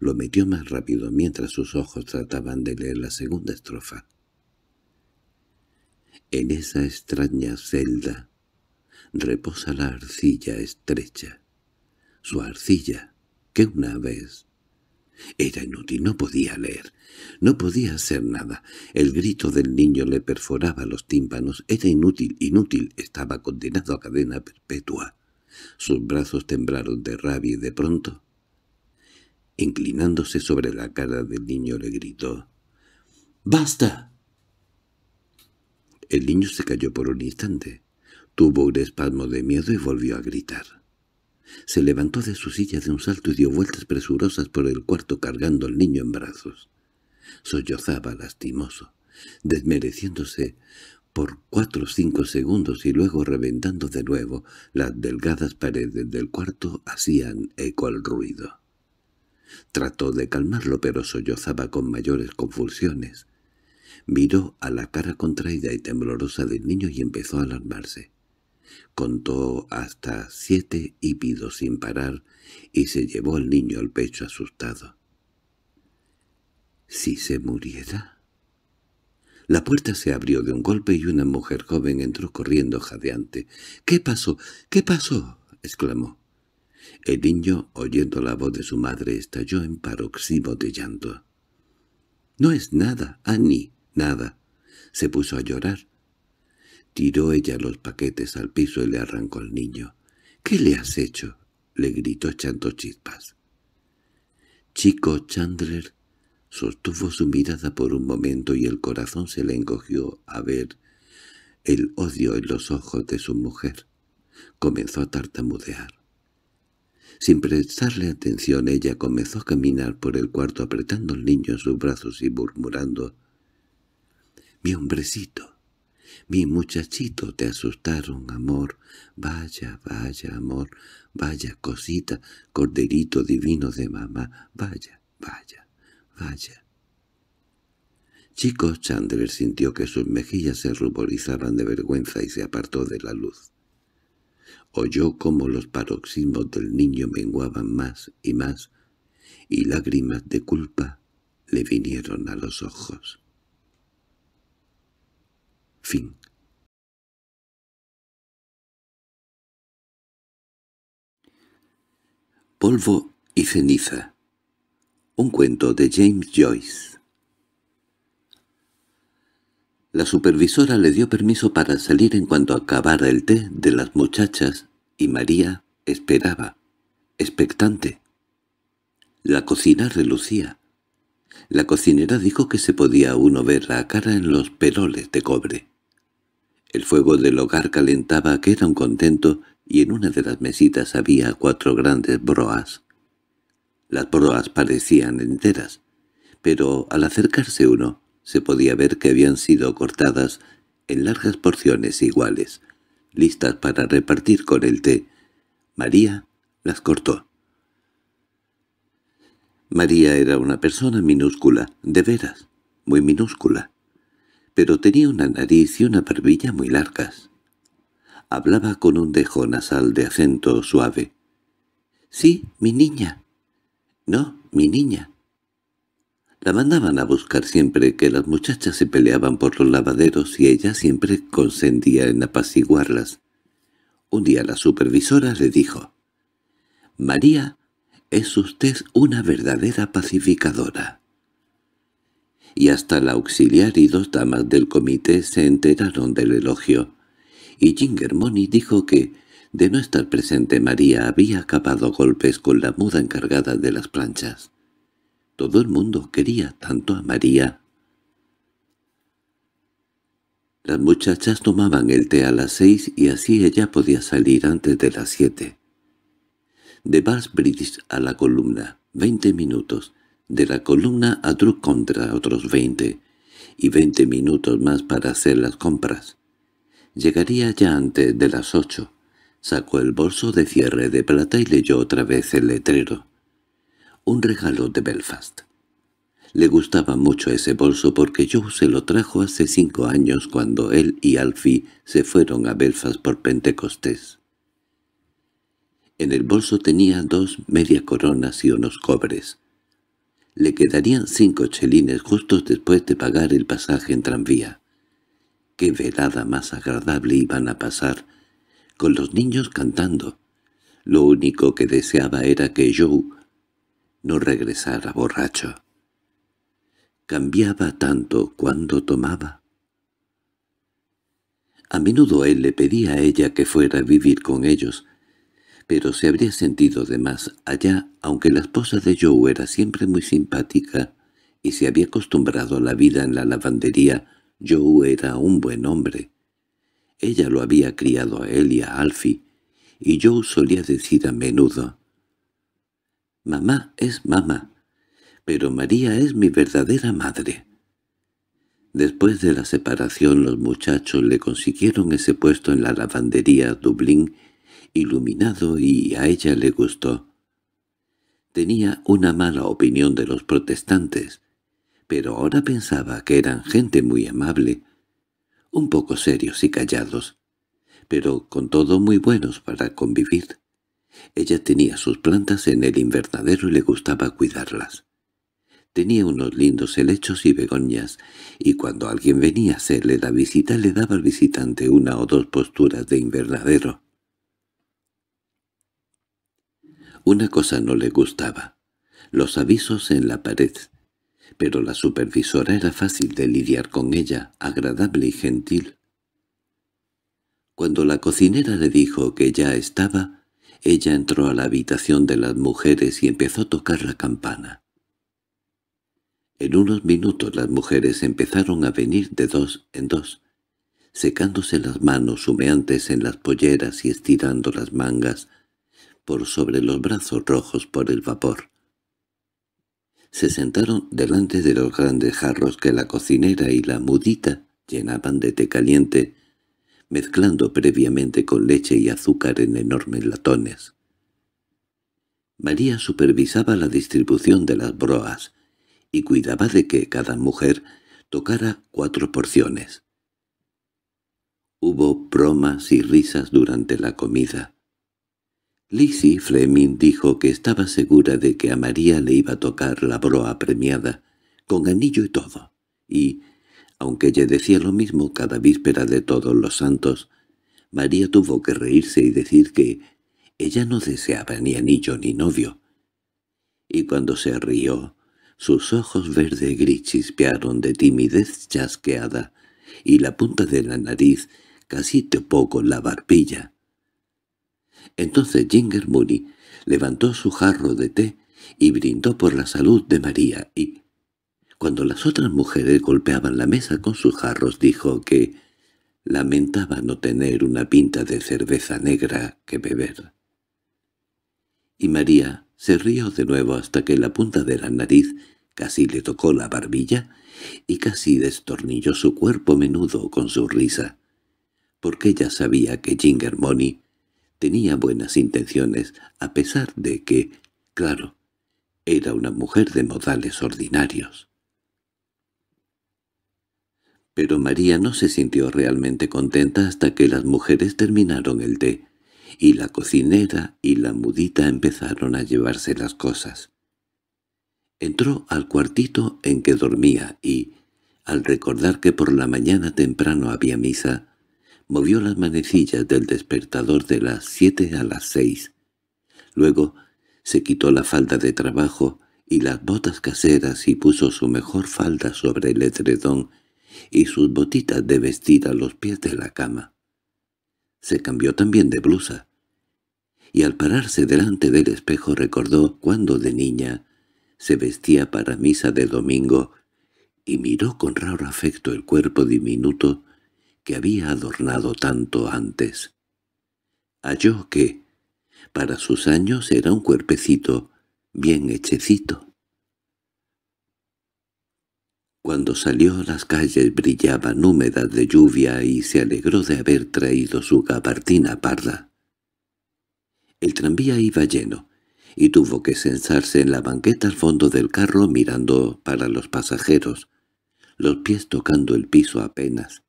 Lo metió más rápido mientras sus ojos trataban de leer la segunda estrofa. En esa extraña celda reposa la arcilla estrecha. Su arcilla, que una vez era inútil, no podía leer, no podía hacer nada. El grito del niño le perforaba los tímpanos. Era inútil, inútil, estaba condenado a cadena perpetua. Sus brazos temblaron de rabia y de pronto, inclinándose sobre la cara del niño, le gritó, «¡Basta!». El niño se cayó por un instante, tuvo un espasmo de miedo y volvió a gritar. Se levantó de su silla de un salto y dio vueltas presurosas por el cuarto cargando al niño en brazos. Sollozaba lastimoso, desmereciéndose por cuatro o cinco segundos y luego reventando de nuevo, las delgadas paredes del cuarto hacían eco al ruido. Trató de calmarlo, pero sollozaba con mayores convulsiones. Miró a la cara contraída y temblorosa del niño y empezó a alarmarse. Contó hasta siete y pido sin parar y se llevó al niño al pecho asustado. ¿Si se muriera? La puerta se abrió de un golpe y una mujer joven entró corriendo jadeante. —¿Qué pasó? ¿Qué pasó? —exclamó. El niño, oyendo la voz de su madre, estalló en paroxismo de llanto. —No es nada, Ani, nada. Se puso a llorar. Tiró ella los paquetes al piso y le arrancó al niño. —¿Qué le has hecho? —le gritó echando chispas. Chico Chandler sostuvo su mirada por un momento y el corazón se le encogió a ver el odio en los ojos de su mujer. Comenzó a tartamudear. Sin prestarle atención ella comenzó a caminar por el cuarto apretando al niño en sus brazos y murmurando «Mi hombrecito, mi muchachito, te asustaron, amor. Vaya, vaya, amor. Vaya, cosita, corderito divino de mamá. Vaya, vaya, vaya. Chico Chandler sintió que sus mejillas se ruborizaban de vergüenza y se apartó de la luz. Oyó cómo los paroxismos del niño menguaban más y más, y lágrimas de culpa le vinieron a los ojos. Fin. Polvo y ceniza. Un cuento de James Joyce. La supervisora le dio permiso para salir en cuanto acabara el té de las muchachas y María esperaba, expectante. La cocina relucía. La cocinera dijo que se podía uno ver la cara en los peroles de cobre. El fuego del hogar calentaba que era un contento y en una de las mesitas había cuatro grandes broas. Las broas parecían enteras, pero al acercarse uno se podía ver que habían sido cortadas en largas porciones iguales, listas para repartir con el té. María las cortó. María era una persona minúscula, de veras, muy minúscula, pero tenía una nariz y una barbilla muy largas. Hablaba con un dejo nasal de acento suave. —Sí, mi niña. —No, mi niña. La mandaban a buscar siempre que las muchachas se peleaban por los lavaderos y ella siempre consentía en apaciguarlas. Un día la supervisora le dijo, «María es usted una verdadera pacificadora. Y hasta la auxiliar y dos damas del comité se enteraron del elogio, y Money dijo que, de no estar presente María, había acabado golpes con la muda encargada de las planchas. Todo el mundo quería tanto a María. Las muchachas tomaban el té a las seis y así ella podía salir antes de las siete de Bridge a la columna, veinte minutos, de la columna a Druk contra otros veinte, y veinte minutos más para hacer las compras. Llegaría ya antes de las ocho. Sacó el bolso de cierre de plata y leyó otra vez el letrero. Un regalo de Belfast. Le gustaba mucho ese bolso porque Joe se lo trajo hace cinco años cuando él y Alfie se fueron a Belfast por Pentecostés. En el bolso tenía dos medias coronas y unos cobres. Le quedarían cinco chelines justos después de pagar el pasaje en tranvía. Qué velada más agradable iban a pasar, con los niños cantando. Lo único que deseaba era que Joe no regresara borracho. Cambiaba tanto cuando tomaba. A menudo él le pedía a ella que fuera a vivir con ellos, pero se habría sentido de más allá, aunque la esposa de Joe era siempre muy simpática y se había acostumbrado a la vida en la lavandería, Joe era un buen hombre. Ella lo había criado a él y a Alfie, y Joe solía decir a menudo, «Mamá es mamá, pero María es mi verdadera madre». Después de la separación los muchachos le consiguieron ese puesto en la lavandería Dublín iluminado y a ella le gustó. Tenía una mala opinión de los protestantes, pero ahora pensaba que eran gente muy amable, un poco serios y callados, pero con todo muy buenos para convivir. Ella tenía sus plantas en el invernadero y le gustaba cuidarlas. Tenía unos lindos helechos y begoñas, y cuando alguien venía a hacerle la visita le daba al visitante una o dos posturas de invernadero. Una cosa no le gustaba, los avisos en la pared, pero la supervisora era fácil de lidiar con ella, agradable y gentil. Cuando la cocinera le dijo que ya estaba, ella entró a la habitación de las mujeres y empezó a tocar la campana. En unos minutos las mujeres empezaron a venir de dos en dos, secándose las manos humeantes en las polleras y estirando las mangas, sobre los brazos rojos por el vapor. Se sentaron delante de los grandes jarros que la cocinera y la mudita llenaban de té caliente, mezclando previamente con leche y azúcar en enormes latones. María supervisaba la distribución de las broas y cuidaba de que cada mujer tocara cuatro porciones. Hubo bromas y risas durante la comida. Lizzie Fleming dijo que estaba segura de que a María le iba a tocar la broa premiada, con anillo y todo, y, aunque ella decía lo mismo cada víspera de todos los santos, María tuvo que reírse y decir que ella no deseaba ni anillo ni novio. Y cuando se rió, sus ojos verde gris chispearon de timidez chasqueada, y la punta de la nariz casi topó con la barbilla. Entonces Ginger Mooney levantó su jarro de té y brindó por la salud de María y, cuando las otras mujeres golpeaban la mesa con sus jarros, dijo que lamentaba no tener una pinta de cerveza negra que beber. Y María se rió de nuevo hasta que la punta de la nariz casi le tocó la barbilla y casi destornilló su cuerpo menudo con su risa, porque ella sabía que Ginger Money Tenía buenas intenciones, a pesar de que, claro, era una mujer de modales ordinarios. Pero María no se sintió realmente contenta hasta que las mujeres terminaron el té, y la cocinera y la mudita empezaron a llevarse las cosas. Entró al cuartito en que dormía y, al recordar que por la mañana temprano había misa, Movió las manecillas del despertador de las siete a las seis. Luego se quitó la falda de trabajo y las botas caseras y puso su mejor falda sobre el edredón y sus botitas de vestir a los pies de la cama. Se cambió también de blusa, y al pararse delante del espejo recordó cuando de niña se vestía para misa de domingo y miró con raro afecto el cuerpo diminuto que había adornado tanto antes. Halló que, para sus años, era un cuerpecito bien hechecito. Cuando salió las calles brillaban húmedas de lluvia y se alegró de haber traído su gabardina parda. El tranvía iba lleno, y tuvo que censarse en la banqueta al fondo del carro mirando para los pasajeros, los pies tocando el piso apenas.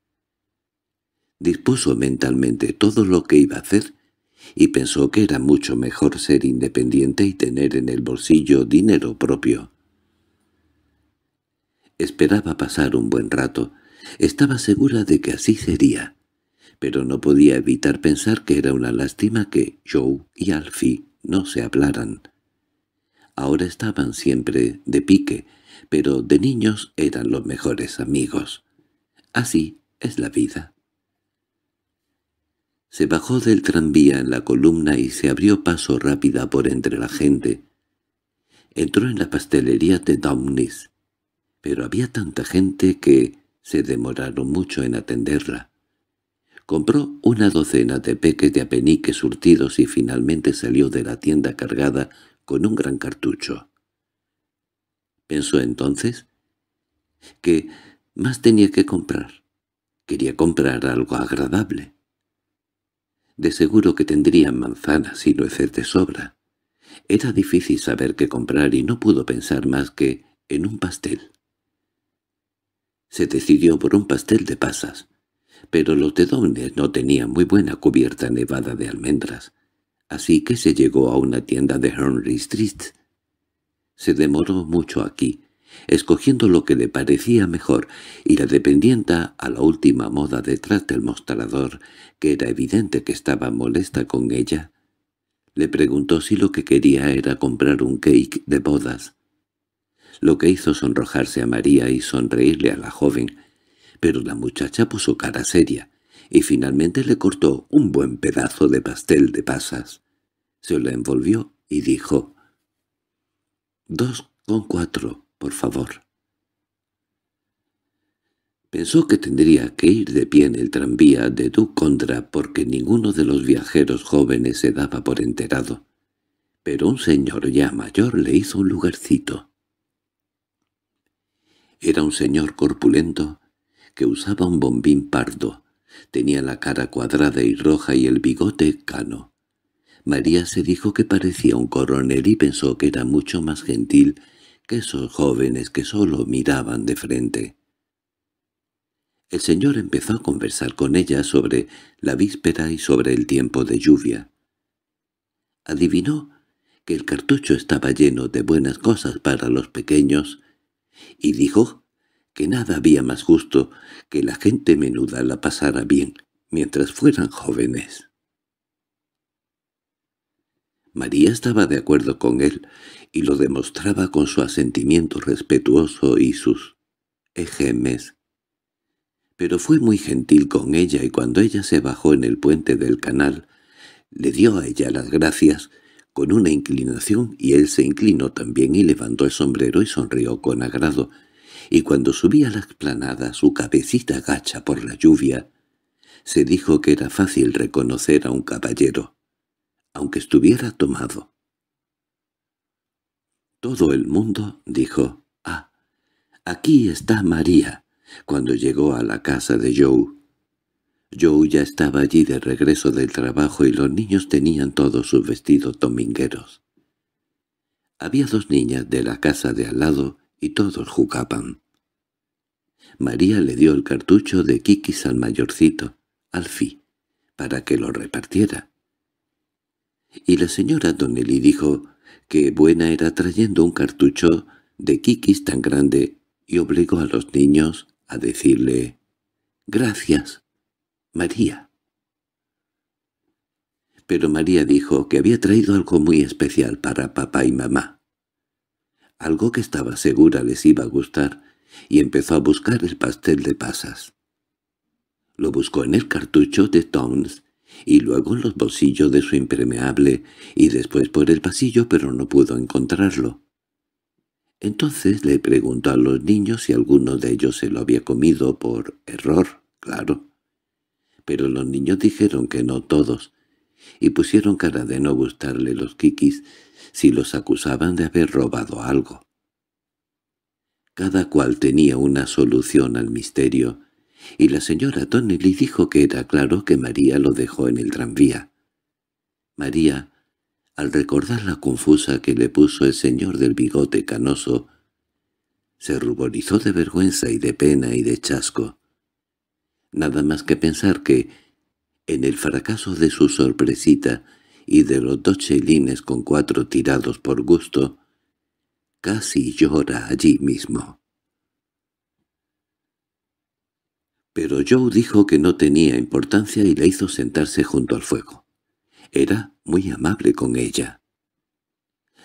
Dispuso mentalmente todo lo que iba a hacer y pensó que era mucho mejor ser independiente y tener en el bolsillo dinero propio. Esperaba pasar un buen rato. Estaba segura de que así sería, pero no podía evitar pensar que era una lástima que Joe y Alfie no se hablaran. Ahora estaban siempre de pique, pero de niños eran los mejores amigos. Así es la vida. Se bajó del tranvía en la columna y se abrió paso rápida por entre la gente. Entró en la pastelería de Downis, pero había tanta gente que se demoraron mucho en atenderla. Compró una docena de peques de apenique surtidos y finalmente salió de la tienda cargada con un gran cartucho. Pensó entonces que más tenía que comprar. Quería comprar algo agradable. De seguro que tendrían manzanas y nueces de sobra. Era difícil saber qué comprar y no pudo pensar más que en un pastel. Se decidió por un pastel de pasas, pero los de no tenían muy buena cubierta nevada de almendras, así que se llegó a una tienda de Henry Street. Se demoró mucho aquí, escogiendo lo que le parecía mejor, y la dependienta a la última moda detrás del mostrador, que era evidente que estaba molesta con ella, le preguntó si lo que quería era comprar un cake de bodas, lo que hizo sonrojarse a María y sonreírle a la joven, pero la muchacha puso cara seria, y finalmente le cortó un buen pedazo de pastel de pasas. Se lo envolvió y dijo, «Dos con cuatro» por favor. Pensó que tendría que ir de pie en el tranvía de Ducondra porque ninguno de los viajeros jóvenes se daba por enterado, pero un señor ya mayor le hizo un lugarcito. Era un señor corpulento que usaba un bombín pardo, tenía la cara cuadrada y roja y el bigote cano. María se dijo que parecía un coronel y pensó que era mucho más gentil esos jóvenes que solo miraban de frente. El señor empezó a conversar con ella sobre la víspera y sobre el tiempo de lluvia. Adivinó que el cartucho estaba lleno de buenas cosas para los pequeños y dijo que nada había más justo que la gente menuda la pasara bien mientras fueran jóvenes. María estaba de acuerdo con él y lo demostraba con su asentimiento respetuoso y sus ejemes. Pero fue muy gentil con ella y cuando ella se bajó en el puente del canal, le dio a ella las gracias con una inclinación y él se inclinó también y levantó el sombrero y sonrió con agrado, y cuando subía la explanada su cabecita gacha por la lluvia, se dijo que era fácil reconocer a un caballero, aunque estuviera tomado. Todo el mundo dijo, «¡Ah, aquí está María», cuando llegó a la casa de Joe. Joe ya estaba allí de regreso del trabajo y los niños tenían todos sus vestidos domingueros. Había dos niñas de la casa de al lado y todos jugaban. María le dio el cartucho de Kikis al mayorcito, Alfie, para que lo repartiera. Y la señora Donnelly dijo, que buena era trayendo un cartucho de kikis tan grande y obligó a los niños a decirle «Gracias, María». Pero María dijo que había traído algo muy especial para papá y mamá. Algo que estaba segura les iba a gustar, y empezó a buscar el pastel de pasas. Lo buscó en el cartucho de Tom's y luego en los bolsillos de su impermeable y después por el pasillo, pero no pudo encontrarlo. Entonces le preguntó a los niños si alguno de ellos se lo había comido por error, claro. Pero los niños dijeron que no todos, y pusieron cara de no gustarle los kikis si los acusaban de haber robado algo. Cada cual tenía una solución al misterio, y la señora Tonelli dijo que era claro que María lo dejó en el tranvía. María, al recordar la confusa que le puso el señor del bigote canoso, se ruborizó de vergüenza y de pena y de chasco. Nada más que pensar que, en el fracaso de su sorpresita y de los dos chelines con cuatro tirados por gusto, casi llora allí mismo. Pero Joe dijo que no tenía importancia y la hizo sentarse junto al fuego. Era muy amable con ella.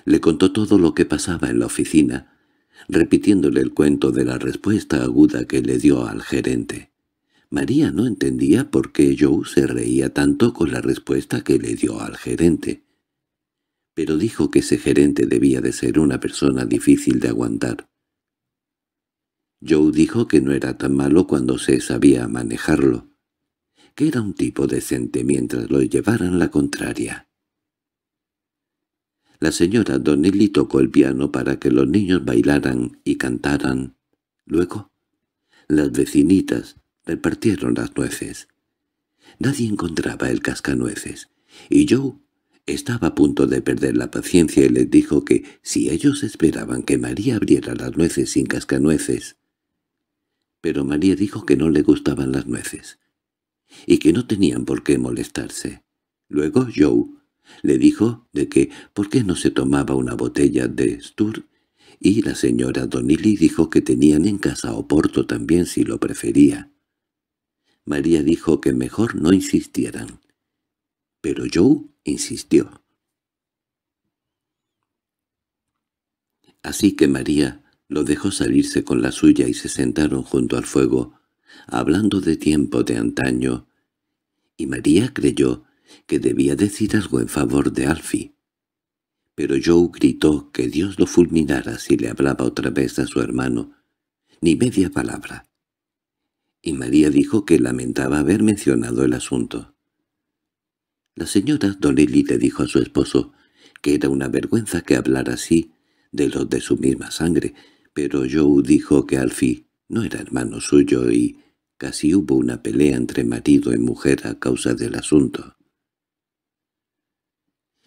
Le contó todo lo que pasaba en la oficina, repitiéndole el cuento de la respuesta aguda que le dio al gerente. María no entendía por qué Joe se reía tanto con la respuesta que le dio al gerente. Pero dijo que ese gerente debía de ser una persona difícil de aguantar. Joe dijo que no era tan malo cuando se sabía manejarlo, que era un tipo decente mientras lo llevaran la contraria. La señora Donnelly tocó el piano para que los niños bailaran y cantaran. Luego, las vecinitas repartieron las nueces. Nadie encontraba el cascanueces, y Joe estaba a punto de perder la paciencia y les dijo que si ellos esperaban que María abriera las nueces sin cascanueces, pero María dijo que no le gustaban las nueces y que no tenían por qué molestarse. Luego Joe le dijo de que por qué no se tomaba una botella de Stur y la señora Donnelly dijo que tenían en casa Oporto también si lo prefería. María dijo que mejor no insistieran, pero Joe insistió. Así que María lo dejó salirse con la suya y se sentaron junto al fuego, hablando de tiempo de antaño, y María creyó que debía decir algo en favor de Alfie. Pero Joe gritó que Dios lo fulminara si le hablaba otra vez a su hermano, ni media palabra. Y María dijo que lamentaba haber mencionado el asunto. La señora Donnelly le dijo a su esposo que era una vergüenza que hablara así de los de su misma sangre, pero Joe dijo que Alfie no era hermano suyo y casi hubo una pelea entre marido y mujer a causa del asunto.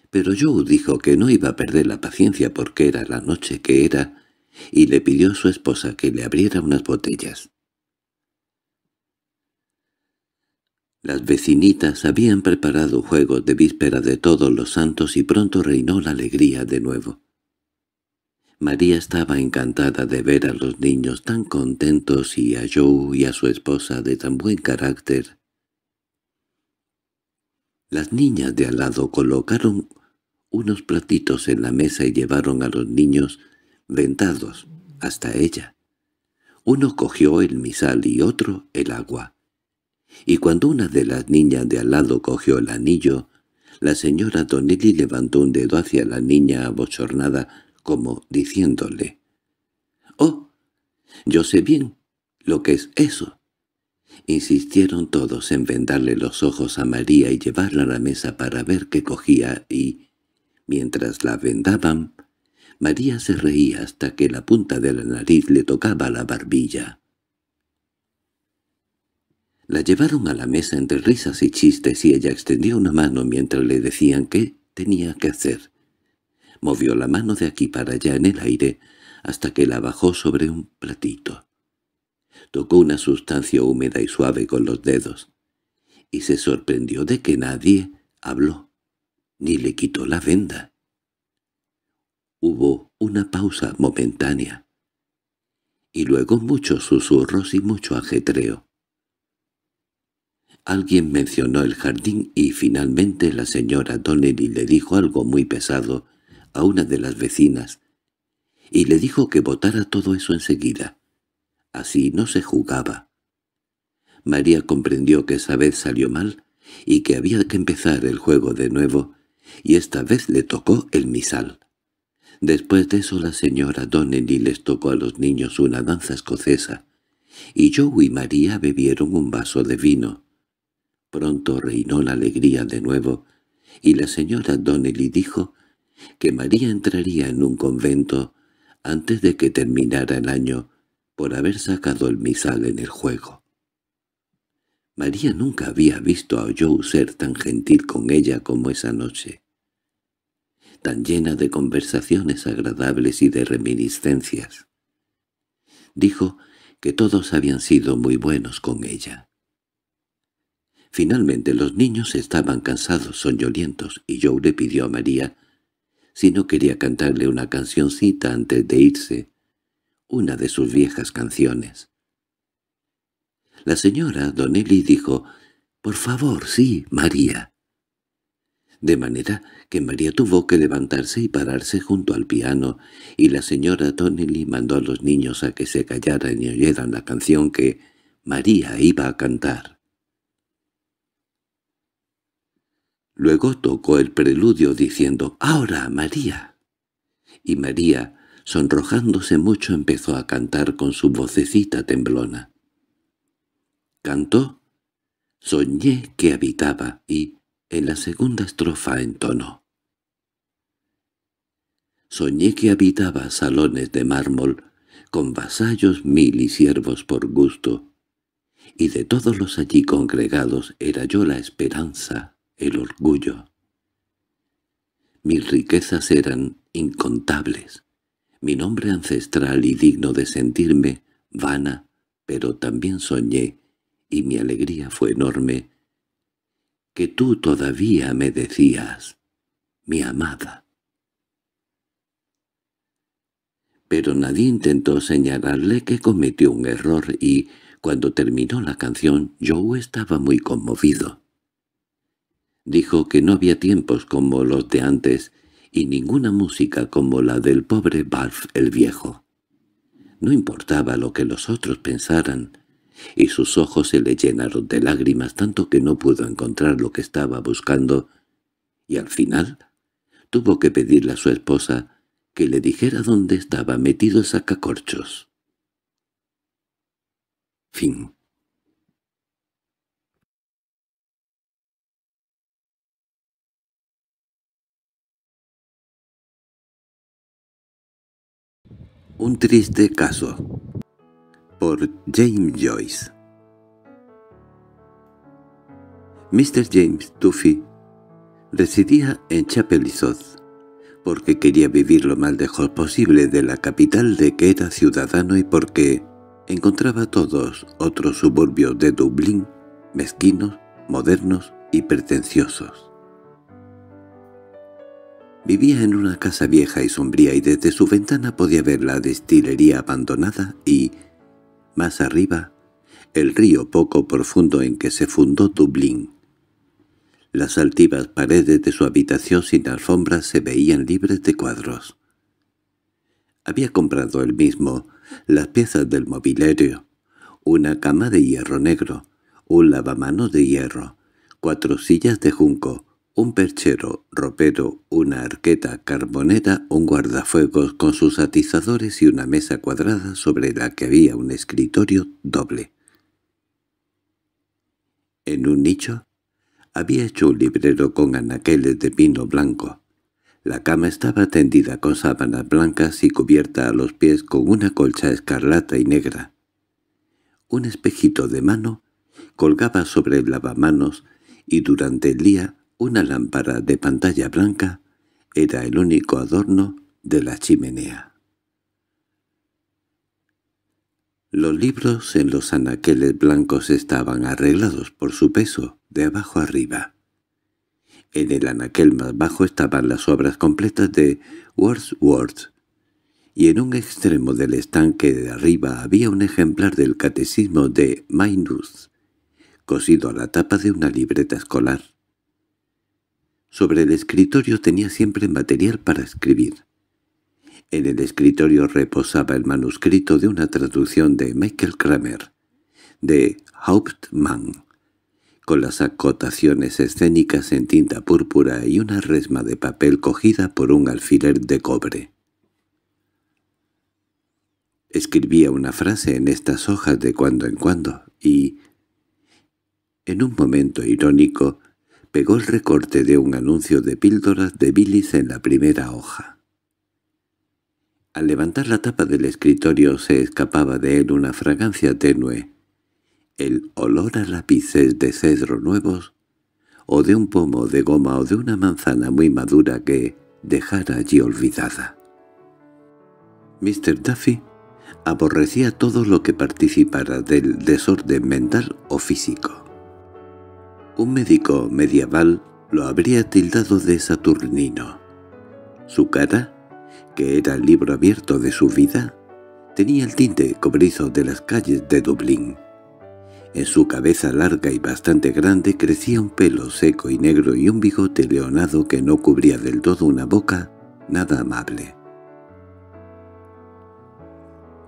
Pero Joe dijo que no iba a perder la paciencia porque era la noche que era y le pidió a su esposa que le abriera unas botellas. Las vecinitas habían preparado juegos de víspera de todos los santos y pronto reinó la alegría de nuevo. María estaba encantada de ver a los niños tan contentos y a Joe y a su esposa de tan buen carácter. Las niñas de al lado colocaron unos platitos en la mesa y llevaron a los niños ventados hasta ella. Uno cogió el misal y otro el agua. Y cuando una de las niñas de al lado cogió el anillo, la señora Donnelly levantó un dedo hacia la niña abochornada como diciéndole, «¡Oh! Yo sé bien lo que es eso». Insistieron todos en vendarle los ojos a María y llevarla a la mesa para ver qué cogía y, mientras la vendaban, María se reía hasta que la punta de la nariz le tocaba la barbilla. La llevaron a la mesa entre risas y chistes y ella extendió una mano mientras le decían qué tenía que hacer. Movió la mano de aquí para allá en el aire hasta que la bajó sobre un platito. Tocó una sustancia húmeda y suave con los dedos, y se sorprendió de que nadie habló, ni le quitó la venda. Hubo una pausa momentánea, y luego muchos susurros y mucho ajetreo. Alguien mencionó el jardín y finalmente la señora Donnelly le dijo algo muy pesado a una de las vecinas, y le dijo que votara todo eso enseguida. Así no se jugaba. María comprendió que esa vez salió mal y que había que empezar el juego de nuevo, y esta vez le tocó el misal. Después de eso la señora Donnelly les tocó a los niños una danza escocesa, y Joe y María bebieron un vaso de vino. Pronto reinó la alegría de nuevo, y la señora Donnelly dijo que María entraría en un convento antes de que terminara el año por haber sacado el misal en el juego. María nunca había visto a Joe ser tan gentil con ella como esa noche, tan llena de conversaciones agradables y de reminiscencias. Dijo que todos habían sido muy buenos con ella. Finalmente los niños estaban cansados, soñolientos, y Joe le pidió a María si no quería cantarle una cancioncita antes de irse, una de sus viejas canciones. La señora Donnelly dijo, «Por favor, sí, María». De manera que María tuvo que levantarse y pararse junto al piano, y la señora Donnelly mandó a los niños a que se callaran y oyeran la canción que María iba a cantar. Luego tocó el preludio diciendo «¡Ahora, María!». Y María, sonrojándose mucho, empezó a cantar con su vocecita temblona. Cantó «Soñé que habitaba» y en la segunda estrofa entonó. Soñé que habitaba salones de mármol, con vasallos mil y siervos por gusto, y de todos los allí congregados era yo la esperanza el orgullo. Mis riquezas eran incontables. Mi nombre ancestral y digno de sentirme vana, pero también soñé, y mi alegría fue enorme, que tú todavía me decías, mi amada. Pero nadie intentó señalarle que cometió un error y, cuando terminó la canción, yo estaba muy conmovido. Dijo que no había tiempos como los de antes y ninguna música como la del pobre Barf el viejo. No importaba lo que los otros pensaran, y sus ojos se le llenaron de lágrimas tanto que no pudo encontrar lo que estaba buscando, y al final tuvo que pedirle a su esposa que le dijera dónde estaba metido el sacacorchos. Fin Un triste caso por James Joyce Mr. James Duffy residía en Chapelizot porque quería vivir lo más lejos posible de la capital de que era ciudadano y porque encontraba todos otros suburbios de Dublín mezquinos, modernos y pretenciosos. Vivía en una casa vieja y sombría y desde su ventana podía ver la destilería abandonada y, más arriba, el río poco profundo en que se fundó Dublín. Las altivas paredes de su habitación sin alfombras se veían libres de cuadros. Había comprado él mismo las piezas del mobiliario, una cama de hierro negro, un lavamano de hierro, cuatro sillas de junco, un perchero, ropero, una arqueta carbonera, un guardafuegos con sus atizadores y una mesa cuadrada sobre la que había un escritorio doble. En un nicho había hecho un librero con anaqueles de pino blanco. La cama estaba tendida con sábanas blancas y cubierta a los pies con una colcha escarlata y negra. Un espejito de mano colgaba sobre el lavamanos y durante el día una lámpara de pantalla blanca era el único adorno de la chimenea. Los libros en los anaqueles blancos estaban arreglados por su peso, de abajo arriba. En el anaquel más bajo estaban las obras completas de Wordsworth, y en un extremo del estanque de arriba había un ejemplar del catecismo de Maynooth, cosido a la tapa de una libreta escolar. Sobre el escritorio tenía siempre material para escribir. En el escritorio reposaba el manuscrito de una traducción de Michael Kramer, de Hauptmann, con las acotaciones escénicas en tinta púrpura y una resma de papel cogida por un alfiler de cobre. Escribía una frase en estas hojas de cuando en cuando y, en un momento irónico, pegó el recorte de un anuncio de píldoras de bilis en la primera hoja. Al levantar la tapa del escritorio se escapaba de él una fragancia tenue, el olor a lápices de cedro nuevos, o de un pomo de goma o de una manzana muy madura que dejara allí olvidada. Mr. Duffy aborrecía todo lo que participara del desorden mental o físico. Un médico medieval lo habría tildado de saturnino. Su cara, que era el libro abierto de su vida, tenía el tinte cobrizo de las calles de Dublín. En su cabeza larga y bastante grande crecía un pelo seco y negro y un bigote leonado que no cubría del todo una boca nada amable.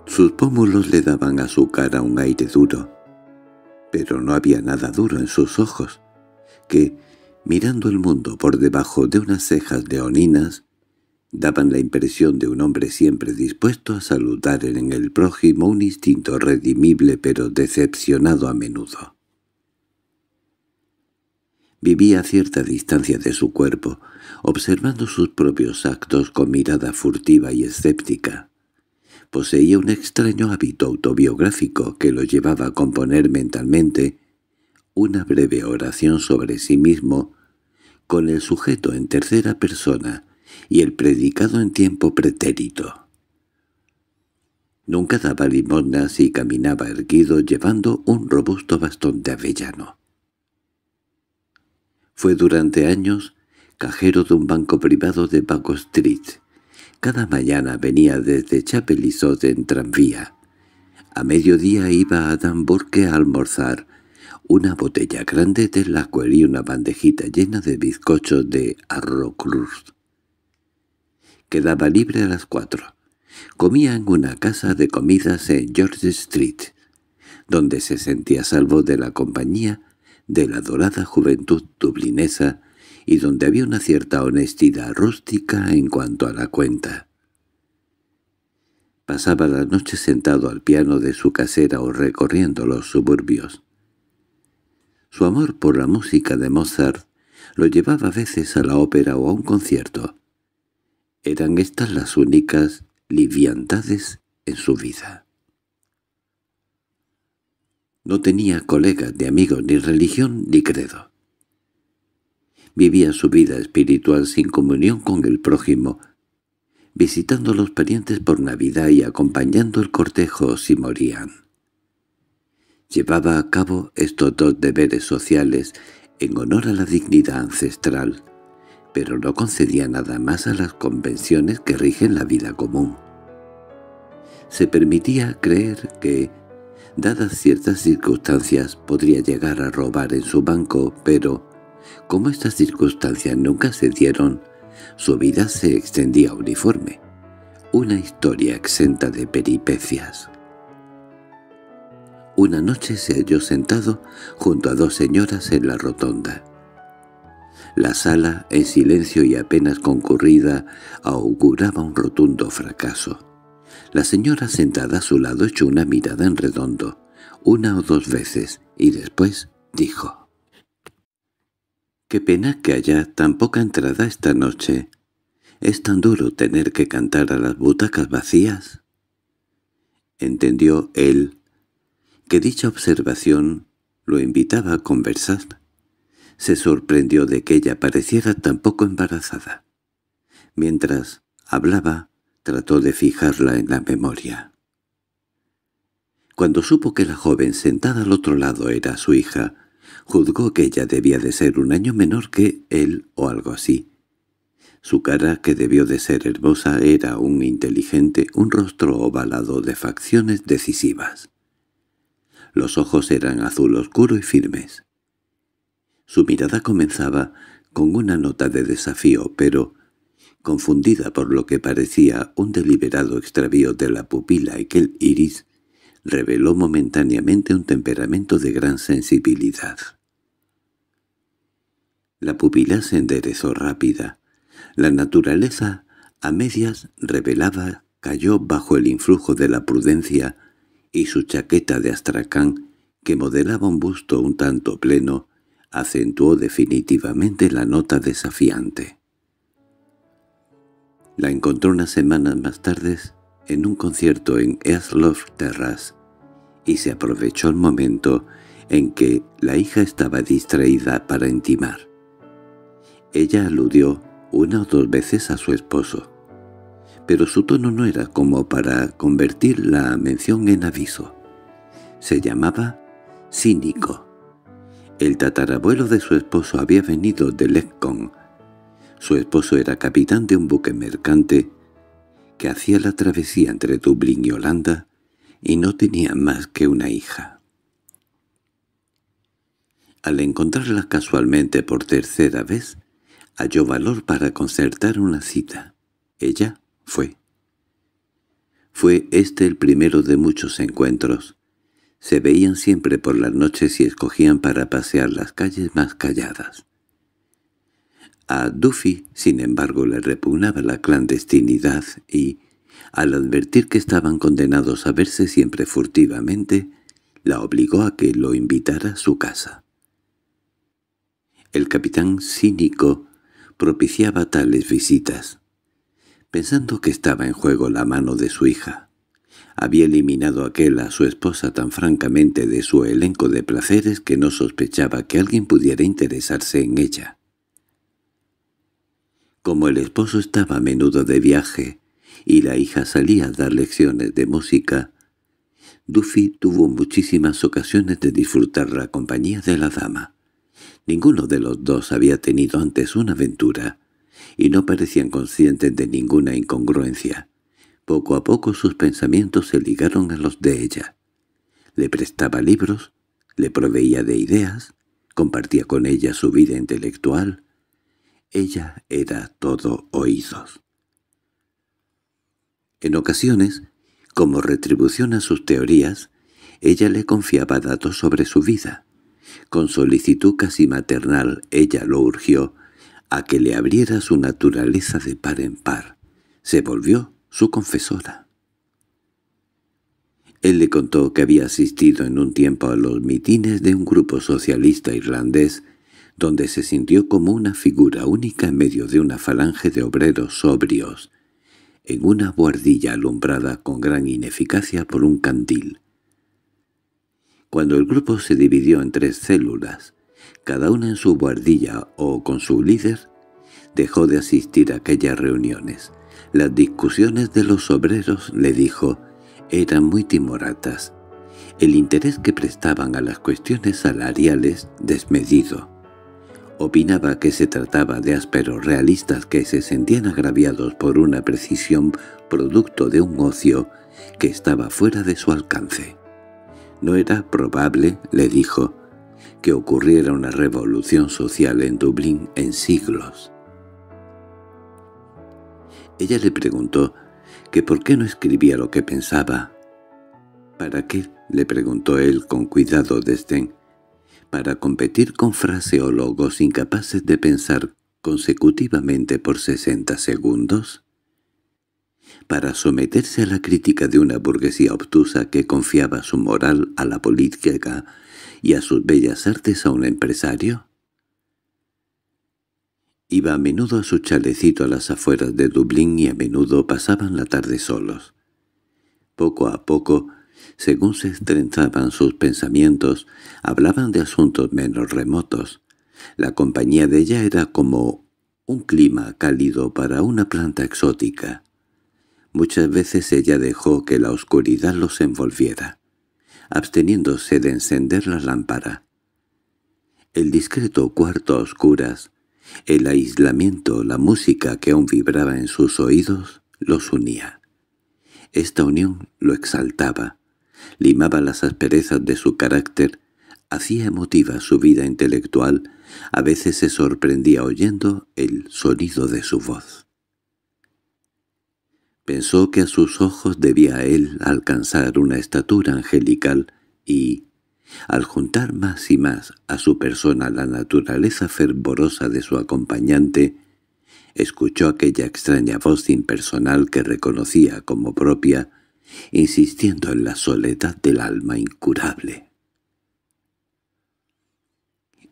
Sus pómulos le daban a su cara un aire duro, pero no había nada duro en sus ojos, que, mirando el mundo por debajo de unas cejas leoninas, daban la impresión de un hombre siempre dispuesto a saludar en el prójimo un instinto redimible pero decepcionado a menudo. Vivía a cierta distancia de su cuerpo, observando sus propios actos con mirada furtiva y escéptica poseía un extraño hábito autobiográfico que lo llevaba a componer mentalmente una breve oración sobre sí mismo con el sujeto en tercera persona y el predicado en tiempo pretérito. Nunca daba limosnas y caminaba erguido llevando un robusto bastón de avellano. Fue durante años cajero de un banco privado de Baco Street, cada mañana venía desde Chapelizod en tranvía. A mediodía iba a Danburque a almorzar, una botella grande de la cual y una bandejita llena de bizcochos de arrocruz. Quedaba libre a las cuatro. Comía en una casa de comidas en George Street, donde se sentía salvo de la compañía de la dorada juventud dublinesa y donde había una cierta honestidad rústica en cuanto a la cuenta. Pasaba la noches sentado al piano de su casera o recorriendo los suburbios. Su amor por la música de Mozart lo llevaba a veces a la ópera o a un concierto. Eran estas las únicas liviandades en su vida. No tenía colegas ni amigos, ni religión, ni credo vivía su vida espiritual sin comunión con el prójimo, visitando a los parientes por Navidad y acompañando el cortejo si morían. Llevaba a cabo estos dos deberes sociales en honor a la dignidad ancestral, pero no concedía nada más a las convenciones que rigen la vida común. Se permitía creer que, dadas ciertas circunstancias, podría llegar a robar en su banco, pero como estas circunstancias nunca se dieron, su vida se extendía uniforme, una historia exenta de peripecias. Una noche se halló sentado junto a dos señoras en la rotonda. La sala, en silencio y apenas concurrida, auguraba un rotundo fracaso. La señora sentada a su lado echó una mirada en redondo, una o dos veces, y después dijo Qué pena que haya tan poca entrada esta noche. Es tan duro tener que cantar a las butacas vacías. Entendió él que dicha observación lo invitaba a conversar. Se sorprendió de que ella pareciera tan poco embarazada. Mientras hablaba, trató de fijarla en la memoria. Cuando supo que la joven sentada al otro lado era su hija, Juzgó que ella debía de ser un año menor que él o algo así. Su cara, que debió de ser hermosa, era un inteligente, un rostro ovalado de facciones decisivas. Los ojos eran azul oscuro y firmes. Su mirada comenzaba con una nota de desafío, pero, confundida por lo que parecía un deliberado extravío de la pupila y que el iris, reveló momentáneamente un temperamento de gran sensibilidad. La pupila se enderezó rápida. La naturaleza, a medias, revelaba, cayó bajo el influjo de la prudencia y su chaqueta de astracán, que modelaba un busto un tanto pleno, acentuó definitivamente la nota desafiante. La encontró unas semanas más tarde en un concierto en Earthloft Terras, y se aprovechó el momento en que la hija estaba distraída para intimar. Ella aludió una o dos veces a su esposo, pero su tono no era como para convertir la mención en aviso. Se llamaba Cínico. El tatarabuelo de su esposo había venido de Lecon. Su esposo era capitán de un buque mercante que hacía la travesía entre Dublín y Holanda y no tenía más que una hija. Al encontrarla casualmente por tercera vez, halló valor para concertar una cita. Ella fue. Fue este el primero de muchos encuentros. Se veían siempre por las noches y escogían para pasear las calles más calladas. A Duffy, sin embargo, le repugnaba la clandestinidad y, al advertir que estaban condenados a verse siempre furtivamente, la obligó a que lo invitara a su casa. El capitán cínico propiciaba tales visitas, pensando que estaba en juego la mano de su hija. Había eliminado aquel a su esposa tan francamente de su elenco de placeres que no sospechaba que alguien pudiera interesarse en ella. Como el esposo estaba a menudo de viaje y la hija salía a dar lecciones de música, Duffy tuvo muchísimas ocasiones de disfrutar la compañía de la dama. Ninguno de los dos había tenido antes una aventura, y no parecían conscientes de ninguna incongruencia. Poco a poco sus pensamientos se ligaron a los de ella. Le prestaba libros, le proveía de ideas, compartía con ella su vida intelectual, ella era todo oídos. En ocasiones, como retribución a sus teorías, ella le confiaba datos sobre su vida. Con solicitud casi maternal ella lo urgió a que le abriera su naturaleza de par en par. Se volvió su confesora. Él le contó que había asistido en un tiempo a los mitines de un grupo socialista irlandés donde se sintió como una figura única en medio de una falange de obreros sobrios, en una buhardilla alumbrada con gran ineficacia por un candil. Cuando el grupo se dividió en tres células, cada una en su buhardilla o con su líder, dejó de asistir a aquellas reuniones. Las discusiones de los obreros, le dijo, eran muy timoratas. El interés que prestaban a las cuestiones salariales desmedido opinaba que se trataba de ásperos realistas que se sentían agraviados por una precisión producto de un ocio que estaba fuera de su alcance. No era probable, le dijo, que ocurriera una revolución social en Dublín en siglos. Ella le preguntó que por qué no escribía lo que pensaba. —¿Para qué? —le preguntó él con cuidado desdén para competir con fraseólogos incapaces de pensar consecutivamente por 60 segundos? ¿Para someterse a la crítica de una burguesía obtusa que confiaba su moral a la política y a sus bellas artes a un empresario? Iba a menudo a su chalecito a las afueras de Dublín y a menudo pasaban la tarde solos. Poco a poco, según se estrenzaban sus pensamientos, Hablaban de asuntos menos remotos. La compañía de ella era como un clima cálido para una planta exótica. Muchas veces ella dejó que la oscuridad los envolviera, absteniéndose de encender la lámpara. El discreto cuarto a oscuras, el aislamiento, la música que aún vibraba en sus oídos, los unía. Esta unión lo exaltaba, limaba las asperezas de su carácter Hacía emotiva su vida intelectual, a veces se sorprendía oyendo el sonido de su voz. Pensó que a sus ojos debía él alcanzar una estatura angelical y, al juntar más y más a su persona la naturaleza fervorosa de su acompañante, escuchó aquella extraña voz impersonal que reconocía como propia, insistiendo en la soledad del alma incurable.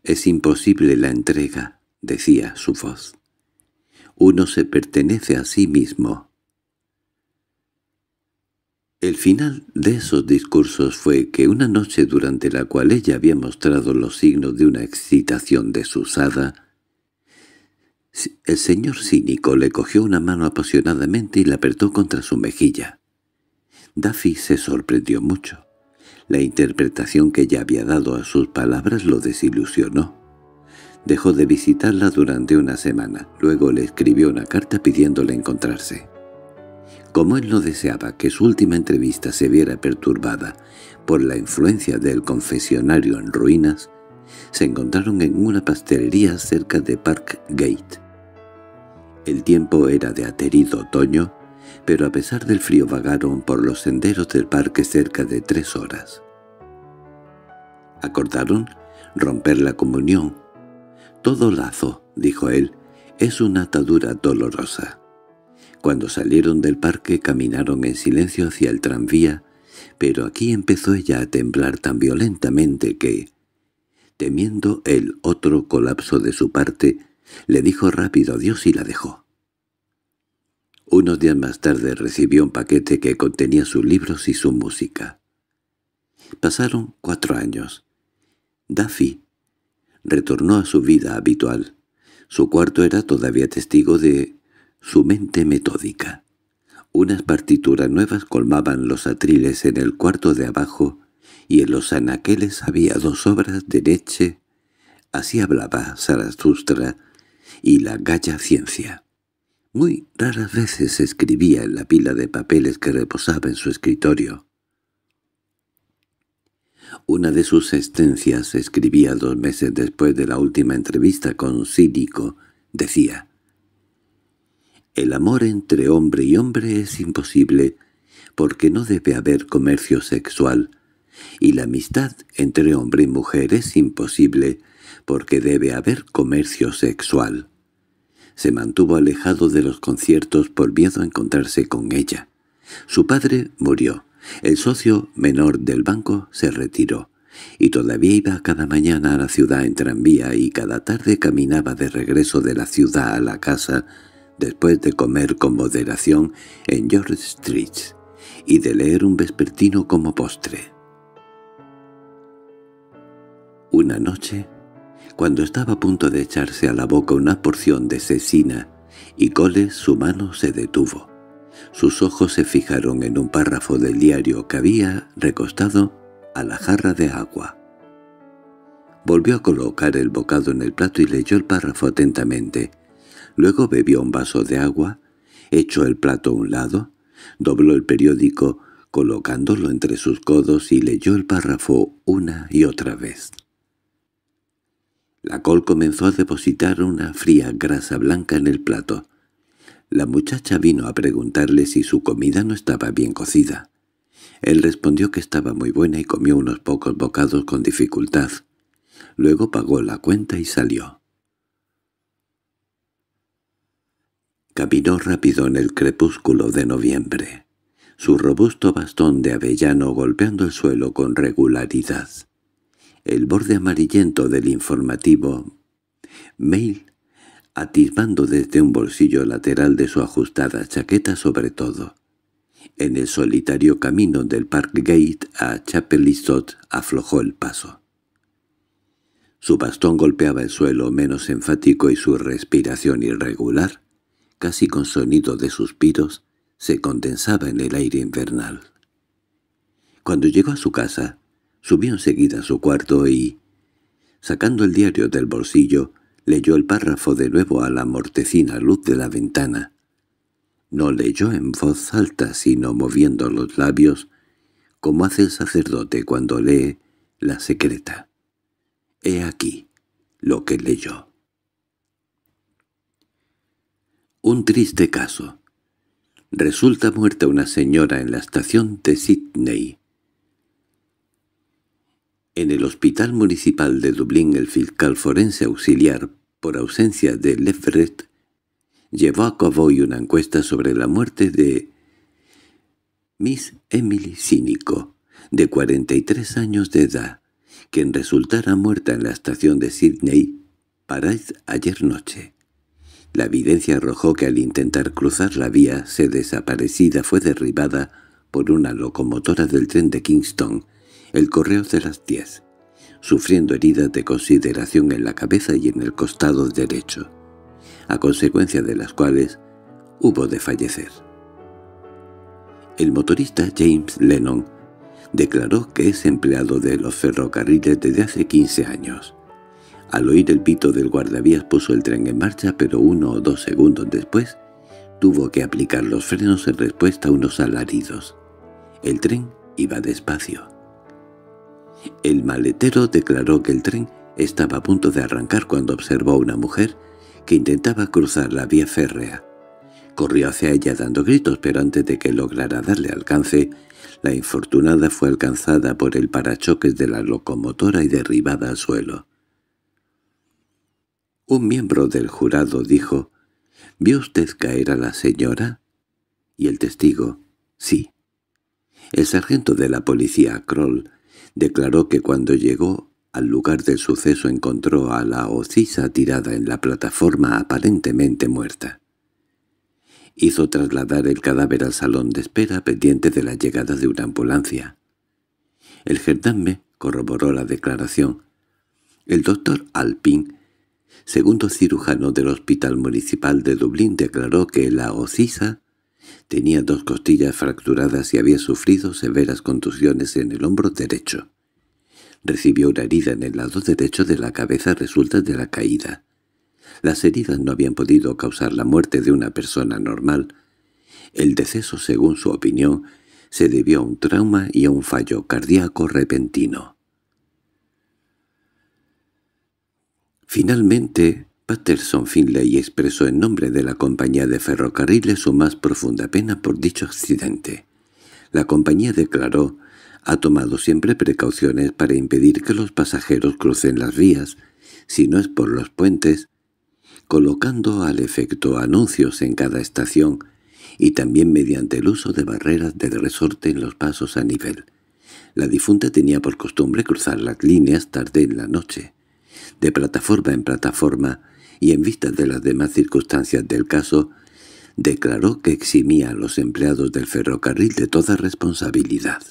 Es imposible la entrega, decía su voz. Uno se pertenece a sí mismo. El final de esos discursos fue que una noche durante la cual ella había mostrado los signos de una excitación desusada, el señor cínico le cogió una mano apasionadamente y la apretó contra su mejilla. Duffy se sorprendió mucho. La interpretación que ella había dado a sus palabras lo desilusionó. Dejó de visitarla durante una semana, luego le escribió una carta pidiéndole encontrarse. Como él no deseaba que su última entrevista se viera perturbada por la influencia del confesionario en ruinas, se encontraron en una pastelería cerca de Park Gate. El tiempo era de aterido otoño pero a pesar del frío vagaron por los senderos del parque cerca de tres horas. Acordaron romper la comunión. «Todo lazo», dijo él, «es una atadura dolorosa». Cuando salieron del parque caminaron en silencio hacia el tranvía, pero aquí empezó ella a temblar tan violentamente que, temiendo el otro colapso de su parte, le dijo rápido adiós y la dejó. Unos días más tarde recibió un paquete que contenía sus libros y su música. Pasaron cuatro años. Daffy retornó a su vida habitual. Su cuarto era todavía testigo de su mente metódica. Unas partituras nuevas colmaban los atriles en el cuarto de abajo y en los anaqueles había dos obras de leche. Así hablaba Sarasustra y la Gaya Ciencia. Muy raras veces escribía en la pila de papeles que reposaba en su escritorio. Una de sus estencias escribía dos meses después de la última entrevista con Cínico, decía «El amor entre hombre y hombre es imposible, porque no debe haber comercio sexual, y la amistad entre hombre y mujer es imposible, porque debe haber comercio sexual». Se mantuvo alejado de los conciertos por miedo a encontrarse con ella. Su padre murió. El socio menor del banco se retiró, y todavía iba cada mañana a la ciudad en tranvía y cada tarde caminaba de regreso de la ciudad a la casa después de comer con moderación en George Street y de leer un vespertino como postre. Una noche cuando estaba a punto de echarse a la boca una porción de cecina y Coles su mano se detuvo. Sus ojos se fijaron en un párrafo del diario que había recostado a la jarra de agua. Volvió a colocar el bocado en el plato y leyó el párrafo atentamente. Luego bebió un vaso de agua, echó el plato a un lado, dobló el periódico colocándolo entre sus codos y leyó el párrafo una y otra vez. La col comenzó a depositar una fría grasa blanca en el plato. La muchacha vino a preguntarle si su comida no estaba bien cocida. Él respondió que estaba muy buena y comió unos pocos bocados con dificultad. Luego pagó la cuenta y salió. Caminó rápido en el crepúsculo de noviembre, su robusto bastón de avellano golpeando el suelo con regularidad el borde amarillento del informativo. Mail, atisbando desde un bolsillo lateral de su ajustada chaqueta sobre todo. En el solitario camino del Park Gate a Chapelistot, aflojó el paso. Su bastón golpeaba el suelo menos enfático y su respiración irregular, casi con sonido de suspiros, se condensaba en el aire invernal. Cuando llegó a su casa, Subió enseguida a su cuarto y, sacando el diario del bolsillo, leyó el párrafo de nuevo a la mortecina luz de la ventana. No leyó en voz alta, sino moviendo los labios, como hace el sacerdote cuando lee la secreta. He aquí lo que leyó. Un triste caso. Resulta muerta una señora en la estación de Sydney. En el Hospital Municipal de Dublín el fiscal forense auxiliar, por ausencia de Lefret, llevó a cabo una encuesta sobre la muerte de Miss Emily Cínico, de 43 años de edad, quien resultara muerta en la estación de Sydney para ayer noche. La evidencia arrojó que al intentar cruzar la vía, se desaparecida fue derribada por una locomotora del tren de Kingston, el correo de las 10, sufriendo heridas de consideración en la cabeza y en el costado derecho, a consecuencia de las cuales hubo de fallecer. El motorista James Lennon declaró que es empleado de los ferrocarriles desde hace 15 años. Al oír el pito del guardavías puso el tren en marcha, pero uno o dos segundos después tuvo que aplicar los frenos en respuesta a unos alaridos. El tren iba despacio. El maletero declaró que el tren estaba a punto de arrancar cuando observó a una mujer que intentaba cruzar la vía férrea. Corrió hacia ella dando gritos, pero antes de que lograra darle alcance, la infortunada fue alcanzada por el parachoques de la locomotora y derribada al suelo. Un miembro del jurado dijo, —¿Vio usted caer a la señora? Y el testigo, —Sí. El sargento de la policía, Kroll, Declaró que cuando llegó al lugar del suceso encontró a la ocisa tirada en la plataforma aparentemente muerta. Hizo trasladar el cadáver al salón de espera pendiente de la llegada de una ambulancia. El gendarme corroboró la declaración. El doctor Alpin, segundo cirujano del Hospital Municipal de Dublín, declaró que la ocisa Tenía dos costillas fracturadas y había sufrido severas contusiones en el hombro derecho. Recibió una herida en el lado derecho de la cabeza resulta de la caída. Las heridas no habían podido causar la muerte de una persona normal. El deceso, según su opinión, se debió a un trauma y a un fallo cardíaco repentino. Finalmente, Patterson Finlay expresó en nombre de la compañía de ferrocarriles su más profunda pena por dicho accidente. La compañía declaró ha tomado siempre precauciones para impedir que los pasajeros crucen las vías, si no es por los puentes, colocando al efecto anuncios en cada estación y también mediante el uso de barreras de resorte en los pasos a nivel. La difunta tenía por costumbre cruzar las líneas tarde en la noche. De plataforma en plataforma y en vista de las demás circunstancias del caso, declaró que eximía a los empleados del ferrocarril de toda responsabilidad.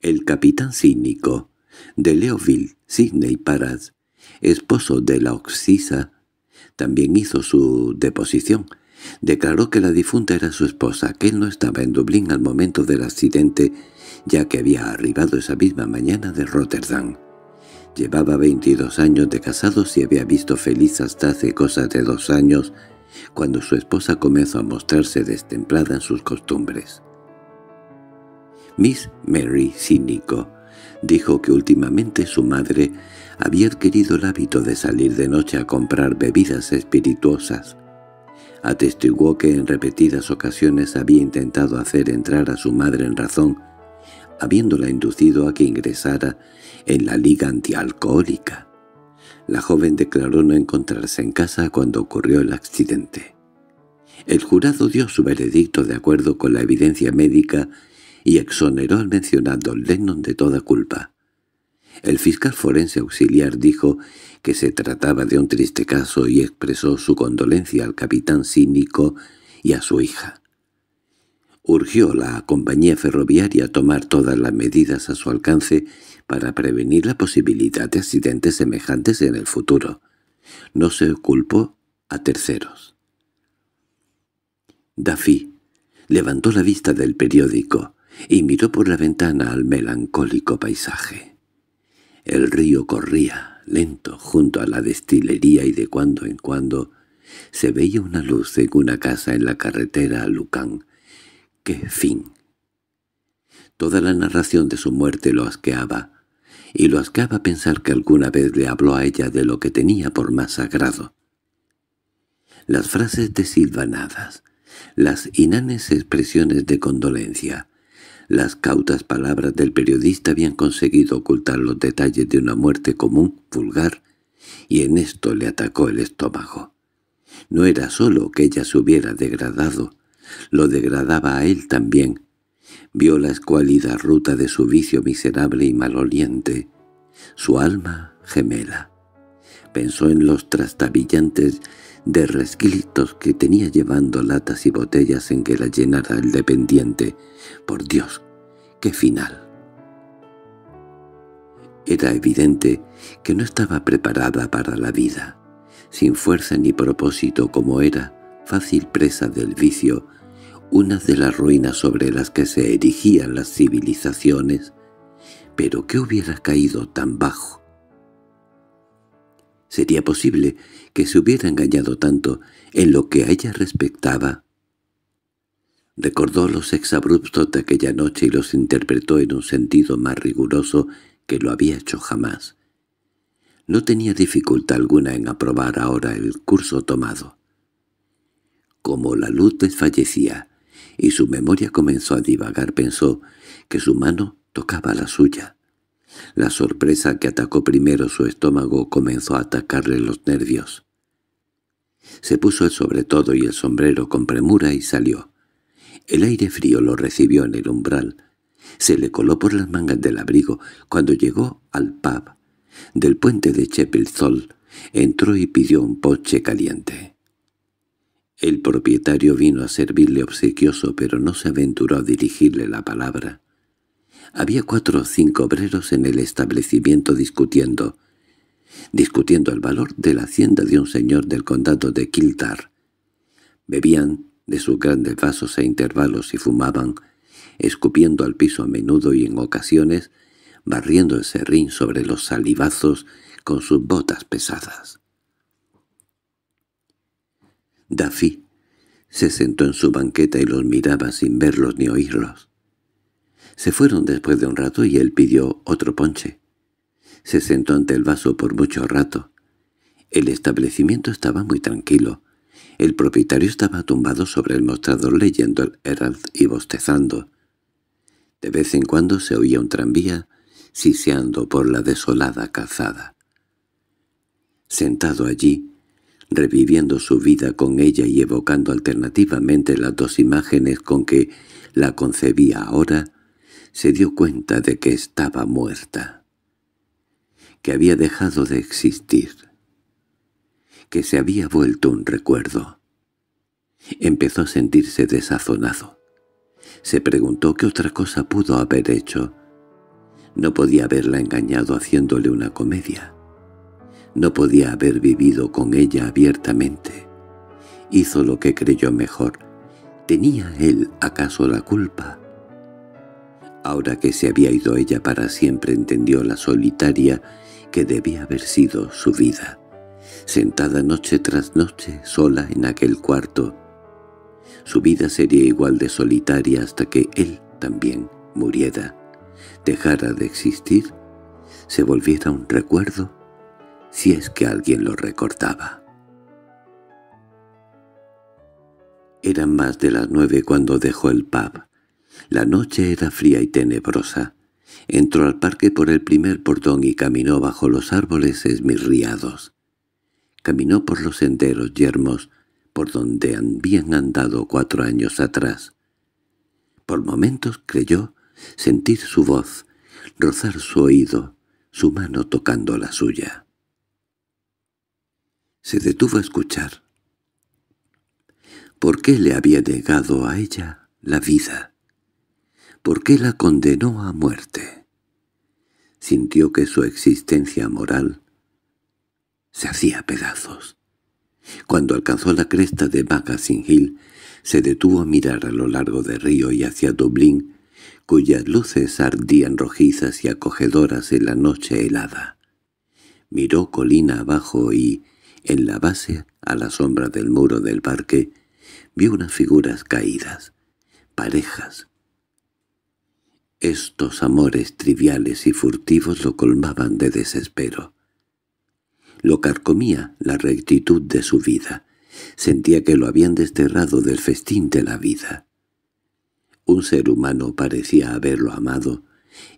El capitán cínico de Leoville, Sidney Paras, esposo de la Oxisa, también hizo su deposición. Declaró que la difunta era su esposa, que él no estaba en Dublín al momento del accidente, ya que había arribado esa misma mañana de Rotterdam. Llevaba 22 años de casados y había visto feliz hasta hace cosa de dos años, cuando su esposa comenzó a mostrarse destemplada en sus costumbres. Miss Mary, cínico, dijo que últimamente su madre había adquirido el hábito de salir de noche a comprar bebidas espirituosas. Atestiguó que en repetidas ocasiones había intentado hacer entrar a su madre en razón, habiéndola inducido a que ingresara en la Liga Antialcohólica. La joven declaró no encontrarse en casa cuando ocurrió el accidente. El jurado dio su veredicto de acuerdo con la evidencia médica y exoneró al mencionado Lennon de toda culpa. El fiscal forense auxiliar dijo que se trataba de un triste caso y expresó su condolencia al capitán cínico y a su hija. Urgió la compañía ferroviaria a tomar todas las medidas a su alcance para prevenir la posibilidad de accidentes semejantes en el futuro. No se culpó a terceros. Daffy levantó la vista del periódico y miró por la ventana al melancólico paisaje. El río corría, lento, junto a la destilería y de cuando en cuando se veía una luz en una casa en la carretera a Lucán. ¡Qué fin! Toda la narración de su muerte lo asqueaba, y lo ascaba pensar que alguna vez le habló a ella de lo que tenía por más sagrado. Las frases desilvanadas, las inanes expresiones de condolencia, las cautas palabras del periodista habían conseguido ocultar los detalles de una muerte común, vulgar, y en esto le atacó el estómago. No era solo que ella se hubiera degradado, lo degradaba a él también, Vio la escuálida ruta de su vicio miserable y maloliente, su alma gemela. Pensó en los trastabillantes de resquilitos que tenía llevando latas y botellas en que la llenara el dependiente. Por Dios, qué final. Era evidente que no estaba preparada para la vida. Sin fuerza ni propósito como era, fácil presa del vicio, una de las ruinas sobre las que se erigían las civilizaciones, pero ¿qué hubiera caído tan bajo. ¿Sería posible que se hubiera engañado tanto en lo que a ella respectaba? Recordó los exabruptos de aquella noche y los interpretó en un sentido más riguroso que lo había hecho jamás. No tenía dificultad alguna en aprobar ahora el curso tomado. Como la luz desfallecía, y su memoria comenzó a divagar. Pensó que su mano tocaba la suya. La sorpresa que atacó primero su estómago comenzó a atacarle los nervios. Se puso el sobre todo y el sombrero con premura y salió. El aire frío lo recibió en el umbral. Se le coló por las mangas del abrigo cuando llegó al pub. Del puente de Chepilzol, entró y pidió un poche caliente. El propietario vino a servirle obsequioso, pero no se aventuró a dirigirle la palabra. Había cuatro o cinco obreros en el establecimiento discutiendo, discutiendo el valor de la hacienda de un señor del condado de Kiltar. Bebían de sus grandes vasos a e intervalos y fumaban, escupiendo al piso a menudo y en ocasiones barriendo el serrín sobre los salivazos con sus botas pesadas. Daffy se sentó en su banqueta y los miraba sin verlos ni oírlos. Se fueron después de un rato y él pidió otro ponche. Se sentó ante el vaso por mucho rato. El establecimiento estaba muy tranquilo. El propietario estaba tumbado sobre el mostrador leyendo el Herald y bostezando. De vez en cuando se oía un tranvía siseando por la desolada calzada. Sentado allí, reviviendo su vida con ella y evocando alternativamente las dos imágenes con que la concebía ahora, se dio cuenta de que estaba muerta, que había dejado de existir, que se había vuelto un recuerdo. Empezó a sentirse desazonado. Se preguntó qué otra cosa pudo haber hecho. No podía haberla engañado haciéndole una comedia. No podía haber vivido con ella abiertamente. Hizo lo que creyó mejor. ¿Tenía él acaso la culpa? Ahora que se había ido ella para siempre entendió la solitaria que debía haber sido su vida, sentada noche tras noche sola en aquel cuarto. Su vida sería igual de solitaria hasta que él también muriera, dejara de existir, se volviera un recuerdo si es que alguien lo recortaba. Eran más de las nueve cuando dejó el pub. La noche era fría y tenebrosa. Entró al parque por el primer portón y caminó bajo los árboles esmirriados. Caminó por los senderos yermos, por donde habían andado cuatro años atrás. Por momentos creyó sentir su voz, rozar su oído, su mano tocando la suya se detuvo a escuchar. ¿Por qué le había negado a ella la vida? ¿Por qué la condenó a muerte? Sintió que su existencia moral se hacía pedazos. Cuando alcanzó la cresta de sin Hill, se detuvo a mirar a lo largo del río y hacia Dublín, cuyas luces ardían rojizas y acogedoras en la noche helada. Miró colina abajo y en la base, a la sombra del muro del parque, vio unas figuras caídas, parejas. Estos amores triviales y furtivos lo colmaban de desespero. Lo carcomía la rectitud de su vida. Sentía que lo habían desterrado del festín de la vida. Un ser humano parecía haberlo amado,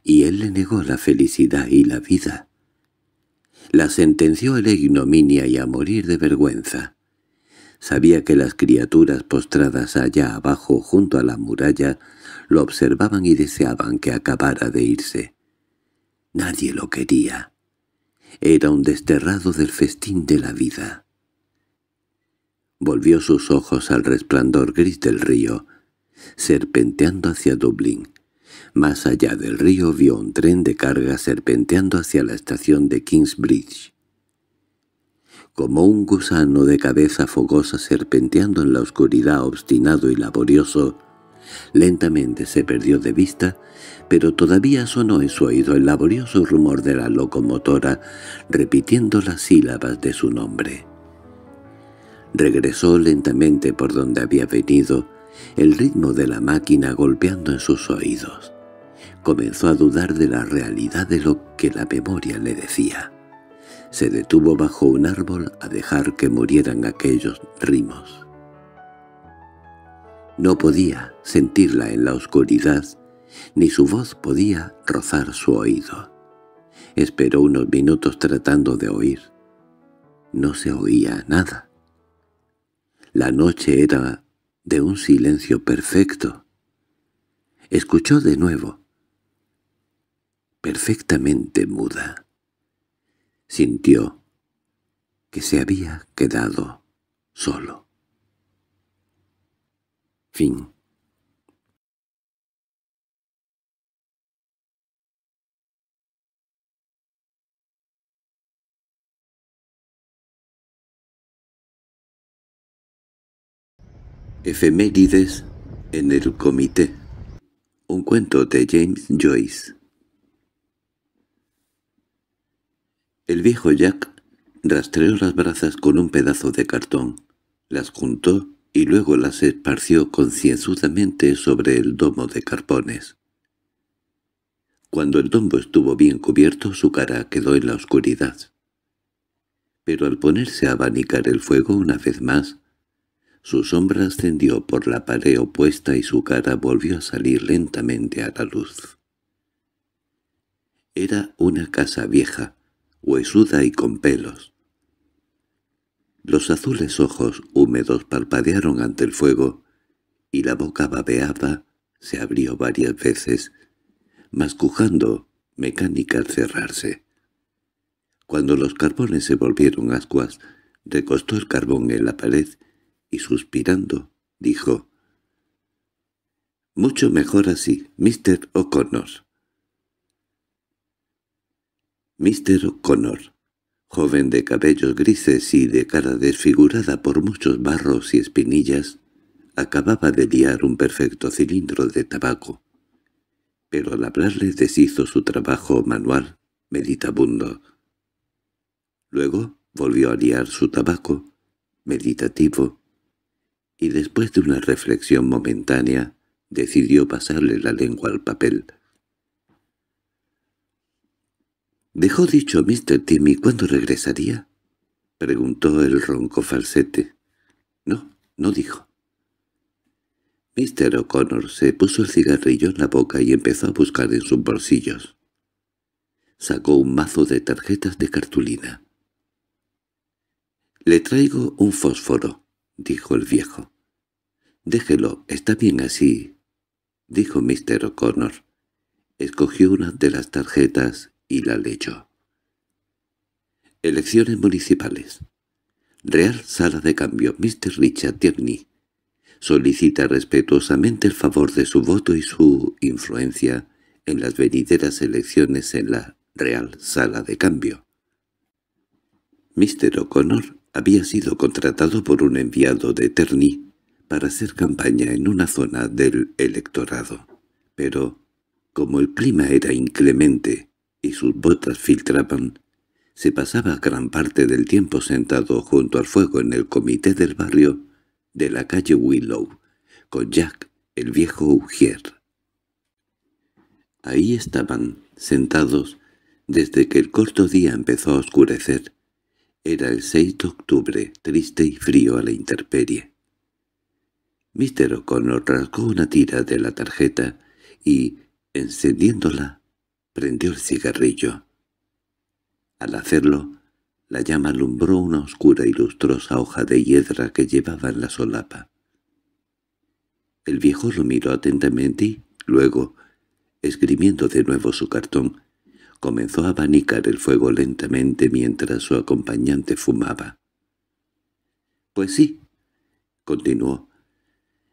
y él le negó la felicidad y la vida la sentenció a la ignominia y a morir de vergüenza. Sabía que las criaturas postradas allá abajo junto a la muralla lo observaban y deseaban que acabara de irse. Nadie lo quería. Era un desterrado del festín de la vida. Volvió sus ojos al resplandor gris del río, serpenteando hacia Dublín. Más allá del río vio un tren de carga serpenteando hacia la estación de Kingsbridge. Como un gusano de cabeza fogosa serpenteando en la oscuridad obstinado y laborioso, lentamente se perdió de vista, pero todavía sonó en su oído el laborioso rumor de la locomotora, repitiendo las sílabas de su nombre. Regresó lentamente por donde había venido, el ritmo de la máquina golpeando en sus oídos. Comenzó a dudar de la realidad de lo que la memoria le decía. Se detuvo bajo un árbol a dejar que murieran aquellos rimos. No podía sentirla en la oscuridad, ni su voz podía rozar su oído. Esperó unos minutos tratando de oír. No se oía nada. La noche era de un silencio perfecto. Escuchó de nuevo. Perfectamente muda. Sintió que se había quedado solo. Fin Efemérides en el comité. Un cuento de James Joyce. El viejo Jack rastreó las brazas con un pedazo de cartón, las juntó y luego las esparció concienzudamente sobre el domo de carpones. Cuando el domo estuvo bien cubierto, su cara quedó en la oscuridad. Pero al ponerse a abanicar el fuego una vez más, su sombra ascendió por la pared opuesta y su cara volvió a salir lentamente a la luz. Era una casa vieja, huesuda y con pelos. Los azules ojos húmedos palpadearon ante el fuego, y la boca babeaba, se abrió varias veces, mascujando mecánica al cerrarse. Cuando los carbones se volvieron ascuas, recostó el carbón en la pared y suspirando, dijo, «Mucho mejor así, Mr. O'Connor». Mr. O'Connor, joven de cabellos grises y de cara desfigurada por muchos barros y espinillas, acababa de liar un perfecto cilindro de tabaco, pero al hablarle deshizo su trabajo manual meditabundo. Luego volvió a liar su tabaco, meditativo, y después de una reflexión momentánea decidió pasarle la lengua al papel. —¿Dejó dicho Mr. Timmy cuándo regresaría? —preguntó el ronco falsete. —No, no dijo. Mr. O'Connor se puso el cigarrillo en la boca y empezó a buscar en sus bolsillos. Sacó un mazo de tarjetas de cartulina. —Le traigo un fósforo —dijo el viejo. —Déjelo, está bien así —dijo Mr. O'Connor. Escogió una de las tarjetas y la leyó. Elecciones municipales. Real Sala de Cambio, Mr. Richard Tierney. Solicita respetuosamente el favor de su voto y su influencia en las venideras elecciones en la Real Sala de Cambio. Mr. O'Connor había sido contratado por un enviado de Terni para hacer campaña en una zona del electorado. Pero, como el clima era inclemente y sus botas filtraban, se pasaba gran parte del tiempo sentado junto al fuego en el comité del barrio de la calle Willow, con Jack, el viejo Ujier. Ahí estaban, sentados, desde que el corto día empezó a oscurecer, era el 6 de octubre, triste y frío a la intemperie. Mr. O'Connor rasgó una tira de la tarjeta y, encendiéndola, prendió el cigarrillo. Al hacerlo, la llama alumbró una oscura y lustrosa hoja de hiedra que llevaba en la solapa. El viejo lo miró atentamente y, luego, esgrimiendo de nuevo su cartón, comenzó a abanicar el fuego lentamente mientras su acompañante fumaba. —Pues sí —continuó—,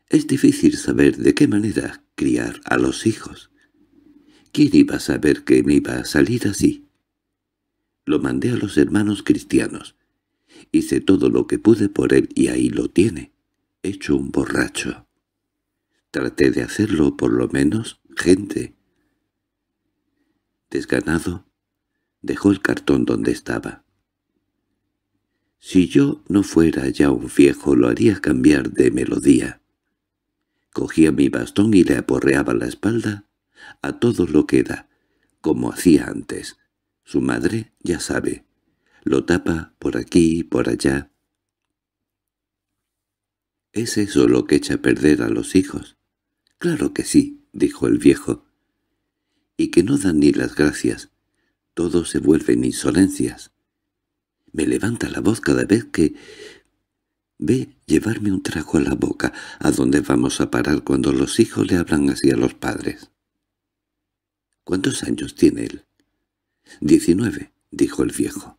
es difícil saber de qué manera criar a los hijos. ¿Quién iba a saber que me iba a salir así? Lo mandé a los hermanos cristianos. Hice todo lo que pude por él y ahí lo tiene, hecho un borracho. Traté de hacerlo por lo menos gente Desganado, dejó el cartón donde estaba. Si yo no fuera ya un viejo lo haría cambiar de melodía. Cogía mi bastón y le aporreaba la espalda a todo lo que da, como hacía antes. Su madre, ya sabe, lo tapa por aquí y por allá. —¿Es eso lo que echa a perder a los hijos? —Claro que sí —dijo el viejo— y que no dan ni las gracias. Todo se vuelve en insolencias. Me levanta la voz cada vez que... Ve llevarme un trago a la boca, a donde vamos a parar cuando los hijos le hablan así a los padres. —¿Cuántos años tiene él? —Diecinueve —dijo el viejo.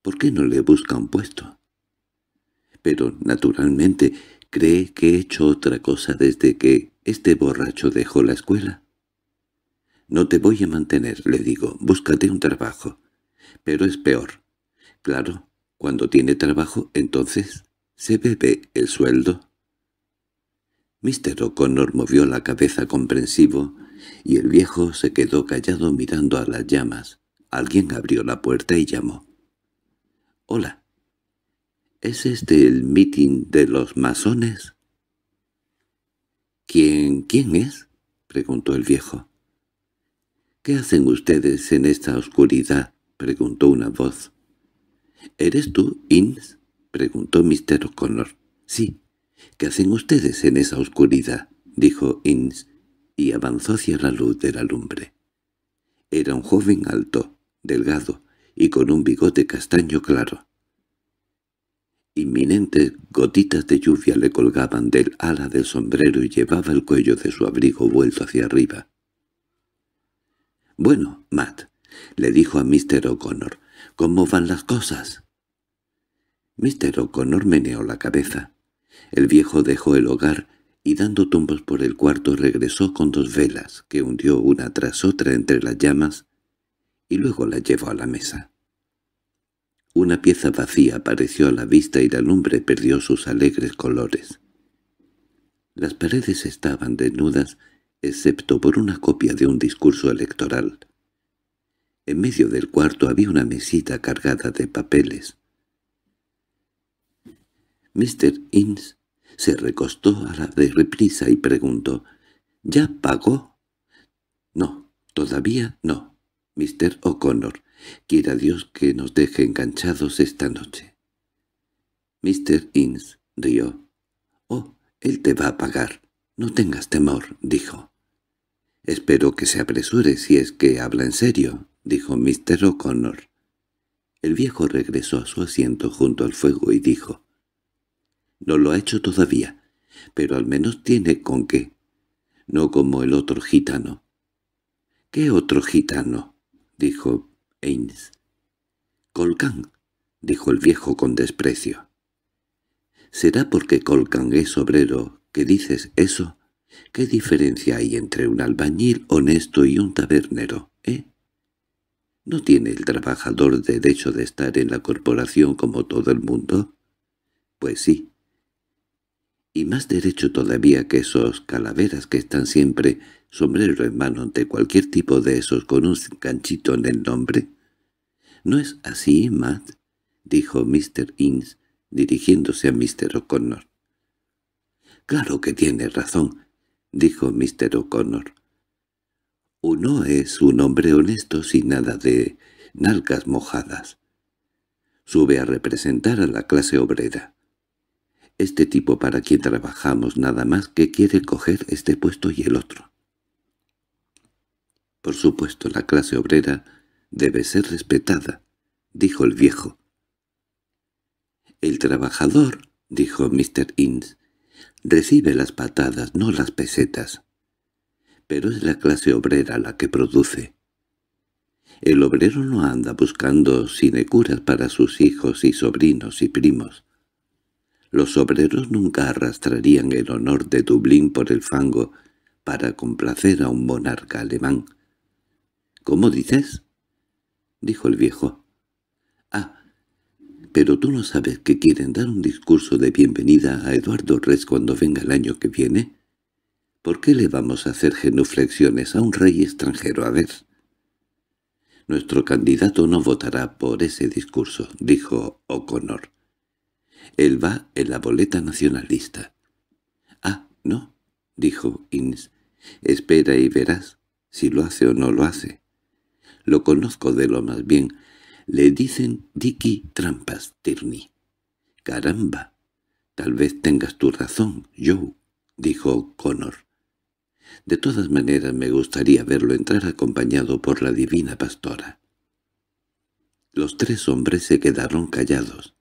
—¿Por qué no le busca un puesto? Pero, naturalmente, cree que he hecho otra cosa desde que este borracho dejó la escuela. No te voy a mantener, le digo, búscate un trabajo. Pero es peor. Claro, cuando tiene trabajo, entonces, ¿se bebe el sueldo? Mr. O'Connor movió la cabeza comprensivo, y el viejo se quedó callado mirando a las llamas. Alguien abrió la puerta y llamó. «Hola, ¿es este el mitin de los masones?» «¿Quién, quién es?» preguntó el viejo. —¿Qué hacen ustedes en esta oscuridad? —preguntó una voz. —¿Eres tú, Inns? —preguntó Mr. O'Connor. —Sí. —¿Qué hacen ustedes en esa oscuridad? —dijo Inns, y avanzó hacia la luz de la lumbre. Era un joven alto, delgado, y con un bigote castaño claro. Inminentes gotitas de lluvia le colgaban del ala del sombrero y llevaba el cuello de su abrigo vuelto hacia arriba. —Bueno, Matt —le dijo a Mr. O'Connor—, ¿cómo van las cosas? Mr. O'Connor meneó la cabeza. El viejo dejó el hogar y dando tumbos por el cuarto regresó con dos velas que hundió una tras otra entre las llamas y luego la llevó a la mesa. Una pieza vacía apareció a la vista y la lumbre perdió sus alegres colores. Las paredes estaban desnudas excepto por una copia de un discurso electoral. En medio del cuarto había una mesita cargada de papeles. Mr. Inns se recostó a la de reprisa y preguntó, —¿Ya pagó? —No, todavía no, Mr. O'Connor. Quiera Dios que nos deje enganchados esta noche. Mr. Inns rió. —Oh, él te va a pagar. No tengas temor —dijo. —Espero que se apresure si es que habla en serio —dijo Mr. O'Connor. El viejo regresó a su asiento junto al fuego y dijo —No lo ha hecho todavía, pero al menos tiene con qué. No como el otro gitano. —¿Qué otro gitano? —dijo Ains. —Colcán —dijo el viejo con desprecio. —¿Será porque Colcán es obrero que dices eso? ¿Qué diferencia hay entre un albañil honesto y un tabernero, eh? ¿No tiene el trabajador derecho de estar en la corporación como todo el mundo? Pues sí. Y más derecho todavía que esos calaveras que están siempre sombrero en mano ante cualquier tipo de esos con un ganchito en el nombre. —¿No es así, Matt? —dijo Mr. Inns, dirigiéndose a Mr. O'Connor. —Claro que tiene razón —dijo Mr. O'Connor. —Uno es un hombre honesto sin nada de nalgas mojadas. Sube a representar a la clase obrera. Este tipo para quien trabajamos nada más que quiere coger este puesto y el otro. —Por supuesto, la clase obrera debe ser respetada —dijo el viejo. —El trabajador —dijo Mr. Innes— Recibe las patadas, no las pesetas. Pero es la clase obrera la que produce. El obrero no anda buscando sinecuras para sus hijos y sobrinos y primos. Los obreros nunca arrastrarían el honor de Dublín por el fango para complacer a un monarca alemán. —¿Cómo dices? —dijo el viejo. Pero tú no sabes que quieren dar un discurso de bienvenida a Eduardo Res cuando venga el año que viene. ¿Por qué le vamos a hacer genuflexiones a un rey extranjero? A ver. Nuestro candidato no votará por ese discurso, dijo O'Connor. Él va en la boleta nacionalista. Ah, no, dijo Innes. Espera y verás si lo hace o no lo hace. Lo conozco de lo más bien, le dicen Dicky Trampas, Tierney. —Caramba, tal vez tengas tu razón, Joe —dijo Connor. —De todas maneras me gustaría verlo entrar acompañado por la divina pastora. Los tres hombres se quedaron callados.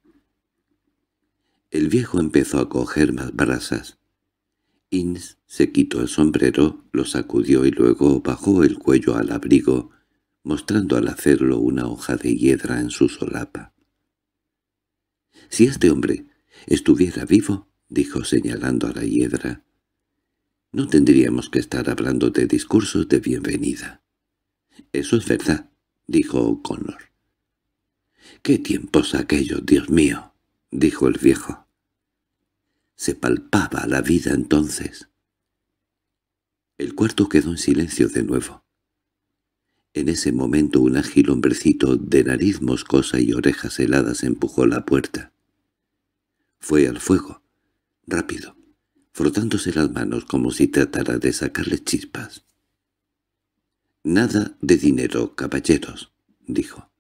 El viejo empezó a coger más brasas. Inns se quitó el sombrero, lo sacudió y luego bajó el cuello al abrigo mostrando al hacerlo una hoja de hiedra en su solapa. «Si este hombre estuviera vivo», dijo señalando a la hiedra, «no tendríamos que estar hablando de discursos de bienvenida». «Eso es verdad», dijo Connor. «¿Qué tiempos aquellos, Dios mío?» dijo el viejo. Se palpaba la vida entonces. El cuarto quedó en silencio de nuevo. En ese momento un ágil hombrecito de nariz moscosa y orejas heladas empujó la puerta. Fue al fuego, rápido, frotándose las manos como si tratara de sacarle chispas. «Nada de dinero, caballeros», dijo.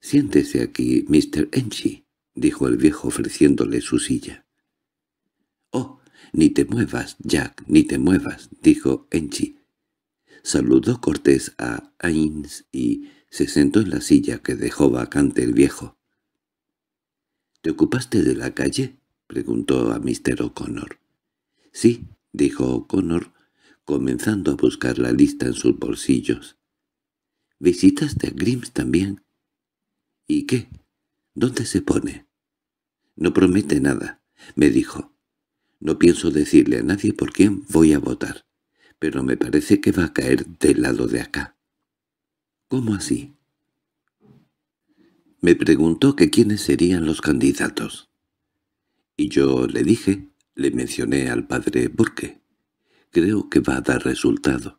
«Siéntese aquí, Mr. Enchi», dijo el viejo ofreciéndole su silla. «Oh, ni te muevas, Jack, ni te muevas», dijo Enchi, Saludó cortés a Ains y se sentó en la silla que dejó vacante el viejo. —¿Te ocupaste de la calle? —preguntó a Mr. O'Connor. —Sí —dijo O'Connor, comenzando a buscar la lista en sus bolsillos. —¿Visitaste a Grims también? —¿Y qué? ¿Dónde se pone? —No promete nada —me dijo. —No pienso decirle a nadie por quién voy a votar pero me parece que va a caer del lado de acá. —¿Cómo así? Me preguntó que quiénes serían los candidatos. Y yo le dije, le mencioné al padre Burke. Creo que va a dar resultado.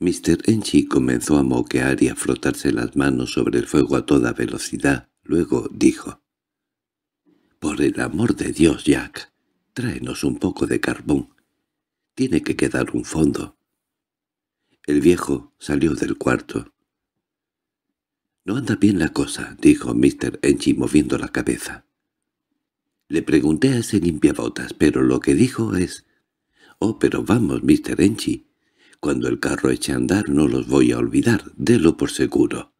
Mr. Enchi comenzó a moquear y a frotarse las manos sobre el fuego a toda velocidad. Luego dijo, «Por el amor de Dios, Jack, tráenos un poco de carbón. Tiene que quedar un fondo. El viejo salió del cuarto. —No anda bien la cosa —dijo Mr. Enchi moviendo la cabeza. Le pregunté a ese limpiabotas, pero lo que dijo es... —Oh, pero vamos, Mr. Enchi. Cuando el carro eche a andar no los voy a olvidar, délo por seguro.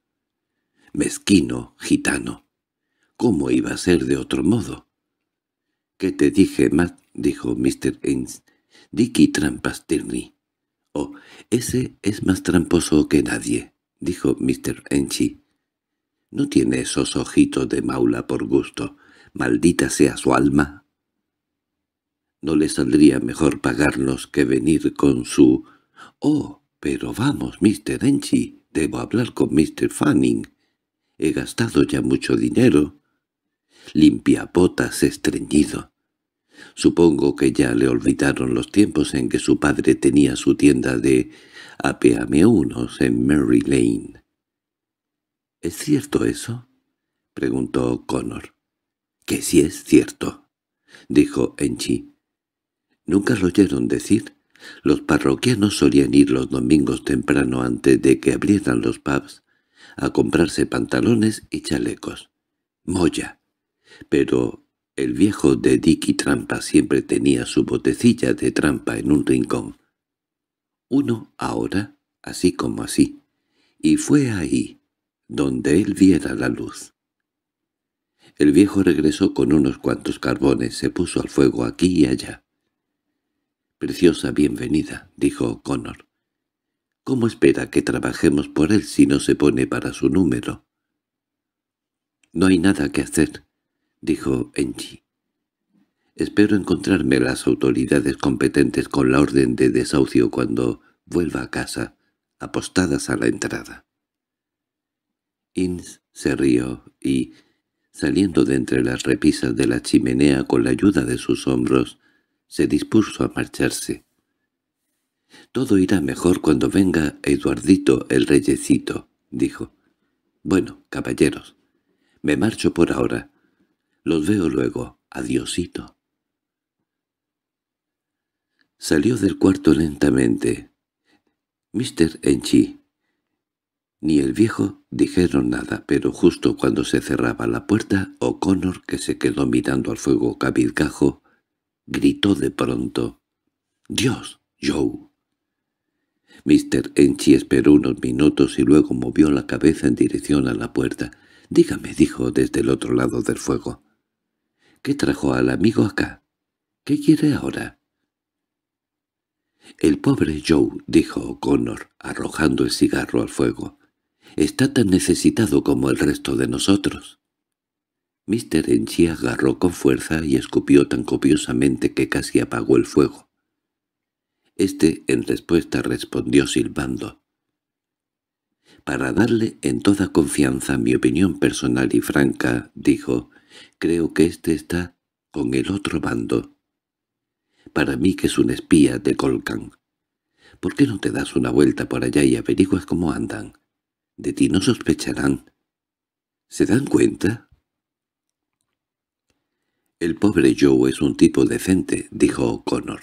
—Mezquino, gitano. ¿Cómo iba a ser de otro modo? —¿Qué te dije, Matt? —dijo Mr. Enchi. Dicky trampas Tierney. —Oh, ese es más tramposo que nadie —dijo Mr. Enchi. —No tiene esos ojitos de maula por gusto. Maldita sea su alma. —No le saldría mejor pagarnos que venir con su... —Oh, pero vamos, Mr. Enchi, debo hablar con Mr. Fanning. He gastado ya mucho dinero. Limpia botas, estreñido. Supongo que ya le olvidaron los tiempos en que su padre tenía su tienda de apeameunos en Mary Lane. —¿Es cierto eso? —preguntó Connor. —Que sí es cierto —dijo Enchi. —¿Nunca lo oyeron decir? Los parroquianos solían ir los domingos temprano antes de que abrieran los pubs a comprarse pantalones y chalecos. Moya. Pero el viejo de y Trampa siempre tenía su botecilla de trampa en un rincón. Uno ahora, así como así, y fue ahí donde él viera la luz. El viejo regresó con unos cuantos carbones, se puso al fuego aquí y allá. «Preciosa bienvenida», dijo Connor. «¿Cómo espera que trabajemos por él si no se pone para su número?» «No hay nada que hacer», —dijo Enchi. —Espero encontrarme las autoridades competentes con la orden de desahucio cuando vuelva a casa, apostadas a la entrada. ins se rió y, saliendo de entre las repisas de la chimenea con la ayuda de sus hombros, se dispuso a marcharse. —Todo irá mejor cuando venga Eduardito el reyecito —dijo. —Bueno, caballeros, me marcho por ahora. Los veo luego. Adiosito. Salió del cuarto lentamente. Mr. Enchi ni el viejo dijeron nada, pero justo cuando se cerraba la puerta, O'Connor, que se quedó mirando al fuego cabizcajo, gritó de pronto. —¡Dios, Joe! Mr. Enchi esperó unos minutos y luego movió la cabeza en dirección a la puerta. —Dígame —dijo desde el otro lado del fuego—, ¿Qué trajo al amigo acá? ¿Qué quiere ahora?» «El pobre Joe», dijo Connor, arrojando el cigarro al fuego. «Está tan necesitado como el resto de nosotros». Mr. Enchi agarró con fuerza y escupió tan copiosamente que casi apagó el fuego. Este, en respuesta, respondió silbando. «Para darle en toda confianza mi opinión personal y franca», dijo, Creo que este está con el otro bando. Para mí que es un espía de Colcan. ¿Por qué no te das una vuelta por allá y averiguas cómo andan? De ti no sospecharán. ¿Se dan cuenta? El pobre Joe es un tipo decente, dijo O'Connor.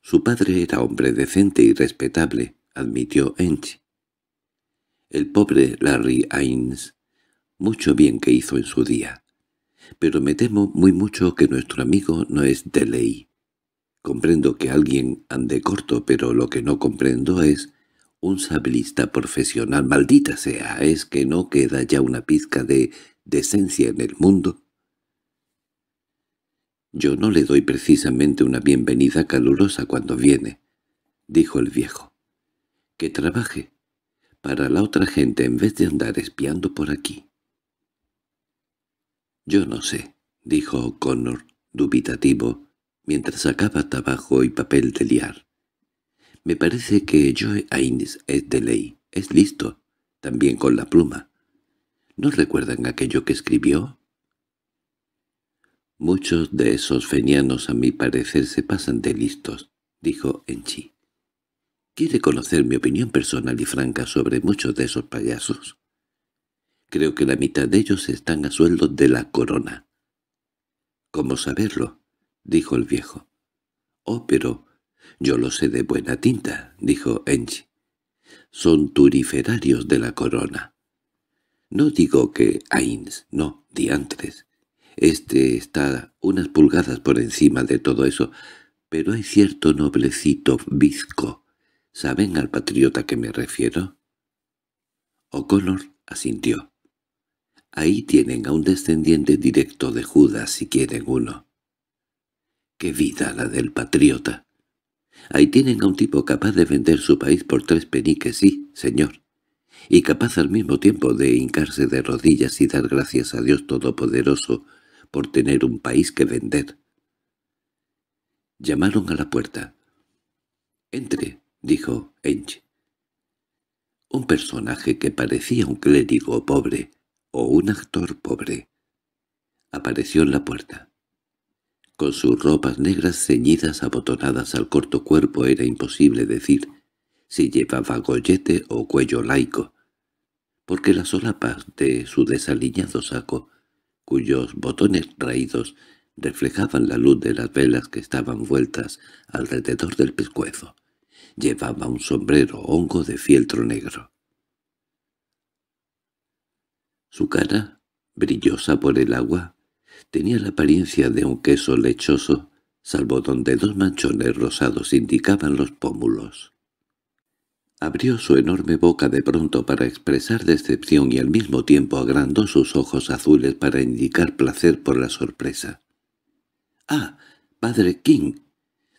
Su padre era hombre decente y respetable, admitió Ench. El pobre Larry Ains, mucho bien que hizo en su día pero me temo muy mucho que nuestro amigo no es de ley. Comprendo que alguien ande corto, pero lo que no comprendo es un sablista profesional. Maldita sea, es que no queda ya una pizca de decencia en el mundo. Yo no le doy precisamente una bienvenida calurosa cuando viene, dijo el viejo. Que trabaje para la otra gente en vez de andar espiando por aquí. —Yo no sé —dijo Connor, dubitativo, mientras sacaba tabaco y papel de liar. —Me parece que Joe aynes es de ley, es listo, también con la pluma. ¿No recuerdan aquello que escribió? —Muchos de esos fenianos a mi parecer se pasan de listos —dijo Enchi. —¿Quiere conocer mi opinión personal y franca sobre muchos de esos payasos? Creo que la mitad de ellos están a sueldo de la corona. —¿Cómo saberlo? —dijo el viejo. —Oh, pero yo lo sé de buena tinta —dijo Enchi. —Son turiferarios de la corona. —No digo que Ains, no, diantres. Este está unas pulgadas por encima de todo eso, pero hay cierto noblecito bizco. ¿Saben al patriota que me refiero? O'Connor asintió. Ahí tienen a un descendiente directo de Judas si quieren uno. ¡Qué vida la del patriota! Ahí tienen a un tipo capaz de vender su país por tres peniques, sí, señor, y capaz al mismo tiempo de hincarse de rodillas y dar gracias a Dios Todopoderoso por tener un país que vender. Llamaron a la puerta. —Entre —dijo Ench. Un personaje que parecía un clérigo pobre, o un actor pobre. Apareció en la puerta. Con sus ropas negras ceñidas abotonadas al corto cuerpo era imposible decir si llevaba gollete o cuello laico, porque las solapas de su desaliñado saco, cuyos botones traídos reflejaban la luz de las velas que estaban vueltas alrededor del pescuezo. Llevaba un sombrero hongo de fieltro negro. Su cara, brillosa por el agua, tenía la apariencia de un queso lechoso, salvo donde dos manchones rosados indicaban los pómulos. Abrió su enorme boca de pronto para expresar decepción y al mismo tiempo agrandó sus ojos azules para indicar placer por la sorpresa. —¡Ah, padre King!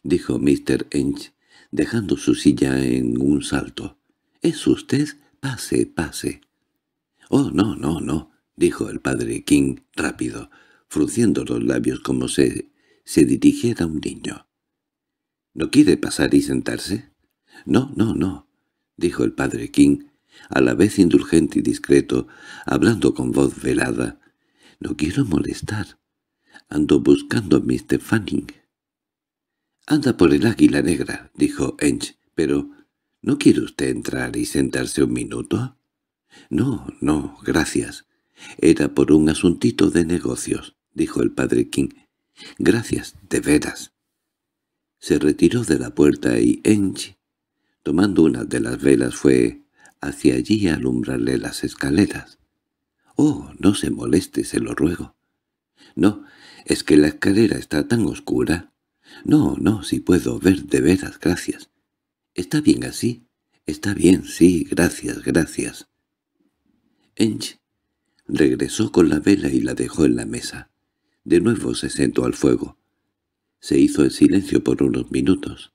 —dijo Mr. Ench, dejando su silla en un salto. —¿Es usted? Pase, pase. —Oh, no, no, no —dijo el padre King rápido, frunciendo los labios como si se, dirigiera a un niño. —¿No quiere pasar y sentarse? —No, no, no —dijo el padre King, a la vez indulgente y discreto, hablando con voz velada. —No quiero molestar. Ando buscando a Mr. Fanning. —Anda por el águila negra —dijo Ench—, pero ¿no quiere usted entrar y sentarse un minuto? —No, no, gracias. Era por un asuntito de negocios —dijo el padre King. —Gracias, de veras. Se retiró de la puerta y enchi, tomando una de las velas, fue hacia allí a alumbrarle las escaleras. —Oh, no se moleste, se lo ruego. —No, es que la escalera está tan oscura. —No, no, si puedo ver, de veras, gracias. —¿Está bien así? —Está bien, sí, gracias, gracias. Ench regresó con la vela y la dejó en la mesa. De nuevo se sentó al fuego. Se hizo el silencio por unos minutos.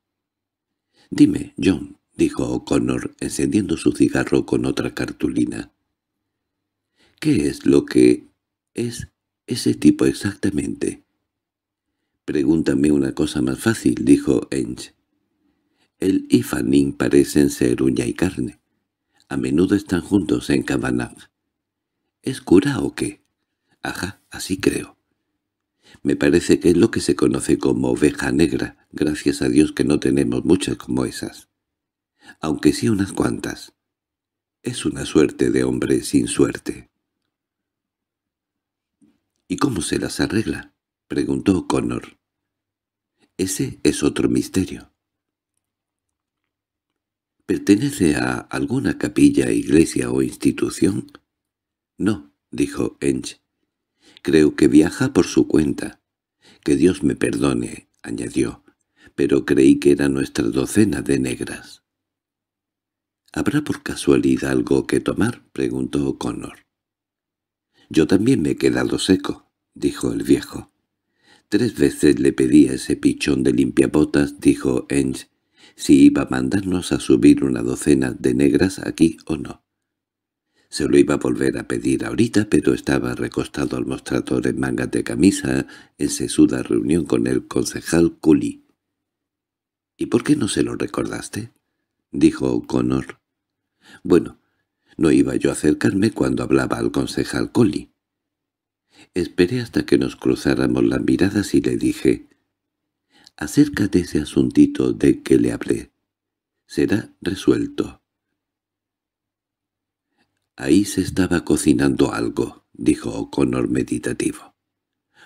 —Dime, John —dijo O'Connor, encendiendo su cigarro con otra cartulina—, ¿qué es lo que es ese tipo exactamente? —Pregúntame una cosa más fácil —dijo Ench. —El y Fanning parecen ser uña y carne. A menudo están juntos en ¿Es cura o qué? Ajá, así creo. Me parece que es lo que se conoce como oveja negra, gracias a Dios que no tenemos muchas como esas. Aunque sí unas cuantas. Es una suerte de hombre sin suerte. —¿Y cómo se las arregla? —preguntó Connor. —Ese es otro misterio. —¿Pertenece a alguna capilla, iglesia o institución? —No —dijo Enge—, creo que viaja por su cuenta. —Que Dios me perdone —añadió—, pero creí que era nuestra docena de negras. —¿Habrá por casualidad algo que tomar? —preguntó Connor. —Yo también me he quedado seco —dijo el viejo. —Tres veces le pedí a ese pichón de limpiabotas —dijo Enge—, si iba a mandarnos a subir una docena de negras aquí o no. Se lo iba a volver a pedir ahorita, pero estaba recostado al mostrador en mangas de camisa en sesuda reunión con el concejal Cully. —¿Y por qué no se lo recordaste? —dijo Conor. —Bueno, no iba yo a acercarme cuando hablaba al concejal Cully. Esperé hasta que nos cruzáramos las miradas y le dije, «Acerca de ese asuntito de que le hablé. Será resuelto». Ahí se estaba cocinando algo, dijo O'Connor meditativo.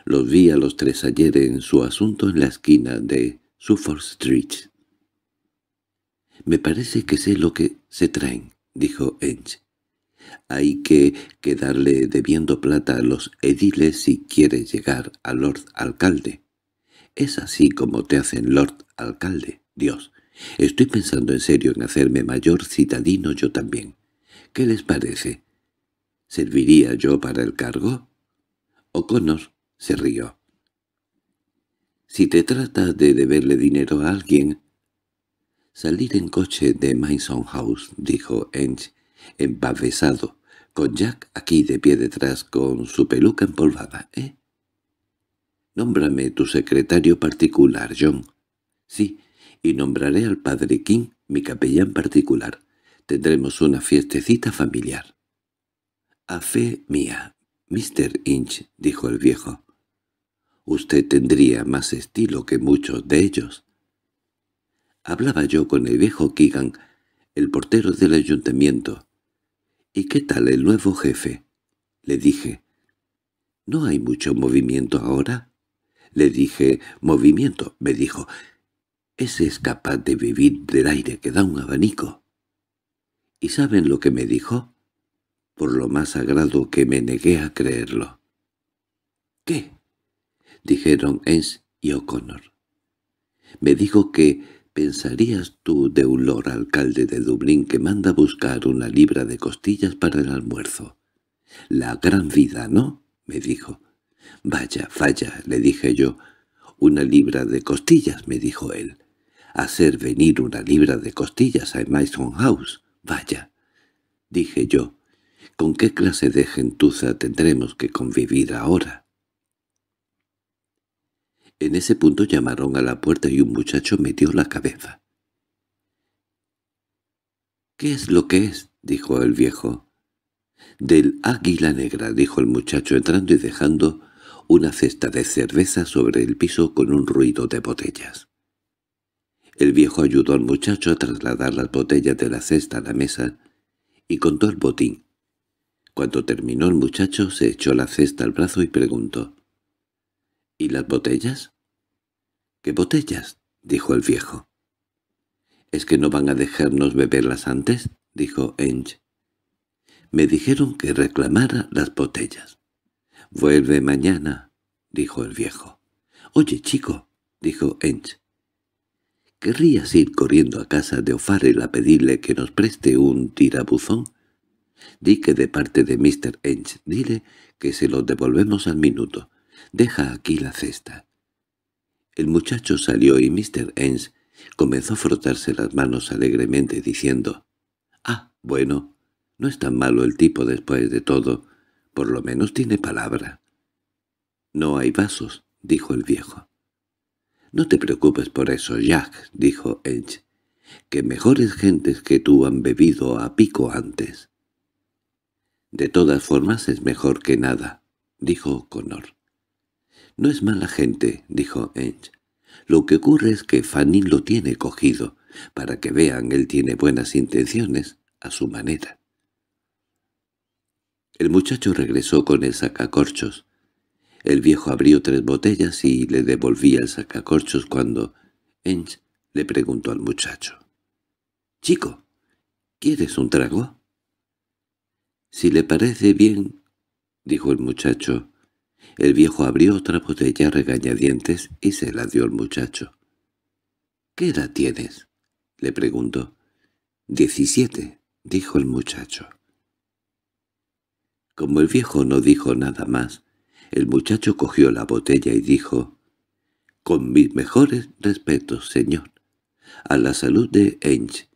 Los vi a los tres ayer en su asunto en la esquina de Suffolk Street. —Me parece que sé lo que se traen —dijo Enge. —Hay que quedarle debiendo plata a los ediles si quieres llegar a Lord Alcalde. —Es así como te hacen Lord Alcalde, Dios. Estoy pensando en serio en hacerme mayor citadino yo también. ¿Qué les parece? ¿Serviría yo para el cargo? O'Connor se rió. Si te trata de deberle dinero a alguien... Salir en coche de Mason House, dijo Enge, empavesado, con Jack aquí de pie detrás con su peluca empolvada, ¿eh? Nómbrame tu secretario particular, John. Sí, y nombraré al padre King mi capellán particular. Tendremos una fiestecita familiar. —A fe mía, Mr. Inch —dijo el viejo—, usted tendría más estilo que muchos de ellos. Hablaba yo con el viejo Keegan, el portero del ayuntamiento. —¿Y qué tal el nuevo jefe? —le dije. —¿No hay mucho movimiento ahora? Le dije, «Movimiento», me dijo. «Ese es capaz de vivir del aire que da un abanico». ¿Y saben lo que me dijo? Por lo más sagrado que me negué a creerlo. —¿Qué? —dijeron Ens y O'Connor. —Me dijo que pensarías tú de un alcalde de Dublín que manda buscar una libra de costillas para el almuerzo. —La gran vida, ¿no? —me dijo. —Vaya, vaya —le dije yo—, una libra de costillas —me dijo él—. Hacer venir una libra de costillas a Emerson House. Vaya, dije yo, ¿con qué clase de gentuza tendremos que convivir ahora? En ese punto llamaron a la puerta y un muchacho metió la cabeza. —¿Qué es lo que es? —dijo el viejo. —Del águila negra —dijo el muchacho entrando y dejando una cesta de cerveza sobre el piso con un ruido de botellas. El viejo ayudó al muchacho a trasladar las botellas de la cesta a la mesa y contó el botín. Cuando terminó el muchacho se echó la cesta al brazo y preguntó. —¿Y las botellas? —¿Qué botellas? —dijo el viejo. —¿Es que no van a dejarnos beberlas antes? —dijo Enge. —Me dijeron que reclamara las botellas. —Vuelve mañana —dijo el viejo. —Oye, chico —dijo Ench—, ¿Querrías ir corriendo a casa de O'Farrell a pedirle que nos preste un tirabuzón? Di que de parte de Mr. Ench, dile que se lo devolvemos al minuto. Deja aquí la cesta. El muchacho salió y Mr. Ench comenzó a frotarse las manos alegremente diciendo «Ah, bueno, no es tan malo el tipo después de todo, por lo menos tiene palabra». «No hay vasos», dijo el viejo. —No te preocupes por eso, Jack —dijo Edge—, que mejores gentes que tú han bebido a pico antes. —De todas formas es mejor que nada —dijo Connor. —No es mala gente —dijo Edge—. Lo que ocurre es que Fanny lo tiene cogido. Para que vean, él tiene buenas intenciones, a su manera. El muchacho regresó con el sacacorchos. El viejo abrió tres botellas y le devolvía el sacacorchos cuando Ench le preguntó al muchacho. —Chico, ¿quieres un trago? —Si le parece bien —dijo el muchacho. El viejo abrió otra botella regañadientes y se la dio al muchacho. —¿Qué edad tienes? —le preguntó. —Diecisiete —dijo el muchacho. Como el viejo no dijo nada más, el muchacho cogió la botella y dijo, «Con mis mejores respetos, señor. A la salud de Ench».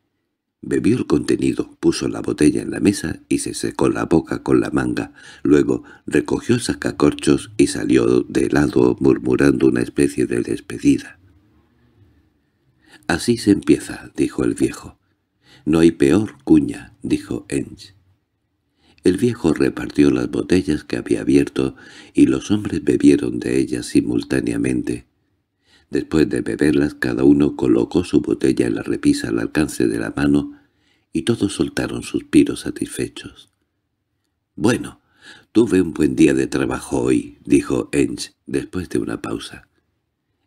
Bebió el contenido, puso la botella en la mesa y se secó la boca con la manga. Luego recogió sacacorchos y salió de lado murmurando una especie de despedida. —Así se empieza —dijo el viejo. —No hay peor cuña —dijo Ench. El viejo repartió las botellas que había abierto y los hombres bebieron de ellas simultáneamente. Después de beberlas cada uno colocó su botella en la repisa al alcance de la mano y todos soltaron suspiros satisfechos. «Bueno, tuve un buen día de trabajo hoy», dijo Ench después de una pausa.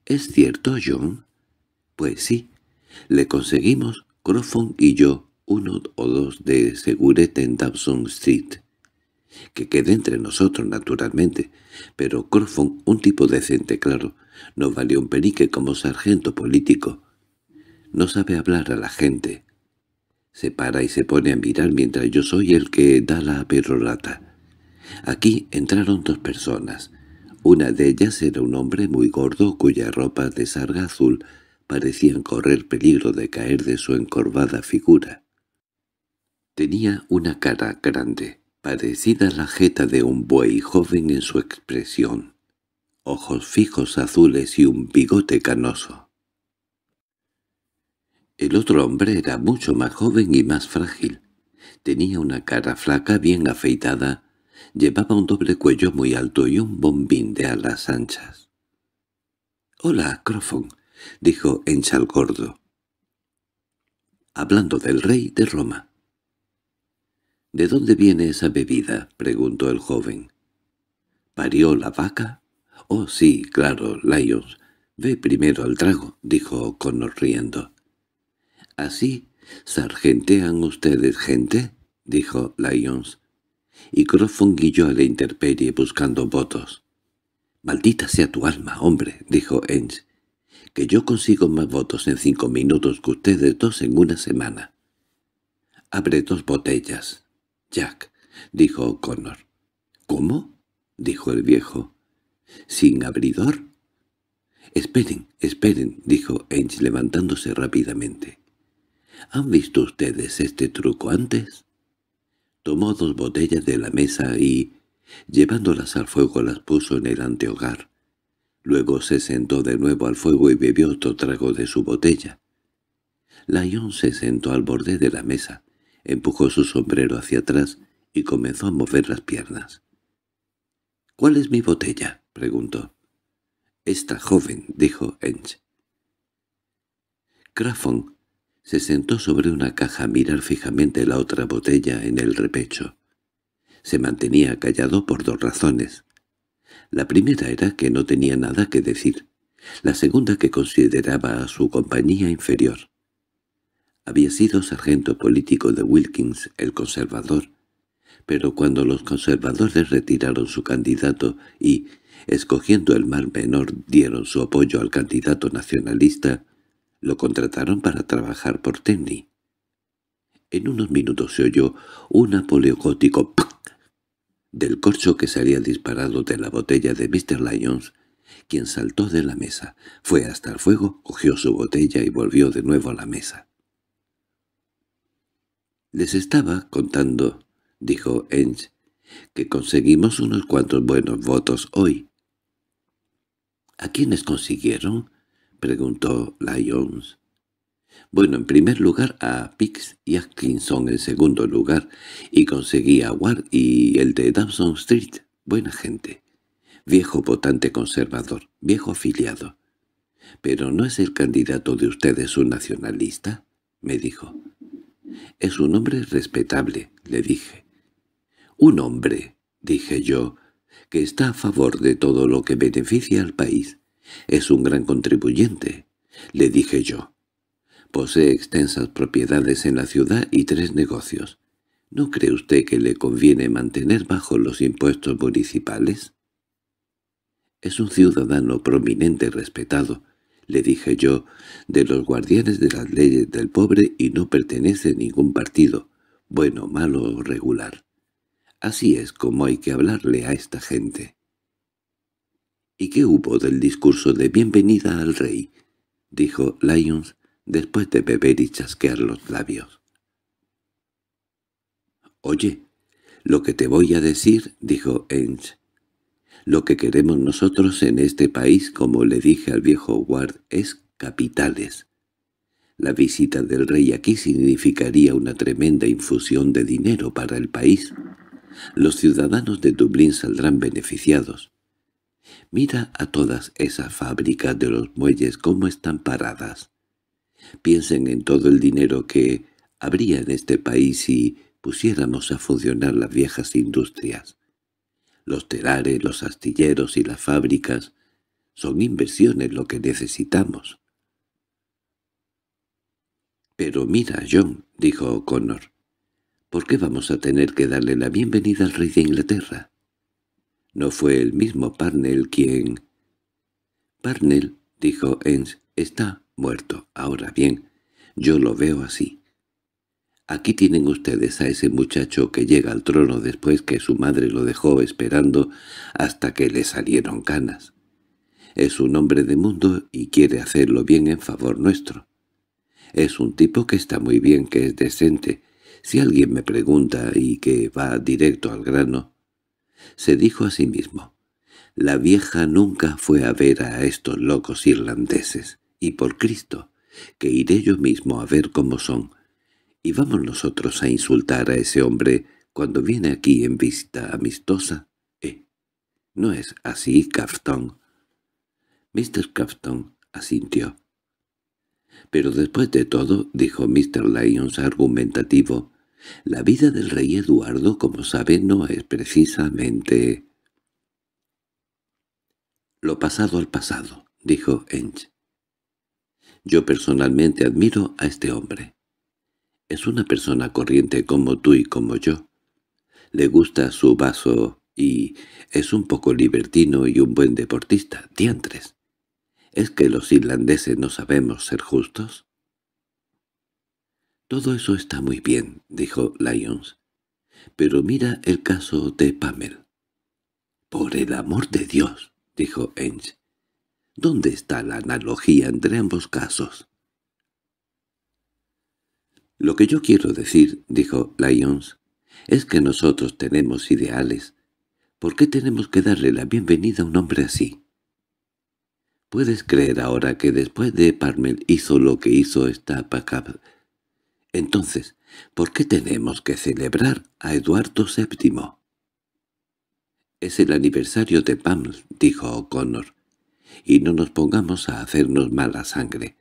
«¿Es cierto, John?» «Pues sí, le conseguimos, Crofon y yo, uno o dos de segurete en Dawson Street, que quede entre nosotros naturalmente, pero Crawford, un tipo decente, claro, no valió un perique como sargento político. No sabe hablar a la gente. Se para y se pone a mirar mientras yo soy el que da la perorata. Aquí entraron dos personas. Una de ellas era un hombre muy gordo cuya ropa de sarga azul parecían correr peligro de caer de su encorvada figura. Tenía una cara grande, parecida a la jeta de un buey joven en su expresión, ojos fijos azules y un bigote canoso. El otro hombre era mucho más joven y más frágil. Tenía una cara flaca bien afeitada, llevaba un doble cuello muy alto y un bombín de alas anchas. —Hola, Crofon —dijo Enchal Gordo. —Hablando del rey de Roma. —¿De dónde viene esa bebida? —preguntó el joven. —¿Parió la vaca? —Oh, sí, claro, Lyons. —Ve primero al trago —dijo con riendo. —¿Así sargentean ustedes gente? —dijo Lyons. Y Crawford guilló a la intemperie buscando votos. —Maldita sea tu alma, hombre —dijo Ench—, que yo consigo más votos en cinco minutos que ustedes dos en una semana. —Abre dos botellas —Jack —dijo Connor. —¿Cómo? —dijo el viejo. —¿Sin abridor? —Esperen, esperen —dijo Ench levantándose rápidamente. —¿Han visto ustedes este truco antes? Tomó dos botellas de la mesa y, llevándolas al fuego, las puso en el antehogar. Luego se sentó de nuevo al fuego y bebió otro trago de su botella. Lyon se sentó al borde de la mesa empujó su sombrero hacia atrás y comenzó a mover las piernas. —¿Cuál es mi botella? —preguntó. —Esta joven —dijo Ench. Crafon se sentó sobre una caja a mirar fijamente la otra botella en el repecho. Se mantenía callado por dos razones. La primera era que no tenía nada que decir. La segunda que consideraba a su compañía inferior. Había sido sargento político de Wilkins, el conservador, pero cuando los conservadores retiraron su candidato y, escogiendo el mar menor, dieron su apoyo al candidato nacionalista, lo contrataron para trabajar por Tenny. En unos minutos se oyó un apoleogótico del corcho que se había disparado de la botella de Mr. Lyons, quien saltó de la mesa, fue hasta el fuego, cogió su botella y volvió de nuevo a la mesa. Les estaba contando, dijo Ench, que conseguimos unos cuantos buenos votos hoy. —¿A quiénes consiguieron? —preguntó Lyons. —Bueno, en primer lugar a Pix y Atkinson en segundo lugar, y conseguí a Ward y el de Dawson Street. Buena gente. Viejo votante conservador, viejo afiliado. —¿Pero no es el candidato de ustedes un nacionalista? —me dijo. —Es un hombre respetable —le dije. —Un hombre —dije yo— que está a favor de todo lo que beneficia al país. Es un gran contribuyente —le dije yo. Posee extensas propiedades en la ciudad y tres negocios. ¿No cree usted que le conviene mantener bajo los impuestos municipales? Es un ciudadano prominente y respetado le dije yo, de los guardianes de las leyes del pobre y no pertenece a ningún partido, bueno, malo o regular. Así es como hay que hablarle a esta gente. —¿Y qué hubo del discurso de bienvenida al rey? —dijo Lyons después de beber y chasquear los labios. —Oye, lo que te voy a decir —dijo Ench— lo que queremos nosotros en este país, como le dije al viejo Ward, es capitales. La visita del rey aquí significaría una tremenda infusión de dinero para el país. Los ciudadanos de Dublín saldrán beneficiados. Mira a todas esas fábricas de los muelles cómo están paradas. Piensen en todo el dinero que habría en este país si pusiéramos a funcionar las viejas industrias los telares, los astilleros y las fábricas, son inversiones lo que necesitamos. —Pero mira, John —dijo O'Connor—, ¿por qué vamos a tener que darle la bienvenida al rey de Inglaterra? ¿No fue el mismo Parnell quien...? —Parnell —dijo Enns—, está muerto. Ahora bien, yo lo veo así. Aquí tienen ustedes a ese muchacho que llega al trono después que su madre lo dejó esperando hasta que le salieron canas. Es un hombre de mundo y quiere hacerlo bien en favor nuestro. Es un tipo que está muy bien, que es decente. Si alguien me pregunta y que va directo al grano, se dijo a sí mismo. La vieja nunca fue a ver a estos locos irlandeses, y por Cristo, que iré yo mismo a ver cómo son, ¿Y vamos nosotros a insultar a ese hombre cuando viene aquí en visita amistosa? Eh, ¿no es así, Cafton? Mr. Cafton asintió. Pero después de todo, dijo Mr. Lyons argumentativo, la vida del rey Eduardo, como sabe, no es precisamente... Lo pasado al pasado, dijo Ench. Yo personalmente admiro a este hombre. Es una persona corriente como tú y como yo. Le gusta su vaso y es un poco libertino y un buen deportista. ¡Diantres! ¿Es que los irlandeses no sabemos ser justos? Todo eso está muy bien, dijo Lyons. Pero mira el caso de Pamel. —Por el amor de Dios —dijo Enge—, ¿dónde está la analogía entre ambos casos? Lo que yo quiero decir, dijo Lyons, es que nosotros tenemos ideales. ¿Por qué tenemos que darle la bienvenida a un hombre así? ¿Puedes creer ahora que después de Parmel hizo lo que hizo esta Pacab? Entonces, ¿por qué tenemos que celebrar a Eduardo VII? Es el aniversario de Pams, dijo O'Connor, y no nos pongamos a hacernos mala sangre.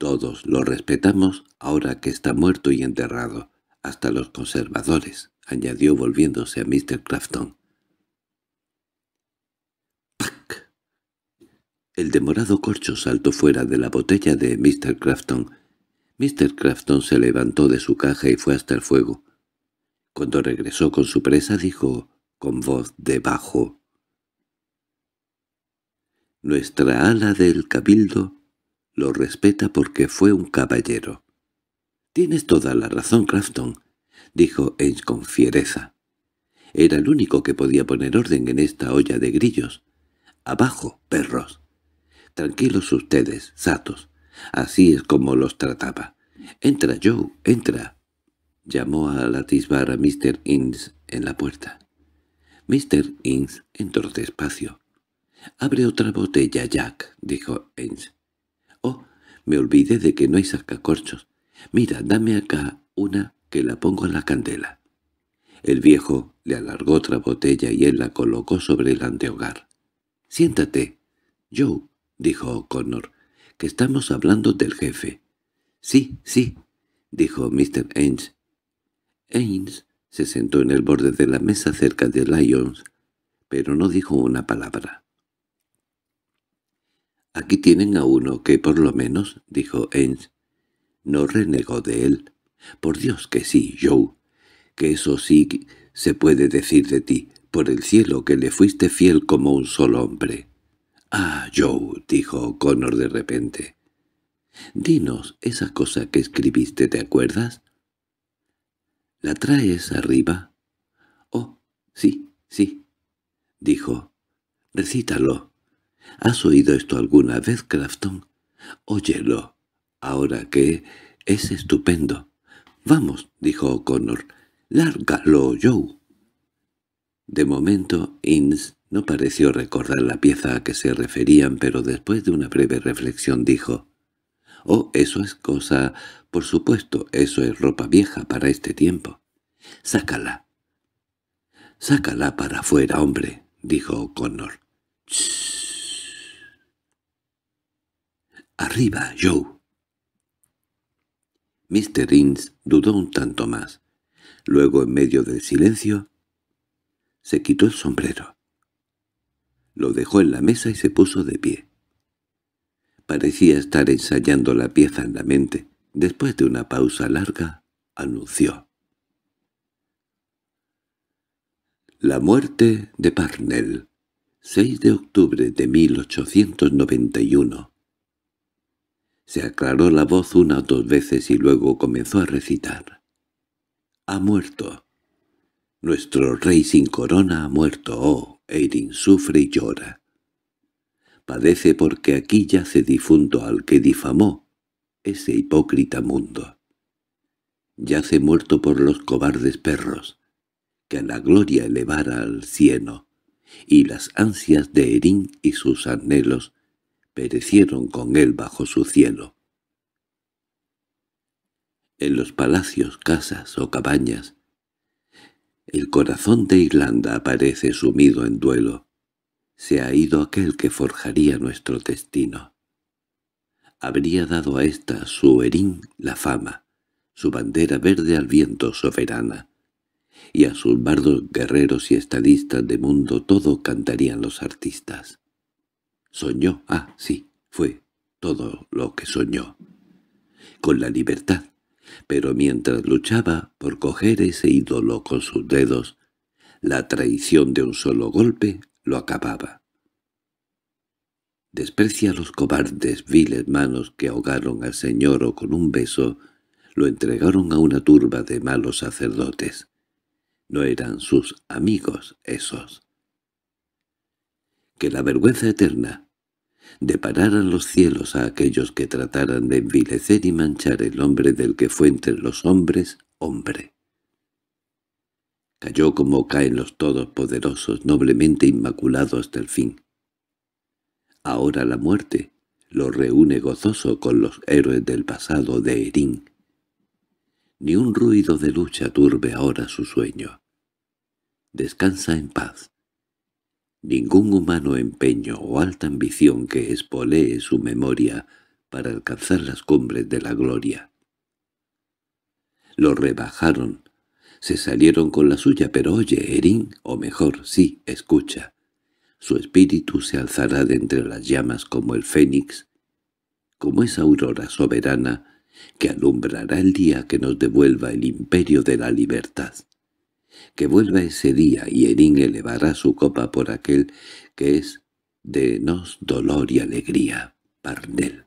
Todos lo respetamos ahora que está muerto y enterrado, hasta los conservadores, añadió volviéndose a Mr. Crafton. El demorado corcho saltó fuera de la botella de Mr. Crafton. Mr. Crafton se levantó de su caja y fue hasta el fuego. Cuando regresó con su presa dijo, con voz de bajo, «Nuestra ala del cabildo lo respeta porque fue un caballero. —Tienes toda la razón, Crafton —dijo Inge con fiereza. Era el único que podía poner orden en esta olla de grillos. —¡Abajo, perros! —Tranquilos ustedes, satos. Así es como los trataba. —¡Entra, Joe, entra! Llamó a atisbar a Mr. Innes en la puerta. Mr. Innes entró despacio. —Abre otra botella, Jack —dijo Inge. Me olvidé de que no hay sacacorchos. Mira, dame acá una que la pongo en la candela. El viejo le alargó otra botella y él la colocó sobre el antehogar. —Siéntate, Joe —dijo O'Connor—, que estamos hablando del jefe. —Sí, sí —dijo Mr. Ains. Ains se sentó en el borde de la mesa cerca de Lyons, pero no dijo una palabra. —Aquí tienen a uno que por lo menos —dijo Ains— No renegó de él. —Por Dios que sí, Joe. Que eso sí se puede decir de ti. Por el cielo que le fuiste fiel como un solo hombre. —Ah, Joe —dijo Connor de repente—. Dinos esa cosa que escribiste, ¿te acuerdas? —¿La traes arriba? —Oh, sí, sí —dijo. —Recítalo. ¿Has oído esto alguna vez, Crafton? Óyelo, ahora que es estupendo. —Vamos —dijo O'Connor—, lárgalo, Joe. De momento, Inns no pareció recordar la pieza a que se referían, pero después de una breve reflexión dijo, «Oh, eso es cosa... Por supuesto, eso es ropa vieja para este tiempo. Sácala». «Sácala para afuera, hombre», dijo O'Connor. —¡Arriba, Joe! Mr. Innes dudó un tanto más. Luego, en medio del silencio, se quitó el sombrero. Lo dejó en la mesa y se puso de pie. Parecía estar ensayando la pieza en la mente. Después de una pausa larga, anunció. La muerte de Parnell, 6 de octubre de 1891. Se aclaró la voz una o dos veces y luego comenzó a recitar. «Ha muerto. Nuestro rey sin corona ha muerto, oh, Erin sufre y llora. Padece porque aquí yace difunto al que difamó ese hipócrita mundo. Yace muerto por los cobardes perros, que a la gloria elevara al cieno, y las ansias de Erin y sus anhelos perecieron con él bajo su cielo. En los palacios, casas o cabañas, el corazón de Irlanda aparece sumido en duelo. Se ha ido aquel que forjaría nuestro destino. Habría dado a esta su erín la fama, su bandera verde al viento soberana, y a sus bardos guerreros y estadistas de mundo todo cantarían los artistas. Soñó, ah, sí, fue todo lo que soñó. Con la libertad. Pero mientras luchaba por coger ese ídolo con sus dedos, la traición de un solo golpe lo acababa. Desprecia los cobardes, viles manos que ahogaron al Señor o con un beso lo entregaron a una turba de malos sacerdotes. No eran sus amigos esos que la vergüenza eterna depararan los cielos a aquellos que trataran de envilecer y manchar el hombre del que fue entre los hombres hombre. Cayó como caen los todos poderosos, noblemente inmaculado hasta el fin. Ahora la muerte lo reúne gozoso con los héroes del pasado de Erín. Ni un ruido de lucha turbe ahora su sueño. Descansa en paz. Ningún humano empeño o alta ambición que espolee su memoria para alcanzar las cumbres de la gloria. Lo rebajaron. Se salieron con la suya, pero oye, Erin, o mejor, sí, escucha. Su espíritu se alzará de entre las llamas como el fénix, como esa aurora soberana que alumbrará el día que nos devuelva el imperio de la libertad que vuelva ese día y Erin elevará su copa por aquel que es de nos dolor y alegría, Parnell.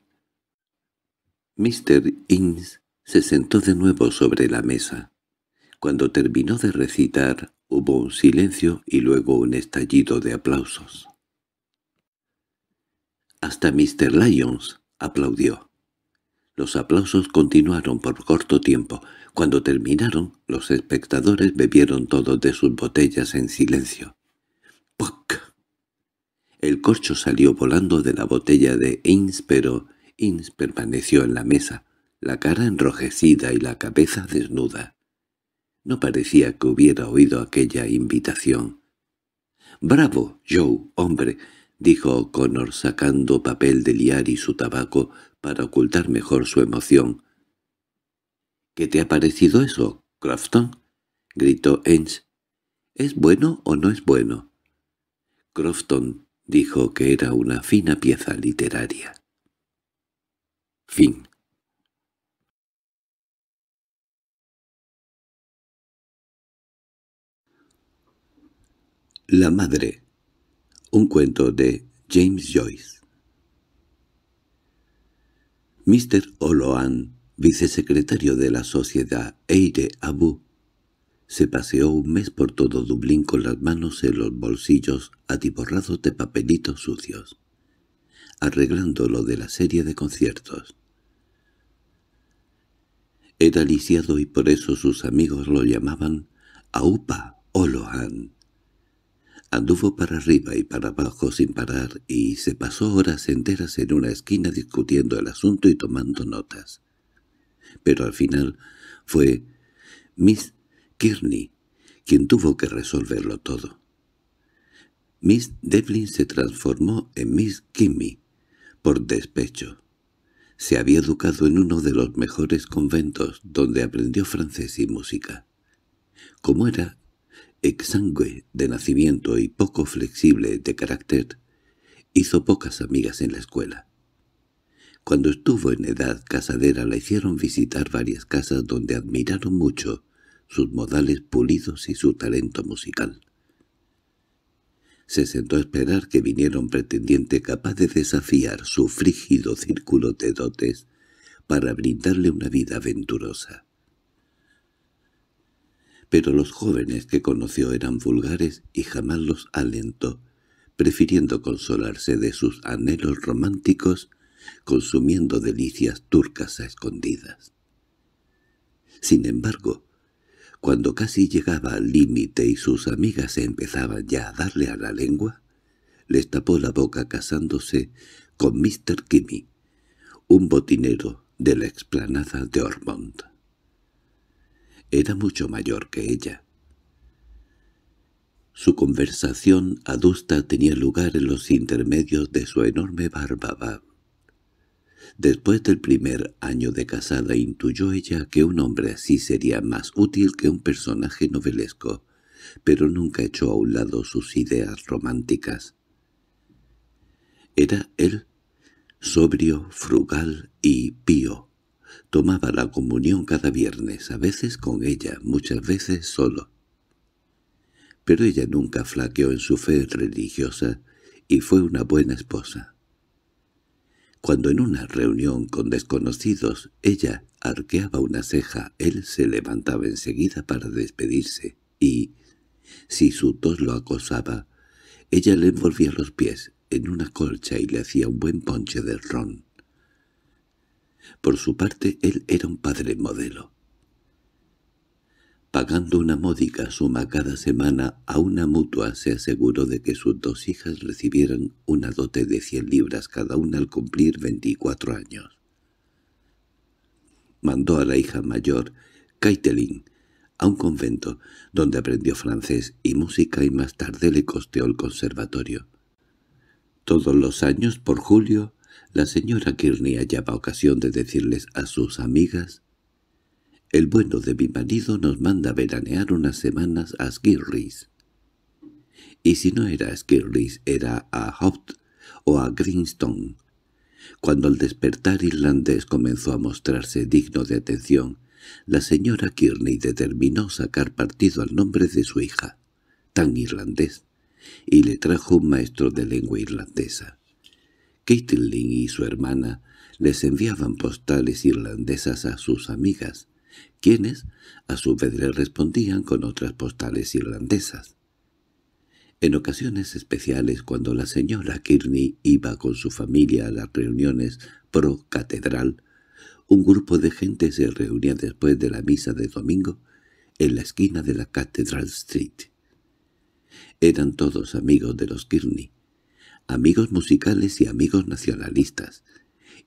Mr. Inns se sentó de nuevo sobre la mesa. Cuando terminó de recitar, hubo un silencio y luego un estallido de aplausos. Hasta Mr. Lyons aplaudió. Los aplausos continuaron por corto tiempo. Cuando terminaron, los espectadores bebieron todos de sus botellas en silencio. ¡Puc! El corcho salió volando de la botella de Inns, pero Inns permaneció en la mesa, la cara enrojecida y la cabeza desnuda. No parecía que hubiera oído aquella invitación. «¡Bravo, Joe, hombre!» dijo Connor sacando papel de liar y su tabaco para ocultar mejor su emoción. —¿Qué te ha parecido eso, Crofton? —gritó Ench. —¿Es bueno o no es bueno? Crofton dijo que era una fina pieza literaria. Fin La madre. Un cuento de James Joyce. Mr. Oloan, vicesecretario de la sociedad Eire Abu, se paseó un mes por todo Dublín con las manos en los bolsillos atiborrados de papelitos sucios, arreglando lo de la serie de conciertos. Era lisiado y por eso sus amigos lo llamaban Aupa Oloan, Anduvo para arriba y para abajo sin parar y se pasó horas enteras en una esquina discutiendo el asunto y tomando notas. Pero al final fue Miss Kearney quien tuvo que resolverlo todo. Miss Devlin se transformó en Miss Kimmy por despecho. Se había educado en uno de los mejores conventos donde aprendió francés y música. Como era exangüe de nacimiento y poco flexible de carácter, hizo pocas amigas en la escuela. Cuando estuvo en edad casadera la hicieron visitar varias casas donde admiraron mucho sus modales pulidos y su talento musical. Se sentó a esperar que viniera un pretendiente capaz de desafiar su frígido círculo de dotes para brindarle una vida aventurosa pero los jóvenes que conoció eran vulgares y jamás los alentó, prefiriendo consolarse de sus anhelos románticos consumiendo delicias turcas a escondidas. Sin embargo, cuando casi llegaba al límite y sus amigas empezaban ya a darle a la lengua, les tapó la boca casándose con Mr. Kimmy, un botinero de la explanada de Ormond. Era mucho mayor que ella. Su conversación adusta tenía lugar en los intermedios de su enorme barba. Después del primer año de casada intuyó ella que un hombre así sería más útil que un personaje novelesco, pero nunca echó a un lado sus ideas románticas. Era él sobrio, frugal y pío, tomaba la comunión cada viernes, a veces con ella, muchas veces solo. Pero ella nunca flaqueó en su fe religiosa y fue una buena esposa. Cuando en una reunión con desconocidos ella arqueaba una ceja, él se levantaba enseguida para despedirse y, si su tos lo acosaba, ella le envolvía los pies en una colcha y le hacía un buen ponche de ron. Por su parte, él era un padre modelo. Pagando una módica suma cada semana a una mutua se aseguró de que sus dos hijas recibieran una dote de 100 libras cada una al cumplir 24 años. Mandó a la hija mayor, Kaitelin, a un convento, donde aprendió francés y música y más tarde le costeó el conservatorio. Todos los años, por julio, la señora Kearney hallaba ocasión de decirles a sus amigas «El bueno de mi marido nos manda veranear unas semanas a Skirris». Y si no era a Skirris, era a Hought o a Greenstone. Cuando el despertar irlandés comenzó a mostrarse digno de atención, la señora Kearney determinó sacar partido al nombre de su hija, tan irlandés, y le trajo un maestro de lengua irlandesa. Caitlin y su hermana les enviaban postales irlandesas a sus amigas, quienes a su vez le respondían con otras postales irlandesas. En ocasiones especiales cuando la señora Kearney iba con su familia a las reuniones pro-catedral, un grupo de gente se reunía después de la misa de domingo en la esquina de la Catedral Street. Eran todos amigos de los Kearney, amigos musicales y amigos nacionalistas,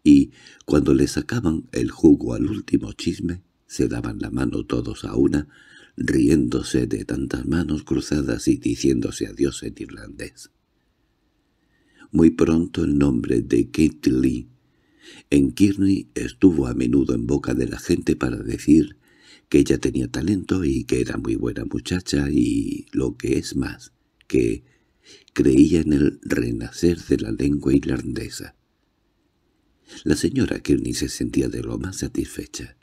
y, cuando le sacaban el jugo al último chisme, se daban la mano todos a una, riéndose de tantas manos cruzadas y diciéndose adiós en irlandés. Muy pronto el nombre de Kate Lee en Kearney estuvo a menudo en boca de la gente para decir que ella tenía talento y que era muy buena muchacha y, lo que es más, que creía en el renacer de la lengua irlandesa. La señora Kearney se sentía de lo más satisfecha.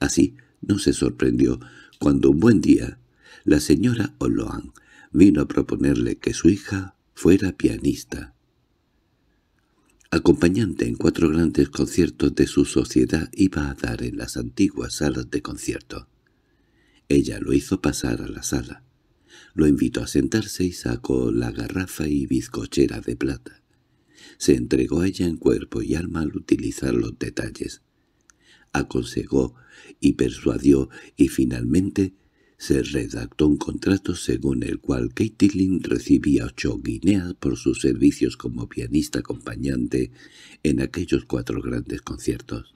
Así no se sorprendió cuando un buen día la señora O'Loan vino a proponerle que su hija fuera pianista. Acompañante en cuatro grandes conciertos de su sociedad iba a dar en las antiguas salas de concierto. Ella lo hizo pasar a la sala. Lo invitó a sentarse y sacó la garrafa y bizcochera de plata. Se entregó a ella en cuerpo y alma al utilizar los detalles. Aconsejó y persuadió y finalmente se redactó un contrato según el cual Lynn recibía ocho guineas por sus servicios como pianista acompañante en aquellos cuatro grandes conciertos.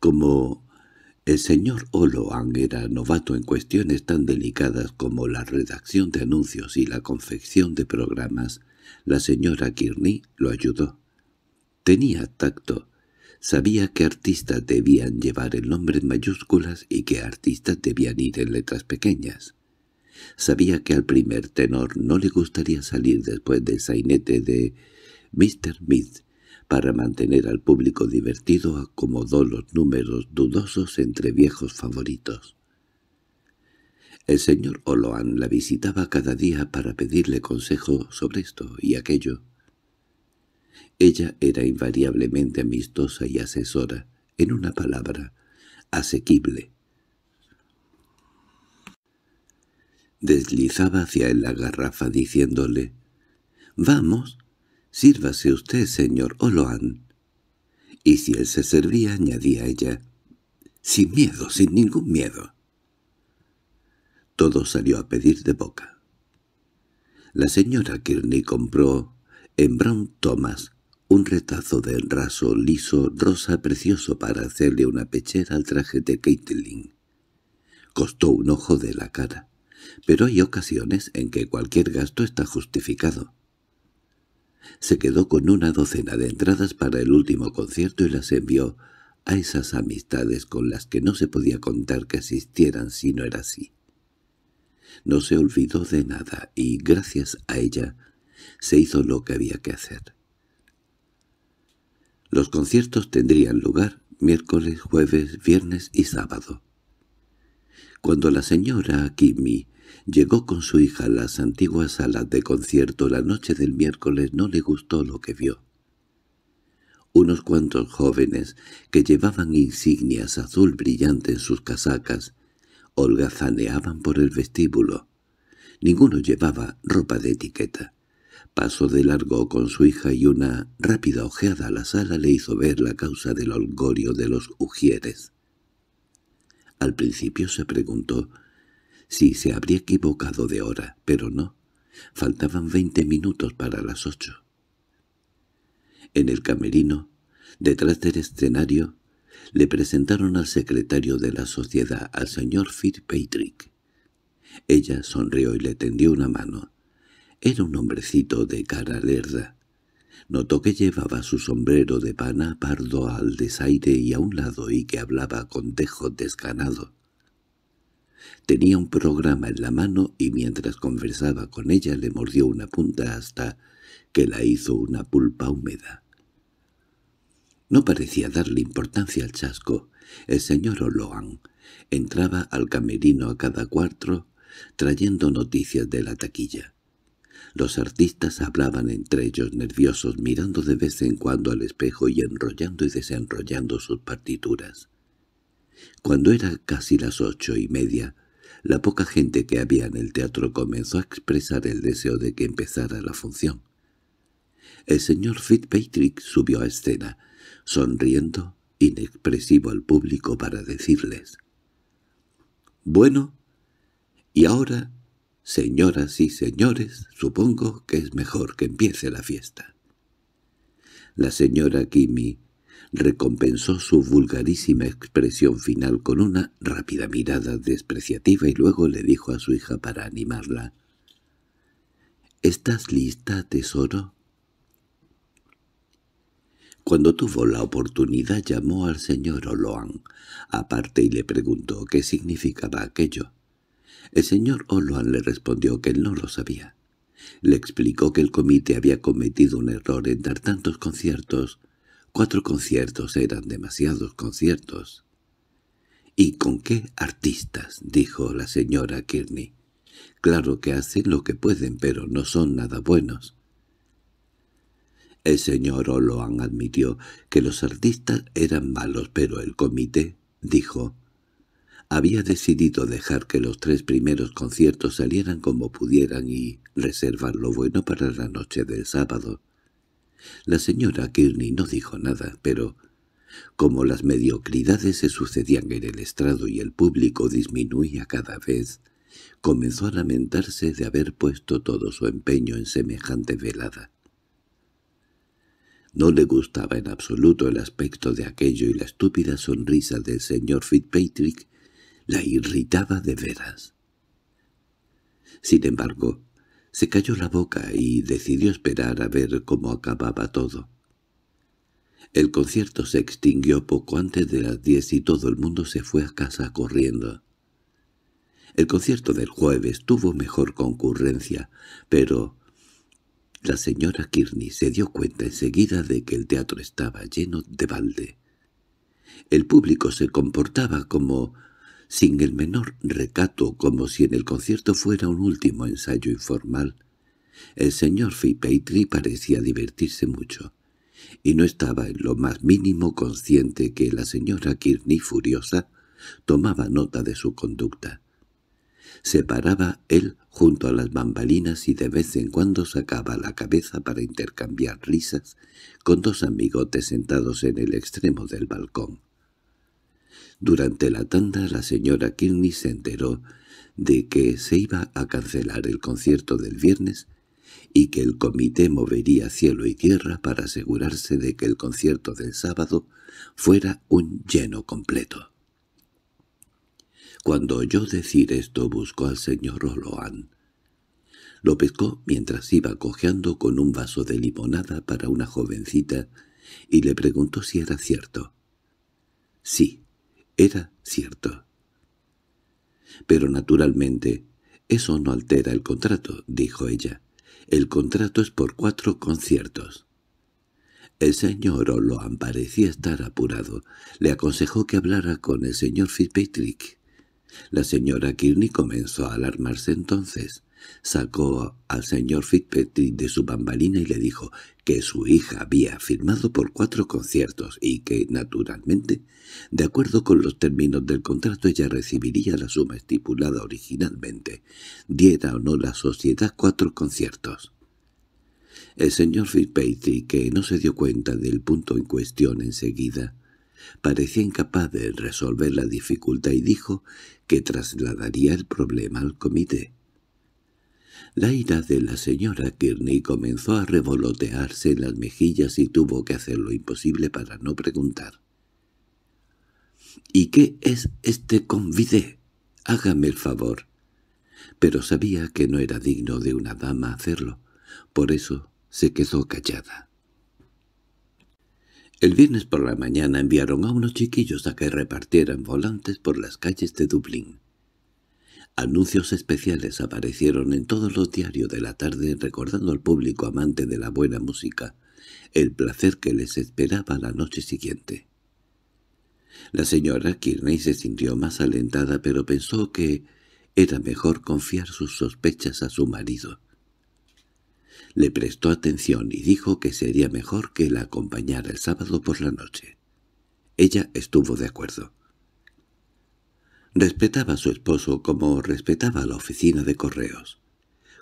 Como el señor Oloan era novato en cuestiones tan delicadas como la redacción de anuncios y la confección de programas. La señora Kearney lo ayudó. Tenía tacto. Sabía que artistas debían llevar el nombre en mayúsculas y que artistas debían ir en letras pequeñas. Sabía que al primer tenor no le gustaría salir después del sainete de Mr. Mead para mantener al público divertido acomodó los números dudosos entre viejos favoritos. El señor Oloan la visitaba cada día para pedirle consejo sobre esto y aquello. Ella era invariablemente amistosa y asesora, en una palabra, asequible. Deslizaba hacia él la garrafa diciéndole, «Vamos, Sírvase usted, señor Oloan. Y si él se servía, añadía ella, sin miedo, sin ningún miedo. Todo salió a pedir de boca. La señora Kearney compró en Brown Thomas un retazo de raso liso rosa precioso para hacerle una pechera al traje de Caitlin. Costó un ojo de la cara, pero hay ocasiones en que cualquier gasto está justificado. Se quedó con una docena de entradas para el último concierto y las envió a esas amistades con las que no se podía contar que asistieran si no era así. No se olvidó de nada y, gracias a ella, se hizo lo que había que hacer. Los conciertos tendrían lugar miércoles, jueves, viernes y sábado. Cuando la señora Kimi Llegó con su hija a las antiguas salas de concierto. La noche del miércoles no le gustó lo que vio. Unos cuantos jóvenes, que llevaban insignias azul brillante en sus casacas, holgazaneaban por el vestíbulo. Ninguno llevaba ropa de etiqueta. Pasó de largo con su hija y una rápida ojeada a la sala le hizo ver la causa del holgorio de los ujieres. Al principio se preguntó Sí, se habría equivocado de hora, pero no. Faltaban veinte minutos para las ocho. En el camerino, detrás del escenario, le presentaron al secretario de la sociedad, al señor Fitzpatrick. Ella sonrió y le tendió una mano. Era un hombrecito de cara lerda. Notó que llevaba su sombrero de pana pardo al desaire y a un lado y que hablaba con dejo desganado. Tenía un programa en la mano y mientras conversaba con ella le mordió una punta hasta que la hizo una pulpa húmeda. No parecía darle importancia al chasco. El señor Oloan entraba al camerino a cada cuarto trayendo noticias de la taquilla. Los artistas hablaban entre ellos nerviosos, mirando de vez en cuando al espejo y enrollando y desenrollando sus partituras. Cuando era casi las ocho y media, la poca gente que había en el teatro comenzó a expresar el deseo de que empezara la función. El señor Fitzpatrick subió a escena, sonriendo, inexpresivo al público para decirles. «Bueno, y ahora, señoras y señores, supongo que es mejor que empiece la fiesta». La señora Kimi recompensó su vulgarísima expresión final con una rápida mirada despreciativa y luego le dijo a su hija para animarla. —¿Estás lista, tesoro? Cuando tuvo la oportunidad llamó al señor Oloan aparte y le preguntó qué significaba aquello. El señor Oloan le respondió que él no lo sabía. Le explicó que el comité había cometido un error en dar tantos conciertos Cuatro conciertos eran demasiados conciertos. —¿Y con qué artistas? —dijo la señora Kearney. —Claro que hacen lo que pueden, pero no son nada buenos. El señor Oloan admitió que los artistas eran malos, pero el comité, dijo, había decidido dejar que los tres primeros conciertos salieran como pudieran y reservar lo bueno para la noche del sábado. La señora Kearney no dijo nada, pero como las mediocridades se sucedían en el estrado y el público disminuía cada vez, comenzó a lamentarse de haber puesto todo su empeño en semejante velada. No le gustaba en absoluto el aspecto de aquello y la estúpida sonrisa del señor Fitzpatrick la irritaba de veras. Sin embargo, se cayó la boca y decidió esperar a ver cómo acababa todo. El concierto se extinguió poco antes de las diez y todo el mundo se fue a casa corriendo. El concierto del jueves tuvo mejor concurrencia, pero la señora Kearney se dio cuenta enseguida de que el teatro estaba lleno de balde. El público se comportaba como sin el menor recato como si en el concierto fuera un último ensayo informal. El señor Fipeitri parecía divertirse mucho, y no estaba en lo más mínimo consciente que la señora Kirny furiosa, tomaba nota de su conducta. Se paraba él junto a las bambalinas y de vez en cuando sacaba la cabeza para intercambiar risas con dos amigotes sentados en el extremo del balcón. Durante la tanda la señora Kilney se enteró de que se iba a cancelar el concierto del viernes y que el comité movería cielo y tierra para asegurarse de que el concierto del sábado fuera un lleno completo. Cuando oyó decir esto buscó al señor Oloan. Lo pescó mientras iba cojeando con un vaso de limonada para una jovencita y le preguntó si era cierto. —Sí era cierto. —Pero naturalmente, eso no altera el contrato —dijo ella. —El contrato es por cuatro conciertos. El señor Oloan parecía estar apurado. Le aconsejó que hablara con el señor Fitzpatrick. La señora Kearney comenzó a alarmarse entonces. Sacó al señor Fitzpatrick de su bambalina y le dijo que su hija había firmado por cuatro conciertos y que, naturalmente, de acuerdo con los términos del contrato ella recibiría la suma estipulada originalmente, diera o no la sociedad cuatro conciertos. El señor Fitzpatrick, que no se dio cuenta del punto en cuestión enseguida, parecía incapaz de resolver la dificultad y dijo que trasladaría el problema al comité. La ira de la señora Kearney comenzó a revolotearse en las mejillas y tuvo que hacer lo imposible para no preguntar. —¿Y qué es este convidé? Hágame el favor. Pero sabía que no era digno de una dama hacerlo, por eso se quedó callada. El viernes por la mañana enviaron a unos chiquillos a que repartieran volantes por las calles de Dublín. Anuncios especiales aparecieron en todos los diarios de la tarde recordando al público amante de la buena música el placer que les esperaba la noche siguiente. La señora Kirney se sintió más alentada pero pensó que era mejor confiar sus sospechas a su marido. Le prestó atención y dijo que sería mejor que la acompañara el sábado por la noche. Ella estuvo de acuerdo. Respetaba a su esposo como respetaba a la oficina de correos,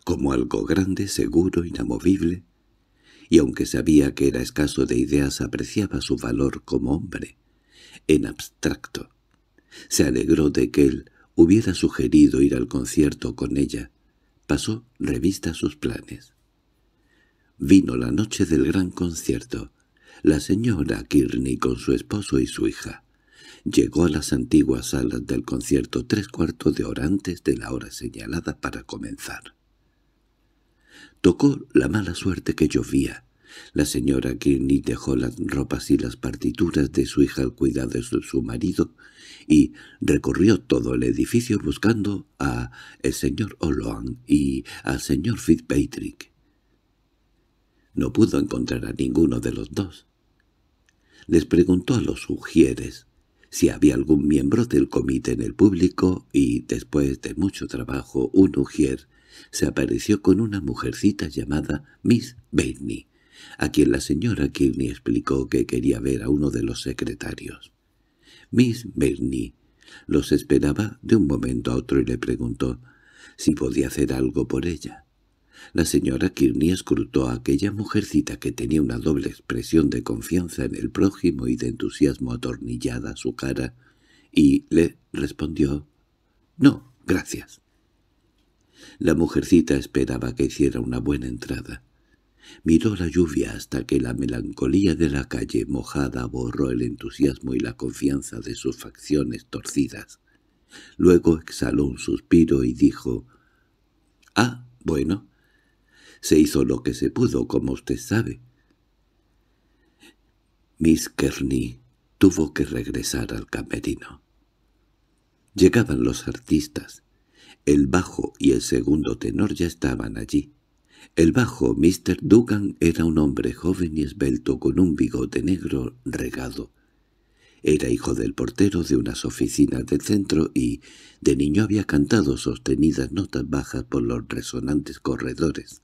como algo grande, seguro, inamovible, y aunque sabía que era escaso de ideas apreciaba su valor como hombre, en abstracto. Se alegró de que él hubiera sugerido ir al concierto con ella. Pasó revista sus planes. Vino la noche del gran concierto, la señora Kearney con su esposo y su hija. Llegó a las antiguas salas del concierto tres cuartos de hora antes de la hora señalada para comenzar. Tocó la mala suerte que llovía. La señora Kearney dejó las ropas y las partituras de su hija al cuidado de su, marido y recorrió todo el edificio buscando a el señor O'Loan y al señor Fitzpatrick. No pudo encontrar a ninguno de los dos. Les preguntó a los sugieres, si había algún miembro del comité en el público y, después de mucho trabajo, un ujier se apareció con una mujercita llamada Miss Bernie, a quien la señora Kearney explicó que quería ver a uno de los secretarios. Miss Bernie los esperaba de un momento a otro y le preguntó si podía hacer algo por ella. La señora Kearney escrutó a aquella mujercita que tenía una doble expresión de confianza en el prójimo y de entusiasmo atornillada a su cara, y le respondió «No, gracias». La mujercita esperaba que hiciera una buena entrada. Miró la lluvia hasta que la melancolía de la calle mojada borró el entusiasmo y la confianza de sus facciones torcidas. Luego exhaló un suspiro y dijo «Ah, bueno, se hizo lo que se pudo, como usted sabe. Miss Kearney tuvo que regresar al camerino. Llegaban los artistas. El bajo y el segundo tenor ya estaban allí. El bajo, Mr. Dugan, era un hombre joven y esbelto con un bigote negro regado. Era hijo del portero de unas oficinas del centro y de niño había cantado sostenidas notas bajas por los resonantes corredores.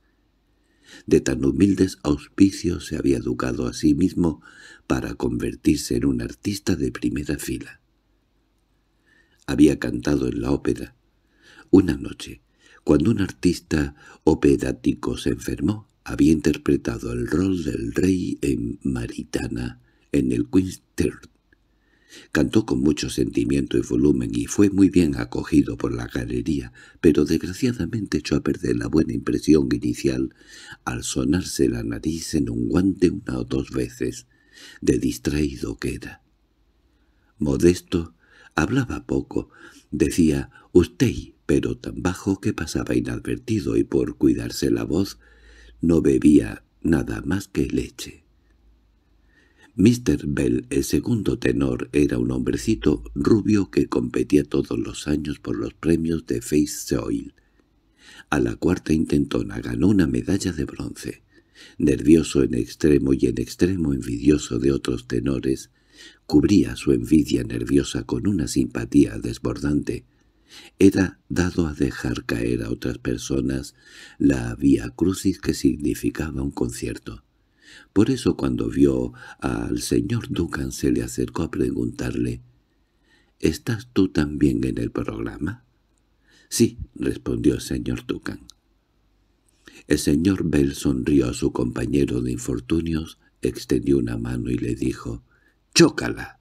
De tan humildes auspicios se había educado a sí mismo para convertirse en un artista de primera fila. Había cantado en la ópera. Una noche, cuando un artista operático se enfermó, había interpretado el rol del rey en Maritana en el Queen's Cantó con mucho sentimiento y volumen y fue muy bien acogido por la galería, pero desgraciadamente echó a perder la buena impresión inicial al sonarse la nariz en un guante una o dos veces, de distraído que era. Modesto hablaba poco, decía «usted», pero tan bajo que pasaba inadvertido y por cuidarse la voz no bebía nada más que leche. Mr. Bell, el segundo tenor, era un hombrecito rubio que competía todos los años por los premios de Face Soil. A la cuarta intentona ganó una medalla de bronce. Nervioso en extremo y en extremo envidioso de otros tenores, cubría su envidia nerviosa con una simpatía desbordante. Era dado a dejar caer a otras personas la vía crucis que significaba un concierto. Por eso cuando vio al señor Duncan se le acercó a preguntarle, —¿Estás tú también en el programa? —Sí —respondió el señor Duncan. El señor Bell sonrió a su compañero de infortunios, extendió una mano y le dijo, —¡Chócala!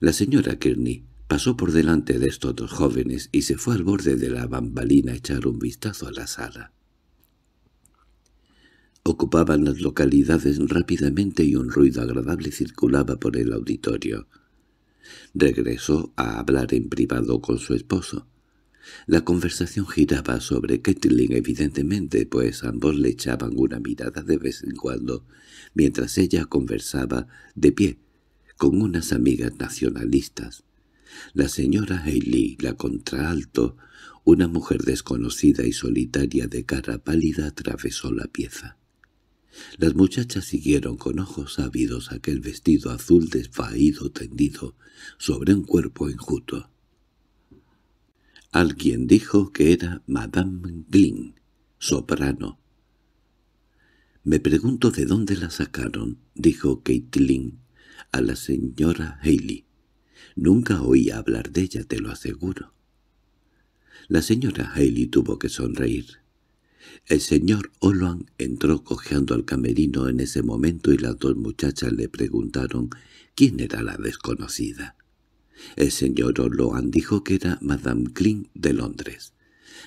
La señora Kearney pasó por delante de estos dos jóvenes y se fue al borde de la bambalina a echar un vistazo a la sala ocupaban las localidades rápidamente y un ruido agradable circulaba por el auditorio. Regresó a hablar en privado con su esposo. La conversación giraba sobre Ketling evidentemente, pues ambos le echaban una mirada de vez en cuando, mientras ella conversaba de pie con unas amigas nacionalistas. La señora Hayley, la contraalto, una mujer desconocida y solitaria de cara pálida, atravesó la pieza. Las muchachas siguieron con ojos ávidos aquel vestido azul desfaído tendido sobre un cuerpo enjuto. Alguien dijo que era Madame Glynn, soprano. —Me pregunto de dónde la sacaron —dijo Kate Caitlin a la señora Haley. —Nunca oí hablar de ella, te lo aseguro. La señora Haley tuvo que sonreír. El señor Oloan entró cojeando al camerino en ese momento y las dos muchachas le preguntaron quién era la desconocida. El señor Oloan dijo que era Madame Klein de Londres.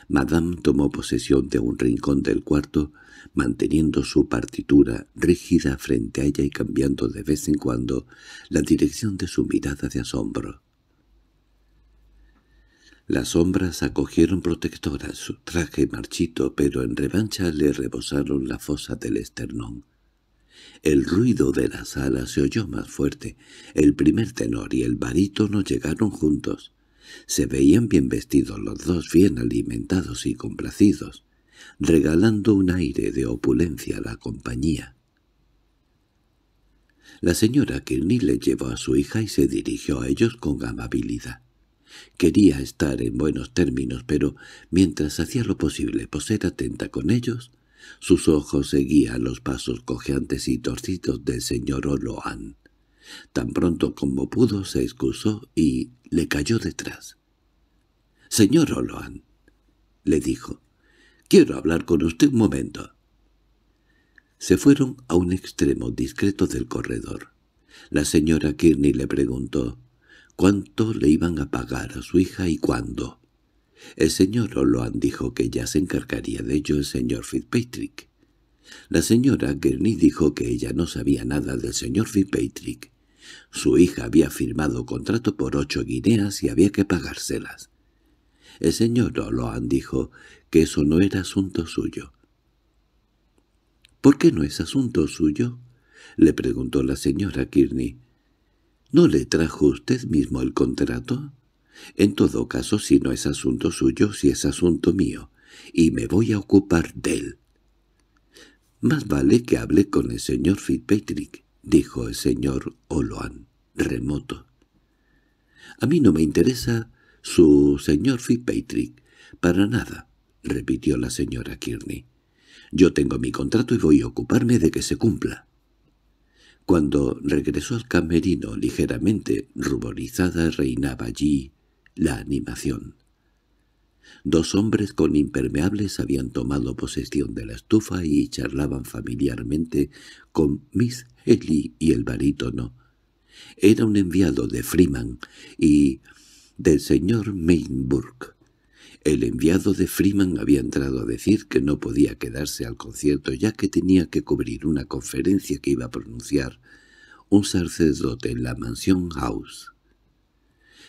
Madame tomó posesión de un rincón del cuarto, manteniendo su partitura rígida frente a ella y cambiando de vez en cuando la dirección de su mirada de asombro. Las sombras acogieron protectoras su traje marchito, pero en revancha le rebosaron la fosa del esternón. El ruido de la sala se oyó más fuerte. El primer tenor y el barítono llegaron juntos. Se veían bien vestidos los dos, bien alimentados y complacidos, regalando un aire de opulencia a la compañía. La señora Kirny le llevó a su hija y se dirigió a ellos con amabilidad. Quería estar en buenos términos, pero mientras hacía lo posible por ser atenta con ellos, sus ojos seguían los pasos cojeantes y torcidos del señor Oloan. Tan pronto como pudo se excusó y le cayó detrás. —Señor Oloan —le dijo—, quiero hablar con usted un momento. Se fueron a un extremo discreto del corredor. La señora Kearney le preguntó, cuánto le iban a pagar a su hija y cuándo. El señor Oloan dijo que ya se encargaría de ello el señor Fitzpatrick. La señora Gurney dijo que ella no sabía nada del señor Fitzpatrick. Su hija había firmado contrato por ocho guineas y había que pagárselas. El señor Oloan dijo que eso no era asunto suyo. —¿Por qué no es asunto suyo? —le preguntó la señora Kearney. ¿No le trajo usted mismo el contrato? En todo caso, si no es asunto suyo, si es asunto mío, y me voy a ocupar de él. —Más vale que hable con el señor Fitzpatrick —dijo el señor Oloan, remoto. —A mí no me interesa su señor Fitzpatrick, para nada —repitió la señora Kearney. —Yo tengo mi contrato y voy a ocuparme de que se cumpla. Cuando regresó al camerino ligeramente ruborizada reinaba allí la animación. Dos hombres con impermeables habían tomado posesión de la estufa y charlaban familiarmente con Miss Ellie y el barítono. Era un enviado de Freeman y del señor Mainburg. El enviado de Freeman había entrado a decir que no podía quedarse al concierto ya que tenía que cubrir una conferencia que iba a pronunciar un sacerdote en la mansión House.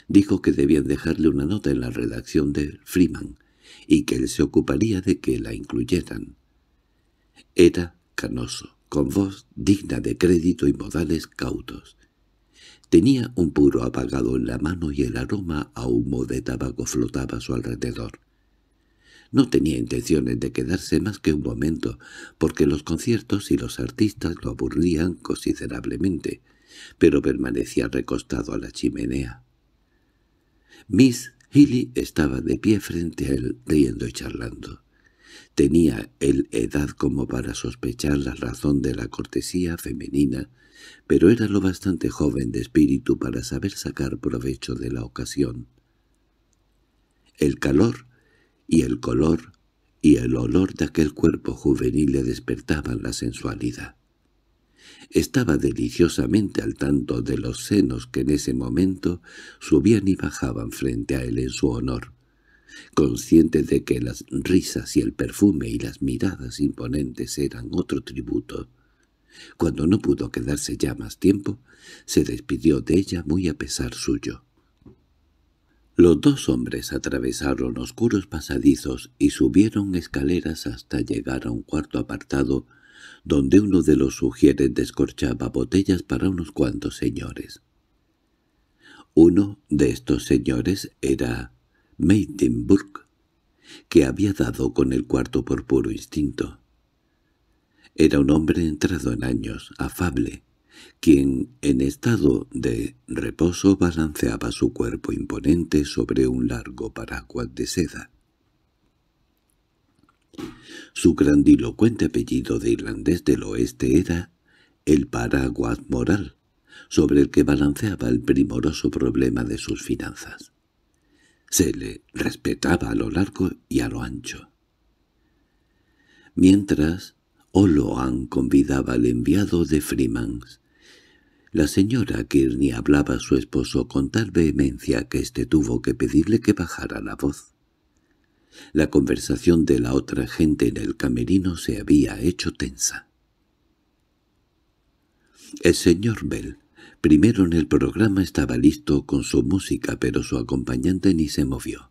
Dijo que debían dejarle una nota en la redacción de Freeman y que él se ocuparía de que la incluyeran. Era canoso, con voz digna de crédito y modales cautos. Tenía un puro apagado en la mano y el aroma a humo de tabaco flotaba a su alrededor. No tenía intenciones de quedarse más que un momento, porque los conciertos y los artistas lo aburrían considerablemente, pero permanecía recostado a la chimenea. Miss Hilly estaba de pie frente a él, riendo y charlando. Tenía él edad como para sospechar la razón de la cortesía femenina pero era lo bastante joven de espíritu para saber sacar provecho de la ocasión. El calor y el color y el olor de aquel cuerpo juvenil le despertaban la sensualidad. Estaba deliciosamente al tanto de los senos que en ese momento subían y bajaban frente a él en su honor, consciente de que las risas y el perfume y las miradas imponentes eran otro tributo cuando no pudo quedarse ya más tiempo, se despidió de ella muy a pesar suyo. Los dos hombres atravesaron oscuros pasadizos y subieron escaleras hasta llegar a un cuarto apartado donde uno de los sugieres descorchaba botellas para unos cuantos señores. Uno de estos señores era Meitenburg, que había dado con el cuarto por puro instinto. Era un hombre entrado en años, afable, quien en estado de reposo balanceaba su cuerpo imponente sobre un largo paraguas de seda. Su grandilocuente apellido de irlandés del oeste era el paraguas moral, sobre el que balanceaba el primoroso problema de sus finanzas. Se le respetaba a lo largo y a lo ancho. Mientras Oloan convidaba al enviado de Freemans. La señora Kearney hablaba a su esposo con tal vehemencia que éste tuvo que pedirle que bajara la voz. La conversación de la otra gente en el camerino se había hecho tensa. El señor Bell, primero en el programa, estaba listo con su música, pero su acompañante ni se movió.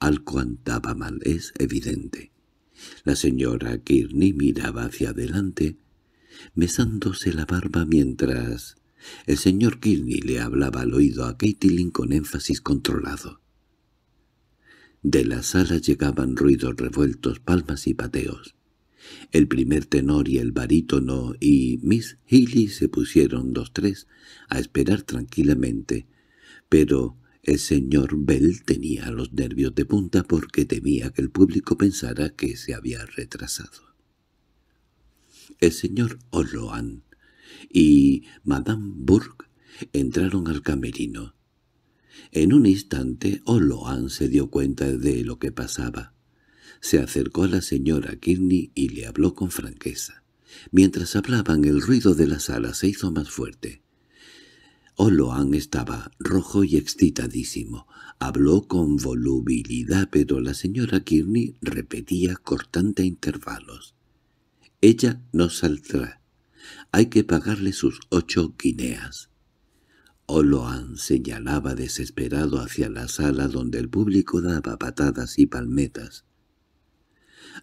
Algo andaba mal, es evidente. La señora Kearney miraba hacia adelante, mesándose la barba mientras el señor Kearney le hablaba al oído a Caitlin con énfasis controlado. De la sala llegaban ruidos revueltos, palmas y pateos. El primer tenor y el barítono y Miss Healy se pusieron dos tres a esperar tranquilamente, pero el señor Bell tenía los nervios de punta porque temía que el público pensara que se había retrasado. El señor O'Loan y Madame Burke entraron al camerino. En un instante O'Loan se dio cuenta de lo que pasaba. Se acercó a la señora Kirney y le habló con franqueza. Mientras hablaban el ruido de la sala se hizo más fuerte. Oloan estaba rojo y excitadísimo. Habló con volubilidad, pero la señora Kearney repetía cortante intervalos. «Ella no saldrá. Hay que pagarle sus ocho guineas». Oloan señalaba desesperado hacia la sala donde el público daba patadas y palmetas.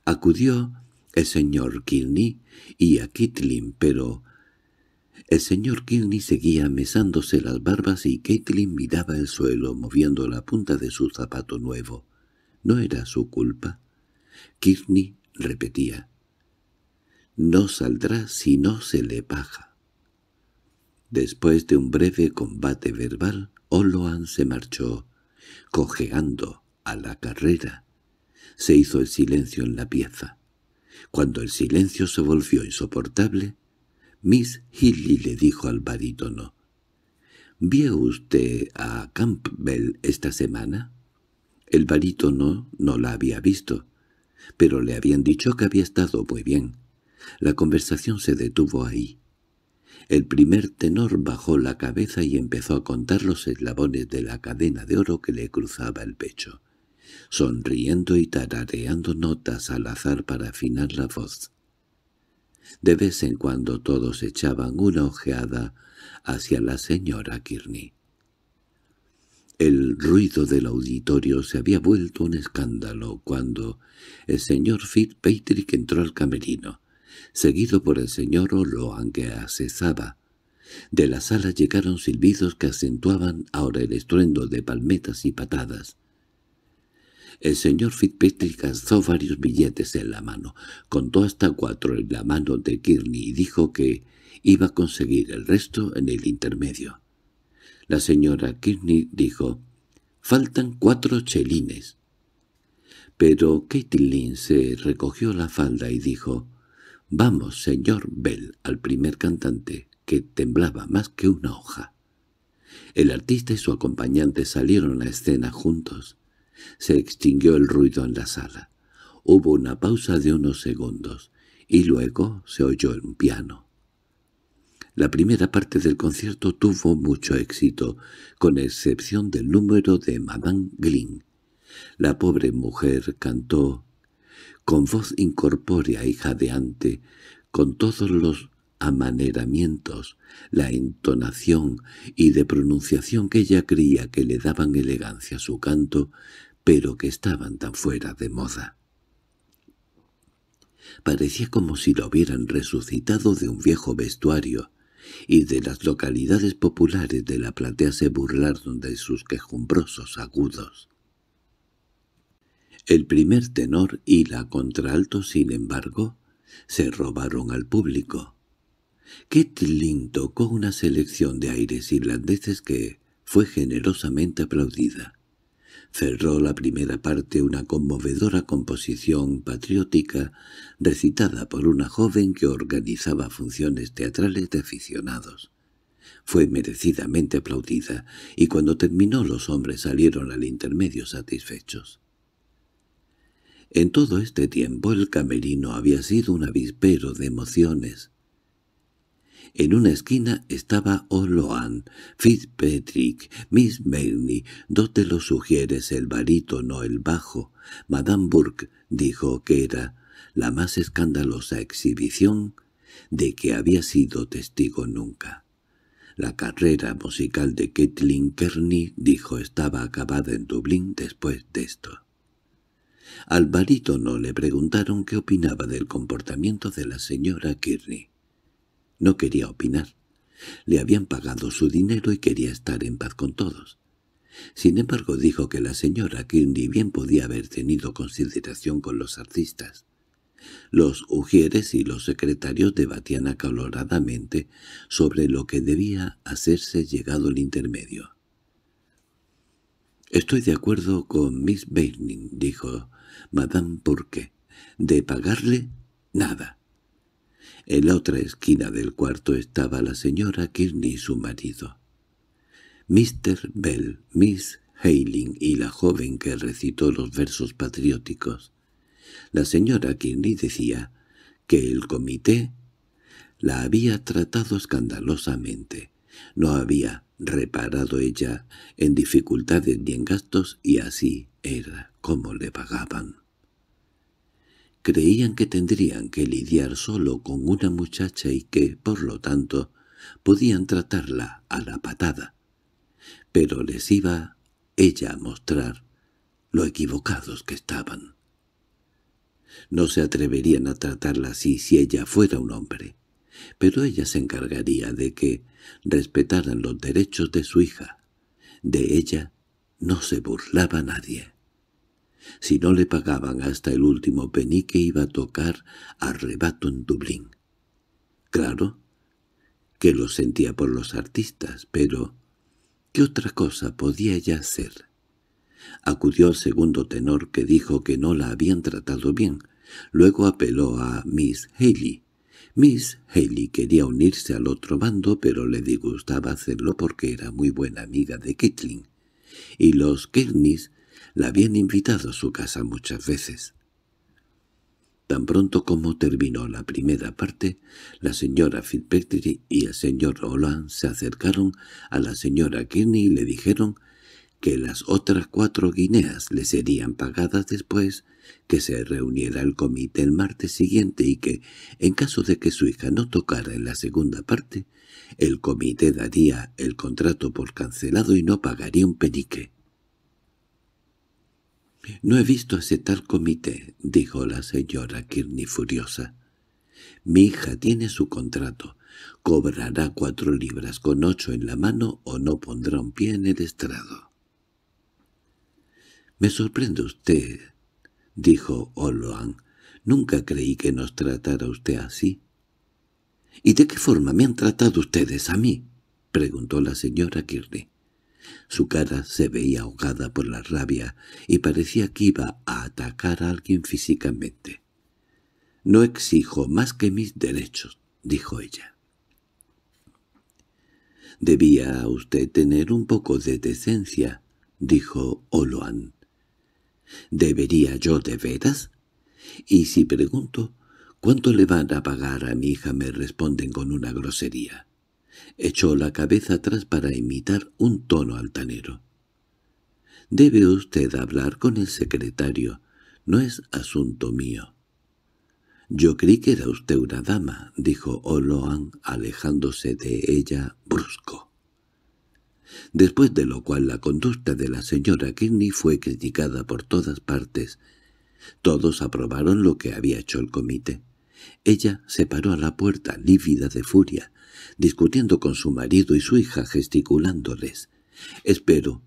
Acudió el señor Kearney y a Kitlin, pero el señor Kearney seguía mesándose las barbas y Caitlin miraba el suelo moviendo la punta de su zapato nuevo. No era su culpa. Kearney repetía, «No saldrá si no se le paja». Después de un breve combate verbal, Oloan se marchó, cojeando a la carrera. Se hizo el silencio en la pieza. Cuando el silencio se volvió insoportable, Miss Hilly le dijo al barítono. —¿Vio usted a Campbell esta semana? El barítono no la había visto, pero le habían dicho que había estado muy bien. La conversación se detuvo ahí. El primer tenor bajó la cabeza y empezó a contar los eslabones de la cadena de oro que le cruzaba el pecho, sonriendo y tarareando notas al azar para afinar la voz. De vez en cuando todos echaban una ojeada hacia la señora Kearney. El ruido del auditorio se había vuelto un escándalo cuando el señor Fitzpatrick entró al camerino, seguido por el señor O'Loan que asesaba. De la sala llegaron silbidos que acentuaban ahora el estruendo de palmetas y patadas. El señor Fitzpatrick alzó varios billetes en la mano, contó hasta cuatro en la mano de Kearney y dijo que iba a conseguir el resto en el intermedio. La señora Kearney dijo, «Faltan cuatro chelines». Pero Lynn se recogió la falda y dijo, «Vamos, señor Bell», al primer cantante, que temblaba más que una hoja. El artista y su acompañante salieron a escena juntos. Se extinguió el ruido en la sala. Hubo una pausa de unos segundos, y luego se oyó el piano. La primera parte del concierto tuvo mucho éxito, con excepción del número de Madame Glynn. La pobre mujer cantó, con voz incorpórea y jadeante, con todos los amaneramientos, la entonación y de pronunciación que ella creía que le daban elegancia a su canto, pero que estaban tan fuera de moda. Parecía como si lo hubieran resucitado de un viejo vestuario, y de las localidades populares de la platea se burlaron de sus quejumbrosos agudos. El primer tenor y la contralto, sin embargo, se robaron al público. Ketling tocó una selección de aires irlandeses que fue generosamente aplaudida. Cerró la primera parte una conmovedora composición patriótica recitada por una joven que organizaba funciones teatrales de aficionados. Fue merecidamente aplaudida, y cuando terminó los hombres salieron al intermedio satisfechos. En todo este tiempo el camerino había sido un avispero de emociones. En una esquina estaba O'Loan, Fitzpatrick, Miss Melny, dos de los sugieres, el barítono, el bajo. Madame Burke dijo que era la más escandalosa exhibición de que había sido testigo nunca. La carrera musical de Kathleen Kearney dijo estaba acabada en Dublín después de esto. Al barítono le preguntaron qué opinaba del comportamiento de la señora Kearney. No quería opinar. Le habían pagado su dinero y quería estar en paz con todos. Sin embargo, dijo que la señora Kirny bien podía haber tenido consideración con los artistas. Los ujieres y los secretarios debatían acaloradamente sobre lo que debía hacerse llegado el intermedio. «Estoy de acuerdo con Miss Baining», dijo Madame «porque «de pagarle nada». En la otra esquina del cuarto estaba la señora Kearney y su marido. Mr. Bell, Miss Hailing y la joven que recitó los versos patrióticos. La señora Kearney decía que el comité la había tratado escandalosamente. No había reparado ella en dificultades ni en gastos y así era como le pagaban creían que tendrían que lidiar solo con una muchacha y que, por lo tanto, podían tratarla a la patada. Pero les iba ella a mostrar lo equivocados que estaban. No se atreverían a tratarla así si ella fuera un hombre, pero ella se encargaría de que respetaran los derechos de su hija. De ella no se burlaba nadie. Si no le pagaban hasta el último penique iba a tocar arrebato en Dublín. Claro que lo sentía por los artistas, pero ¿qué otra cosa podía ella hacer? Acudió al segundo tenor que dijo que no la habían tratado bien. Luego apeló a Miss Haley. Miss Haley quería unirse al otro bando, pero le disgustaba hacerlo porque era muy buena amiga de Ketling, y los Kernis la habían invitado a su casa muchas veces. Tan pronto como terminó la primera parte, la señora Fitzpatrick y el señor Holland se acercaron a la señora Kearney y le dijeron que las otras cuatro guineas le serían pagadas después, que se reuniera el comité el martes siguiente y que, en caso de que su hija no tocara en la segunda parte, el comité daría el contrato por cancelado y no pagaría un penique. No he visto ese tal comité, dijo la señora Kirney furiosa. Mi hija tiene su contrato. Cobrará cuatro libras con ocho en la mano o no pondrá un pie en el estrado. —Me sorprende usted —dijo Oloan—. Nunca creí que nos tratara usted así. —¿Y de qué forma me han tratado ustedes a mí? —preguntó la señora Kirney. Su cara se veía ahogada por la rabia y parecía que iba a atacar a alguien físicamente. «No exijo más que mis derechos», dijo ella. «Debía usted tener un poco de decencia», dijo Oloan. «¿Debería yo de veras? Y si pregunto, ¿cuánto le van a pagar a mi hija? Me responden con una grosería. Echó la cabeza atrás para imitar un tono altanero. «Debe usted hablar con el secretario. No es asunto mío». «Yo creí que era usted una dama», dijo Oloan, alejándose de ella brusco. Después de lo cual la conducta de la señora Kinney fue criticada por todas partes. Todos aprobaron lo que había hecho el comité. Ella se paró a la puerta, lívida de furia, discutiendo con su marido y su hija gesticulándoles. Espero,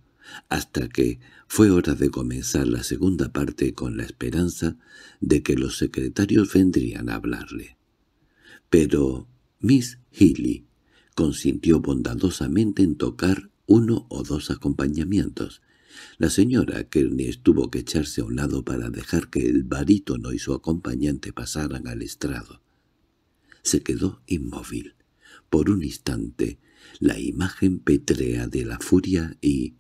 hasta que fue hora de comenzar la segunda parte con la esperanza de que los secretarios vendrían a hablarle. Pero Miss hilly consintió bondadosamente en tocar uno o dos acompañamientos. La señora ni estuvo que echarse a un lado para dejar que el barítono y su acompañante pasaran al estrado. Se quedó inmóvil, por un instante la imagen petrea de la furia y,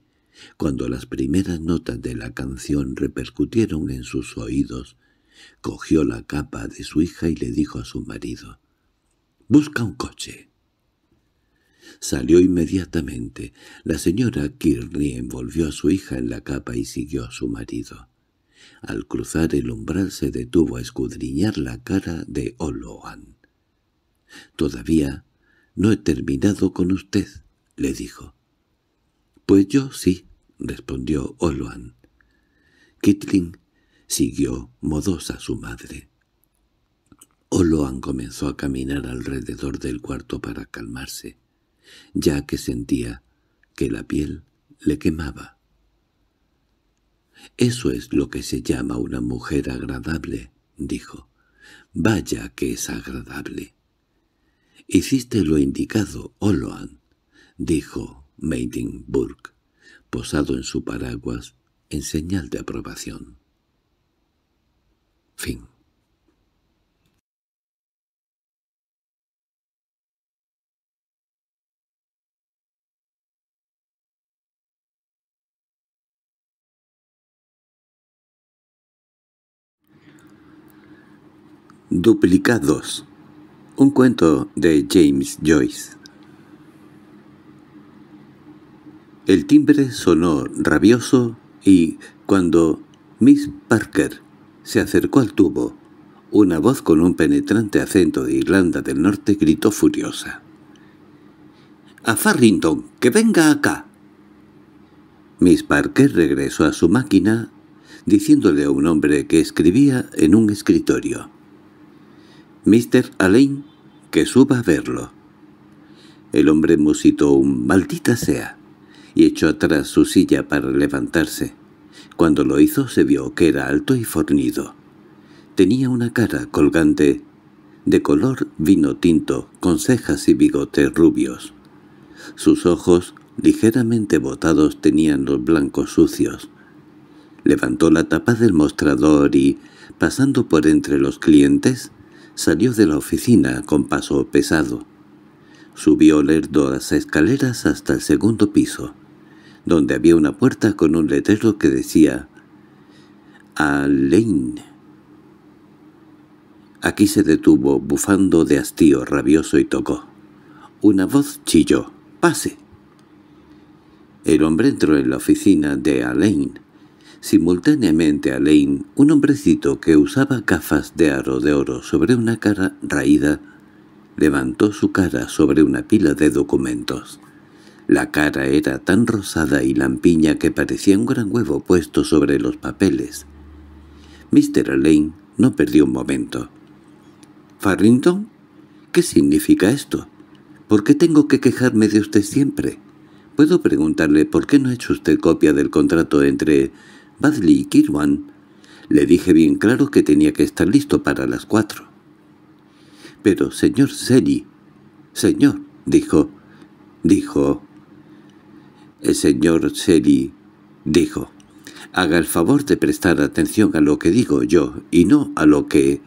cuando las primeras notas de la canción repercutieron en sus oídos, cogió la capa de su hija y le dijo a su marido, «Busca un coche». Salió inmediatamente. La señora Kearney envolvió a su hija en la capa y siguió a su marido. Al cruzar el umbral se detuvo a escudriñar la cara de Oloan. Todavía no he terminado con usted, le dijo. Pues yo sí, respondió Oloan. Kitling siguió modosa su madre. Oloan comenzó a caminar alrededor del cuarto para calmarse, ya que sentía que la piel le quemaba. «Eso es lo que se llama una mujer agradable», dijo. «Vaya que es agradable». —Hiciste lo indicado, Oloan —dijo Meidenburg, posado en su paraguas en señal de aprobación. Fin. Duplicados un cuento de James Joyce El timbre sonó rabioso y, cuando Miss Parker se acercó al tubo, una voz con un penetrante acento de Irlanda del Norte gritó furiosa. —¡A Farrington, que venga acá! Miss Parker regresó a su máquina diciéndole a un hombre que escribía en un escritorio. "Mister Alain que suba a verlo. El hombre musitó un «¡Maldita sea!» y echó atrás su silla para levantarse. Cuando lo hizo se vio que era alto y fornido. Tenía una cara colgante, de color vino tinto, con cejas y bigotes rubios. Sus ojos, ligeramente botados, tenían los blancos sucios. Levantó la tapa del mostrador y, pasando por entre los clientes, Salió de la oficina con paso pesado. Subió lerdo las escaleras hasta el segundo piso, donde había una puerta con un letrero que decía «Alain». Aquí se detuvo, bufando de hastío rabioso y tocó. Una voz chilló «¡Pase!». El hombre entró en la oficina de Alain. Simultáneamente Alain, un hombrecito que usaba gafas de aro de oro sobre una cara raída, levantó su cara sobre una pila de documentos. La cara era tan rosada y lampiña que parecía un gran huevo puesto sobre los papeles. Mr. Alain no perdió un momento. —¿Farrington? ¿Qué significa esto? ¿Por qué tengo que quejarme de usted siempre? —¿Puedo preguntarle por qué no ha hecho usted copia del contrato entre Badley y Kirwan, le dije bien claro que tenía que estar listo para las cuatro. —Pero, señor Selly... —Señor —dijo—, dijo... El eh, señor Selly dijo, «Haga el favor de prestar atención a lo que digo yo y no a lo que...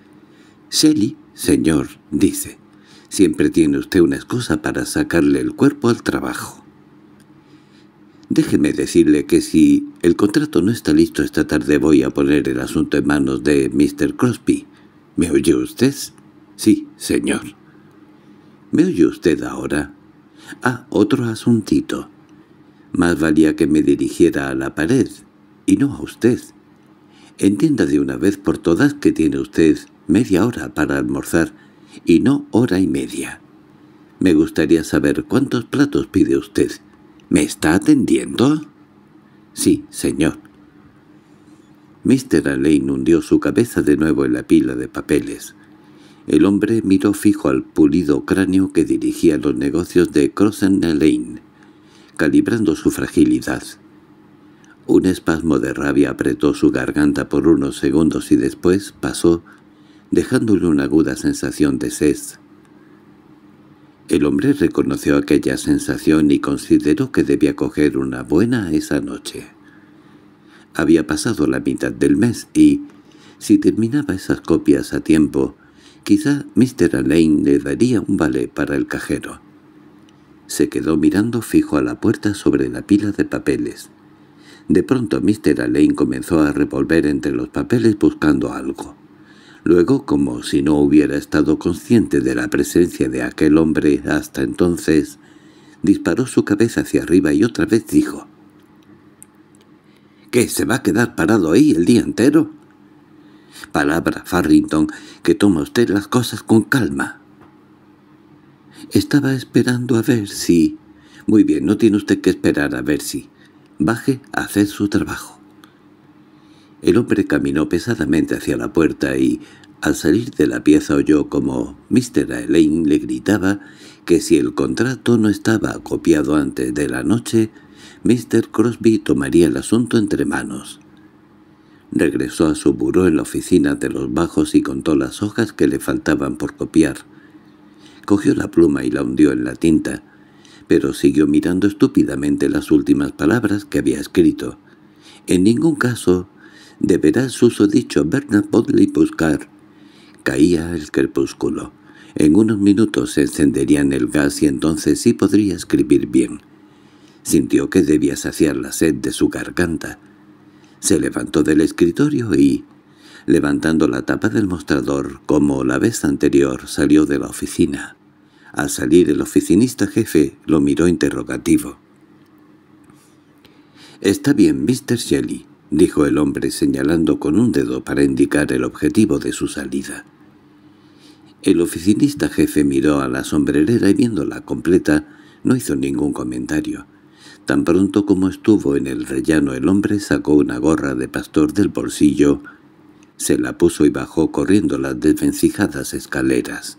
Selly, señor, dice, siempre tiene usted una excusa para sacarle el cuerpo al trabajo». Déjeme decirle que si el contrato no está listo esta tarde voy a poner el asunto en manos de Mr. Crosby. ¿Me oye usted? Sí, señor. ¿Me oye usted ahora? Ah, otro asuntito. Más valía que me dirigiera a la pared, y no a usted. Entienda de una vez por todas que tiene usted media hora para almorzar, y no hora y media. Me gustaría saber cuántos platos pide usted, ¿Me está atendiendo? —Sí, señor. Mr. Alain hundió su cabeza de nuevo en la pila de papeles. El hombre miró fijo al pulido cráneo que dirigía los negocios de Crossen Alain, calibrando su fragilidad. Un espasmo de rabia apretó su garganta por unos segundos y después pasó, dejándole una aguda sensación de sed. El hombre reconoció aquella sensación y consideró que debía coger una buena esa noche. Había pasado la mitad del mes y, si terminaba esas copias a tiempo, quizá Mr. Alain le daría un vale para el cajero. Se quedó mirando fijo a la puerta sobre la pila de papeles. De pronto Mr. Alain comenzó a revolver entre los papeles buscando algo. Luego, como si no hubiera estado consciente de la presencia de aquel hombre hasta entonces, disparó su cabeza hacia arriba y otra vez dijo, —¿Qué, se va a quedar parado ahí el día entero? —Palabra, Farrington, que toma usted las cosas con calma. —Estaba esperando a ver si... —Muy bien, no tiene usted que esperar a ver si... Baje a hacer su trabajo. El hombre caminó pesadamente hacia la puerta y, al salir de la pieza, oyó como Mr. Elaine le gritaba que si el contrato no estaba copiado antes de la noche, Mr. Crosby tomaría el asunto entre manos. Regresó a su buró en la oficina de los bajos y contó las hojas que le faltaban por copiar. Cogió la pluma y la hundió en la tinta, pero siguió mirando estúpidamente las últimas palabras que había escrito. En ningún caso de veras dicho, Bernard podley buscar. Caía el crepúsculo. En unos minutos se encenderían el gas y entonces sí podría escribir bien. Sintió que debía saciar la sed de su garganta. Se levantó del escritorio y, levantando la tapa del mostrador como la vez anterior, salió de la oficina. Al salir el oficinista jefe lo miró interrogativo. «Está bien, Mr. Shelley. —dijo el hombre señalando con un dedo para indicar el objetivo de su salida. El oficinista jefe miró a la sombrerera y viéndola completa no hizo ningún comentario. Tan pronto como estuvo en el rellano el hombre sacó una gorra de pastor del bolsillo, se la puso y bajó corriendo las desvencijadas escaleras.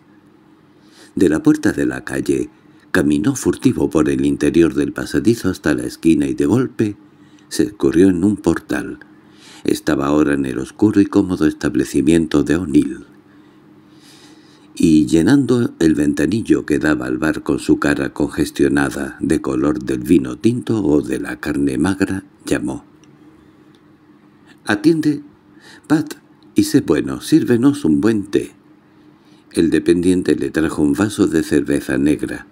De la puerta de la calle caminó furtivo por el interior del pasadizo hasta la esquina y de golpe se escurrió en un portal. Estaba ahora en el oscuro y cómodo establecimiento de O'Neill. Y llenando el ventanillo que daba al bar con su cara congestionada de color del vino tinto o de la carne magra, llamó. «Atiende, Pat, y sé bueno, sírvenos un buen té». El dependiente le trajo un vaso de cerveza negra.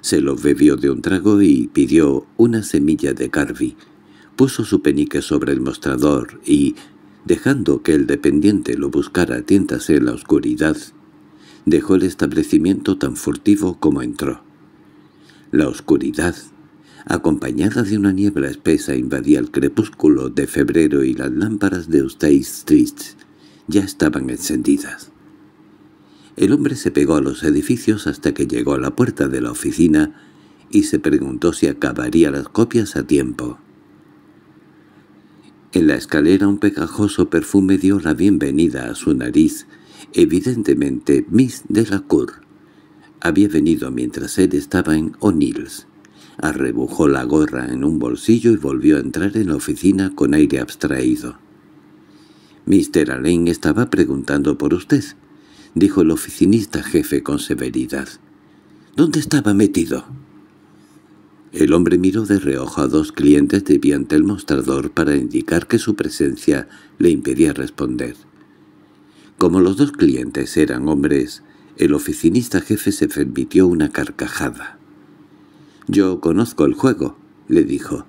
Se lo bebió de un trago y pidió una semilla de carvi puso su penique sobre el mostrador y, dejando que el dependiente lo buscara a tientas en la oscuridad, dejó el establecimiento tan furtivo como entró. La oscuridad, acompañada de una niebla espesa, invadía el crepúsculo de febrero y las lámparas de usted Street ya estaban encendidas. El hombre se pegó a los edificios hasta que llegó a la puerta de la oficina y se preguntó si acabaría las copias a tiempo. En la escalera un pegajoso perfume dio la bienvenida a su nariz, evidentemente Miss Delacour. Había venido mientras él estaba en O'Neill's. Arrebujó la gorra en un bolsillo y volvió a entrar en la oficina con aire abstraído. Mister Alain estaba preguntando por usted», dijo el oficinista jefe con severidad. «¿Dónde estaba metido?» El hombre miró de reojo a dos clientes de pie el mostrador para indicar que su presencia le impedía responder. Como los dos clientes eran hombres, el oficinista jefe se permitió una carcajada. «Yo conozco el juego», le dijo.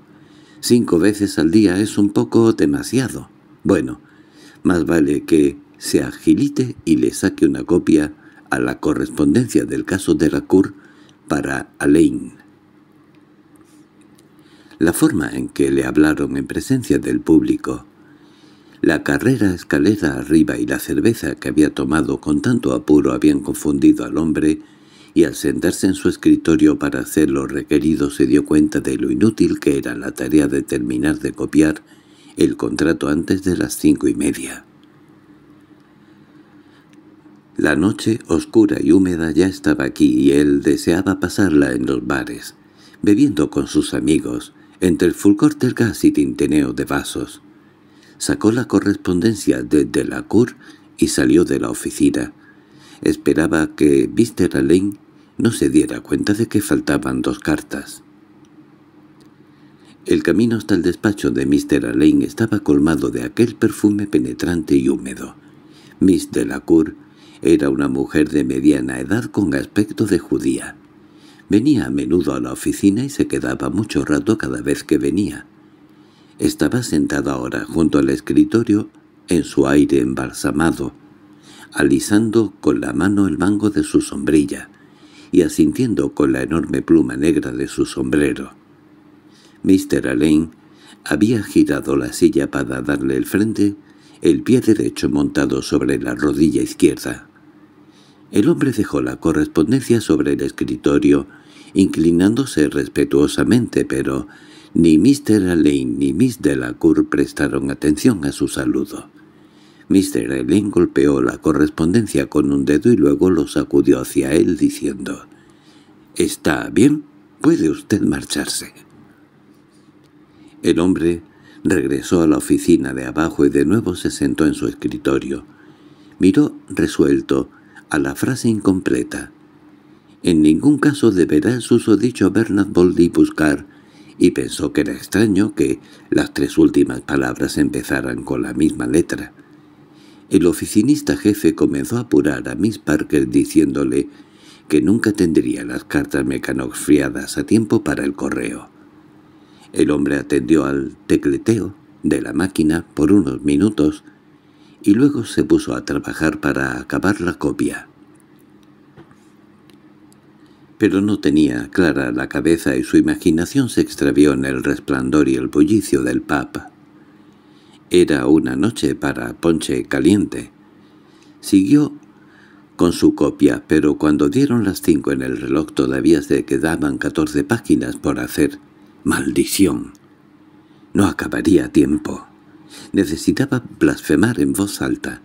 «Cinco veces al día es un poco demasiado. Bueno, más vale que se agilite y le saque una copia a la correspondencia del caso de la cour para Alain» la forma en que le hablaron en presencia del público, la carrera escalera arriba y la cerveza que había tomado con tanto apuro habían confundido al hombre, y al sentarse en su escritorio para hacer lo requerido se dio cuenta de lo inútil que era la tarea de terminar de copiar el contrato antes de las cinco y media. La noche oscura y húmeda ya estaba aquí y él deseaba pasarla en los bares, bebiendo con sus amigos, entre el fulgor del gas y tintineo de vasos, sacó la correspondencia de Delacour y salió de la oficina. Esperaba que Mr. Alain no se diera cuenta de que faltaban dos cartas. El camino hasta el despacho de Mr. Alain estaba colmado de aquel perfume penetrante y húmedo. Miss Delacour era una mujer de mediana edad con aspecto de judía. Venía a menudo a la oficina y se quedaba mucho rato cada vez que venía. Estaba sentada ahora junto al escritorio, en su aire embalsamado, alisando con la mano el mango de su sombrilla y asintiendo con la enorme pluma negra de su sombrero. Mr. Alain había girado la silla para darle el frente, el pie derecho montado sobre la rodilla izquierda. El hombre dejó la correspondencia sobre el escritorio, inclinándose respetuosamente, pero ni Mr. Alain ni Miss Delacour prestaron atención a su saludo. Mr. Alain golpeó la correspondencia con un dedo y luego lo sacudió hacia él diciendo «¿Está bien? Puede usted marcharse». El hombre regresó a la oficina de abajo y de nuevo se sentó en su escritorio. Miró resuelto a la frase incompleta. En ningún caso deberá el susodicho Bernard Boldy buscar, y pensó que era extraño que las tres últimas palabras empezaran con la misma letra. El oficinista jefe comenzó a apurar a Miss Parker diciéndole que nunca tendría las cartas mecanofriadas a tiempo para el correo. El hombre atendió al tecleteo de la máquina por unos minutos y luego se puso a trabajar para acabar la copia. Pero no tenía clara la cabeza y su imaginación se extravió en el resplandor y el bullicio del papa. Era una noche para ponche caliente. Siguió con su copia, pero cuando dieron las cinco en el reloj todavía se quedaban catorce páginas por hacer. ¡Maldición! No acabaría a tiempo. Necesitaba blasfemar en voz alta,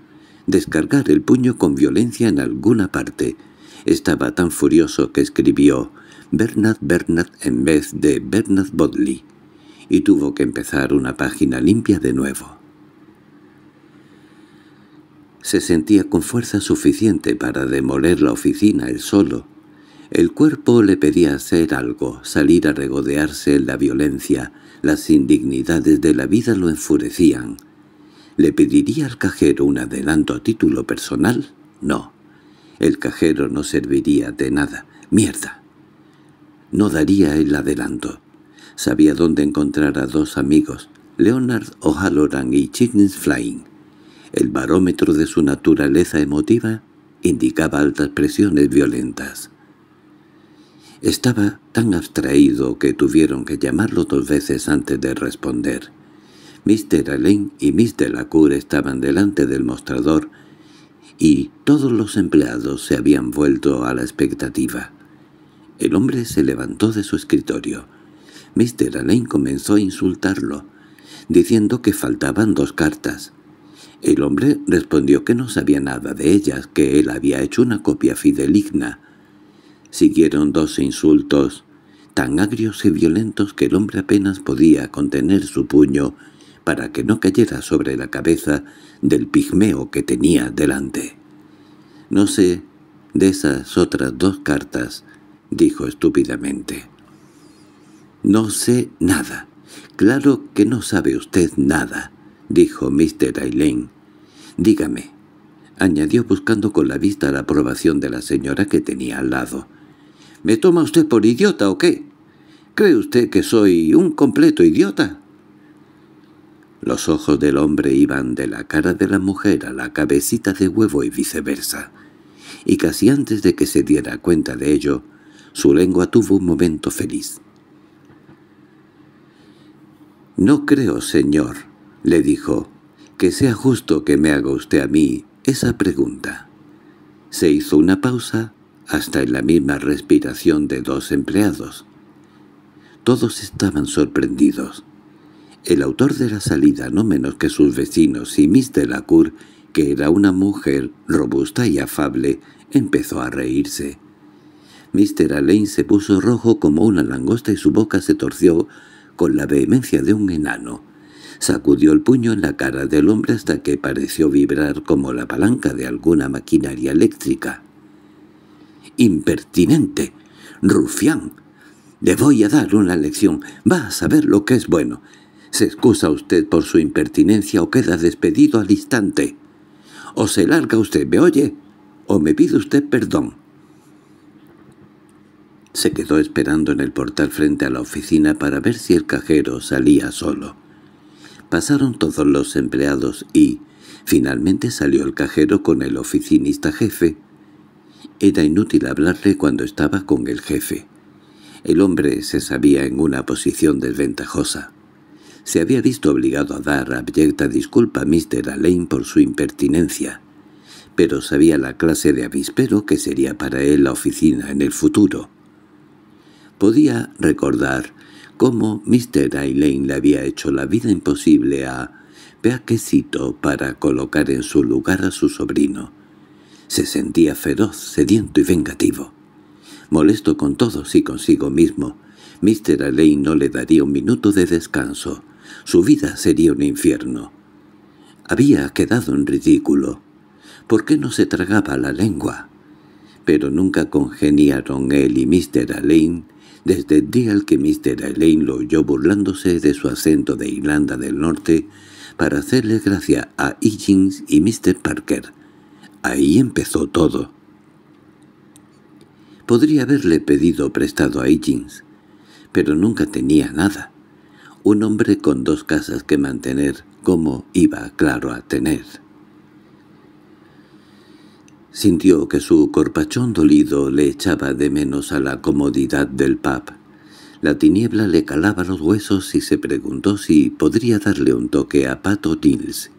descargar el puño con violencia en alguna parte. Estaba tan furioso que escribió Bernard Bernard en vez de Bernard Bodley, y tuvo que empezar una página limpia de nuevo. Se sentía con fuerza suficiente para demoler la oficina él solo. El cuerpo le pedía hacer algo, salir a regodearse en la violencia, las indignidades de la vida lo enfurecían. ¿Le pediría al cajero un adelanto a título personal? No. El cajero no serviría de nada. ¡Mierda! No daría el adelanto. Sabía dónde encontrar a dos amigos, Leonard O'Halloran y Chickens Flying. El barómetro de su naturaleza emotiva indicaba altas presiones violentas. Estaba tan abstraído que tuvieron que llamarlo dos veces antes de responder. Mr. Alain y Miss Lacour estaban delante del mostrador y todos los empleados se habían vuelto a la expectativa. El hombre se levantó de su escritorio. Mr. Alain comenzó a insultarlo, diciendo que faltaban dos cartas. El hombre respondió que no sabía nada de ellas, que él había hecho una copia fideligna, Siguieron dos insultos, tan agrios y violentos que el hombre apenas podía contener su puño para que no cayera sobre la cabeza del pigmeo que tenía delante. «No sé de esas otras dos cartas», dijo estúpidamente. «No sé nada. Claro que no sabe usted nada», dijo Mr. Aileen. «Dígame», añadió buscando con la vista la aprobación de la señora que tenía al lado. ¿Me toma usted por idiota o qué? ¿Cree usted que soy un completo idiota?» Los ojos del hombre iban de la cara de la mujer a la cabecita de huevo y viceversa, y casi antes de que se diera cuenta de ello, su lengua tuvo un momento feliz. «No creo, señor», le dijo, «que sea justo que me haga usted a mí esa pregunta». Se hizo una pausa hasta en la misma respiración de dos empleados. Todos estaban sorprendidos. El autor de la salida, no menos que sus vecinos y Miss Delacour, que era una mujer robusta y afable, empezó a reírse. Mr. Alain se puso rojo como una langosta y su boca se torció con la vehemencia de un enano. Sacudió el puño en la cara del hombre hasta que pareció vibrar como la palanca de alguna maquinaria eléctrica impertinente. Rufián, le voy a dar una lección. Va a saber lo que es bueno. Se excusa usted por su impertinencia o queda despedido al instante. O se larga usted, ¿me oye? O me pide usted perdón. Se quedó esperando en el portal frente a la oficina para ver si el cajero salía solo. Pasaron todos los empleados y, finalmente salió el cajero con el oficinista jefe, era inútil hablarle cuando estaba con el jefe. El hombre se sabía en una posición desventajosa. Se había visto obligado a dar abyecta disculpa a Mr. Alain por su impertinencia, pero sabía la clase de avispero que sería para él la oficina en el futuro. Podía recordar cómo Mr. Alain le había hecho la vida imposible a Peaquecito para colocar en su lugar a su sobrino, se sentía feroz, sediento y vengativo. Molesto con todos y consigo mismo, Mr. Alain no le daría un minuto de descanso. Su vida sería un infierno. Había quedado en ridículo. ¿Por qué no se tragaba la lengua? Pero nunca congeniaron él y Mr. Alain desde el día al que Mr. Alain lo oyó burlándose de su acento de Irlanda del Norte para hacerle gracia a Higgins y Mr. Parker, Ahí empezó todo. Podría haberle pedido prestado a Higgins, pero nunca tenía nada. Un hombre con dos casas que mantener, ¿cómo iba, claro, a tener? Sintió que su corpachón dolido le echaba de menos a la comodidad del pub. La tiniebla le calaba los huesos y se preguntó si podría darle un toque a Pato Tills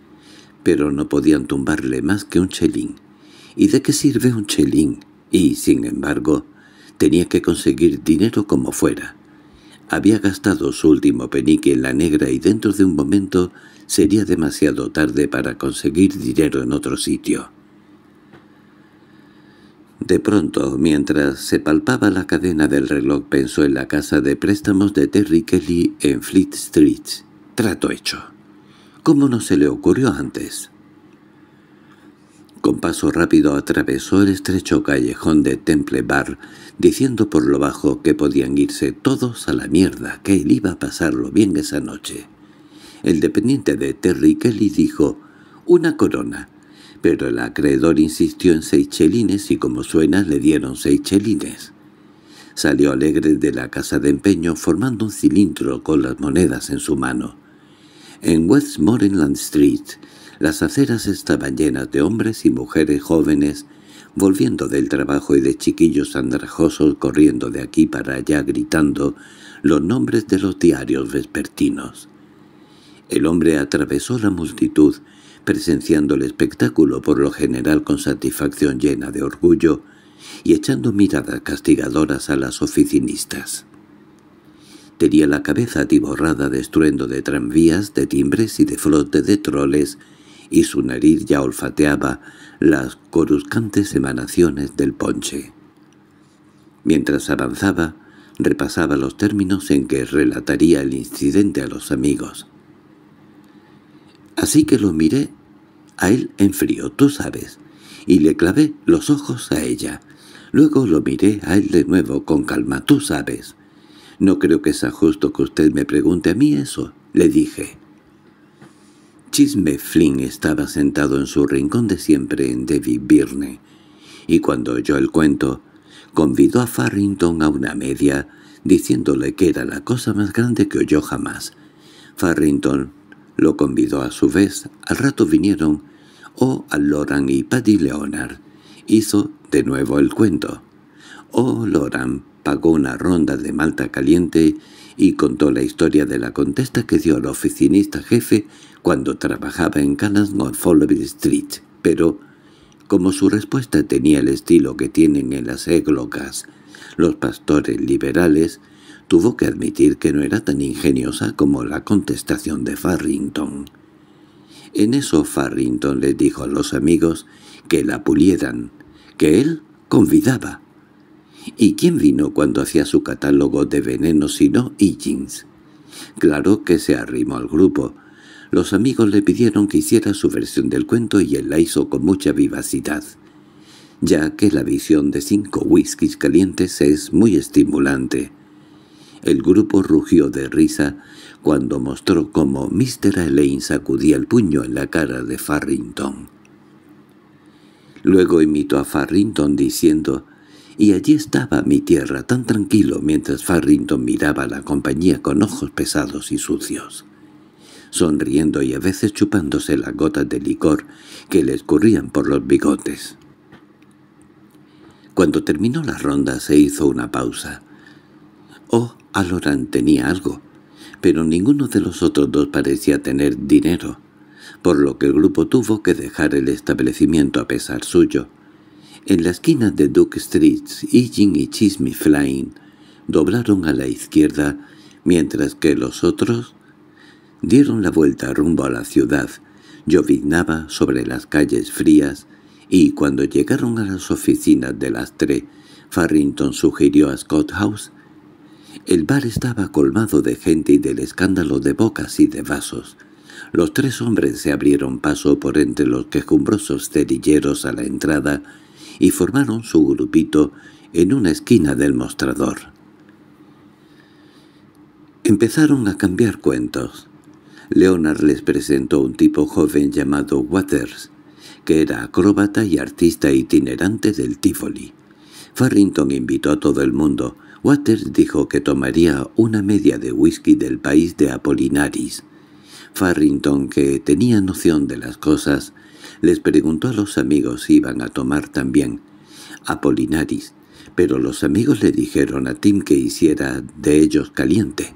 pero no podían tumbarle más que un chelín. ¿Y de qué sirve un chelín? Y, sin embargo, tenía que conseguir dinero como fuera. Había gastado su último penique en la negra y dentro de un momento sería demasiado tarde para conseguir dinero en otro sitio. De pronto, mientras se palpaba la cadena del reloj, pensó en la casa de préstamos de Terry Kelly en Fleet Street. Trato hecho. ¿Cómo no se le ocurrió antes? Con paso rápido atravesó el estrecho callejón de Temple Bar, diciendo por lo bajo que podían irse todos a la mierda, que él iba a pasarlo bien esa noche. El dependiente de Terry Kelly dijo, «Una corona», pero el acreedor insistió en seis chelines y como suena le dieron seis chelines. Salió alegre de la casa de empeño formando un cilindro con las monedas en su mano. En Westmoreland Street las aceras estaban llenas de hombres y mujeres jóvenes volviendo del trabajo y de chiquillos andrajosos corriendo de aquí para allá gritando los nombres de los diarios vespertinos. El hombre atravesó la multitud, presenciando el espectáculo por lo general con satisfacción llena de orgullo y echando miradas castigadoras a las oficinistas. Tenía la cabeza atiborrada de estruendo de tranvías, de timbres y de flote de troles, y su nariz ya olfateaba las coruscantes emanaciones del ponche. Mientras avanzaba, repasaba los términos en que relataría el incidente a los amigos. Así que lo miré a él en frío, tú sabes, y le clavé los ojos a ella. Luego lo miré a él de nuevo con calma, tú sabes. No creo que sea justo que usted me pregunte a mí eso, le dije. Chisme Flynn estaba sentado en su rincón de siempre en Debbie Birne, y cuando oyó el cuento, convidó a Farrington a una media, diciéndole que era la cosa más grande que oyó jamás. Farrington lo convidó a su vez, al rato vinieron O. a Loran y Paddy Leonard. Hizo de nuevo el cuento. Oh, Loran pagó una ronda de malta caliente y contó la historia de la contesta que dio al oficinista jefe cuando trabajaba en Canas North Street, pero como su respuesta tenía el estilo que tienen en las églocas los pastores liberales, tuvo que admitir que no era tan ingeniosa como la contestación de Farrington. En eso Farrington le dijo a los amigos que la pulieran, que él convidaba ¿Y quién vino cuando hacía su catálogo de venenos sino Higgins? Claro que se arrimó al grupo. Los amigos le pidieron que hiciera su versión del cuento y él la hizo con mucha vivacidad, ya que la visión de cinco whiskies calientes es muy estimulante. El grupo rugió de risa cuando mostró cómo Mr. Elaine sacudía el puño en la cara de Farrington. Luego imitó a Farrington diciendo y allí estaba mi tierra tan tranquilo mientras Farrington miraba a la compañía con ojos pesados y sucios, sonriendo y a veces chupándose las gotas de licor que le escurrían por los bigotes. Cuando terminó la ronda se hizo una pausa. Oh, Aloran tenía algo, pero ninguno de los otros dos parecía tener dinero, por lo que el grupo tuvo que dejar el establecimiento a pesar suyo. En la esquina de Duke Street, Ijin y Chisme Flying doblaron a la izquierda, mientras que los otros dieron la vuelta rumbo a la ciudad. Lloviznaba sobre las calles frías, y cuando llegaron a las oficinas de las tres, Farrington sugirió a Scott House. El bar estaba colmado de gente y del escándalo de bocas y de vasos. Los tres hombres se abrieron paso por entre los quejumbrosos cerilleros a la entrada y formaron su grupito en una esquina del mostrador. Empezaron a cambiar cuentos. Leonard les presentó un tipo joven llamado Waters, que era acróbata y artista itinerante del Tifoli. Farrington invitó a todo el mundo. Waters dijo que tomaría una media de whisky del país de Apolinaris. Farrington, que tenía noción de las cosas, les preguntó a los amigos si iban a tomar también Apolinaris, pero los amigos le dijeron a Tim que hiciera de ellos caliente.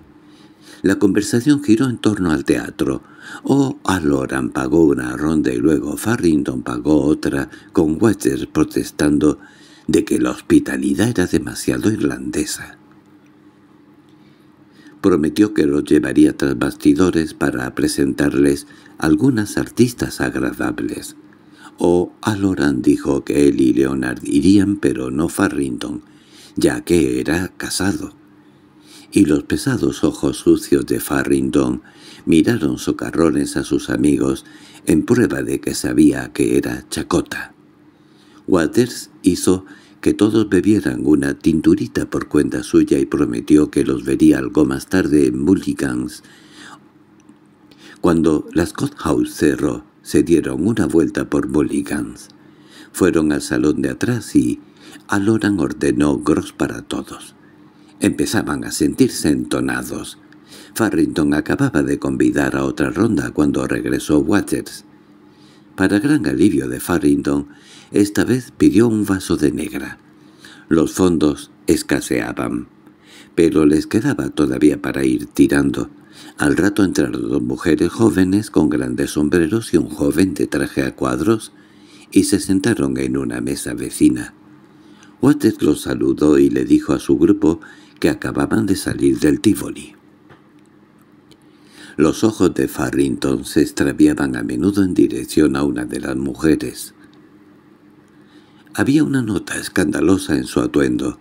La conversación giró en torno al teatro. O. Oh, Aloran pagó una ronda y luego Farrington pagó otra, con Waters protestando de que la hospitalidad era demasiado irlandesa prometió que los llevaría tras bastidores para presentarles algunas artistas agradables. O Aloran dijo que él y Leonard irían pero no Farrington, ya que era casado. Y los pesados ojos sucios de Farrington miraron socarrones a sus amigos en prueba de que sabía que era chacota. Waters hizo que todos bebieran una tinturita por cuenta suya y prometió que los vería algo más tarde en Mulligans. Cuando las Scott cerró, se dieron una vuelta por Mulligans. Fueron al salón de atrás y Aloran ordenó gross para todos. Empezaban a sentirse entonados. Farrington acababa de convidar a otra ronda cuando regresó Waters. Para gran alivio de Farrington, esta vez pidió un vaso de negra. Los fondos escaseaban, pero les quedaba todavía para ir tirando. Al rato entraron dos mujeres jóvenes con grandes sombreros y un joven de traje a cuadros, y se sentaron en una mesa vecina. Waters los saludó y le dijo a su grupo que acababan de salir del Tivoli. Los ojos de Farrington se extraviaban a menudo en dirección a una de las mujeres. Había una nota escandalosa en su atuendo.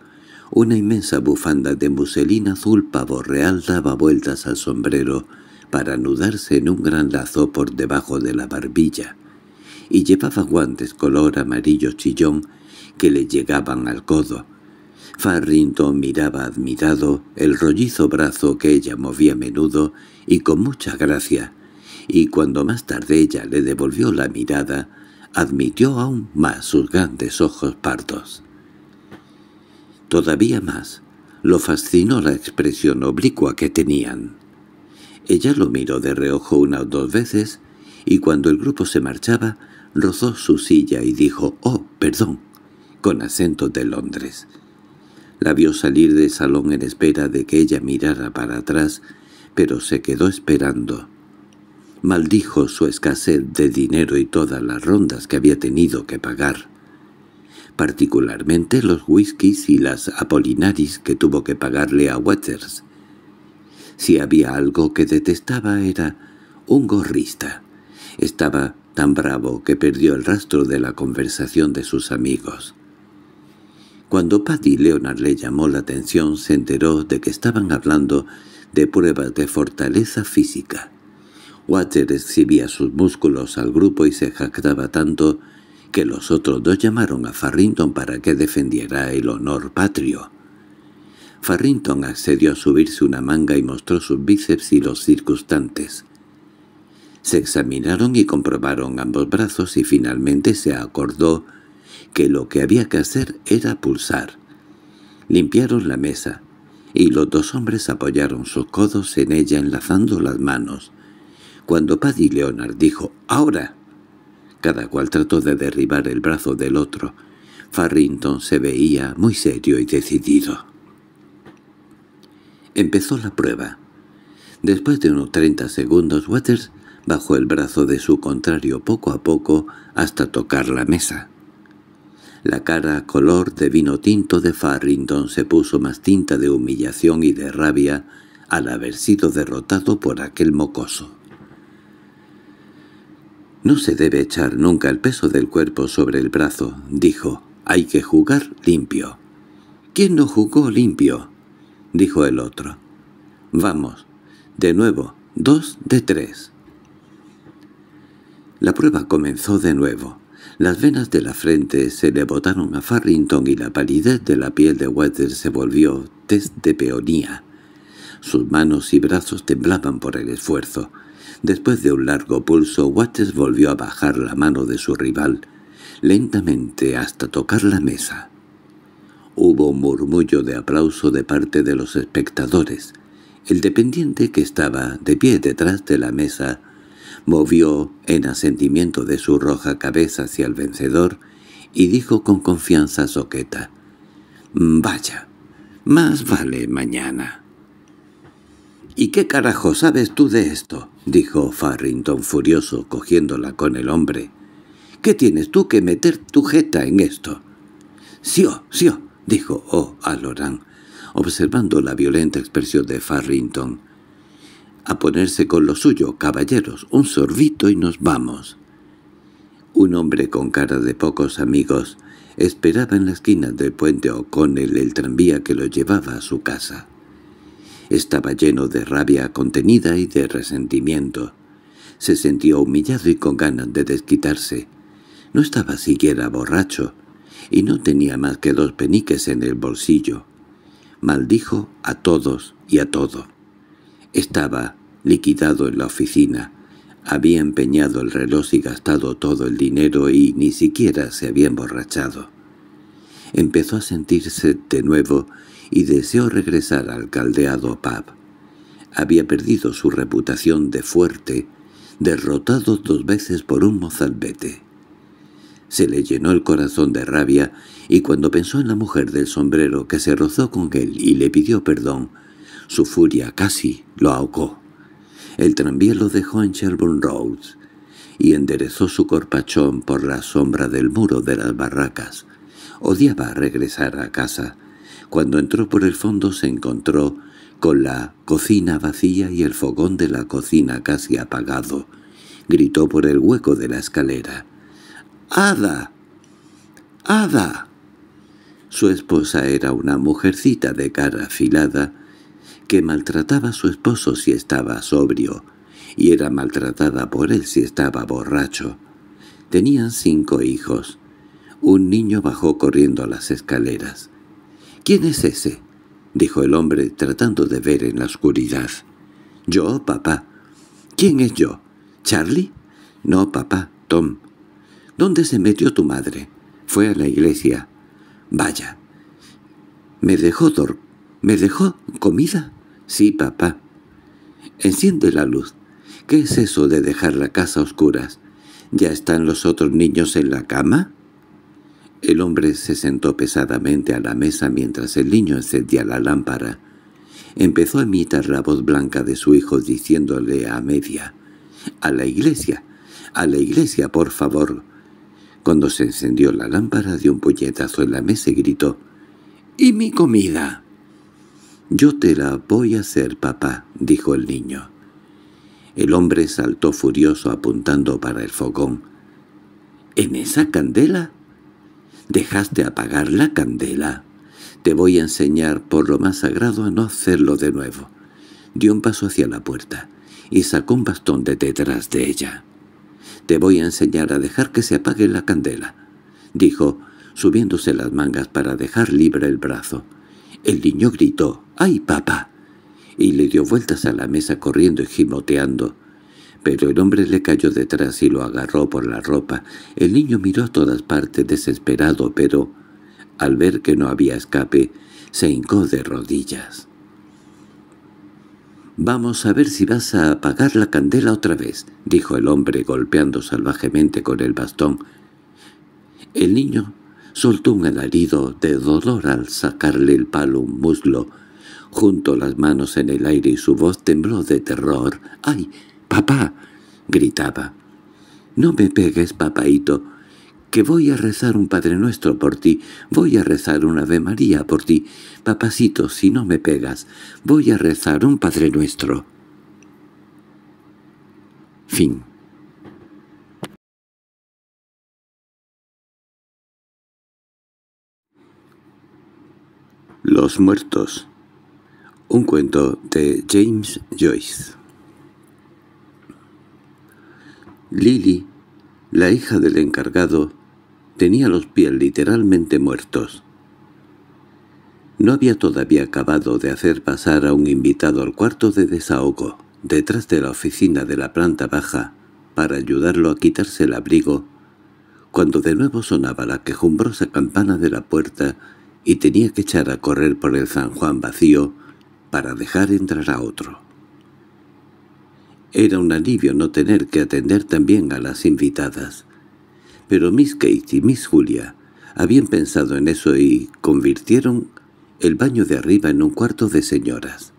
Una inmensa bufanda de muselina azul pavo real daba vueltas al sombrero para anudarse en un gran lazo por debajo de la barbilla, y llevaba guantes color amarillo chillón que le llegaban al codo. Farrington miraba admirado el rollizo brazo que ella movía a menudo y con mucha gracia, y cuando más tarde ella le devolvió la mirada, admitió aún más sus grandes ojos pardos. Todavía más, lo fascinó la expresión oblicua que tenían. Ella lo miró de reojo una o dos veces, y cuando el grupo se marchaba, rozó su silla y dijo «Oh, perdón», con acento de Londres. La vio salir del salón en espera de que ella mirara para atrás, pero se quedó esperando maldijo su escasez de dinero y todas las rondas que había tenido que pagar, particularmente los whiskies y las apolinaris que tuvo que pagarle a Waters. Si había algo que detestaba era un gorrista. Estaba tan bravo que perdió el rastro de la conversación de sus amigos. Cuando Paddy Leonard le llamó la atención, se enteró de que estaban hablando de pruebas de fortaleza física. Watcher exhibía sus músculos al grupo y se jactaba tanto que los otros dos llamaron a Farrington para que defendiera el honor patrio. Farrington accedió a subirse una manga y mostró sus bíceps y los circunstantes. Se examinaron y comprobaron ambos brazos y finalmente se acordó que lo que había que hacer era pulsar. Limpiaron la mesa, y los dos hombres apoyaron sus codos en ella enlazando las manos. Cuando Paddy Leonard dijo «¡Ahora!», cada cual trató de derribar el brazo del otro. Farrington se veía muy serio y decidido. Empezó la prueba. Después de unos 30 segundos, Waters bajó el brazo de su contrario poco a poco hasta tocar la mesa. La cara color de vino tinto de Farrington se puso más tinta de humillación y de rabia al haber sido derrotado por aquel mocoso. «No se debe echar nunca el peso del cuerpo sobre el brazo», dijo. «Hay que jugar limpio». «¿Quién no jugó limpio?» dijo el otro. «Vamos, de nuevo, dos de tres». La prueba comenzó de nuevo. Las venas de la frente se le botaron a Farrington y la palidez de la piel de Weather se volvió test de peonía. Sus manos y brazos temblaban por el esfuerzo. Después de un largo pulso, Watts volvió a bajar la mano de su rival, lentamente hasta tocar la mesa. Hubo un murmullo de aplauso de parte de los espectadores. El dependiente que estaba de pie detrás de la mesa movió en asentimiento de su roja cabeza hacia el vencedor y dijo con confianza soqueta, «Vaya, más vale mañana». —¿Y qué carajo sabes tú de esto? —dijo Farrington furioso, cogiéndola con el hombre. —¿Qué tienes tú que meter tu jeta en esto? —¡Sio, sio! —dijo O. a observando la violenta expresión de Farrington. —A ponerse con lo suyo, caballeros, un sorbito y nos vamos. Un hombre con cara de pocos amigos esperaba en la esquina del puente O'Connell el tranvía que lo llevaba a su casa. Estaba lleno de rabia contenida y de resentimiento. Se sentía humillado y con ganas de desquitarse. No estaba siquiera borracho, y no tenía más que dos peniques en el bolsillo. Maldijo a todos y a todo. Estaba liquidado en la oficina. Había empeñado el reloj y gastado todo el dinero y ni siquiera se había emborrachado. Empezó a sentirse de nuevo y deseó regresar al caldeado pub. Había perdido su reputación de fuerte, derrotado dos veces por un mozalbete. Se le llenó el corazón de rabia, y cuando pensó en la mujer del sombrero que se rozó con él y le pidió perdón, su furia casi lo ahogó. El tranvía lo dejó en Shelburne Road y enderezó su corpachón por la sombra del muro de las barracas. Odiaba regresar a casa. Cuando entró por el fondo se encontró con la cocina vacía y el fogón de la cocina casi apagado. Gritó por el hueco de la escalera. —¡Ada! ¡Ada! Su esposa era una mujercita de cara afilada que maltrataba a su esposo si estaba sobrio y era maltratada por él si estaba borracho. Tenían cinco hijos. Un niño bajó corriendo las escaleras. —¿Quién es ese? —dijo el hombre tratando de ver en la oscuridad. —Yo, papá. —¿Quién es yo? —¿Charlie? —No, papá, Tom. —¿Dónde se metió tu madre? —Fue a la iglesia. —Vaya. —¿Me dejó dor... ¿Me dejó comida? —Sí, papá. —Enciende la luz. ¿Qué es eso de dejar la casa a oscuras? ¿Ya están los otros niños en la cama? El hombre se sentó pesadamente a la mesa mientras el niño encendía la lámpara. Empezó a imitar la voz blanca de su hijo diciéndole a media, «¡A la iglesia! ¡A la iglesia, por favor!» Cuando se encendió la lámpara dio un puñetazo en la mesa y gritó, «¿Y mi comida?» «Yo te la voy a hacer, papá», dijo el niño. El hombre saltó furioso apuntando para el fogón. «¿En esa candela?» Dejaste apagar la candela. Te voy a enseñar por lo más sagrado a no hacerlo de nuevo. Dio un paso hacia la puerta y sacó un bastón de detrás de ella. «Te voy a enseñar a dejar que se apague la candela», dijo, subiéndose las mangas para dejar libre el brazo. El niño gritó «¡Ay, papá!» y le dio vueltas a la mesa corriendo y gimoteando. Pero el hombre le cayó detrás y lo agarró por la ropa. El niño miró a todas partes desesperado, pero, al ver que no había escape, se hincó de rodillas. «Vamos a ver si vas a apagar la candela otra vez», dijo el hombre golpeando salvajemente con el bastón. El niño soltó un alarido de dolor al sacarle el palo un muslo. Juntó las manos en el aire y su voz tembló de terror. «¡Ay!», —¡Papá! —gritaba. —No me pegues, papaito, que voy a rezar un Padre Nuestro por ti, voy a rezar un Ave María por ti. Papacito, si no me pegas, voy a rezar un Padre Nuestro. Fin Los muertos. Un cuento de James Joyce. Lili, la hija del encargado, tenía los pies literalmente muertos. No había todavía acabado de hacer pasar a un invitado al cuarto de desahogo, detrás de la oficina de la planta baja, para ayudarlo a quitarse el abrigo, cuando de nuevo sonaba la quejumbrosa campana de la puerta y tenía que echar a correr por el San Juan vacío para dejar entrar a otro. Era un alivio no tener que atender también a las invitadas. Pero Miss Kate y Miss Julia habían pensado en eso y convirtieron el baño de arriba en un cuarto de señoras.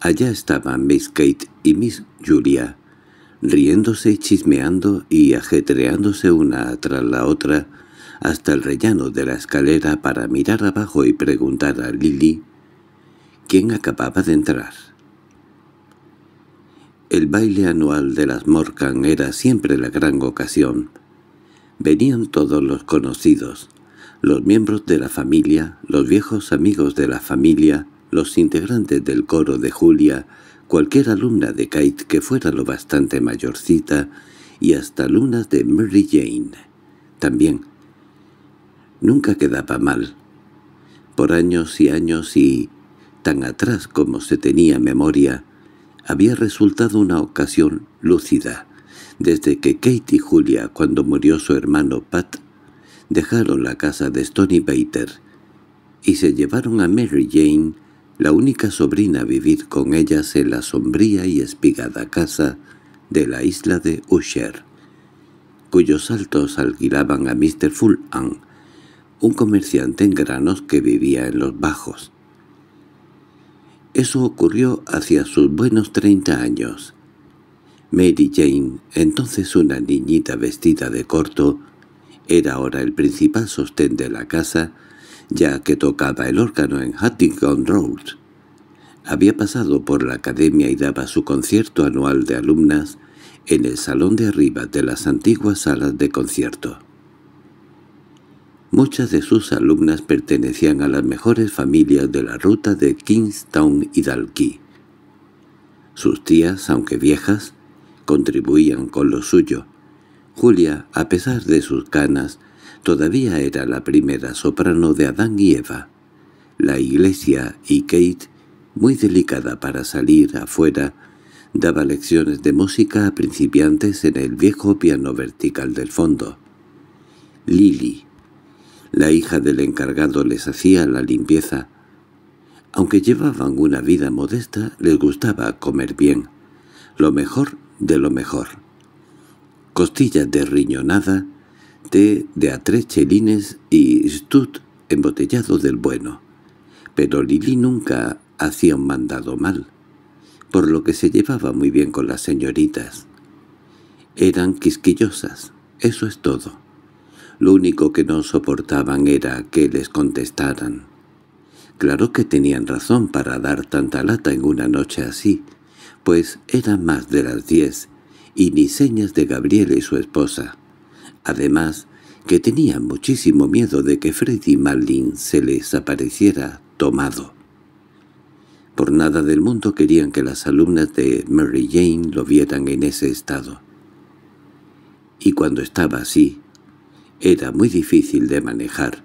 Allá estaban Miss Kate y Miss Julia, riéndose y chismeando y ajetreándose una tras la otra hasta el rellano de la escalera para mirar abajo y preguntar a Lily quién acababa de entrar. El baile anual de las Morcan era siempre la gran ocasión. Venían todos los conocidos, los miembros de la familia, los viejos amigos de la familia, los integrantes del coro de Julia, cualquier alumna de Kate que fuera lo bastante mayorcita, y hasta alumnas de Mary Jane. También. Nunca quedaba mal. Por años y años y, tan atrás como se tenía memoria, había resultado una ocasión lúcida. Desde que Kate y Julia, cuando murió su hermano Pat, dejaron la casa de Stony Bater y se llevaron a Mary Jane, la única sobrina, a vivir con ellas en la sombría y espigada casa de la isla de Usher, cuyos altos alquilaban a Mr. Fulham, un comerciante en granos que vivía en los bajos. Eso ocurrió hacia sus buenos treinta años. Mary Jane, entonces una niñita vestida de corto, era ahora el principal sostén de la casa, ya que tocaba el órgano en Huntington Road. Había pasado por la academia y daba su concierto anual de alumnas en el salón de arriba de las antiguas salas de concierto. Muchas de sus alumnas pertenecían a las mejores familias de la ruta de Kingstown y Dalkey. Sus tías, aunque viejas, contribuían con lo suyo. Julia, a pesar de sus canas, todavía era la primera soprano de Adán y Eva. La iglesia y Kate, muy delicada para salir afuera, daba lecciones de música a principiantes en el viejo piano vertical del fondo. Lily, la hija del encargado les hacía la limpieza. Aunque llevaban una vida modesta, les gustaba comer bien. Lo mejor de lo mejor. Costillas de riñonada, té de a tres chelines y stut embotellado del bueno. Pero Lili nunca hacía un mandado mal, por lo que se llevaba muy bien con las señoritas. Eran quisquillosas, eso es todo. Lo único que no soportaban era que les contestaran. Claro que tenían razón para dar tanta lata en una noche así, pues eran más de las diez, y ni señas de Gabriel y su esposa. Además, que tenían muchísimo miedo de que Freddy Malin se les apareciera tomado. Por nada del mundo querían que las alumnas de Mary Jane lo vieran en ese estado. Y cuando estaba así, era muy difícil de manejar.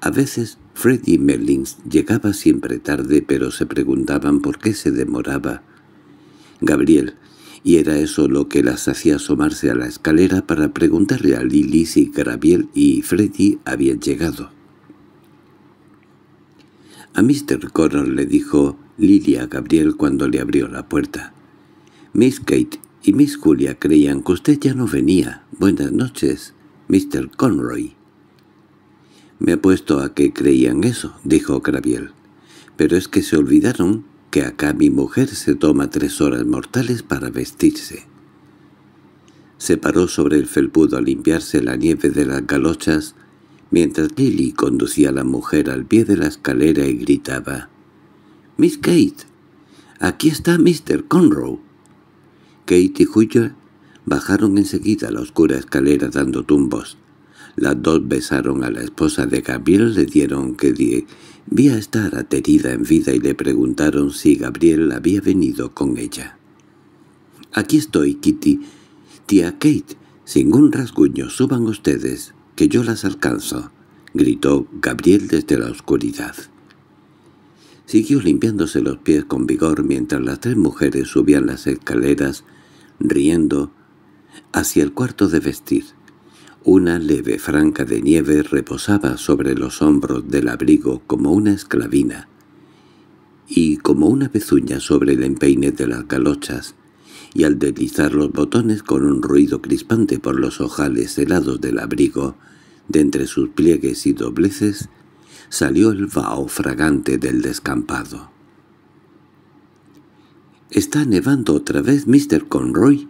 A veces Freddy Mellings llegaba siempre tarde, pero se preguntaban por qué se demoraba. Gabriel, y era eso lo que las hacía asomarse a la escalera para preguntarle a Lily si Gabriel y Freddy habían llegado. A Mr. Connor le dijo Lily a Gabriel cuando le abrió la puerta. «Miss Kate y Miss Julia creían que usted ya no venía. Buenas noches». Mr. Conroy. —Me apuesto a que creían eso —dijo Craviel—, pero es que se olvidaron que acá mi mujer se toma tres horas mortales para vestirse. Se paró sobre el felpudo a limpiarse la nieve de las galochas, mientras Lily conducía a la mujer al pie de la escalera y gritaba, «¡Miss Kate! ¡Aquí está Mr. Conroy. Kate y Julia." Bajaron enseguida la oscura escalera dando tumbos. Las dos besaron a la esposa de Gabriel, le dieron que debía estar aterida en vida y le preguntaron si Gabriel había venido con ella. «Aquí estoy, Kitty. Tía Kate, sin un rasguño, suban ustedes, que yo las alcanzo», gritó Gabriel desde la oscuridad. Siguió limpiándose los pies con vigor mientras las tres mujeres subían las escaleras, riendo, hacia el cuarto de vestir. Una leve franca de nieve reposaba sobre los hombros del abrigo como una esclavina, y como una pezuña sobre el empeine de las galochas, y al deslizar los botones con un ruido crispante por los ojales helados del abrigo, de entre sus pliegues y dobleces, salió el vaho fragante del descampado. —¿Está nevando otra vez, Mr. Conroy?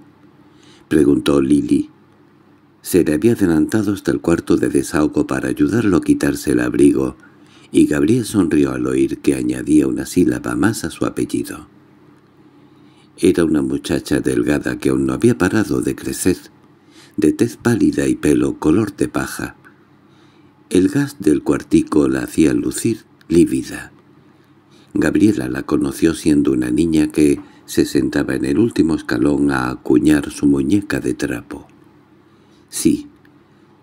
—preguntó Lili. Se le había adelantado hasta el cuarto de desahogo para ayudarlo a quitarse el abrigo, y Gabriel sonrió al oír que añadía una sílaba más a su apellido. Era una muchacha delgada que aún no había parado de crecer, de tez pálida y pelo color de paja. El gas del cuartico la hacía lucir lívida. Gabriela la conoció siendo una niña que, se sentaba en el último escalón a acuñar su muñeca de trapo. —Sí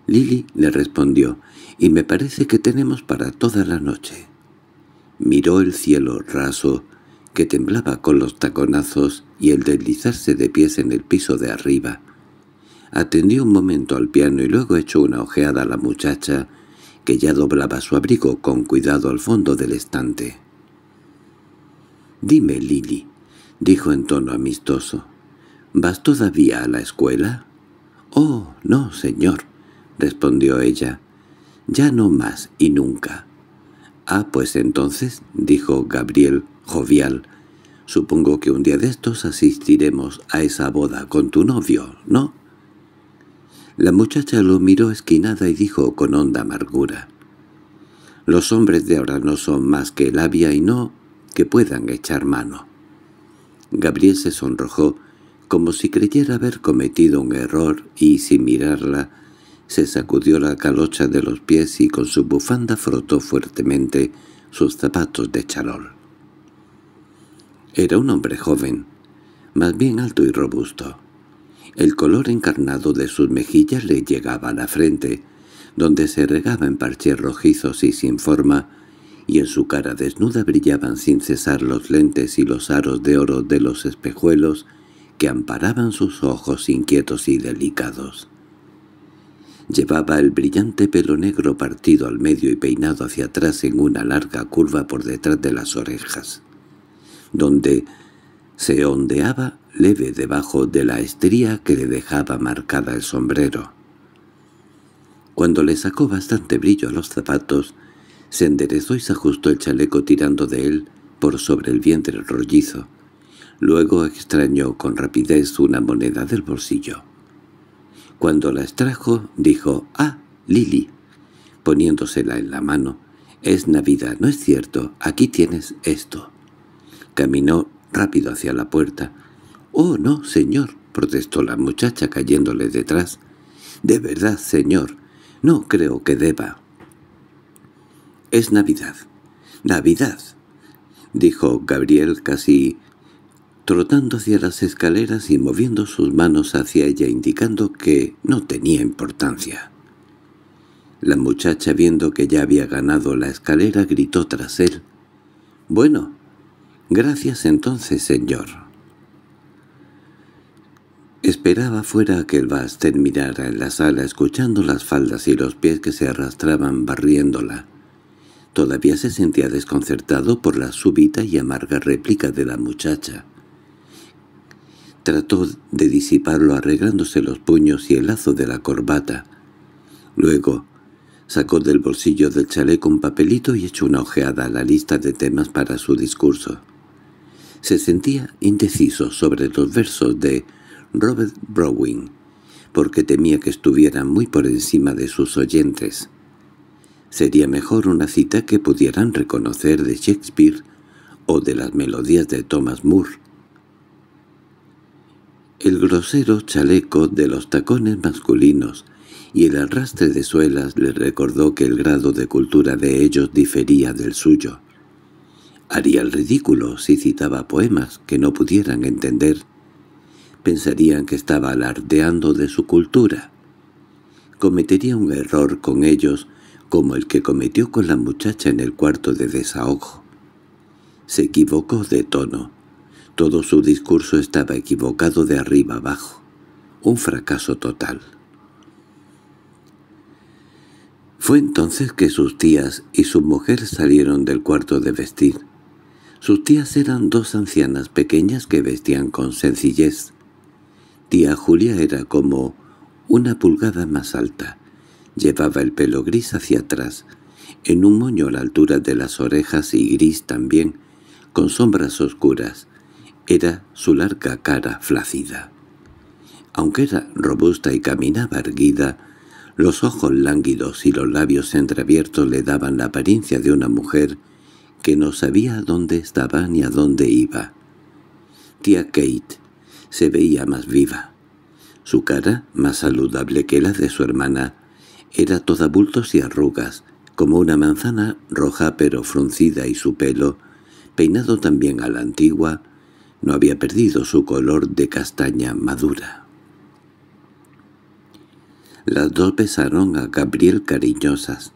—Lili le respondió—, y me parece que tenemos para toda la noche. Miró el cielo raso, que temblaba con los taconazos y el deslizarse de pies en el piso de arriba. Atendió un momento al piano y luego echó una ojeada a la muchacha, que ya doblaba su abrigo con cuidado al fondo del estante. —Dime, Lili dijo en tono amistoso. —¿Vas todavía a la escuela? —Oh, no, señor —respondió ella—, ya no más y nunca. —Ah, pues entonces —dijo Gabriel, jovial—, supongo que un día de estos asistiremos a esa boda con tu novio, ¿no? La muchacha lo miró esquinada y dijo con honda amargura. Los hombres de ahora no son más que labia y no que puedan echar mano. Gabriel se sonrojó, como si creyera haber cometido un error, y sin mirarla, se sacudió la calocha de los pies y con su bufanda frotó fuertemente sus zapatos de charol. Era un hombre joven, más bien alto y robusto. El color encarnado de sus mejillas le llegaba a la frente, donde se regaba en parches rojizos y sin forma, y en su cara desnuda brillaban sin cesar los lentes y los aros de oro de los espejuelos que amparaban sus ojos inquietos y delicados. Llevaba el brillante pelo negro partido al medio y peinado hacia atrás en una larga curva por detrás de las orejas, donde se ondeaba leve debajo de la estría que le dejaba marcada el sombrero. Cuando le sacó bastante brillo a los zapatos, se enderezó y se ajustó el chaleco tirando de él por sobre el vientre rollizo. Luego extrañó con rapidez una moneda del bolsillo. Cuando la extrajo, dijo «¡Ah, Lili!» poniéndosela en la mano. «Es Navidad, ¿no es cierto? Aquí tienes esto». Caminó rápido hacia la puerta. «¡Oh, no, señor!» protestó la muchacha cayéndole detrás. «De verdad, señor, no creo que deba». —Es Navidad. —¡Navidad! —dijo Gabriel casi trotando hacia las escaleras y moviendo sus manos hacia ella indicando que no tenía importancia. La muchacha, viendo que ya había ganado la escalera, gritó tras él. —Bueno, gracias entonces, señor. Esperaba fuera que el Bastet mirara en la sala escuchando las faldas y los pies que se arrastraban barriéndola. Todavía se sentía desconcertado por la súbita y amarga réplica de la muchacha. Trató de disiparlo arreglándose los puños y el lazo de la corbata. Luego, sacó del bolsillo del chaleco un papelito y echó una ojeada a la lista de temas para su discurso. Se sentía indeciso sobre los versos de Robert Browning, porque temía que estuvieran muy por encima de sus oyentes. Sería mejor una cita que pudieran reconocer de Shakespeare o de las melodías de Thomas Moore. El grosero chaleco de los tacones masculinos y el arrastre de suelas les recordó que el grado de cultura de ellos difería del suyo. Haría el ridículo si citaba poemas que no pudieran entender. Pensarían que estaba alardeando de su cultura. Cometería un error con ellos como el que cometió con la muchacha en el cuarto de desahogo. Se equivocó de tono. Todo su discurso estaba equivocado de arriba abajo. Un fracaso total. Fue entonces que sus tías y su mujer salieron del cuarto de vestir. Sus tías eran dos ancianas pequeñas que vestían con sencillez. Tía Julia era como una pulgada más alta, Llevaba el pelo gris hacia atrás, en un moño a la altura de las orejas y gris también, con sombras oscuras. Era su larga cara flácida. Aunque era robusta y caminaba erguida, los ojos lánguidos y los labios entreabiertos le daban la apariencia de una mujer que no sabía dónde estaba ni a dónde iba. Tía Kate se veía más viva. Su cara, más saludable que la de su hermana, era toda bultos y arrugas, como una manzana roja pero fruncida y su pelo, peinado también a la antigua, no había perdido su color de castaña madura. Las dos besaron a Gabriel cariñosas.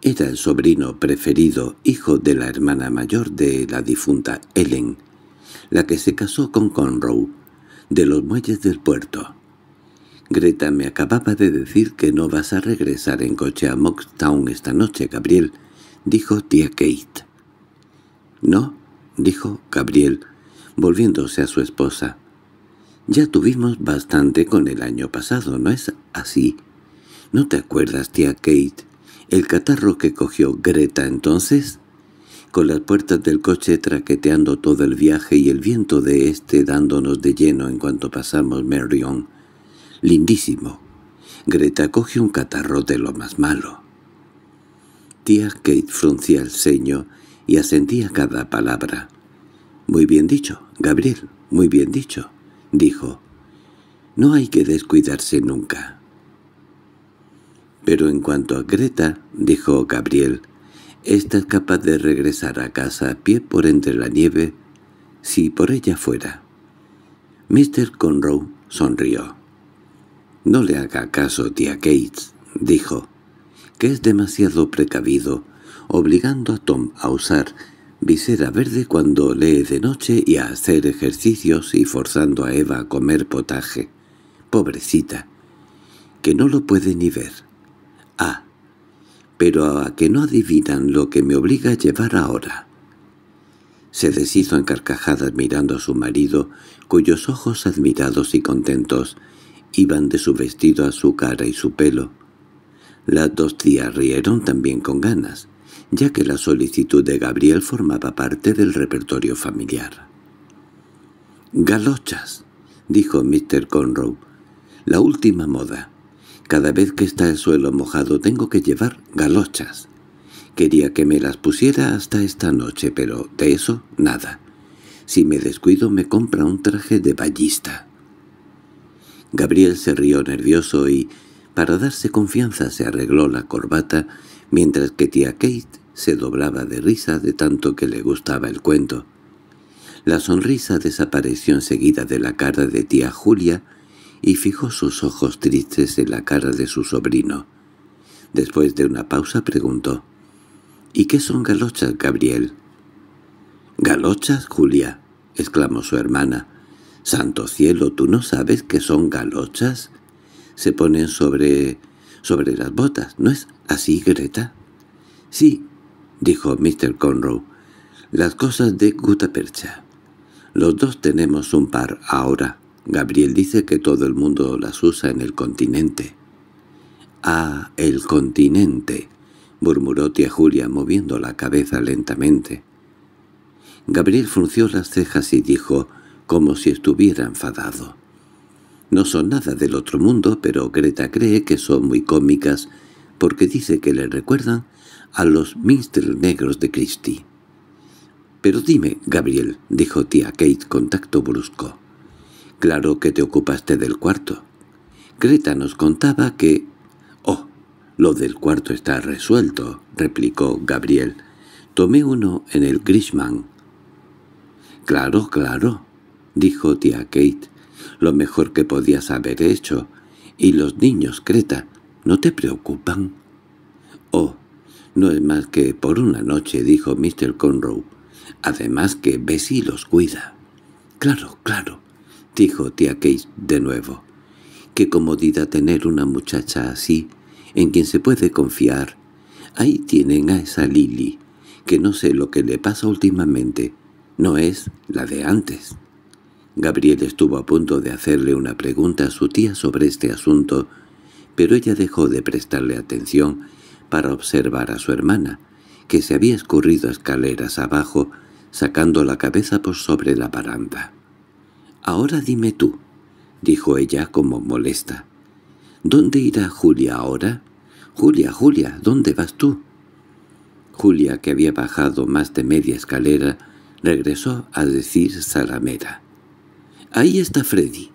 Era el sobrino preferido, hijo de la hermana mayor de la difunta Ellen, la que se casó con Conroe, de los muelles del puerto. Greta me acababa de decir que no vas a regresar en coche a Moxtown esta noche, Gabriel, dijo tía Kate. —No —dijo Gabriel, volviéndose a su esposa—. Ya tuvimos bastante con el año pasado, ¿no es así? ¿No te acuerdas, tía Kate, el catarro que cogió Greta entonces? Con las puertas del coche traqueteando todo el viaje y el viento de este dándonos de lleno en cuanto pasamos Merrion» lindísimo. Greta coge un catarro de lo más malo. Tía Kate fruncía el ceño y asentía cada palabra. «Muy bien dicho, Gabriel, muy bien dicho», dijo. «No hay que descuidarse nunca». «Pero en cuanto a Greta», dijo Gabriel, «esta capaz de regresar a casa a pie por entre la nieve, si por ella fuera». Mr. Conroe sonrió. —No le haga caso, tía Kate, —dijo—, que es demasiado precavido, obligando a Tom a usar visera verde cuando lee de noche y a hacer ejercicios y forzando a Eva a comer potaje. Pobrecita, que no lo puede ni ver. Ah, pero a que no adivinan lo que me obliga a llevar ahora. Se deshizo en carcajadas mirando a su marido, cuyos ojos admirados y contentos iban de su vestido a su cara y su pelo. Las dos tías rieron también con ganas, ya que la solicitud de Gabriel formaba parte del repertorio familiar. «Galochas», dijo Mr. Conroe, «la última moda. Cada vez que está el suelo mojado tengo que llevar galochas. Quería que me las pusiera hasta esta noche, pero de eso nada. Si me descuido me compra un traje de ballista». Gabriel se rió nervioso y, para darse confianza, se arregló la corbata, mientras que tía Kate se doblaba de risa de tanto que le gustaba el cuento. La sonrisa desapareció enseguida de la cara de tía Julia y fijó sus ojos tristes en la cara de su sobrino. Después de una pausa preguntó, —¿Y qué son galochas, Gabriel? —¿Galochas, Julia? —exclamó su hermana. —¡Santo cielo, tú no sabes que son galochas! Se ponen sobre... sobre las botas, ¿no es así, Greta? —Sí —dijo Mr. Conroe—, las cosas de gutapercha. Los dos tenemos un par ahora. Gabriel dice que todo el mundo las usa en el continente. —¡Ah, el continente! —murmuró tía Julia moviendo la cabeza lentamente. Gabriel frunció las cejas y dijo como si estuviera enfadado. No son nada del otro mundo, pero Greta cree que son muy cómicas porque dice que le recuerdan a los minstrel negros de Christie. «Pero dime, Gabriel», dijo tía Kate con tacto brusco. «Claro que te ocupaste del cuarto». Greta nos contaba que... «Oh, lo del cuarto está resuelto», replicó Gabriel. «Tomé uno en el Grishman». «Claro, claro», —dijo tía Kate—, lo mejor que podías haber hecho. Y los niños, Creta, ¿no te preocupan? —Oh, no es más que por una noche —dijo Mr. Conroe—, además que Bessie los cuida. —Claro, claro —dijo tía Kate de nuevo—. Qué comodidad tener una muchacha así, en quien se puede confiar. Ahí tienen a esa Lily, que no sé lo que le pasa últimamente. No es la de antes. Gabriel estuvo a punto de hacerle una pregunta a su tía sobre este asunto, pero ella dejó de prestarle atención para observar a su hermana, que se había escurrido escaleras abajo, sacando la cabeza por sobre la baranda. «Ahora dime tú», dijo ella como molesta. «¿Dónde irá Julia ahora? Julia, Julia, ¿dónde vas tú?» Julia, que había bajado más de media escalera, regresó a decir Salamera. —¡Ahí está Freddy!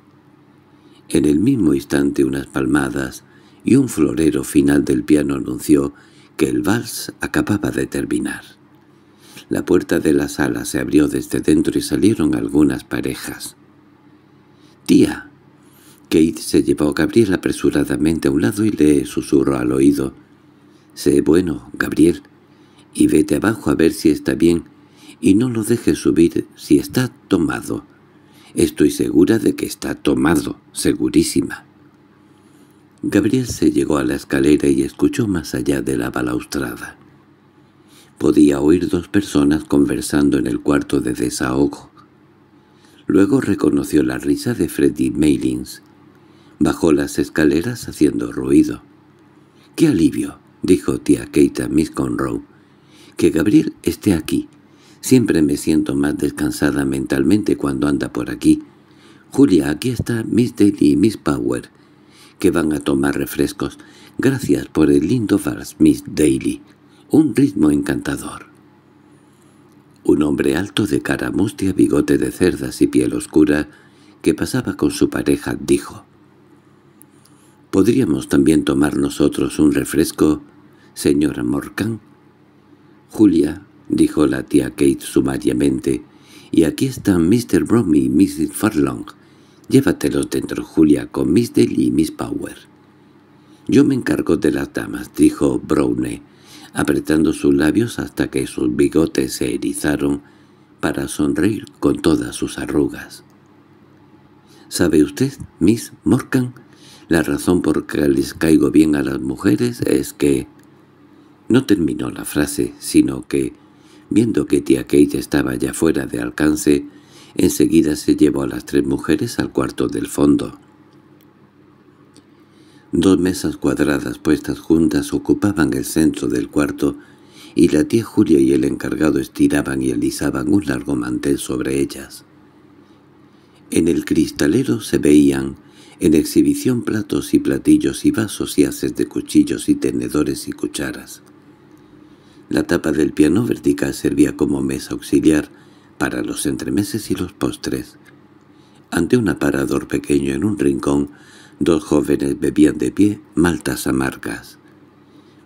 En el mismo instante unas palmadas y un florero final del piano anunció que el vals acababa de terminar. La puerta de la sala se abrió desde dentro y salieron algunas parejas. —¡Tía! Kate se llevó a Gabriel apresuradamente a un lado y le susurró al oído. —Sé bueno, Gabriel, y vete abajo a ver si está bien, y no lo dejes subir si está tomado. Estoy segura de que está tomado, segurísima. Gabriel se llegó a la escalera y escuchó más allá de la balaustrada. Podía oír dos personas conversando en el cuarto de desahogo. Luego reconoció la risa de Freddy Maylins. Bajó las escaleras haciendo ruido. —¡Qué alivio! —dijo tía Kate a Miss Conroe. —Que Gabriel esté aquí. Siempre me siento más descansada mentalmente cuando anda por aquí. Julia, aquí está Miss Daly y Miss Power, que van a tomar refrescos. Gracias por el lindo vals, Miss Daly. Un ritmo encantador. Un hombre alto de cara mustia, bigote de cerdas y piel oscura, que pasaba con su pareja, dijo. —¿Podríamos también tomar nosotros un refresco, señora Morcan? Julia —dijo la tía Kate sumariamente—, y aquí están Mr. brownie y Mrs. Farlong. Llévatelos dentro, Julia, con Miss Daly y Miss Power. —Yo me encargo de las damas —dijo Browne, apretando sus labios hasta que sus bigotes se erizaron para sonreír con todas sus arrugas. —¿Sabe usted, Miss Morgan? La razón por que les caigo bien a las mujeres es que... No terminó la frase, sino que Viendo que tía Kate estaba ya fuera de alcance, enseguida se llevó a las tres mujeres al cuarto del fondo. Dos mesas cuadradas puestas juntas ocupaban el centro del cuarto y la tía Julia y el encargado estiraban y alisaban un largo mantel sobre ellas. En el cristalero se veían en exhibición platos y platillos y vasos y haces de cuchillos y tenedores y cucharas. La tapa del piano vertical servía como mesa auxiliar para los entremeses y los postres. Ante un aparador pequeño en un rincón, dos jóvenes bebían de pie maltas amargas.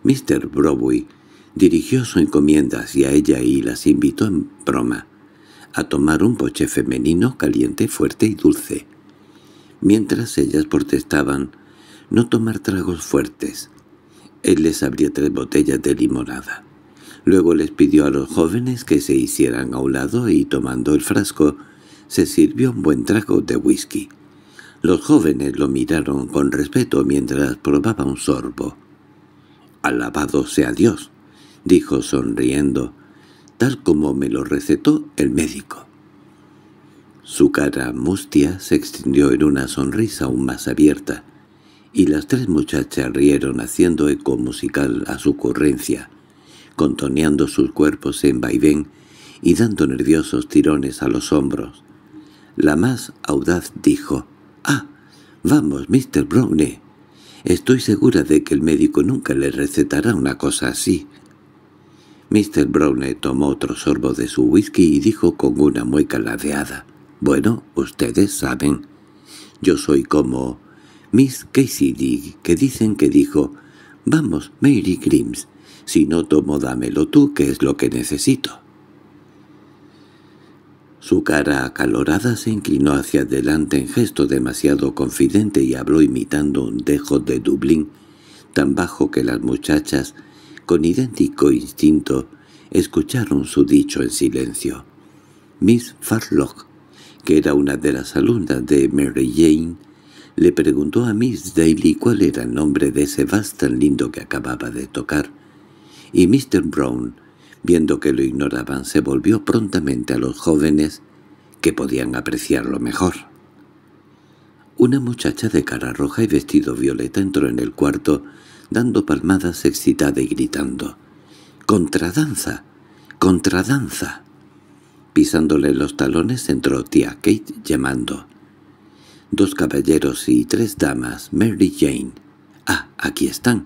Mr. Broadway dirigió su encomienda hacia ella y las invitó en broma a tomar un poche femenino caliente, fuerte y dulce. Mientras ellas protestaban no tomar tragos fuertes, él les abría tres botellas de limonada. Luego les pidió a los jóvenes que se hicieran a un lado y tomando el frasco, se sirvió un buen trago de whisky. Los jóvenes lo miraron con respeto mientras probaba un sorbo. «Alabado sea Dios», dijo sonriendo, tal como me lo recetó el médico. Su cara mustia se extendió en una sonrisa aún más abierta, y las tres muchachas rieron haciendo eco musical a su ocurrencia contoneando sus cuerpos en vaivén y dando nerviosos tirones a los hombros. La más audaz dijo, «¡Ah! Vamos, Mr. Browne. Estoy segura de que el médico nunca le recetará una cosa así». Mr. Browne tomó otro sorbo de su whisky y dijo con una mueca ladeada, «Bueno, ustedes saben. Yo soy como Miss Casey Lee, que dicen que dijo, «Vamos, Mary Grims, si no tomo, dámelo tú, que es lo que necesito. Su cara acalorada se inclinó hacia adelante en gesto demasiado confidente y habló imitando un dejo de Dublín, tan bajo que las muchachas, con idéntico instinto, escucharon su dicho en silencio. Miss Farlock, que era una de las alumnas de Mary Jane, le preguntó a Miss Daly cuál era el nombre de ese vals tan lindo que acababa de tocar, y Mr. Brown, viendo que lo ignoraban, se volvió prontamente a los jóvenes que podían apreciarlo mejor. Una muchacha de cara roja y vestido violeta entró en el cuarto, dando palmadas excitada y gritando «¡Contradanza! ¡Contradanza!». Pisándole los talones entró tía Kate llamando «Dos caballeros y tres damas, Mary Jane. Ah, aquí están.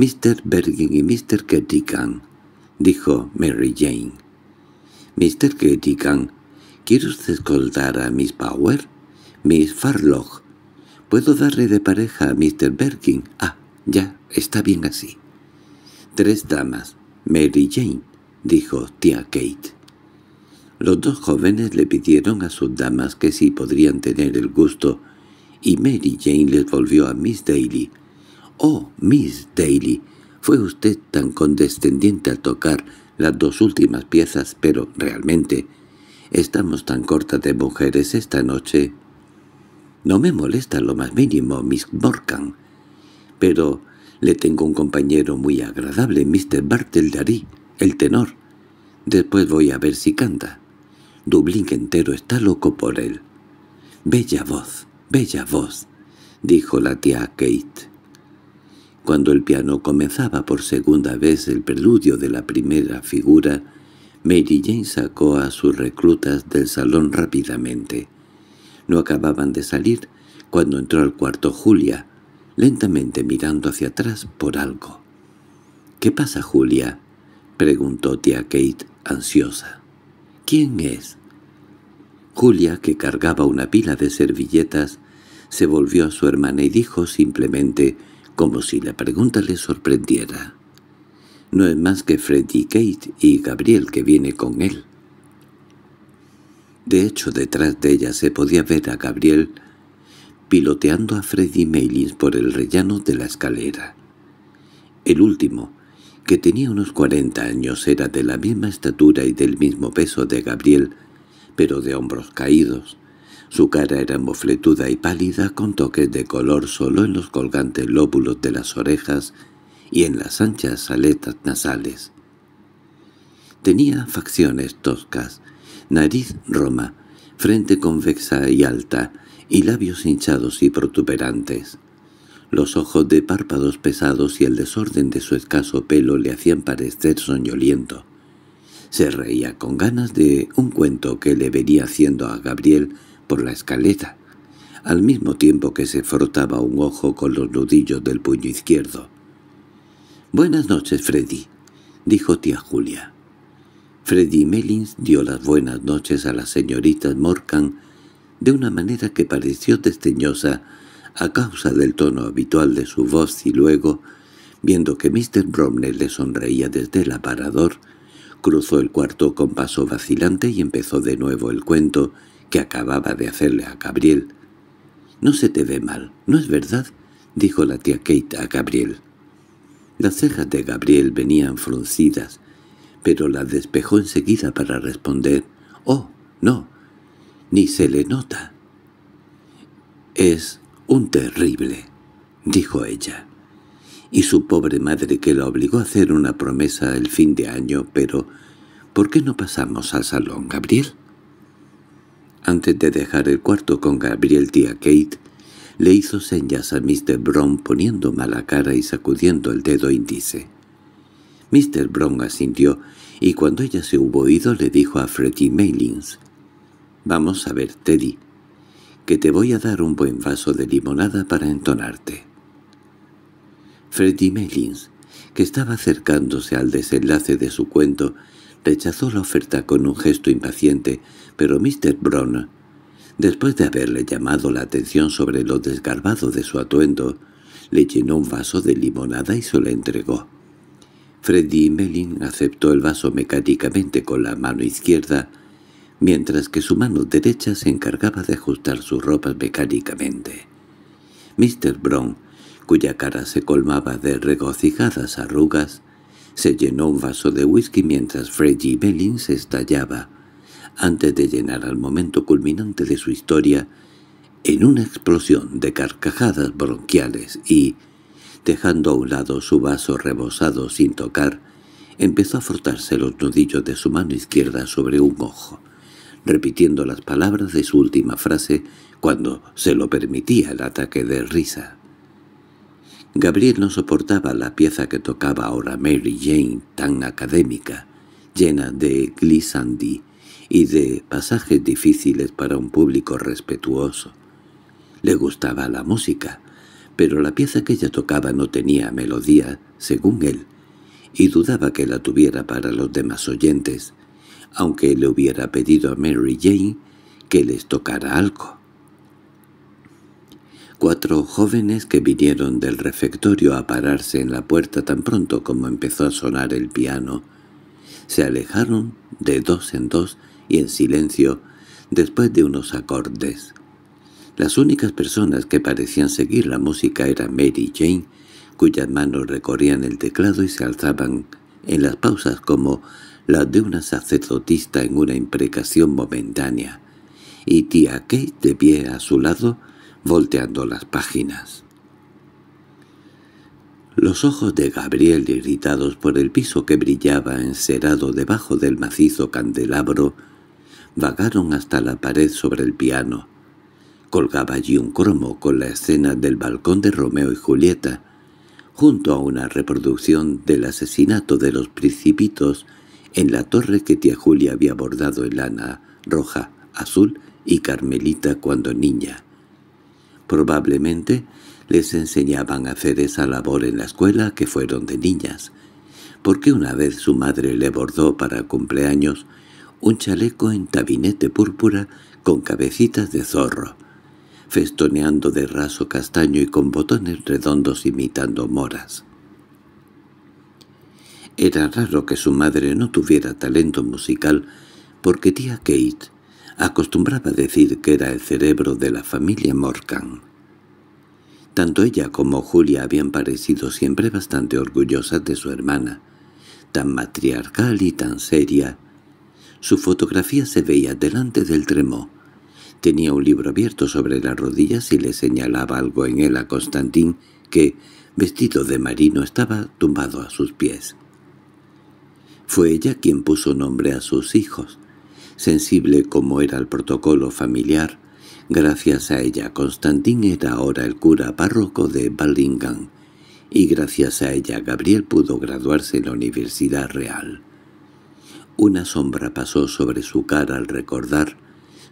«Mr. Bergin y Mr. Kettigan», dijo Mary Jane. «Mr. Kettigan, ¿quiere usted escoltar a Miss Power? Miss Farlock. ¿Puedo darle de pareja a Mr. Bergin? Ah, ya, está bien así». «Tres damas, Mary Jane», dijo tía Kate. Los dos jóvenes le pidieron a sus damas que si podrían tener el gusto, y Mary Jane les volvió a Miss Daly, —¡Oh, Miss Daly! Fue usted tan condescendiente al tocar las dos últimas piezas, pero realmente estamos tan cortas de mujeres esta noche. No me molesta lo más mínimo, Miss Morgan, pero le tengo un compañero muy agradable, Mr. Darí, el tenor. Después voy a ver si canta. Dublín entero está loco por él. —Bella voz, bella voz —dijo la tía Kate—. Cuando el piano comenzaba por segunda vez el preludio de la primera figura, Mary Jane sacó a sus reclutas del salón rápidamente. No acababan de salir cuando entró al cuarto Julia, lentamente mirando hacia atrás por algo. —¿Qué pasa, Julia? —preguntó tía Kate, ansiosa. —¿Quién es? Julia, que cargaba una pila de servilletas, se volvió a su hermana y dijo simplemente como si la pregunta le sorprendiera. No es más que Freddy Kate y Gabriel que viene con él. De hecho, detrás de ella se podía ver a Gabriel piloteando a Freddy Maylins por el rellano de la escalera. El último, que tenía unos 40 años, era de la misma estatura y del mismo peso de Gabriel, pero de hombros caídos. Su cara era mofletuda y pálida con toques de color solo en los colgantes lóbulos de las orejas y en las anchas aletas nasales. Tenía facciones toscas, nariz roma, frente convexa y alta, y labios hinchados y protuberantes. Los ojos de párpados pesados y el desorden de su escaso pelo le hacían parecer soñoliento. Se reía con ganas de un cuento que le venía haciendo a Gabriel por la escalera, al mismo tiempo que se frotaba un ojo con los nudillos del puño izquierdo. «Buenas noches, Freddy», dijo tía Julia. Freddy Mellins dio las buenas noches a la señorita Morgan de una manera que pareció desdeñosa a causa del tono habitual de su voz y luego, viendo que Mr. Bromley le sonreía desde el aparador, cruzó el cuarto con paso vacilante y empezó de nuevo el cuento que acababa de hacerle a Gabriel. «No se te ve mal, ¿no es verdad?» dijo la tía Kate a Gabriel. Las cejas de Gabriel venían fruncidas, pero la despejó enseguida para responder «Oh, no, ni se le nota». «Es un terrible», dijo ella. Y su pobre madre que la obligó a hacer una promesa el fin de año, pero «¿Por qué no pasamos al salón, Gabriel?» Antes de dejar el cuarto con Gabriel tía Kate, le hizo señas a Mr. Brown poniendo mala cara y sacudiendo el dedo índice. Mr. Brown asintió, y cuando ella se hubo ido le dijo a Freddy Mailings, «Vamos a ver, Teddy, que te voy a dar un buen vaso de limonada para entonarte». Freddy Mailings, que estaba acercándose al desenlace de su cuento, rechazó la oferta con un gesto impaciente, pero Mr. Brown, después de haberle llamado la atención sobre lo desgarbado de su atuendo, le llenó un vaso de limonada y se lo entregó. Freddy Melin aceptó el vaso mecánicamente con la mano izquierda, mientras que su mano derecha se encargaba de ajustar sus ropas mecánicamente. Mr. Brown, cuya cara se colmaba de regocijadas arrugas, se llenó un vaso de whisky mientras Freddy Melin se estallaba antes de llenar al momento culminante de su historia en una explosión de carcajadas bronquiales y, dejando a un lado su vaso rebosado sin tocar, empezó a frotarse los nudillos de su mano izquierda sobre un ojo, repitiendo las palabras de su última frase cuando se lo permitía el ataque de risa. Gabriel no soportaba la pieza que tocaba ahora Mary Jane, tan académica, llena de glissandi y de pasajes difíciles para un público respetuoso. Le gustaba la música, pero la pieza que ella tocaba no tenía melodía, según él, y dudaba que la tuviera para los demás oyentes, aunque le hubiera pedido a Mary Jane que les tocara algo. Cuatro jóvenes que vinieron del refectorio a pararse en la puerta tan pronto como empezó a sonar el piano, se alejaron de dos en dos y en silencio después de unos acordes. Las únicas personas que parecían seguir la música eran Mary Jane, cuyas manos recorrían el teclado y se alzaban en las pausas como las de una sacerdotista en una imprecación momentánea, y tía Kate de pie a su lado, volteando las páginas. Los ojos de Gabriel, irritados por el piso que brillaba encerado debajo del macizo candelabro, vagaron hasta la pared sobre el piano. Colgaba allí un cromo con la escena del balcón de Romeo y Julieta, junto a una reproducción del asesinato de los principitos en la torre que tía Julia había bordado en lana roja, azul y carmelita cuando niña. Probablemente les enseñaban a hacer esa labor en la escuela que fueron de niñas, porque una vez su madre le bordó para cumpleaños un chaleco en tabinete púrpura con cabecitas de zorro, festoneando de raso castaño y con botones redondos imitando moras. Era raro que su madre no tuviera talento musical porque tía Kate acostumbraba decir que era el cerebro de la familia Morgan. Tanto ella como Julia habían parecido siempre bastante orgullosas de su hermana, tan matriarcal y tan seria, su fotografía se veía delante del tremó. Tenía un libro abierto sobre las rodillas y le señalaba algo en él a Constantín que, vestido de marino, estaba tumbado a sus pies. Fue ella quien puso nombre a sus hijos. Sensible como era el protocolo familiar, gracias a ella Constantín era ahora el cura párroco de Ballingham, y gracias a ella Gabriel pudo graduarse en la Universidad Real. Una sombra pasó sobre su cara al recordar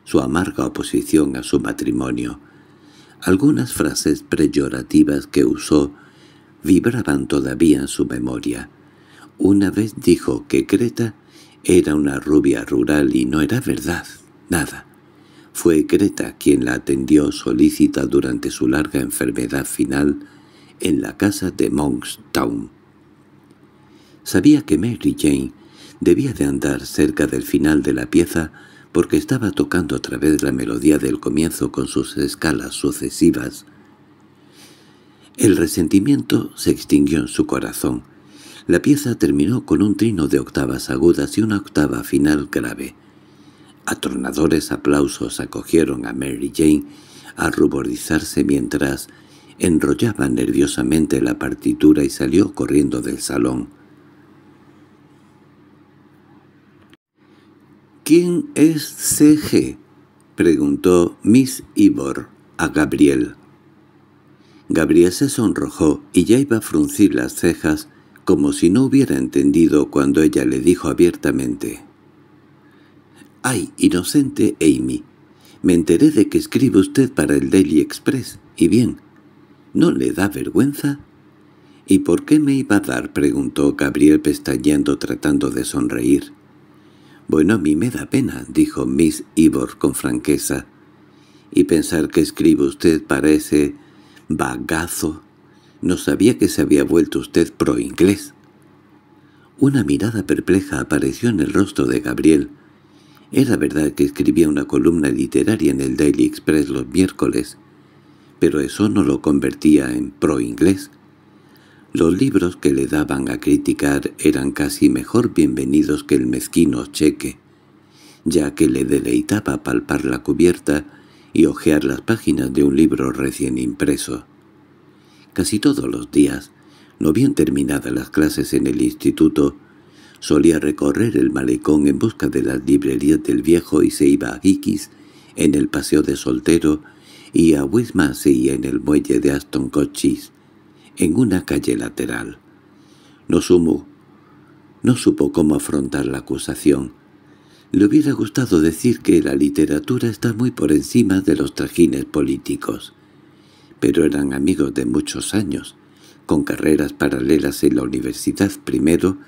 su amarga oposición a su matrimonio. Algunas frases preyorativas que usó vibraban todavía en su memoria. Una vez dijo que Creta era una rubia rural y no era verdad, nada. Fue Greta quien la atendió solícita durante su larga enfermedad final en la casa de Monkstown. Sabía que Mary Jane Debía de andar cerca del final de la pieza porque estaba tocando otra vez la melodía del comienzo con sus escalas sucesivas. El resentimiento se extinguió en su corazón. La pieza terminó con un trino de octavas agudas y una octava final grave. Atronadores aplausos acogieron a Mary Jane a ruborizarse mientras enrollaba nerviosamente la partitura y salió corriendo del salón. —¿Quién es C.G.? —preguntó Miss Ivor a Gabriel. Gabriel se sonrojó y ya iba a fruncir las cejas como si no hubiera entendido cuando ella le dijo abiertamente. —¡Ay, inocente Amy! Me enteré de que escribe usted para el Daily Express, y bien, ¿no le da vergüenza? —¿Y por qué me iba a dar? —preguntó Gabriel pestañeando tratando de sonreír. Bueno, a mí me da pena, dijo Miss Ivor con franqueza. Y pensar que escribe usted para ese vagazo. No sabía que se había vuelto usted pro-inglés. Una mirada perpleja apareció en el rostro de Gabriel. Era verdad que escribía una columna literaria en el Daily Express los miércoles, pero eso no lo convertía en pro-inglés. Los libros que le daban a criticar eran casi mejor bienvenidos que el mezquino cheque, ya que le deleitaba palpar la cubierta y hojear las páginas de un libro recién impreso. Casi todos los días, no bien terminadas las clases en el instituto, solía recorrer el malecón en busca de las librerías del viejo y se iba a Iquis, en el paseo de soltero, y a y en el muelle de Aston Cochise en una calle lateral. No, sumó. no supo cómo afrontar la acusación. Le hubiera gustado decir que la literatura está muy por encima de los trajines políticos. Pero eran amigos de muchos años, con carreras paralelas en la universidad primero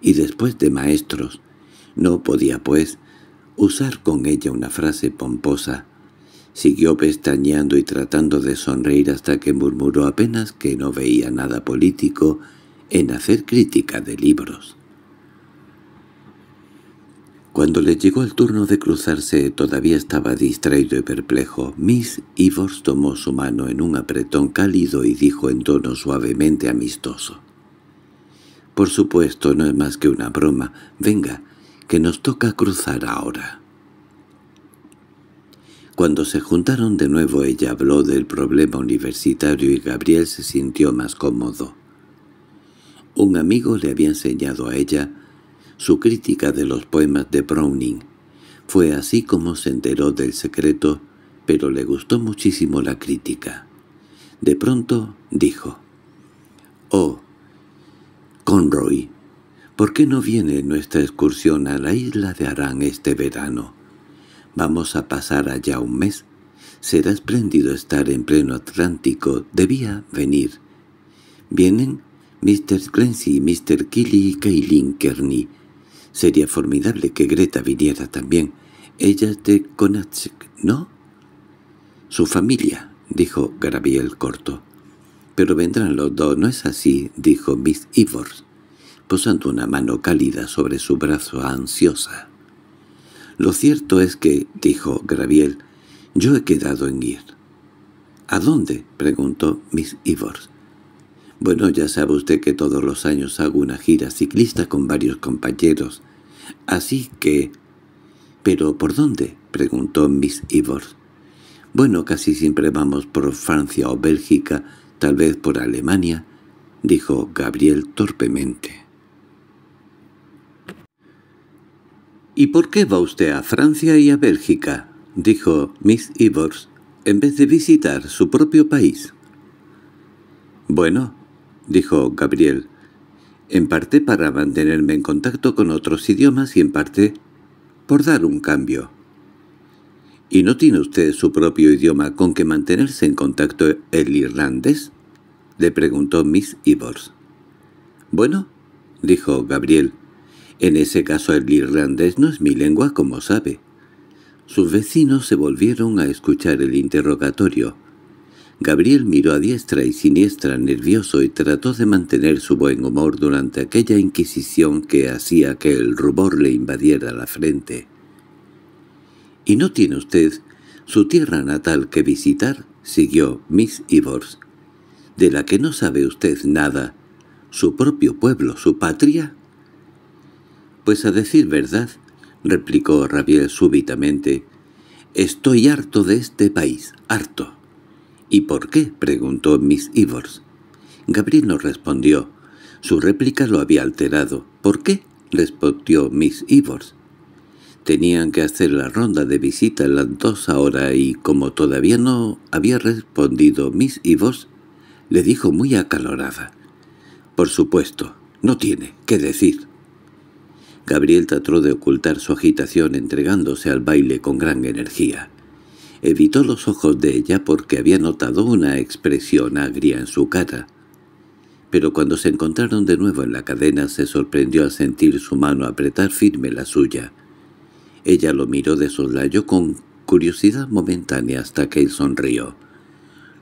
y después de maestros. No podía, pues, usar con ella una frase pomposa Siguió pestañeando y tratando de sonreír hasta que murmuró apenas que no veía nada político en hacer crítica de libros. Cuando le llegó el turno de cruzarse todavía estaba distraído y perplejo. Miss Ivors tomó su mano en un apretón cálido y dijo en tono suavemente amistoso. «Por supuesto, no es más que una broma. Venga, que nos toca cruzar ahora». Cuando se juntaron de nuevo ella habló del problema universitario y Gabriel se sintió más cómodo. Un amigo le había enseñado a ella su crítica de los poemas de Browning. Fue así como se enteró del secreto, pero le gustó muchísimo la crítica. De pronto dijo, «Oh, Conroy, ¿por qué no viene nuestra excursión a la isla de Arán este verano?» Vamos a pasar allá un mes. Será espléndido estar en pleno Atlántico. Debía venir. Vienen Mr. Clancy, Mr. Kelly y Kaylin Kearney. Sería formidable que Greta viniera también. Ella es de Konatsk, ¿no? Su familia, dijo Gabriel corto. —Pero vendrán los dos, ¿no es así? —dijo Miss Ivors, posando una mano cálida sobre su brazo ansiosa. Lo cierto es que, dijo Graviel, yo he quedado en ir. —¿A dónde? —preguntó Miss Ivors. —Bueno, ya sabe usted que todos los años hago una gira ciclista con varios compañeros. Así que... —¿Pero por dónde? —preguntó Miss Ivors. —Bueno, casi siempre vamos por Francia o Bélgica, tal vez por Alemania —dijo Gabriel torpemente. —¿Y por qué va usted a Francia y a Bélgica? —dijo Miss Ivors, en vez de visitar su propio país. —Bueno —dijo Gabriel—, en parte para mantenerme en contacto con otros idiomas y en parte por dar un cambio. —¿Y no tiene usted su propio idioma con que mantenerse en contacto el irlandés? —le preguntó Miss Ivors. —Bueno —dijo Gabriel— en ese caso el irlandés no es mi lengua, como sabe. Sus vecinos se volvieron a escuchar el interrogatorio. Gabriel miró a diestra y siniestra nervioso y trató de mantener su buen humor durante aquella inquisición que hacía que el rubor le invadiera la frente. —¿Y no tiene usted su tierra natal que visitar? —siguió Miss Ivors. —¿De la que no sabe usted nada? ¿Su propio pueblo, su patria? Pues a decir verdad, replicó Rabiel súbitamente, estoy harto de este país, harto. —¿Y por qué? —preguntó Miss Ivors. Gabriel no respondió. Su réplica lo había alterado. —¿Por qué? —respondió Miss Ivors. Tenían que hacer la ronda de visita a las dos ahora y, como todavía no había respondido Miss Ivors, le dijo muy acalorada. —Por supuesto, no tiene qué decir. Gabriel trató de ocultar su agitación entregándose al baile con gran energía. Evitó los ojos de ella porque había notado una expresión agria en su cara. Pero cuando se encontraron de nuevo en la cadena se sorprendió al sentir su mano apretar firme la suya. Ella lo miró de soslayo con curiosidad momentánea hasta que él sonrió.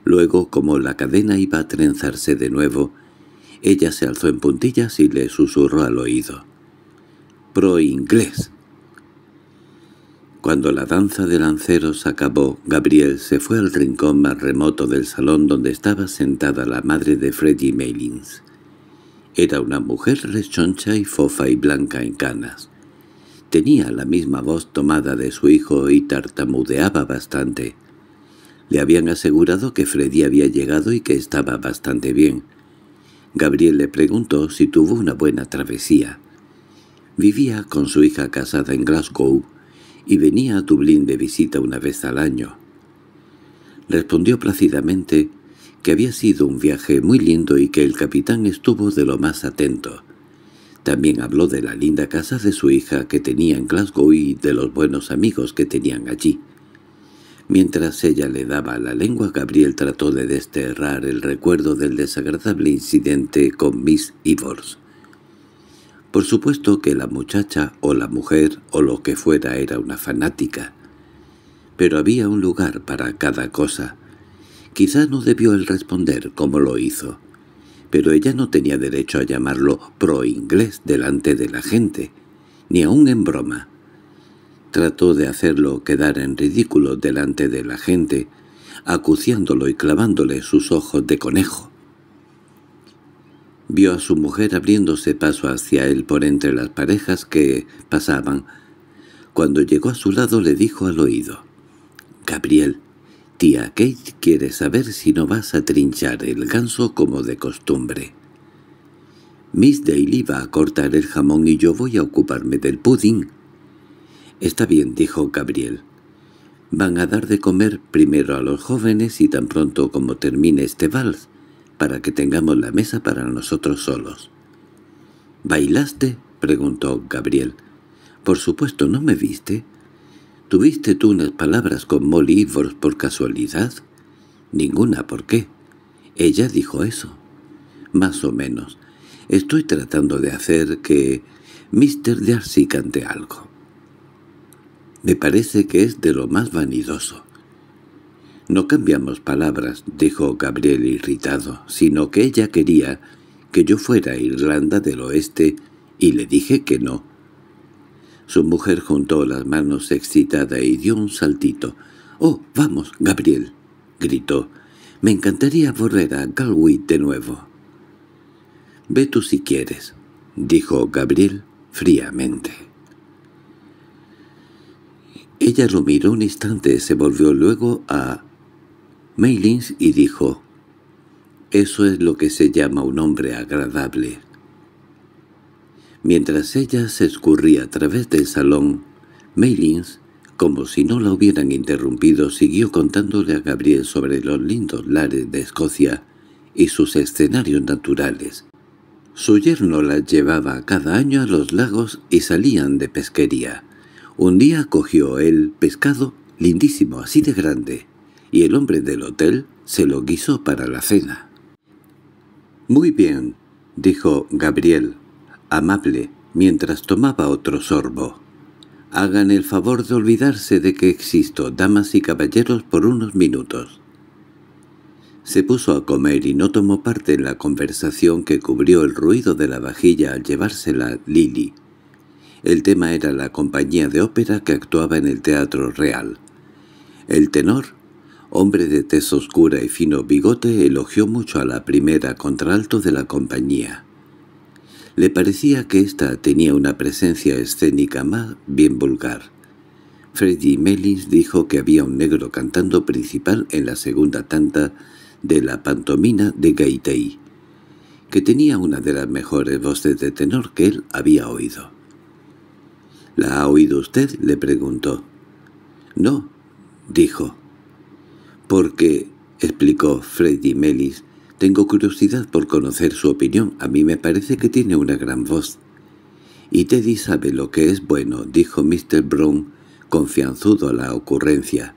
Luego, como la cadena iba a trenzarse de nuevo, ella se alzó en puntillas y le susurró al oído pro-inglés. Cuando la danza de lanceros acabó, Gabriel se fue al rincón más remoto del salón donde estaba sentada la madre de Freddy Mailings. Era una mujer rechoncha y fofa y blanca en canas. Tenía la misma voz tomada de su hijo y tartamudeaba bastante. Le habían asegurado que Freddy había llegado y que estaba bastante bien. Gabriel le preguntó si tuvo una buena travesía. Vivía con su hija casada en Glasgow y venía a Dublín de visita una vez al año. Respondió plácidamente que había sido un viaje muy lindo y que el capitán estuvo de lo más atento. También habló de la linda casa de su hija que tenía en Glasgow y de los buenos amigos que tenían allí. Mientras ella le daba la lengua, Gabriel trató de desterrar el recuerdo del desagradable incidente con Miss Ivors. Por supuesto que la muchacha o la mujer o lo que fuera era una fanática, pero había un lugar para cada cosa. Quizá no debió él responder como lo hizo, pero ella no tenía derecho a llamarlo pro-inglés delante de la gente, ni aun en broma. Trató de hacerlo quedar en ridículo delante de la gente, acuciándolo y clavándole sus ojos de conejo. Vio a su mujer abriéndose paso hacia él por entre las parejas que pasaban. Cuando llegó a su lado le dijo al oído, «Gabriel, tía Kate quiere saber si no vas a trinchar el ganso como de costumbre». Miss Daly va a cortar el jamón y yo voy a ocuparme del pudín. —Está bien —dijo Gabriel—. Van a dar de comer primero a los jóvenes y tan pronto como termine este vals, para que tengamos la mesa para nosotros solos. —¿Bailaste? —preguntó Gabriel. —Por supuesto, ¿no me viste? —¿Tuviste tú unas palabras con Molly por casualidad? —Ninguna, ¿por qué? —Ella dijo eso. —Más o menos. Estoy tratando de hacer que Mr. Darcy cante algo. —Me parece que es de lo más vanidoso. No cambiamos palabras, dijo Gabriel irritado, sino que ella quería que yo fuera a Irlanda del Oeste y le dije que no. Su mujer juntó las manos excitada y dio un saltito. —¡Oh, vamos, Gabriel! —gritó. —Me encantaría volver a Galway de nuevo. —Ve tú si quieres —dijo Gabriel fríamente. Ella lo miró un instante, y se volvió luego a y dijo, «Eso es lo que se llama un hombre agradable». Mientras ella se escurría a través del salón, Mailins, como si no la hubieran interrumpido, siguió contándole a Gabriel sobre los lindos lares de Escocia y sus escenarios naturales. Su yerno la llevaba cada año a los lagos y salían de pesquería. Un día cogió el pescado, lindísimo, así de grande, y el hombre del hotel se lo guisó para la cena. —Muy bien —dijo Gabriel, amable, mientras tomaba otro sorbo—. Hagan el favor de olvidarse de que existo, damas y caballeros, por unos minutos. Se puso a comer y no tomó parte en la conversación que cubrió el ruido de la vajilla al llevársela Lily. El tema era la compañía de ópera que actuaba en el Teatro Real. El tenor hombre de tez oscura y fino bigote, elogió mucho a la primera contralto de la compañía. Le parecía que ésta tenía una presencia escénica más bien vulgar. Freddy Mellis dijo que había un negro cantando principal en la segunda tanta de la pantomina de Gaitei, que tenía una de las mejores voces de tenor que él había oído. —¿La ha oído usted? —le preguntó. —No —dijo—. —Porque —explicó Freddy Melis—, tengo curiosidad por conocer su opinión. A mí me parece que tiene una gran voz. —Y Teddy sabe lo que es bueno —dijo Mr. Brown, confianzudo a la ocurrencia.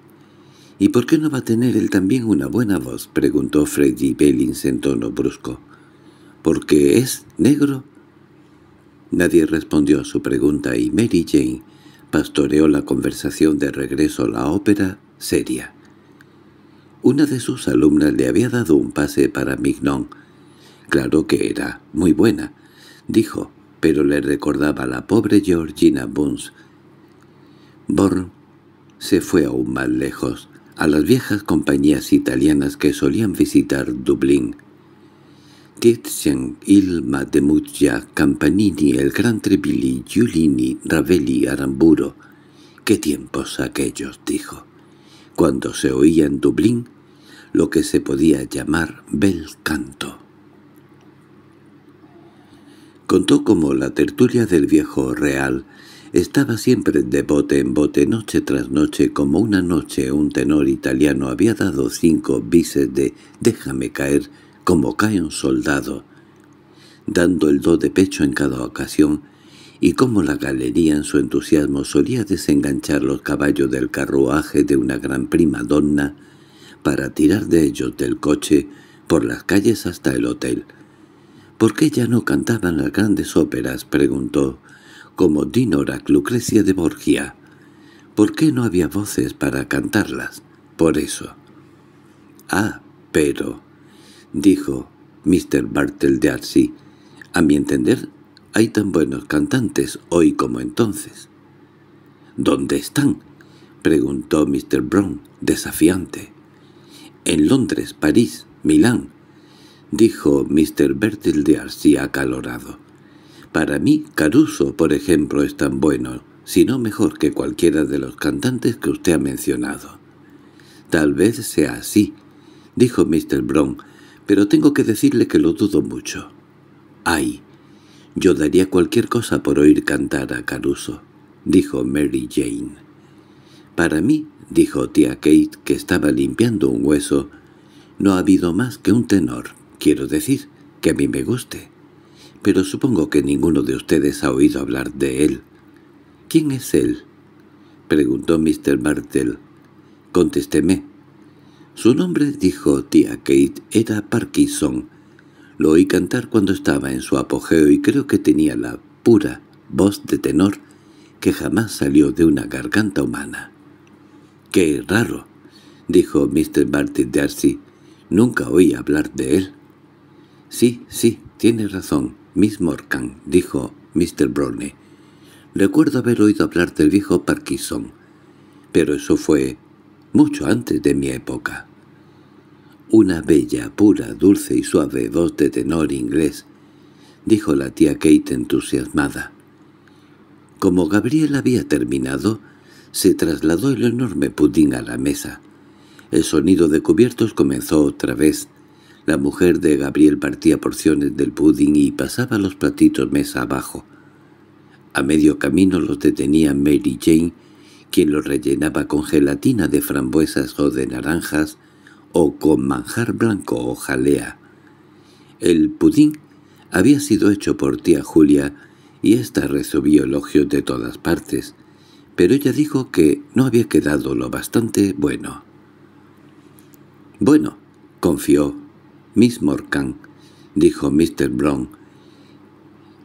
—¿Y por qué no va a tener él también una buena voz? —preguntó Freddy Mellis en tono brusco. —¿Porque es negro? Nadie respondió a su pregunta y Mary Jane pastoreó la conversación de regreso a la ópera seria. Una de sus alumnas le había dado un pase para Mignon. Claro que era muy buena, dijo, pero le recordaba a la pobre Georgina Buns. Born se fue aún más lejos, a las viejas compañías italianas que solían visitar Dublín. —Tietzschen, Ilma de Campanini, el Gran Trevilli, Giulini, Ravelli, Aramburo. —¡Qué tiempos aquellos! —dijo cuando se oía en Dublín lo que se podía llamar bel canto. Contó cómo la tertulia del viejo real estaba siempre de bote en bote noche tras noche como una noche un tenor italiano había dado cinco bises de «déjame caer» como cae un soldado, dando el do de pecho en cada ocasión y cómo la galería en su entusiasmo solía desenganchar los caballos del carruaje de una gran prima donna para tirar de ellos del coche por las calles hasta el hotel. —¿Por qué ya no cantaban las grandes óperas? —preguntó, como Dinora Lucrecia de Borgia. —¿Por qué no había voces para cantarlas? —Por eso. —Ah, pero —dijo Mr. Bartel de Arcy—, a mi entender hay tan buenos cantantes hoy como entonces. —¿Dónde están? —preguntó Mr. Brown, desafiante. —En Londres, París, Milán —dijo Mr. Bertil de Arcía acalorado. —Para mí, Caruso, por ejemplo, es tan bueno, si no mejor que cualquiera de los cantantes que usted ha mencionado. —Tal vez sea así —dijo Mr. Brown—, pero tengo que decirle que lo dudo mucho. —¡Ay! Yo daría cualquier cosa por oír cantar a Caruso, dijo Mary Jane. Para mí, dijo tía Kate, que estaba limpiando un hueso, no ha habido más que un tenor, quiero decir, que a mí me guste. Pero supongo que ninguno de ustedes ha oído hablar de él. —¿Quién es él? —preguntó Mr. Martell. —Contésteme. Su nombre, dijo tía Kate, era Parkinson, lo oí cantar cuando estaba en su apogeo y creo que tenía la pura voz de tenor que jamás salió de una garganta humana. —¡Qué raro! —dijo Mr. Martin Darcy. —Nunca oí hablar de él. —Sí, sí, tiene razón, Miss Morgan —dijo Mr. Browne. —Recuerdo haber oído hablar del viejo Parkinson, pero eso fue mucho antes de mi época. Una bella, pura, dulce y suave voz de tenor inglés, dijo la tía Kate entusiasmada. Como Gabriel había terminado, se trasladó el enorme pudín a la mesa. El sonido de cubiertos comenzó otra vez. La mujer de Gabriel partía porciones del pudín y pasaba los platitos mesa abajo. A medio camino los detenía Mary Jane, quien los rellenaba con gelatina de frambuesas o de naranjas, o con manjar blanco o jalea. El pudín había sido hecho por tía Julia y ésta recibió elogios de todas partes, pero ella dijo que no había quedado lo bastante bueno. «Bueno», confió Miss Morcan, dijo Mr. Brown,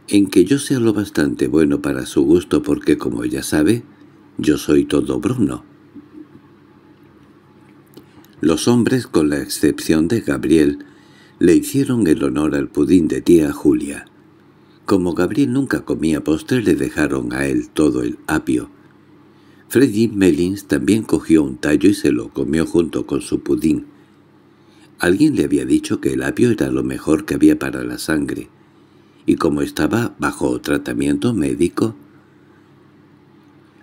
«en que yo sea lo bastante bueno para su gusto porque, como ella sabe, yo soy todo bruno». Los hombres, con la excepción de Gabriel, le hicieron el honor al pudín de tía Julia. Como Gabriel nunca comía postre, le dejaron a él todo el apio. Freddy Melins también cogió un tallo y se lo comió junto con su pudín. Alguien le había dicho que el apio era lo mejor que había para la sangre, y como estaba bajo tratamiento médico,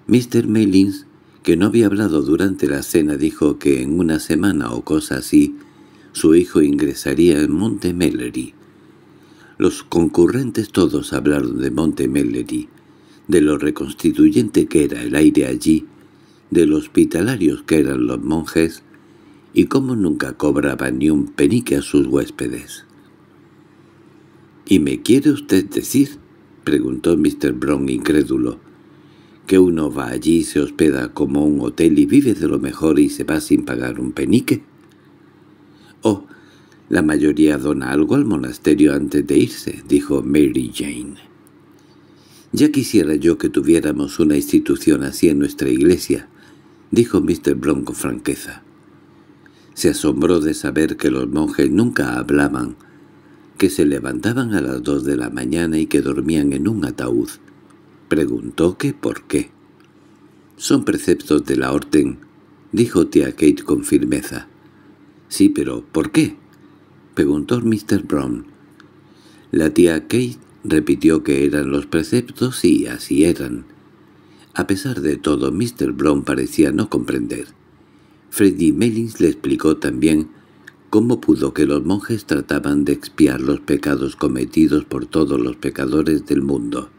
Mr. Melins que no había hablado durante la cena dijo que en una semana o cosa así su hijo ingresaría en Montemellery. Los concurrentes todos hablaron de Montemellery, de lo reconstituyente que era el aire allí, de los hospitalarios que eran los monjes, y cómo nunca cobraban ni un penique a sus huéspedes. —¿Y me quiere usted decir? —preguntó Mr. Brown incrédulo que uno va allí, se hospeda como un hotel y vive de lo mejor y se va sin pagar un penique? —Oh, la mayoría dona algo al monasterio antes de irse —dijo Mary Jane. —Ya quisiera yo que tuviéramos una institución así en nuestra iglesia —dijo Mr. Brown con franqueza. Se asombró de saber que los monjes nunca hablaban, que se levantaban a las dos de la mañana y que dormían en un ataúd. Preguntó que por qué. —Son preceptos de la orden —dijo tía Kate con firmeza. —Sí, pero ¿por qué? —preguntó Mr. Brown. La tía Kate repitió que eran los preceptos y así eran. A pesar de todo, Mr. Brown parecía no comprender. Freddy Mellins le explicó también cómo pudo que los monjes trataban de expiar los pecados cometidos por todos los pecadores del mundo.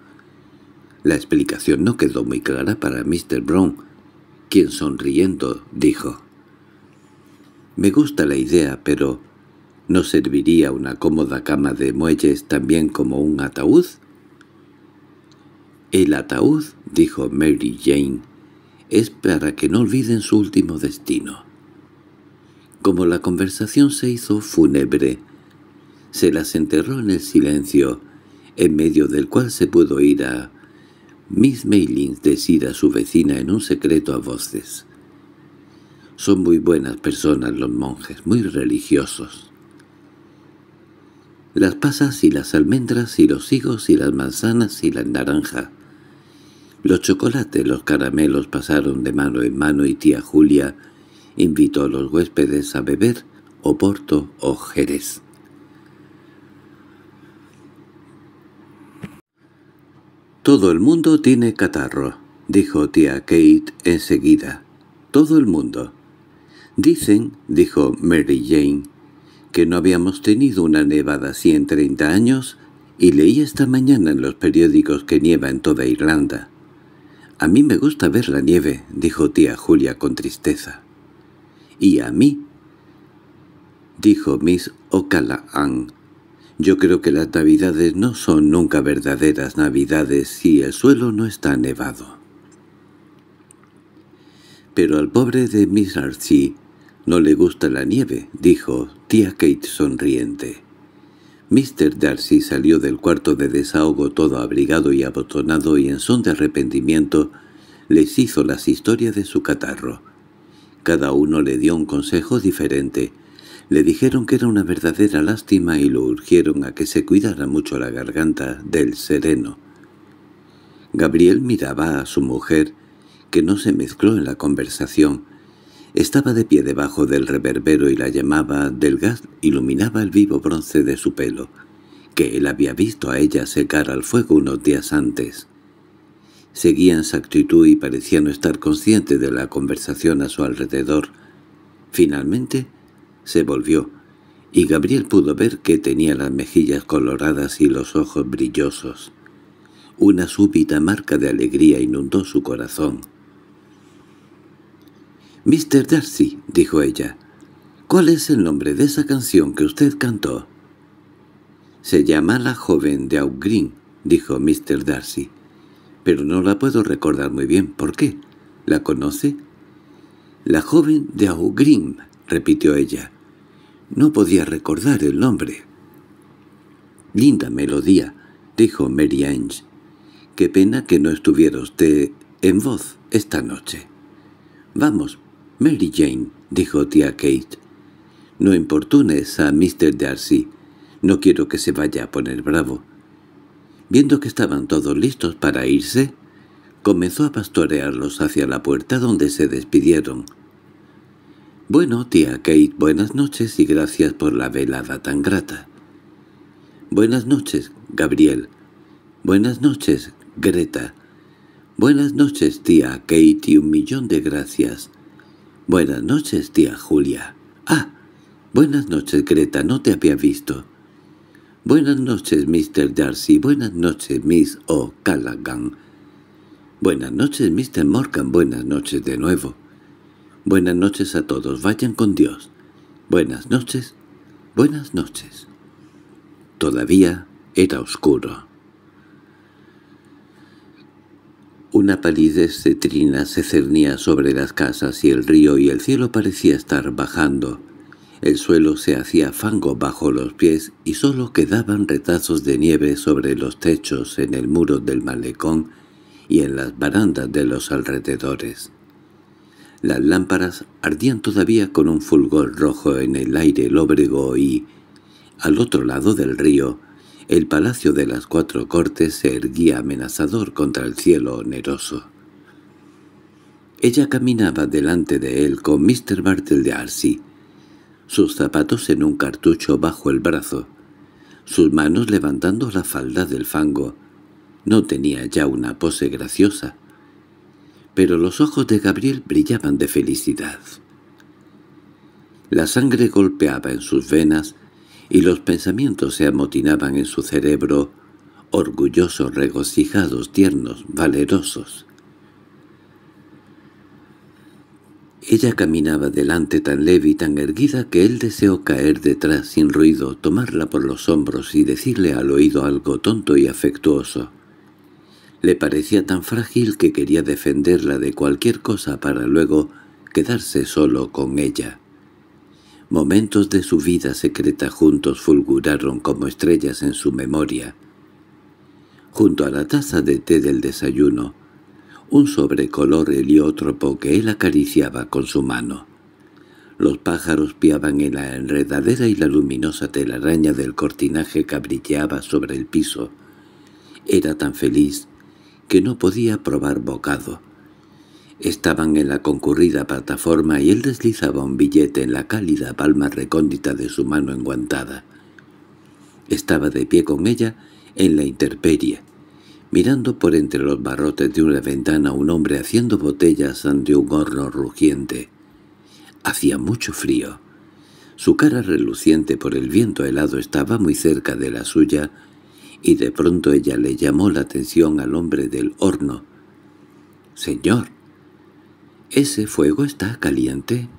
La explicación no quedó muy clara para Mr. Brown, quien sonriendo dijo, «Me gusta la idea, pero ¿no serviría una cómoda cama de muelles también como un ataúd?» «El ataúd», dijo Mary Jane, «es para que no olviden su último destino». Como la conversación se hizo fúnebre, se las enterró en el silencio, en medio del cual se pudo ir a Miss Mailings decir a su vecina en un secreto a voces. Son muy buenas personas los monjes, muy religiosos. Las pasas y las almendras y los higos y las manzanas y la naranja. Los chocolates, los caramelos pasaron de mano en mano y tía Julia invitó a los huéspedes a beber oporto o jerez. Todo el mundo tiene catarro, dijo tía Kate enseguida. Todo el mundo. Dicen, dijo Mary Jane, que no habíamos tenido una nevada así en treinta años y leí esta mañana en los periódicos que nieva en toda Irlanda. A mí me gusta ver la nieve, dijo tía Julia con tristeza. Y a mí, dijo Miss O'Callaghan, yo creo que las navidades no son nunca verdaderas navidades si el suelo no está nevado. —Pero al pobre de Miss Archie no le gusta la nieve —dijo tía Kate sonriente. Mr. Darcy salió del cuarto de desahogo todo abrigado y abotonado y en son de arrepentimiento les hizo las historias de su catarro. Cada uno le dio un consejo diferente. Le dijeron que era una verdadera lástima y lo urgieron a que se cuidara mucho la garganta del sereno. Gabriel miraba a su mujer, que no se mezcló en la conversación. Estaba de pie debajo del reverbero y la llamaba del gas iluminaba el vivo bronce de su pelo, que él había visto a ella secar al fuego unos días antes. Seguía en su actitud y parecía no estar consciente de la conversación a su alrededor. Finalmente, se volvió, y Gabriel pudo ver que tenía las mejillas coloradas y los ojos brillosos. Una súbita marca de alegría inundó su corazón. «Mr. Darcy», dijo ella, «¿cuál es el nombre de esa canción que usted cantó?» «Se llama La joven de Green, dijo Mr. Darcy. «Pero no la puedo recordar muy bien. ¿Por qué? ¿La conoce?» «La joven de Augreen», —repitió ella. No podía recordar el nombre. —Linda melodía —dijo Mary Ange. —Qué pena que no estuviera usted en voz esta noche. —Vamos, Mary Jane —dijo tía Kate. —No importunes a Mr. Darcy. No quiero que se vaya a poner bravo. Viendo que estaban todos listos para irse, comenzó a pastorearlos hacia la puerta donde se despidieron. Bueno, tía Kate, buenas noches y gracias por la velada tan grata. Buenas noches, Gabriel. Buenas noches, Greta. Buenas noches, tía Kate, y un millón de gracias. Buenas noches, tía Julia. Ah, buenas noches, Greta, no te había visto. Buenas noches, Mr. Darcy. Buenas noches, Miss O'Callaghan. Buenas noches, Mr. Morgan. Buenas noches de nuevo. Buenas noches a todos, vayan con Dios. Buenas noches, buenas noches. Todavía era oscuro. Una palidez cetrina se cernía sobre las casas y el río y el cielo parecía estar bajando. El suelo se hacía fango bajo los pies y solo quedaban retazos de nieve sobre los techos en el muro del malecón y en las barandas de los alrededores. Las lámparas ardían todavía con un fulgor rojo en el aire lóbrego y, al otro lado del río, el palacio de las cuatro cortes se erguía amenazador contra el cielo oneroso. Ella caminaba delante de él con Mr. Bartel de Arcy, sus zapatos en un cartucho bajo el brazo, sus manos levantando la falda del fango. No tenía ya una pose graciosa, pero los ojos de Gabriel brillaban de felicidad. La sangre golpeaba en sus venas y los pensamientos se amotinaban en su cerebro, orgullosos, regocijados, tiernos, valerosos. Ella caminaba delante tan leve y tan erguida que él deseó caer detrás sin ruido, tomarla por los hombros y decirle al oído algo tonto y afectuoso. Le parecía tan frágil que quería defenderla de cualquier cosa para luego quedarse solo con ella. Momentos de su vida secreta juntos fulguraron como estrellas en su memoria. Junto a la taza de té del desayuno, un sobrecolor heliótropo que él acariciaba con su mano. Los pájaros piaban en la enredadera y la luminosa telaraña del cortinaje cabrilleaba sobre el piso. Era tan feliz que no podía probar bocado. Estaban en la concurrida plataforma y él deslizaba un billete en la cálida palma recóndita de su mano enguantada. Estaba de pie con ella en la intemperie, mirando por entre los barrotes de una ventana un hombre haciendo botellas ante un horno rugiente. Hacía mucho frío. Su cara reluciente por el viento helado estaba muy cerca de la suya y de pronto ella le llamó la atención al hombre del horno. «Señor, ¿ese fuego está caliente?»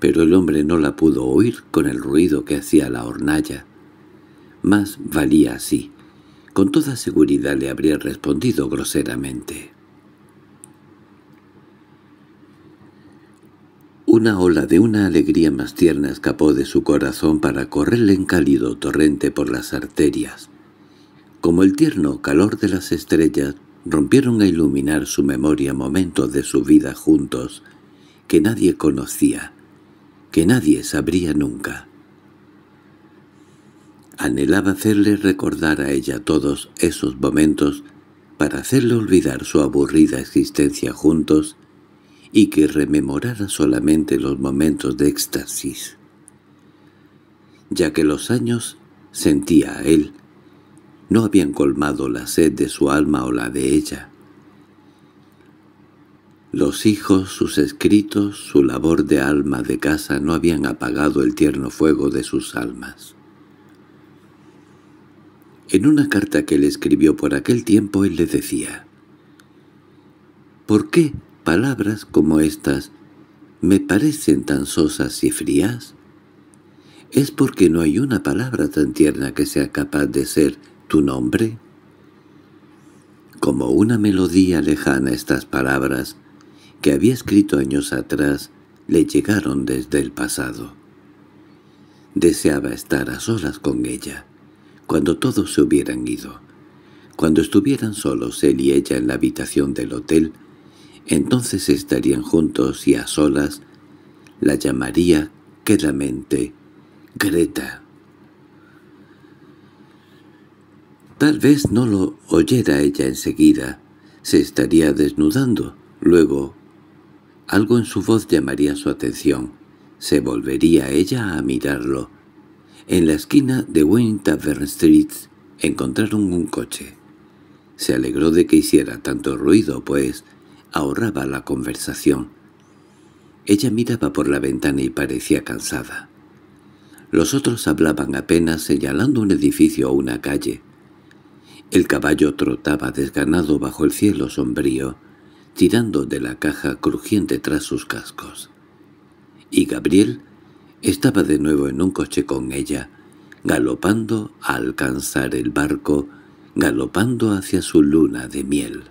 Pero el hombre no la pudo oír con el ruido que hacía la hornalla. Más valía así. Con toda seguridad le habría respondido groseramente. Una ola de una alegría más tierna escapó de su corazón para correrle en cálido torrente por las arterias como el tierno calor de las estrellas, rompieron a iluminar su memoria momentos de su vida juntos que nadie conocía, que nadie sabría nunca. Anhelaba hacerle recordar a ella todos esos momentos para hacerle olvidar su aburrida existencia juntos y que rememorara solamente los momentos de éxtasis. Ya que los años, sentía a él, no habían colmado la sed de su alma o la de ella. Los hijos, sus escritos, su labor de alma de casa no habían apagado el tierno fuego de sus almas. En una carta que le escribió por aquel tiempo él le decía, «¿Por qué palabras como estas me parecen tan sosas y frías? Es porque no hay una palabra tan tierna que sea capaz de ser tu nombre? Como una melodía lejana estas palabras, que había escrito años atrás, le llegaron desde el pasado. Deseaba estar a solas con ella, cuando todos se hubieran ido. Cuando estuvieran solos él y ella en la habitación del hotel, entonces estarían juntos y a solas, la llamaría quedamente Greta. Tal vez no lo oyera ella enseguida. Se estaría desnudando. Luego, algo en su voz llamaría su atención. Se volvería ella a mirarlo. En la esquina de Wayne Tavern Street encontraron un coche. Se alegró de que hiciera tanto ruido, pues ahorraba la conversación. Ella miraba por la ventana y parecía cansada. Los otros hablaban apenas señalando un edificio o una calle. El caballo trotaba desganado bajo el cielo sombrío, tirando de la caja crujiente tras sus cascos. Y Gabriel estaba de nuevo en un coche con ella, galopando a alcanzar el barco, galopando hacia su luna de miel.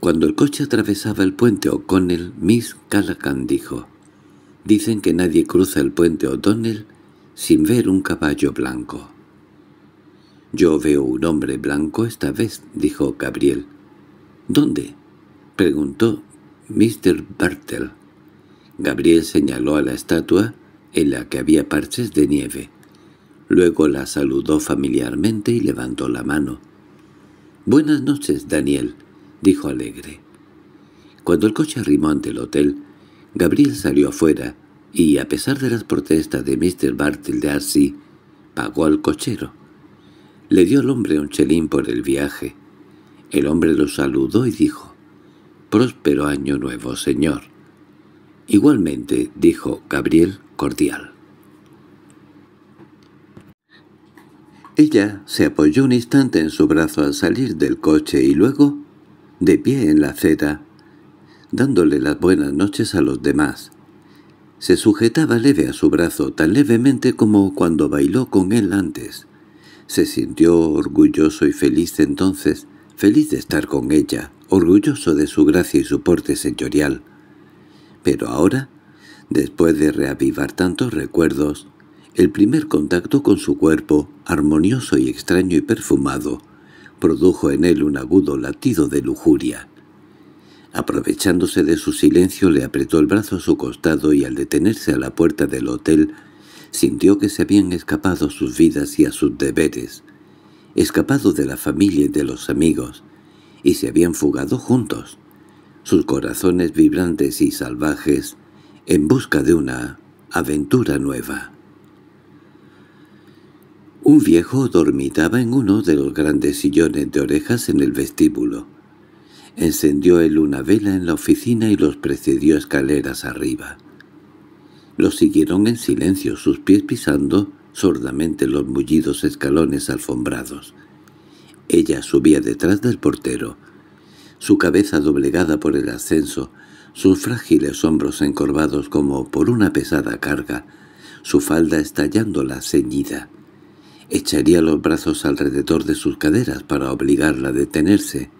Cuando el coche atravesaba el puente O'Connell, Miss Callaghan dijo, «Dicen que nadie cruza el puente O'Donnell sin ver un caballo blanco». —Yo veo un hombre blanco esta vez —dijo Gabriel. —¿Dónde? —preguntó Mr. Bartel. Gabriel señaló a la estatua en la que había parches de nieve. Luego la saludó familiarmente y levantó la mano. —Buenas noches, Daniel —dijo alegre. Cuando el coche arrimó ante el hotel, Gabriel salió afuera y, a pesar de las protestas de Mr. Bartel de Arcy, pagó al cochero. Le dio al hombre un chelín por el viaje. El hombre lo saludó y dijo, «Próspero año nuevo, señor». Igualmente, dijo Gabriel cordial. Ella se apoyó un instante en su brazo al salir del coche y luego, de pie en la acera, dándole las buenas noches a los demás. Se sujetaba leve a su brazo, tan levemente como cuando bailó con él antes. Se sintió orgulloso y feliz entonces, feliz de estar con ella, orgulloso de su gracia y su porte señorial. Pero ahora, después de reavivar tantos recuerdos, el primer contacto con su cuerpo, armonioso y extraño y perfumado, produjo en él un agudo latido de lujuria. Aprovechándose de su silencio le apretó el brazo a su costado y al detenerse a la puerta del hotel Sintió que se habían escapado sus vidas y a sus deberes, escapado de la familia y de los amigos, y se habían fugado juntos, sus corazones vibrantes y salvajes, en busca de una aventura nueva. Un viejo dormitaba en uno de los grandes sillones de orejas en el vestíbulo. Encendió él una vela en la oficina y los precedió escaleras arriba. Lo siguieron en silencio, sus pies pisando sordamente los mullidos escalones alfombrados. Ella subía detrás del portero, su cabeza doblegada por el ascenso, sus frágiles hombros encorvados como por una pesada carga, su falda estallándola ceñida. Echaría los brazos alrededor de sus caderas para obligarla a detenerse,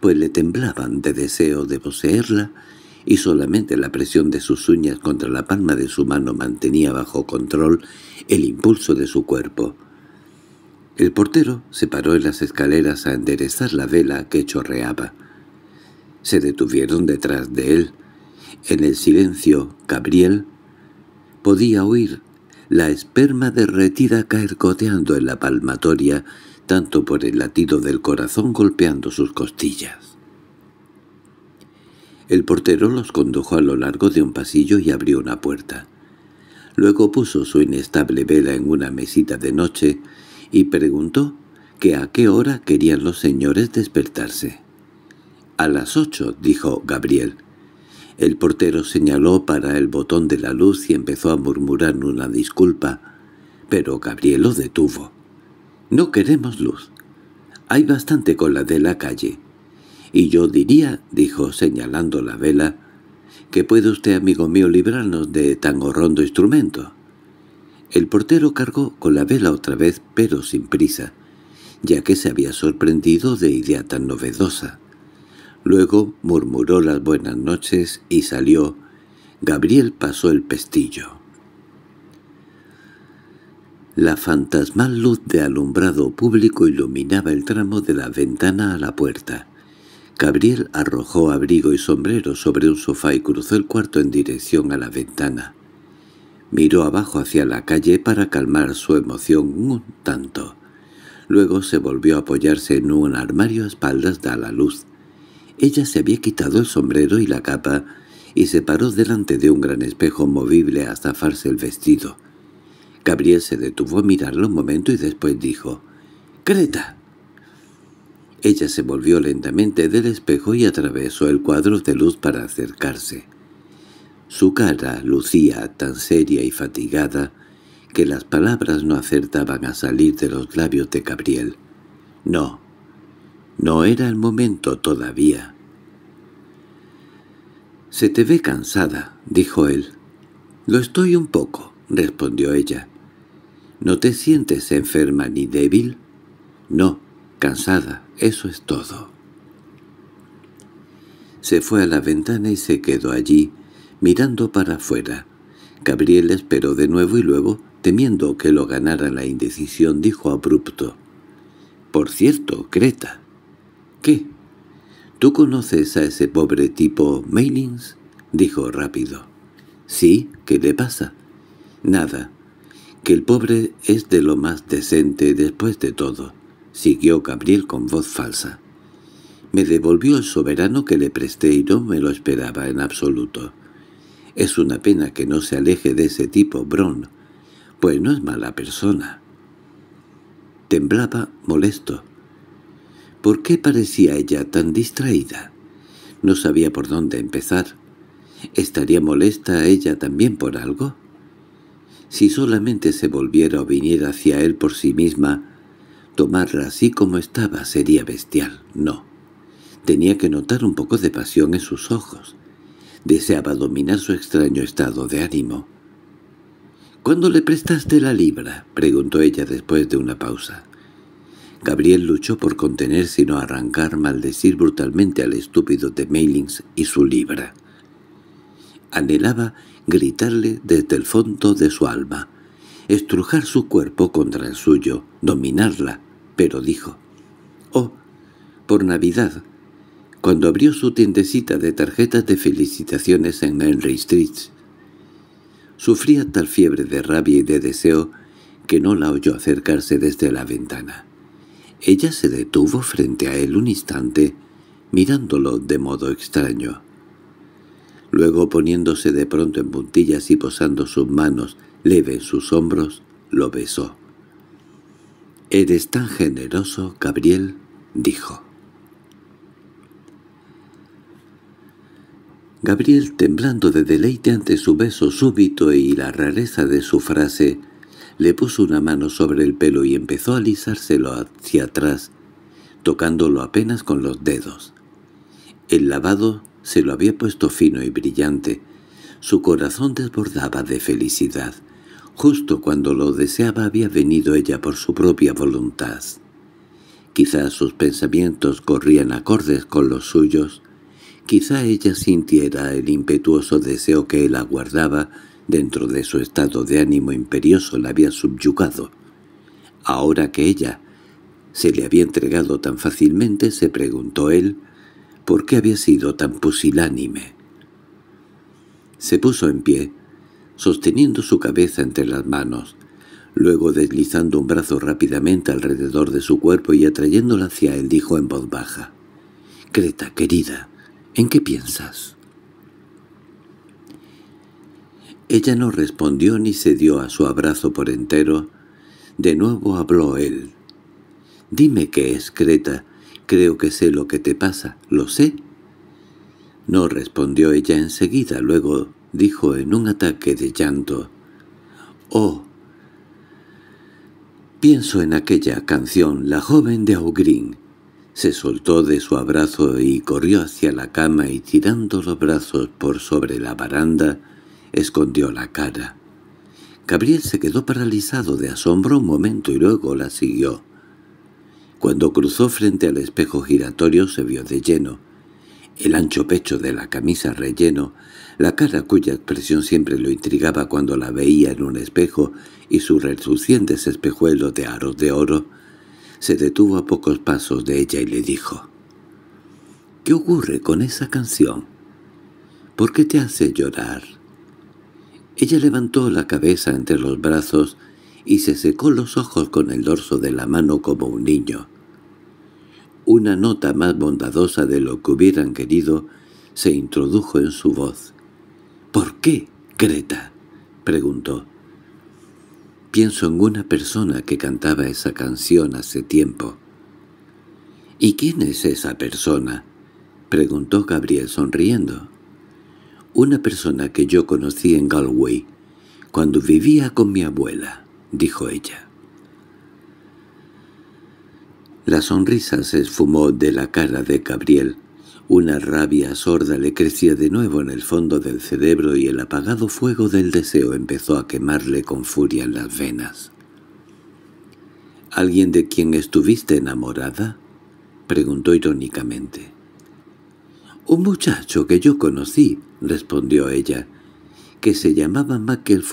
pues le temblaban de deseo de poseerla y solamente la presión de sus uñas contra la palma de su mano mantenía bajo control el impulso de su cuerpo. El portero se paró en las escaleras a enderezar la vela que chorreaba. Se detuvieron detrás de él. En el silencio, Gabriel podía oír la esperma derretida caer goteando en la palmatoria, tanto por el latido del corazón golpeando sus costillas. El portero los condujo a lo largo de un pasillo y abrió una puerta. Luego puso su inestable vela en una mesita de noche y preguntó que a qué hora querían los señores despertarse. —A las ocho —dijo Gabriel. El portero señaló para el botón de la luz y empezó a murmurar una disculpa, pero Gabriel lo detuvo. —No queremos luz. Hay bastante con la de la calle. Y yo diría, dijo señalando la vela, que puede usted, amigo mío, librarnos de tan horrondo instrumento. El portero cargó con la vela otra vez, pero sin prisa, ya que se había sorprendido de idea tan novedosa. Luego murmuró las buenas noches y salió. Gabriel pasó el pestillo. La fantasmal luz de alumbrado público iluminaba el tramo de la ventana a la puerta. Gabriel arrojó abrigo y sombrero sobre un sofá y cruzó el cuarto en dirección a la ventana. Miró abajo hacia la calle para calmar su emoción un tanto. Luego se volvió a apoyarse en un armario a espaldas de la luz. Ella se había quitado el sombrero y la capa y se paró delante de un gran espejo movible a zafarse el vestido. Gabriel se detuvo a mirarlo un momento y después dijo —¡Creta! Ella se volvió lentamente del espejo y atravesó el cuadro de luz para acercarse. Su cara lucía tan seria y fatigada que las palabras no acertaban a salir de los labios de Gabriel. No, no era el momento todavía. «Se te ve cansada», dijo él. «Lo estoy un poco», respondió ella. «¿No te sientes enferma ni débil?» «No, cansada», eso es todo. Se fue a la ventana y se quedó allí, mirando para afuera. Gabriel esperó de nuevo y luego, temiendo que lo ganara la indecisión, dijo abrupto. «Por cierto, Creta». «¿Qué?» «¿Tú conoces a ese pobre tipo Mailings?» dijo rápido. «Sí, ¿qué le pasa?» «Nada, que el pobre es de lo más decente después de todo siguió Gabriel con voz falsa. Me devolvió el soberano que le presté y no me lo esperaba en absoluto. Es una pena que no se aleje de ese tipo, Bron, pues no es mala persona. Temblaba molesto. ¿Por qué parecía ella tan distraída? No sabía por dónde empezar. ¿Estaría molesta ella también por algo? Si solamente se volviera o viniera hacia él por sí misma, Tomarla así como estaba sería bestial, no. Tenía que notar un poco de pasión en sus ojos. Deseaba dominar su extraño estado de ánimo. —¿Cuándo le prestaste la libra? —preguntó ella después de una pausa. Gabriel luchó por contener sino arrancar maldecir brutalmente al estúpido de Mailings y su libra. Anhelaba gritarle desde el fondo de su alma, estrujar su cuerpo contra el suyo, dominarla, pero dijo, «Oh, por Navidad», cuando abrió su tiendecita de tarjetas de felicitaciones en Henry Street. Sufría tal fiebre de rabia y de deseo que no la oyó acercarse desde la ventana. Ella se detuvo frente a él un instante, mirándolo de modo extraño. Luego, poniéndose de pronto en puntillas y posando sus manos leve en sus hombros, lo besó. «Eres tan generoso, Gabriel», dijo. Gabriel, temblando de deleite ante su beso súbito y la rareza de su frase, le puso una mano sobre el pelo y empezó a alisárselo hacia atrás, tocándolo apenas con los dedos. El lavado se lo había puesto fino y brillante. Su corazón desbordaba de felicidad. Justo cuando lo deseaba había venido ella por su propia voluntad. Quizá sus pensamientos corrían acordes con los suyos, quizá ella sintiera el impetuoso deseo que él aguardaba dentro de su estado de ánimo imperioso la había subyugado. Ahora que ella se le había entregado tan fácilmente, se preguntó él, ¿por qué había sido tan pusilánime? Se puso en pie, sosteniendo su cabeza entre las manos, luego deslizando un brazo rápidamente alrededor de su cuerpo y atrayéndola hacia él dijo en voz baja. «Creta, querida, ¿en qué piensas?» Ella no respondió ni se dio a su abrazo por entero. De nuevo habló él. «Dime qué es, Creta. Creo que sé lo que te pasa. ¿Lo sé?» No respondió ella enseguida, luego dijo en un ataque de llanto. —¡Oh! Pienso en aquella canción, la joven de Augrín. Se soltó de su abrazo y corrió hacia la cama y tirando los brazos por sobre la baranda, escondió la cara. Gabriel se quedó paralizado de asombro un momento y luego la siguió. Cuando cruzó frente al espejo giratorio se vio de lleno. El ancho pecho de la camisa relleno la cara cuya expresión siempre lo intrigaba cuando la veía en un espejo y su relucientes espejuelo de aros de oro, se detuvo a pocos pasos de ella y le dijo, «¿Qué ocurre con esa canción? ¿Por qué te hace llorar?» Ella levantó la cabeza entre los brazos y se secó los ojos con el dorso de la mano como un niño. Una nota más bondadosa de lo que hubieran querido se introdujo en su voz. —¿Por qué, Greta? —preguntó. Pienso en una persona que cantaba esa canción hace tiempo. —¿Y quién es esa persona? —preguntó Gabriel sonriendo. —Una persona que yo conocí en Galway, cuando vivía con mi abuela —dijo ella. La sonrisa se esfumó de la cara de Gabriel. Una rabia sorda le crecía de nuevo en el fondo del cerebro y el apagado fuego del deseo empezó a quemarle con furia en las venas. —¿Alguien de quien estuviste enamorada? —preguntó irónicamente. —Un muchacho que yo conocí —respondió ella—, que se llamaba Michael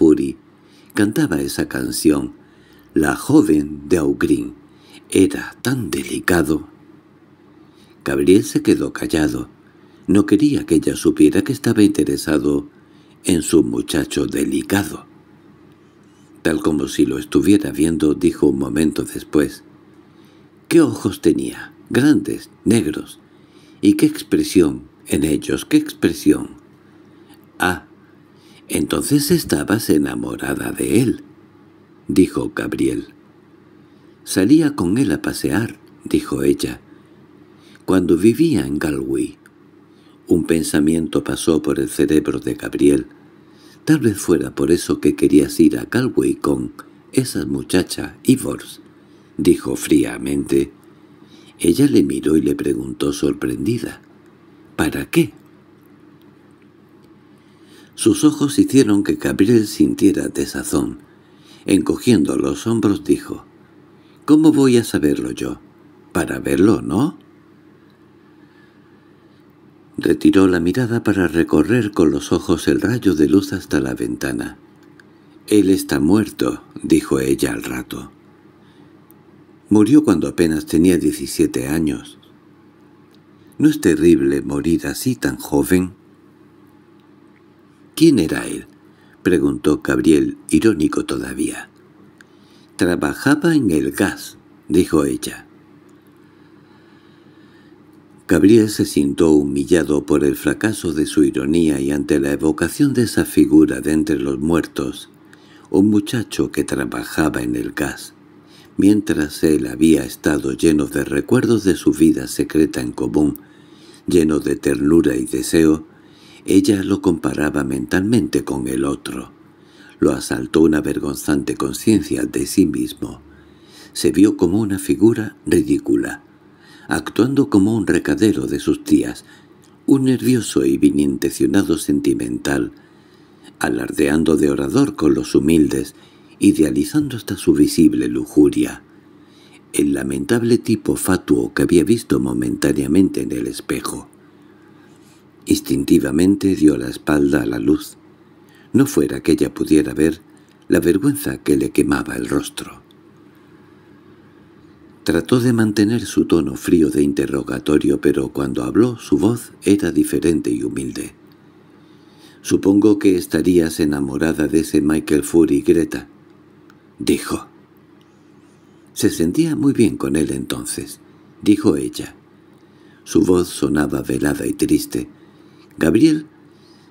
Cantaba esa canción. La joven de Augrin. Era tan delicado Gabriel se quedó callado. No quería que ella supiera que estaba interesado en su muchacho delicado. Tal como si lo estuviera viendo, dijo un momento después. ¿Qué ojos tenía? Grandes, negros. ¿Y qué expresión en ellos? ¿Qué expresión? Ah, entonces estabas enamorada de él, dijo Gabriel. Salía con él a pasear, dijo ella cuando vivía en Galway. Un pensamiento pasó por el cerebro de Gabriel. Tal vez fuera por eso que querías ir a Galway con esa muchacha Ivors, dijo fríamente. Ella le miró y le preguntó sorprendida. ¿Para qué? Sus ojos hicieron que Gabriel sintiera desazón. Encogiendo los hombros dijo, «¿Cómo voy a saberlo yo? Para verlo, ¿no?» Retiró la mirada para recorrer con los ojos el rayo de luz hasta la ventana. «Él está muerto», dijo ella al rato. Murió cuando apenas tenía 17 años. ¿No es terrible morir así tan joven?» «¿Quién era él?» preguntó Gabriel, irónico todavía. «Trabajaba en el gas», dijo ella. Gabriel se sintió humillado por el fracaso de su ironía y ante la evocación de esa figura de entre los muertos, un muchacho que trabajaba en el gas, mientras él había estado lleno de recuerdos de su vida secreta en común, lleno de ternura y deseo, ella lo comparaba mentalmente con el otro. Lo asaltó una vergonzante conciencia de sí mismo. Se vio como una figura ridícula, actuando como un recadero de sus tías, un nervioso y bien intencionado sentimental, alardeando de orador con los humildes, idealizando hasta su visible lujuria. El lamentable tipo fatuo que había visto momentáneamente en el espejo. Instintivamente dio la espalda a la luz. No fuera que ella pudiera ver la vergüenza que le quemaba el rostro. Trató de mantener su tono frío de interrogatorio, pero cuando habló su voz era diferente y humilde. «Supongo que estarías enamorada de ese Michael Fury Greta», dijo. Se sentía muy bien con él entonces, dijo ella. Su voz sonaba velada y triste. Gabriel,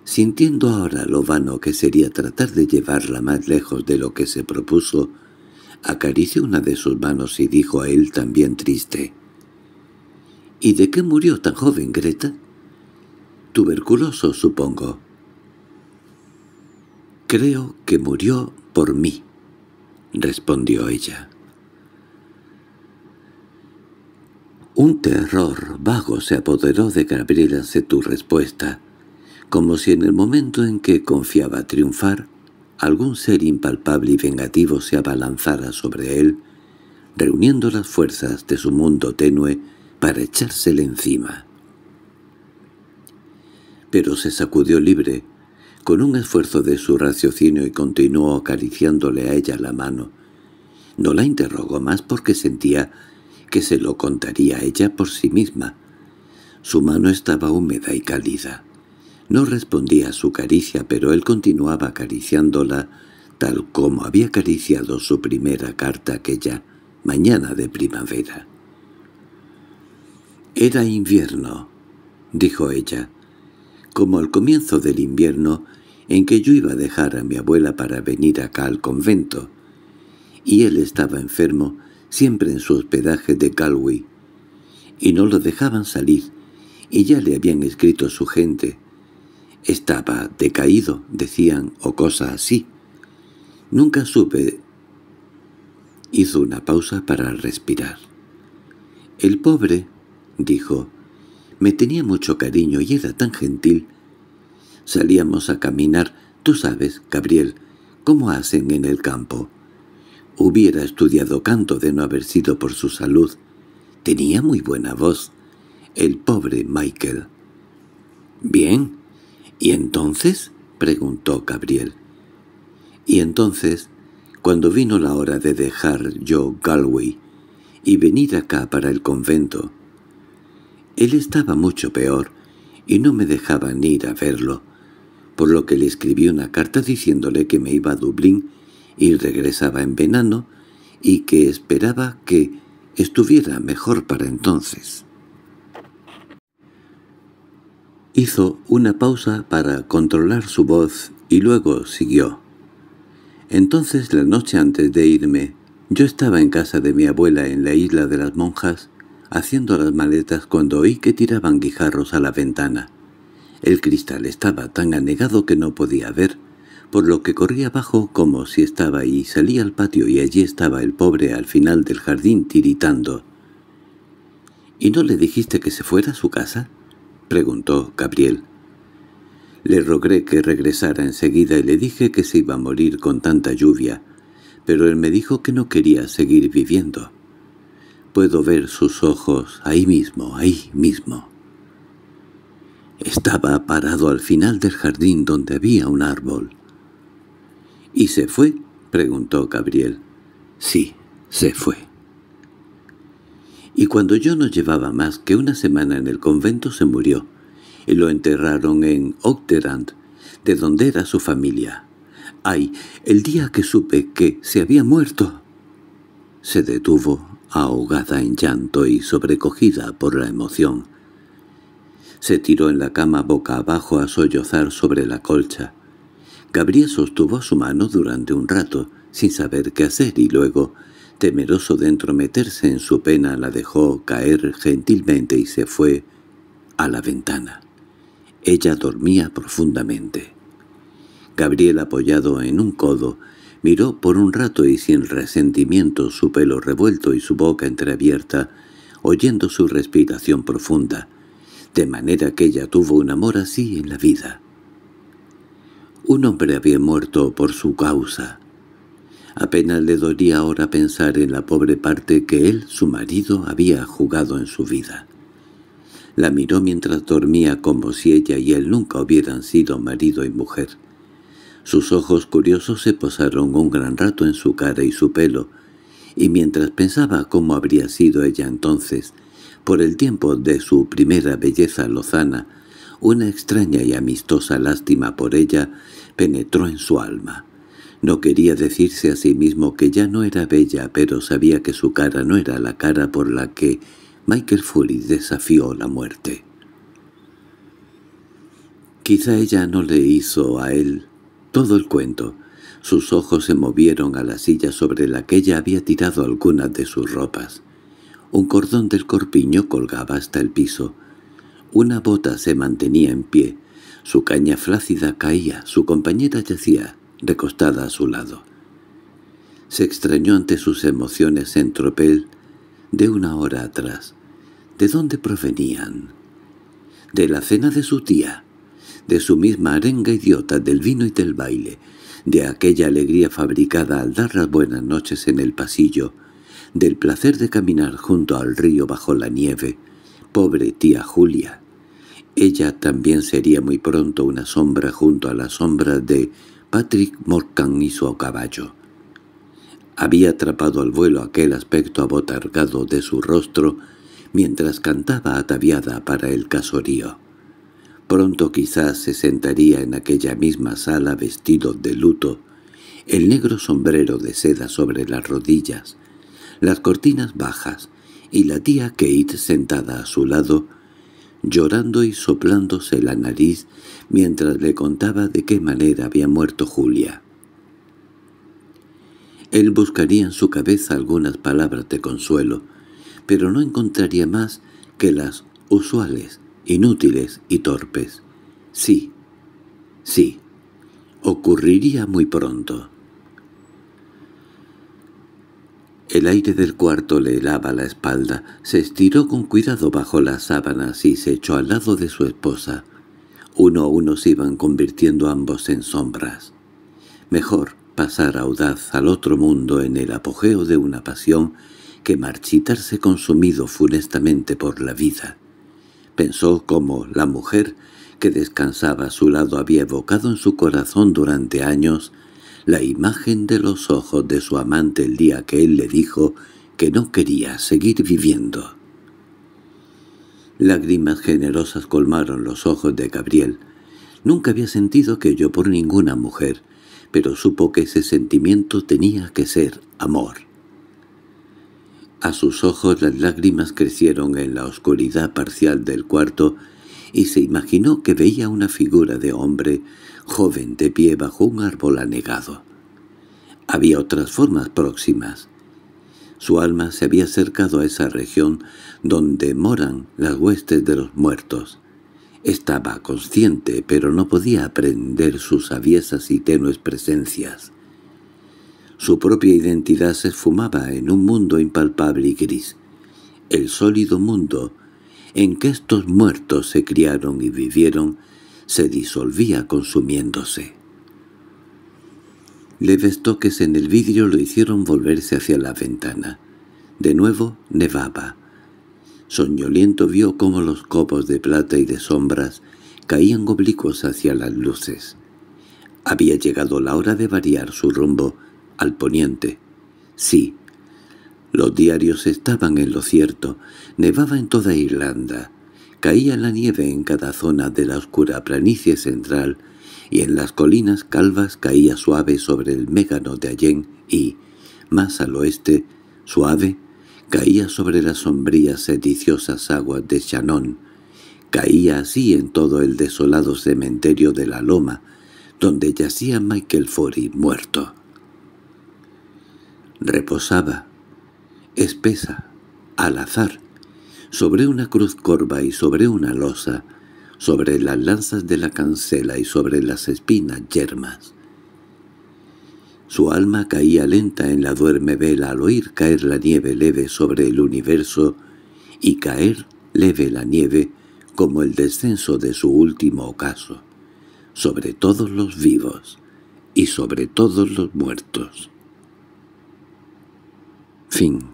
sintiendo ahora lo vano que sería tratar de llevarla más lejos de lo que se propuso, Acarició una de sus manos y dijo a él también triste. —¿Y de qué murió tan joven, Greta? —Tuberculoso, supongo. —Creo que murió por mí —respondió ella. Un terror vago se apoderó de Gabriel hace tu respuesta, como si en el momento en que confiaba triunfar algún ser impalpable y vengativo se abalanzara sobre él, reuniendo las fuerzas de su mundo tenue para echársele encima. Pero se sacudió libre, con un esfuerzo de su raciocinio y continuó acariciándole a ella la mano. No la interrogó más porque sentía que se lo contaría ella por sí misma. Su mano estaba húmeda y cálida. No respondía a su caricia, pero él continuaba acariciándola tal como había acariciado su primera carta aquella mañana de primavera. «Era invierno», dijo ella, «como al comienzo del invierno en que yo iba a dejar a mi abuela para venir acá al convento, y él estaba enfermo, siempre en su hospedaje de Galway, y no lo dejaban salir, y ya le habían escrito su gente, estaba decaído, decían, o cosa así. Nunca supe. Hizo una pausa para respirar. El pobre, dijo, me tenía mucho cariño y era tan gentil. Salíamos a caminar, tú sabes, Gabriel, cómo hacen en el campo. Hubiera estudiado canto de no haber sido por su salud. Tenía muy buena voz. El pobre Michael. «Bien», —¿Y entonces? —preguntó Gabriel. —Y entonces, cuando vino la hora de dejar yo Galway y venir acá para el convento, él estaba mucho peor y no me dejaban ir a verlo, por lo que le escribí una carta diciéndole que me iba a Dublín y regresaba en venano y que esperaba que estuviera mejor para entonces. Hizo una pausa para controlar su voz y luego siguió. Entonces la noche antes de irme, yo estaba en casa de mi abuela en la isla de las monjas, haciendo las maletas cuando oí que tiraban guijarros a la ventana. El cristal estaba tan anegado que no podía ver, por lo que corrí abajo como si estaba y salí al patio y allí estaba el pobre al final del jardín tiritando. —¿Y no le dijiste que se fuera a su casa? —preguntó Gabriel. Le rogué que regresara enseguida y le dije que se iba a morir con tanta lluvia, pero él me dijo que no quería seguir viviendo. Puedo ver sus ojos ahí mismo, ahí mismo. Estaba parado al final del jardín donde había un árbol. —¿Y se fue? —preguntó Gabriel. —Sí, se fue. Y cuando yo no llevaba más que una semana en el convento se murió, y lo enterraron en Octerand, de donde era su familia. ¡Ay! El día que supe que se había muerto. Se detuvo, ahogada en llanto y sobrecogida por la emoción. Se tiró en la cama boca abajo a sollozar sobre la colcha. Gabriel sostuvo su mano durante un rato, sin saber qué hacer, y luego Temeroso de entrometerse en su pena, la dejó caer gentilmente y se fue a la ventana. Ella dormía profundamente. Gabriel, apoyado en un codo, miró por un rato y sin resentimiento su pelo revuelto y su boca entreabierta, oyendo su respiración profunda, de manera que ella tuvo un amor así en la vida. Un hombre había muerto por su causa, Apenas le dolía ahora pensar en la pobre parte que él, su marido, había jugado en su vida. La miró mientras dormía como si ella y él nunca hubieran sido marido y mujer. Sus ojos curiosos se posaron un gran rato en su cara y su pelo, y mientras pensaba cómo habría sido ella entonces, por el tiempo de su primera belleza lozana, una extraña y amistosa lástima por ella penetró en su alma. No quería decirse a sí mismo que ya no era bella, pero sabía que su cara no era la cara por la que Michael Fury desafió la muerte. Quizá ella no le hizo a él todo el cuento. Sus ojos se movieron a la silla sobre la que ella había tirado algunas de sus ropas. Un cordón del corpiño colgaba hasta el piso. Una bota se mantenía en pie. Su caña flácida caía, su compañera yacía recostada a su lado. Se extrañó ante sus emociones en tropel de una hora atrás. ¿De dónde provenían? De la cena de su tía, de su misma arenga idiota del vino y del baile, de aquella alegría fabricada al dar las buenas noches en el pasillo, del placer de caminar junto al río bajo la nieve. Pobre tía Julia. Ella también sería muy pronto una sombra junto a la sombra de Patrick Morgan y su caballo. Había atrapado al vuelo aquel aspecto abotargado de su rostro mientras cantaba ataviada para el casorío. Pronto quizás se sentaría en aquella misma sala vestido de luto, el negro sombrero de seda sobre las rodillas, las cortinas bajas y la tía Kate sentada a su lado, llorando y soplándose la nariz mientras le contaba de qué manera había muerto Julia. Él buscaría en su cabeza algunas palabras de consuelo, pero no encontraría más que las usuales, inútiles y torpes. Sí, sí, ocurriría muy pronto. El aire del cuarto le helaba la espalda, se estiró con cuidado bajo las sábanas y se echó al lado de su esposa. Uno a uno se iban convirtiendo ambos en sombras. Mejor pasar audaz al otro mundo en el apogeo de una pasión que marchitarse consumido funestamente por la vida. Pensó como la mujer que descansaba a su lado había evocado en su corazón durante años la imagen de los ojos de su amante el día que él le dijo que no quería seguir viviendo. Lágrimas generosas colmaron los ojos de Gabriel. Nunca había sentido aquello por ninguna mujer, pero supo que ese sentimiento tenía que ser amor. A sus ojos las lágrimas crecieron en la oscuridad parcial del cuarto y se imaginó que veía una figura de hombre joven de pie bajo un árbol anegado. Había otras formas próximas. Su alma se había acercado a esa región donde moran las huestes de los muertos. Estaba consciente, pero no podía aprender sus aviesas y tenues presencias. Su propia identidad se esfumaba en un mundo impalpable y gris, el sólido mundo en que estos muertos se criaron y vivieron se disolvía consumiéndose. Leves toques en el vidrio lo hicieron volverse hacia la ventana. De nuevo nevaba. Soñoliento vio cómo los copos de plata y de sombras caían oblicuos hacia las luces. Había llegado la hora de variar su rumbo al poniente. Sí, los diarios estaban en lo cierto. Nevaba en toda Irlanda. Caía la nieve en cada zona de la oscura planicie central y en las colinas calvas caía suave sobre el mégano de Allén y, más al oeste, suave caía sobre las sombrías sediciosas aguas de Shannon, caía así en todo el desolado cementerio de la loma, donde yacía Michael Forey muerto. Reposaba, espesa, al azar, sobre una cruz corva y sobre una losa, sobre las lanzas de la cancela y sobre las espinas yermas. Su alma caía lenta en la duerme vela al oír caer la nieve leve sobre el universo y caer leve la nieve como el descenso de su último ocaso, sobre todos los vivos y sobre todos los muertos. Fin